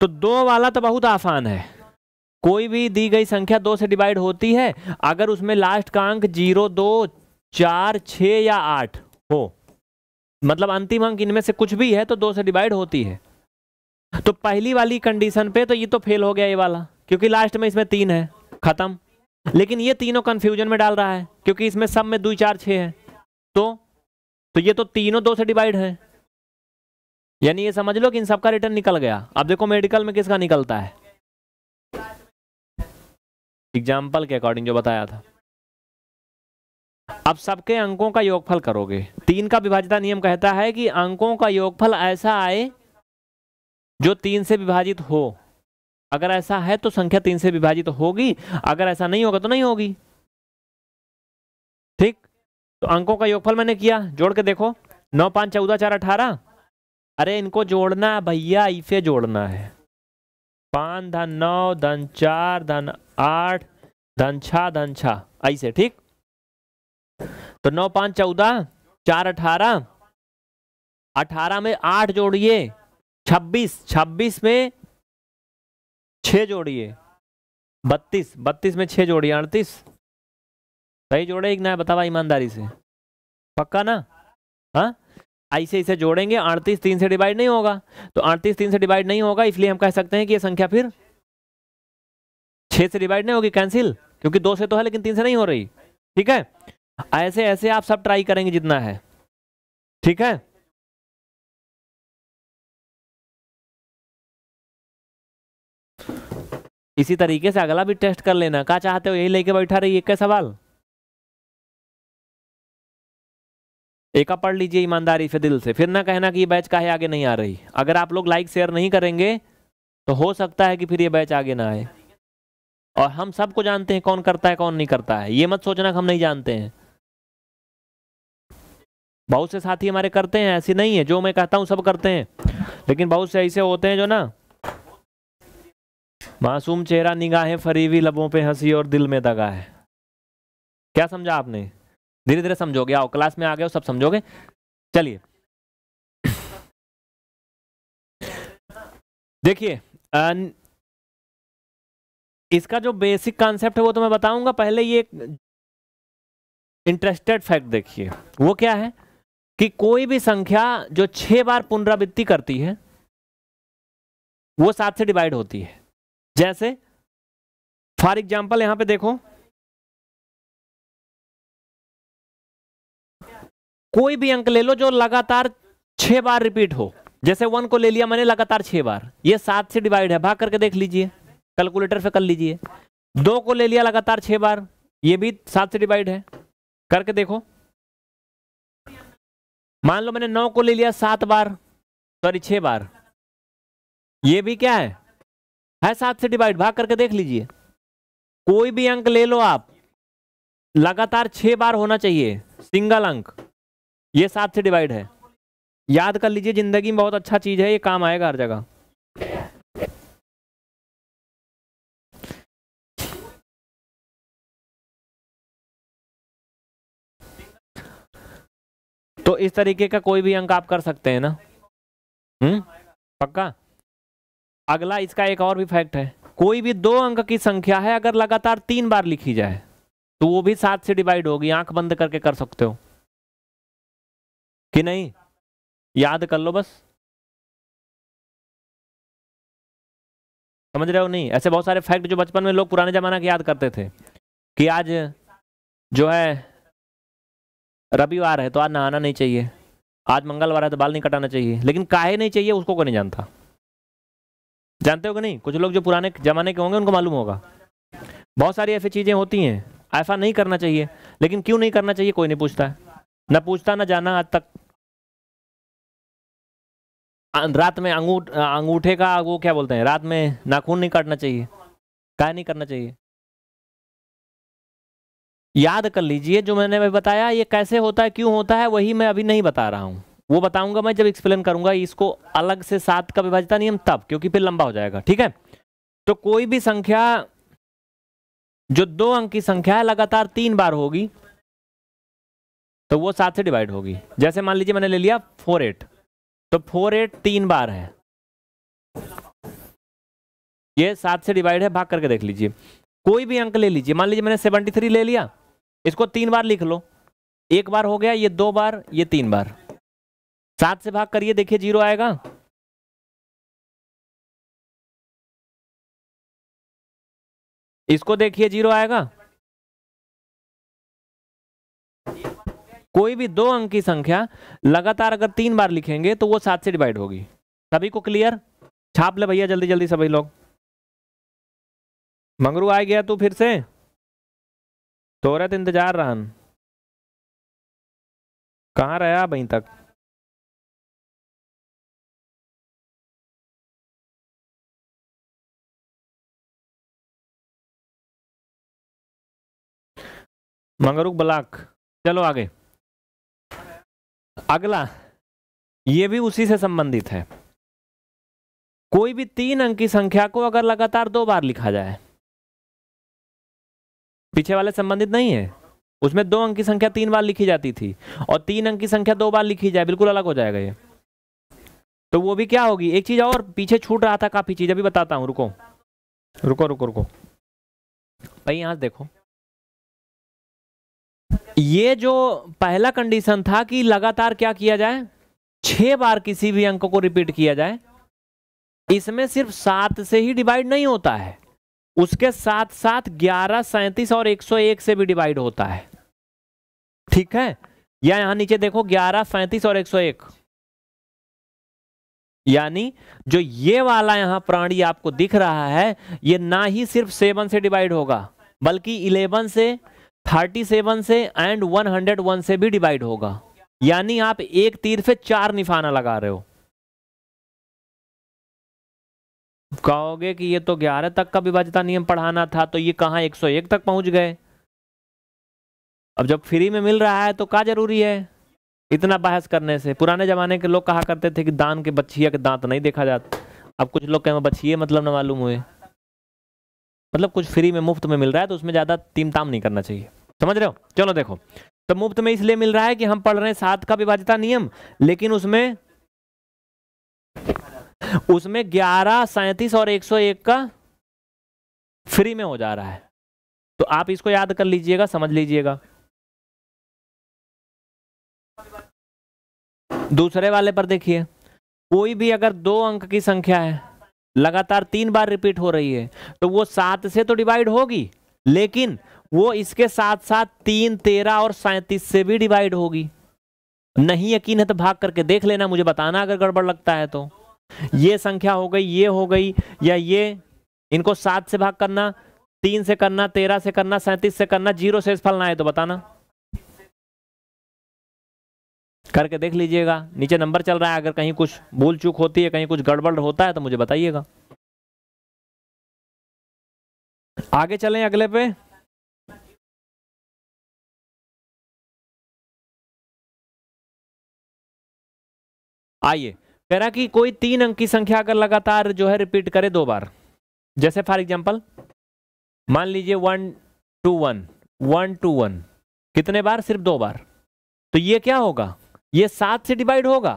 तो दो वाला तो बहुत आसान है कोई भी दी गई संख्या दो से डिवाइड होती है अगर उसमें लास्ट का अंक जीरो दो चार छ या आठ हो मतलब अंतिम अंक इनमें से कुछ भी है तो दो से डिवाइड होती है तो पहली वाली कंडीशन पे तो ये तो फेल हो गया ये वाला क्योंकि लास्ट में इसमें तीन है खत्म लेकिन ये तीनों कंफ्यूजन में डाल रहा है क्योंकि इसमें सब में दो चार छ है तो तो ये तो तीनों दो से डिवाइड है यानी ये समझ लो कि इन सबका रिटर्न निकल गया अब देखो मेडिकल में किसका निकलता है एग्जाम्पल के अकॉर्डिंग जो बताया था अब सबके अंकों का योगफल करोगे तीन का विभाजता नियम कहता है कि अंकों का योगफल ऐसा आए जो तीन से विभाजित हो अगर ऐसा है तो संख्या तीन से विभाजित होगी अगर ऐसा नहीं होगा तो नहीं होगी ठीक तो अंकों का योगफल मैंने किया जोड़ के देखो नौ पाँच चौदह चार अठारह अरे इनको जोड़ना है भैया इसे जोड़ना है पांच धन नौ धन चार धन आठ धन छा धन छा ऐसे ठीक तो नौ पाँच चौदह चार अठारह अठारह में आठ जोड़िए छब्बीस छब्बीस में छ जोड़िए बत्तीस बत्तीस में छ जोड़िए अड़तीस सही जोड़े एक ना बतावा ईमानदारी से पक्का ना हाँ ऐसे ऐसे जोड़ेंगे अड़तीस तीन से डिवाइड नहीं होगा तो अड़तीस तीन से डिवाइड नहीं होगा इसलिए हम कह सकते हैं कि ये संख्या फिर छः से डिवाइड नहीं होगी कैंसिल क्योंकि दो से तो है लेकिन तीन से नहीं हो रही ठीक है ऐसे ऐसे आप सब ट्राई करेंगे जितना है ठीक है इसी तरीके से अगला भी टेस्ट कर लेना क्या चाहते हो यही लेके बैठा रही एक सवाल एका पढ़ लीजिए ईमानदारी से दिल से फिर ना कहना कि ये बैच काहे आगे नहीं आ रही अगर आप लोग लाइक शेयर नहीं करेंगे तो हो सकता है कि फिर ये बैच आगे ना आए और हम सबको जानते हैं कौन करता है कौन नहीं करता है ये मत सोचना कि हम नहीं जानते हैं बहुत से साथी हमारे करते हैं ऐसी नहीं है जो मैं कहता हूँ सब करते हैं लेकिन बहुत से ऐसे होते हैं जो ना मासूम चेहरा निगाहें फरीवी लबों पे हंसी और दिल में दगा है क्या समझा आपने धीरे धीरे समझोगे आओ क्लास में आ गए हो सब समझोगे चलिए देखिए इसका जो बेसिक कॉन्सेप्ट है वो तो मैं बताऊंगा पहले ये इंटरेस्टेड फैक्ट देखिए वो क्या है कि कोई भी संख्या जो छह बार पुनरावृत्ति करती है वो सात से डिवाइड होती है जैसे फॉर एग्जाम्पल यहां पे देखो कोई भी अंक ले लो जो लगातार छह बार रिपीट हो जैसे वन को ले लिया मैंने लगातार छह बार ये सात से डिवाइड है भाग करके देख लीजिए कैलकुलेटर से कर लीजिए दो को ले लिया लगातार छह बार ये भी सात से डिवाइड है करके देखो मान लो मैंने नौ को ले लिया सात बार सॉरी छह बार ये भी क्या है है सात से डिवाइड भाग करके देख लीजिए कोई भी अंक ले लो आप लगातार छह बार होना चाहिए सिंगल अंक ये सात से डिवाइड है याद कर लीजिए जिंदगी में बहुत अच्छा चीज़ है ये काम आएगा हर जगह तो इस तरीके का कोई भी अंक आप कर सकते हैं ना हम्म पक्का अगला इसका एक और भी फैक्ट है कोई भी दो अंक की संख्या है अगर लगातार तीन बार लिखी जाए तो वो भी सात से डिवाइड होगी आंख बंद करके कर सकते हो कि नहीं याद कर लो बस समझ रहे हो नहीं ऐसे बहुत सारे फैक्ट जो बचपन में लोग पुराने जमाना के याद करते थे कि आज जो है रविवार है तो आज नहाना नहीं चाहिए आज मंगलवार है तो बाल नहीं कटाना चाहिए लेकिन काहे नहीं चाहिए उसको को नहीं जानता जानते हो कि नहीं कुछ लोग जो पुराने ज़माने के होंगे उनको मालूम होगा बहुत सारी ऐसी चीज़ें होती हैं ऐसा नहीं करना चाहिए लेकिन क्यों नहीं करना चाहिए कोई नहीं पूछता न ना पूछता ना जाना आज तक अं, रात में अंगूठ अंगूठे का वो क्या बोलते हैं रात में नाखून नहीं काटना चाहिए काय नहीं करना चाहिए याद कर लीजिए जो मैंने बताया ये कैसे होता है क्यों होता है वही मैं अभी नहीं बता रहा हूँ वो बताऊंगा मैं जब एक्सप्लेन करूंगा इसको अलग से सात का विभाजता नियम तब क्योंकि फिर लंबा हो जाएगा ठीक है तो कोई भी संख्या जो दो अंक की संख्या है लगातार तीन बार होगी तो वो सात से डिवाइड होगी जैसे मान लीजिए मैंने ले लिया फोर एट तो फोर एट तीन बार है ये सात से डिवाइड है भाग करके देख लीजिए कोई भी अंक ले लीजिए मान लीजिए मैंने सेवेंटी थ्री ले लिया इसको तीन बार लिख लो एक बार हो गया ये दो बार ये तीन बार सात से भाग करिए देखिए जीरो आएगा इसको देखिए जीरो आएगा कोई भी दो अंक की संख्या लगातार अगर तीन बार लिखेंगे तो वो सात से डिवाइड होगी सभी को क्लियर छाप ले भैया जल्दी जल्दी सभी लोग मंगरू आ गया तू फिर से तोरत इंतजार रहन कहाँ रहा बहीं तक मंगरूक ब्लाक चलो आगे अगला ये भी उसी से संबंधित है कोई भी तीन अंक की संख्या को अगर लगातार दो बार लिखा जाए पीछे वाले संबंधित नहीं है उसमें दो अंक की संख्या तीन बार लिखी जाती थी और तीन अंक की संख्या दो बार लिखी जाए बिल्कुल अलग हो जाएगा ये तो वो भी क्या होगी एक चीज और पीछे छूट रहा था काफी चीज अभी बताता हूं रुको रुको रुको रुको भाई यहां देखो ये जो पहला कंडीशन था कि लगातार क्या किया जाए छह बार किसी भी अंक को रिपीट किया जाए इसमें सिर्फ सात से ही डिवाइड नहीं होता है उसके साथ साथ ग्यारह सैंतीस और एक सौ एक से भी डिवाइड होता है ठीक है या यहां नीचे देखो ग्यारह सैंतीस और एक सौ एक यानी जो ये वाला यहां प्राणी आपको दिख रहा है ये ना ही सिर्फ सेवन से डिवाइड होगा बल्कि इलेवन से 37 से एंड 101 से भी डिवाइड होगा यानी आप एक तीर से चार निफाना लगा रहे हो कहोगे कि ये तो ग्यारह तक का विभाजता नियम पढ़ाना था तो ये सौ 101 तक पहुंच गए अब जब फ्री में मिल रहा है तो क्या जरूरी है इतना बहस करने से पुराने जमाने के लोग कहा करते थे कि दान के बच्चिया के दांत नहीं देखा जाता अब कुछ लोग कहें बच्चिए मतलब ना मालूम हुए मतलब कुछ फ्री में मुफ्त में मिल रहा है तो उसमें ज़्यादा तीम ताम नहीं करना चाहिए समझ रहे हो चलो देखो तो मुफ्त में इसलिए मिल रहा है कि हम पढ़ रहे हैं सात का विभाजिता नियम लेकिन उसमें उसमें ग्यारह सैंतीस और एक सौ एक का फ्री में हो जा रहा है तो आप इसको याद कर लीजिएगा समझ लीजिएगा दूसरे वाले पर देखिए कोई भी अगर दो अंक की संख्या है लगातार तीन बार रिपीट हो रही है तो वो सात से तो डिवाइड होगी लेकिन वो इसके साथ साथ तीन तेरह और सैंतीस से भी डिवाइड होगी नहीं यकीन है तो भाग करके देख लेना मुझे बताना अगर गड़बड़ लगता है तो ये संख्या हो गई ये हो गई या ये इनको सात से भाग करना तीन से करना तेरह से करना सैंतीस से करना जीरो से फल ना है तो बताना करके देख लीजिएगा नीचे नंबर चल रहा है अगर कहीं कुछ भूल चूक होती है कहीं कुछ गड़बड़ होता है तो मुझे बताइएगा आगे चलें अगले पे आइए कह रहा कि कोई तीन अंक की संख्या अगर लगातार जो है रिपीट करे दो बार जैसे फॉर एग्जाम्पल मान लीजिए one two one one two one कितने बार सिर्फ दो बार तो ये क्या होगा ये सात से डिवाइड होगा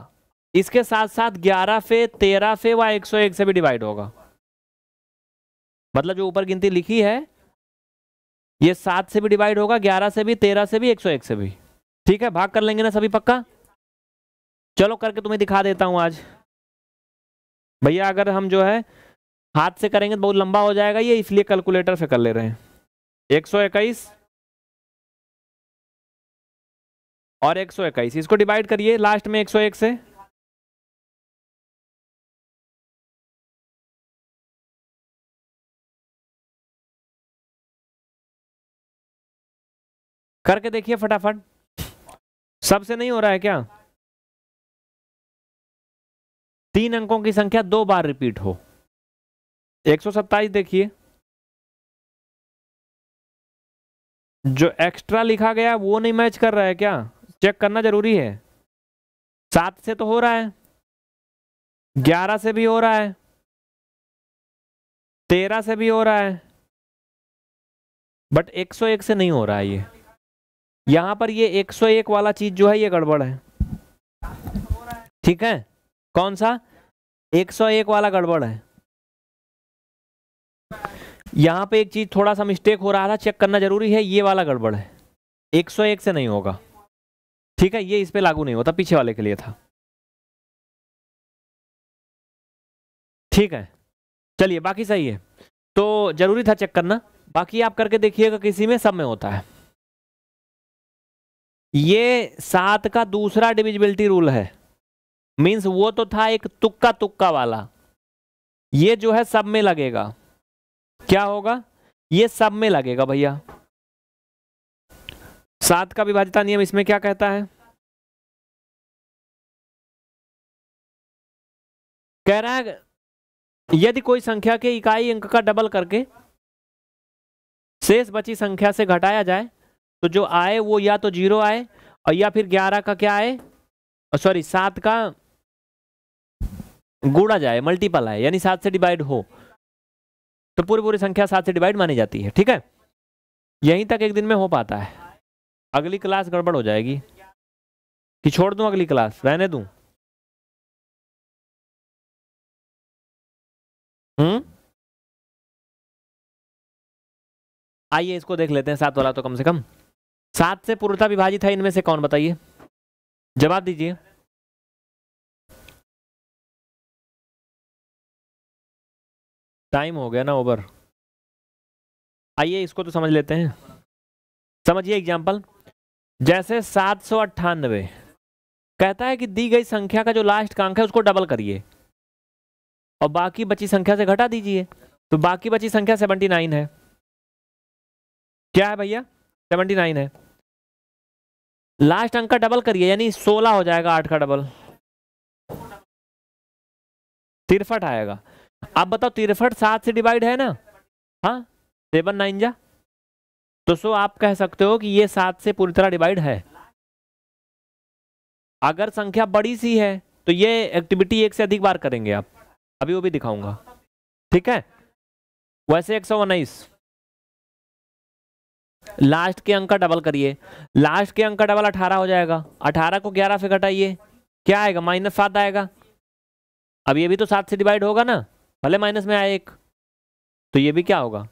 इसके साथ साथ ग्यारह फे तेरह फे व एक सौ एक से भी डिवाइड होगा मतलब जो ऊपर गिनती लिखी है ये सात से भी डिवाइड होगा ग्यारह से भी तेरह से भी एक सौ एक से भी ठीक है भाग कर लेंगे ना सभी पक्का चलो करके तुम्हें दिखा देता हूं आज भैया अगर हम जो है हाथ से करेंगे तो बहुत लंबा हो जाएगा ये इसलिए कैलकुलेटर से कर ले रहे हैं एक सौ इक्कीस और एक सौ इक्कीस इसको डिवाइड करिए लास्ट में एक सौ एक से करके देखिए फटाफट सबसे नहीं हो रहा है क्या तीन अंकों की संख्या दो बार रिपीट हो एक सौ सत्ताईस देखिए जो एक्स्ट्रा लिखा गया वो नहीं मैच कर रहा है क्या चेक करना जरूरी है सात से तो हो रहा है ग्यारह से भी हो रहा है तेरह से भी हो रहा है बट एक सौ एक से नहीं हो रहा है ये यहां पर ये एक वाला चीज जो है ये गड़बड़ है ठीक है कौन सा एक सौ एक वाला गड़बड़ है यहां पे एक चीज थोड़ा सा मिस्टेक हो रहा था चेक करना जरूरी है ये वाला गड़बड़ है एक सौ एक से नहीं होगा ठीक है ये इस पर लागू नहीं होता पीछे वाले के लिए था ठीक है चलिए बाकी सही है तो जरूरी था चेक करना बाकी आप करके देखिएगा किसी में सब में होता है ये सात का दूसरा डिविजिबिलिटी रूल है मींस वो तो था एक तुक्का तुक्का वाला ये जो है सब में लगेगा क्या होगा ये सब में लगेगा भैया सात का विभाज्यता नियम इसमें क्या कहता है कह रहा है यदि कोई संख्या के इकाई अंक का डबल करके शेष बची संख्या से घटाया जाए तो जो आए वो या तो जीरो आए और या फिर ग्यारह का क्या आए सॉरी सात का गुणा जाए मल्टीपल आए यानी सात से डिवाइड हो तो पूरी पूरी संख्या सात से डिवाइड मानी जाती है ठीक है यहीं तक एक दिन में हो पाता है अगली क्लास गड़बड़ हो जाएगी कि छोड़ दूं अगली क्लास रहने दूं हम्म आइए इसको देख लेते हैं सात वाला तो कम से कम सात से पूर्णता विभाजित है इनमें से कौन बताइए जवाब दीजिए टाइम हो गया ना ओवर आइए इसको तो समझ लेते हैं समझिए एग्जाम्पल जैसे सात सौ अट्ठानवे कहता है कि दी गई संख्या का जो लास्ट कांक है उसको डबल करिए और बाकी बची संख्या से घटा दीजिए तो बाकी बची संख्या सेवेंटी नाइन है क्या है भैया सेवेंटी नाइन है लास्ट अंक का डबल करिए यानी सोलह हो जाएगा आठ का डबल तिरफट आएगा आप बताओ तिरफट सात से डिवाइड है ना हाँ सेवन नाइन जा दोस्तों आप कह सकते हो कि ये सात से पूरी तरह डिवाइड है अगर संख्या बड़ी सी है तो ये एक्टिविटी एक से अधिक बार करेंगे आप अभी वो भी दिखाऊंगा ठीक है वैसे एक सौ उन्नीस लास्ट के अंक का डबल करिए लास्ट के अंक का डबल अठारह हो जाएगा अठारह को ग्यारह से घटाइए क्या आएगा माइनस सात आएगा अब ये भी तो सात से डिवाइड होगा ना भले माइनस में आए एक तो ये भी क्या होगा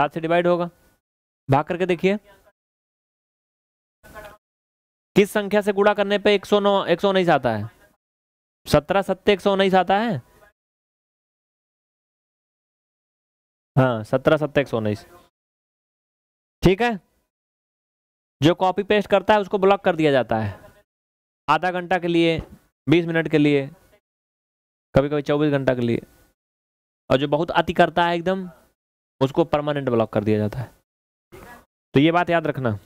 सात से डिवाइड होगा भाग करके देखिए किस संख्या से गुड़ा करने पे 109 उन्नीस आता है सत्रह सत्य एक सौ उन्नीस आता है हाँ सत्रह सत्य एक सौ उन्नीस ठीक है जो कॉपी पेस्ट करता है उसको ब्लॉक कर दिया जाता है आधा घंटा के लिए बीस मिनट के लिए कभी कभी चौबीस घंटा के लिए और जो बहुत अति करता है एकदम उसको परमानेंट ब्लॉक कर दिया जाता है तो ये बात याद रखना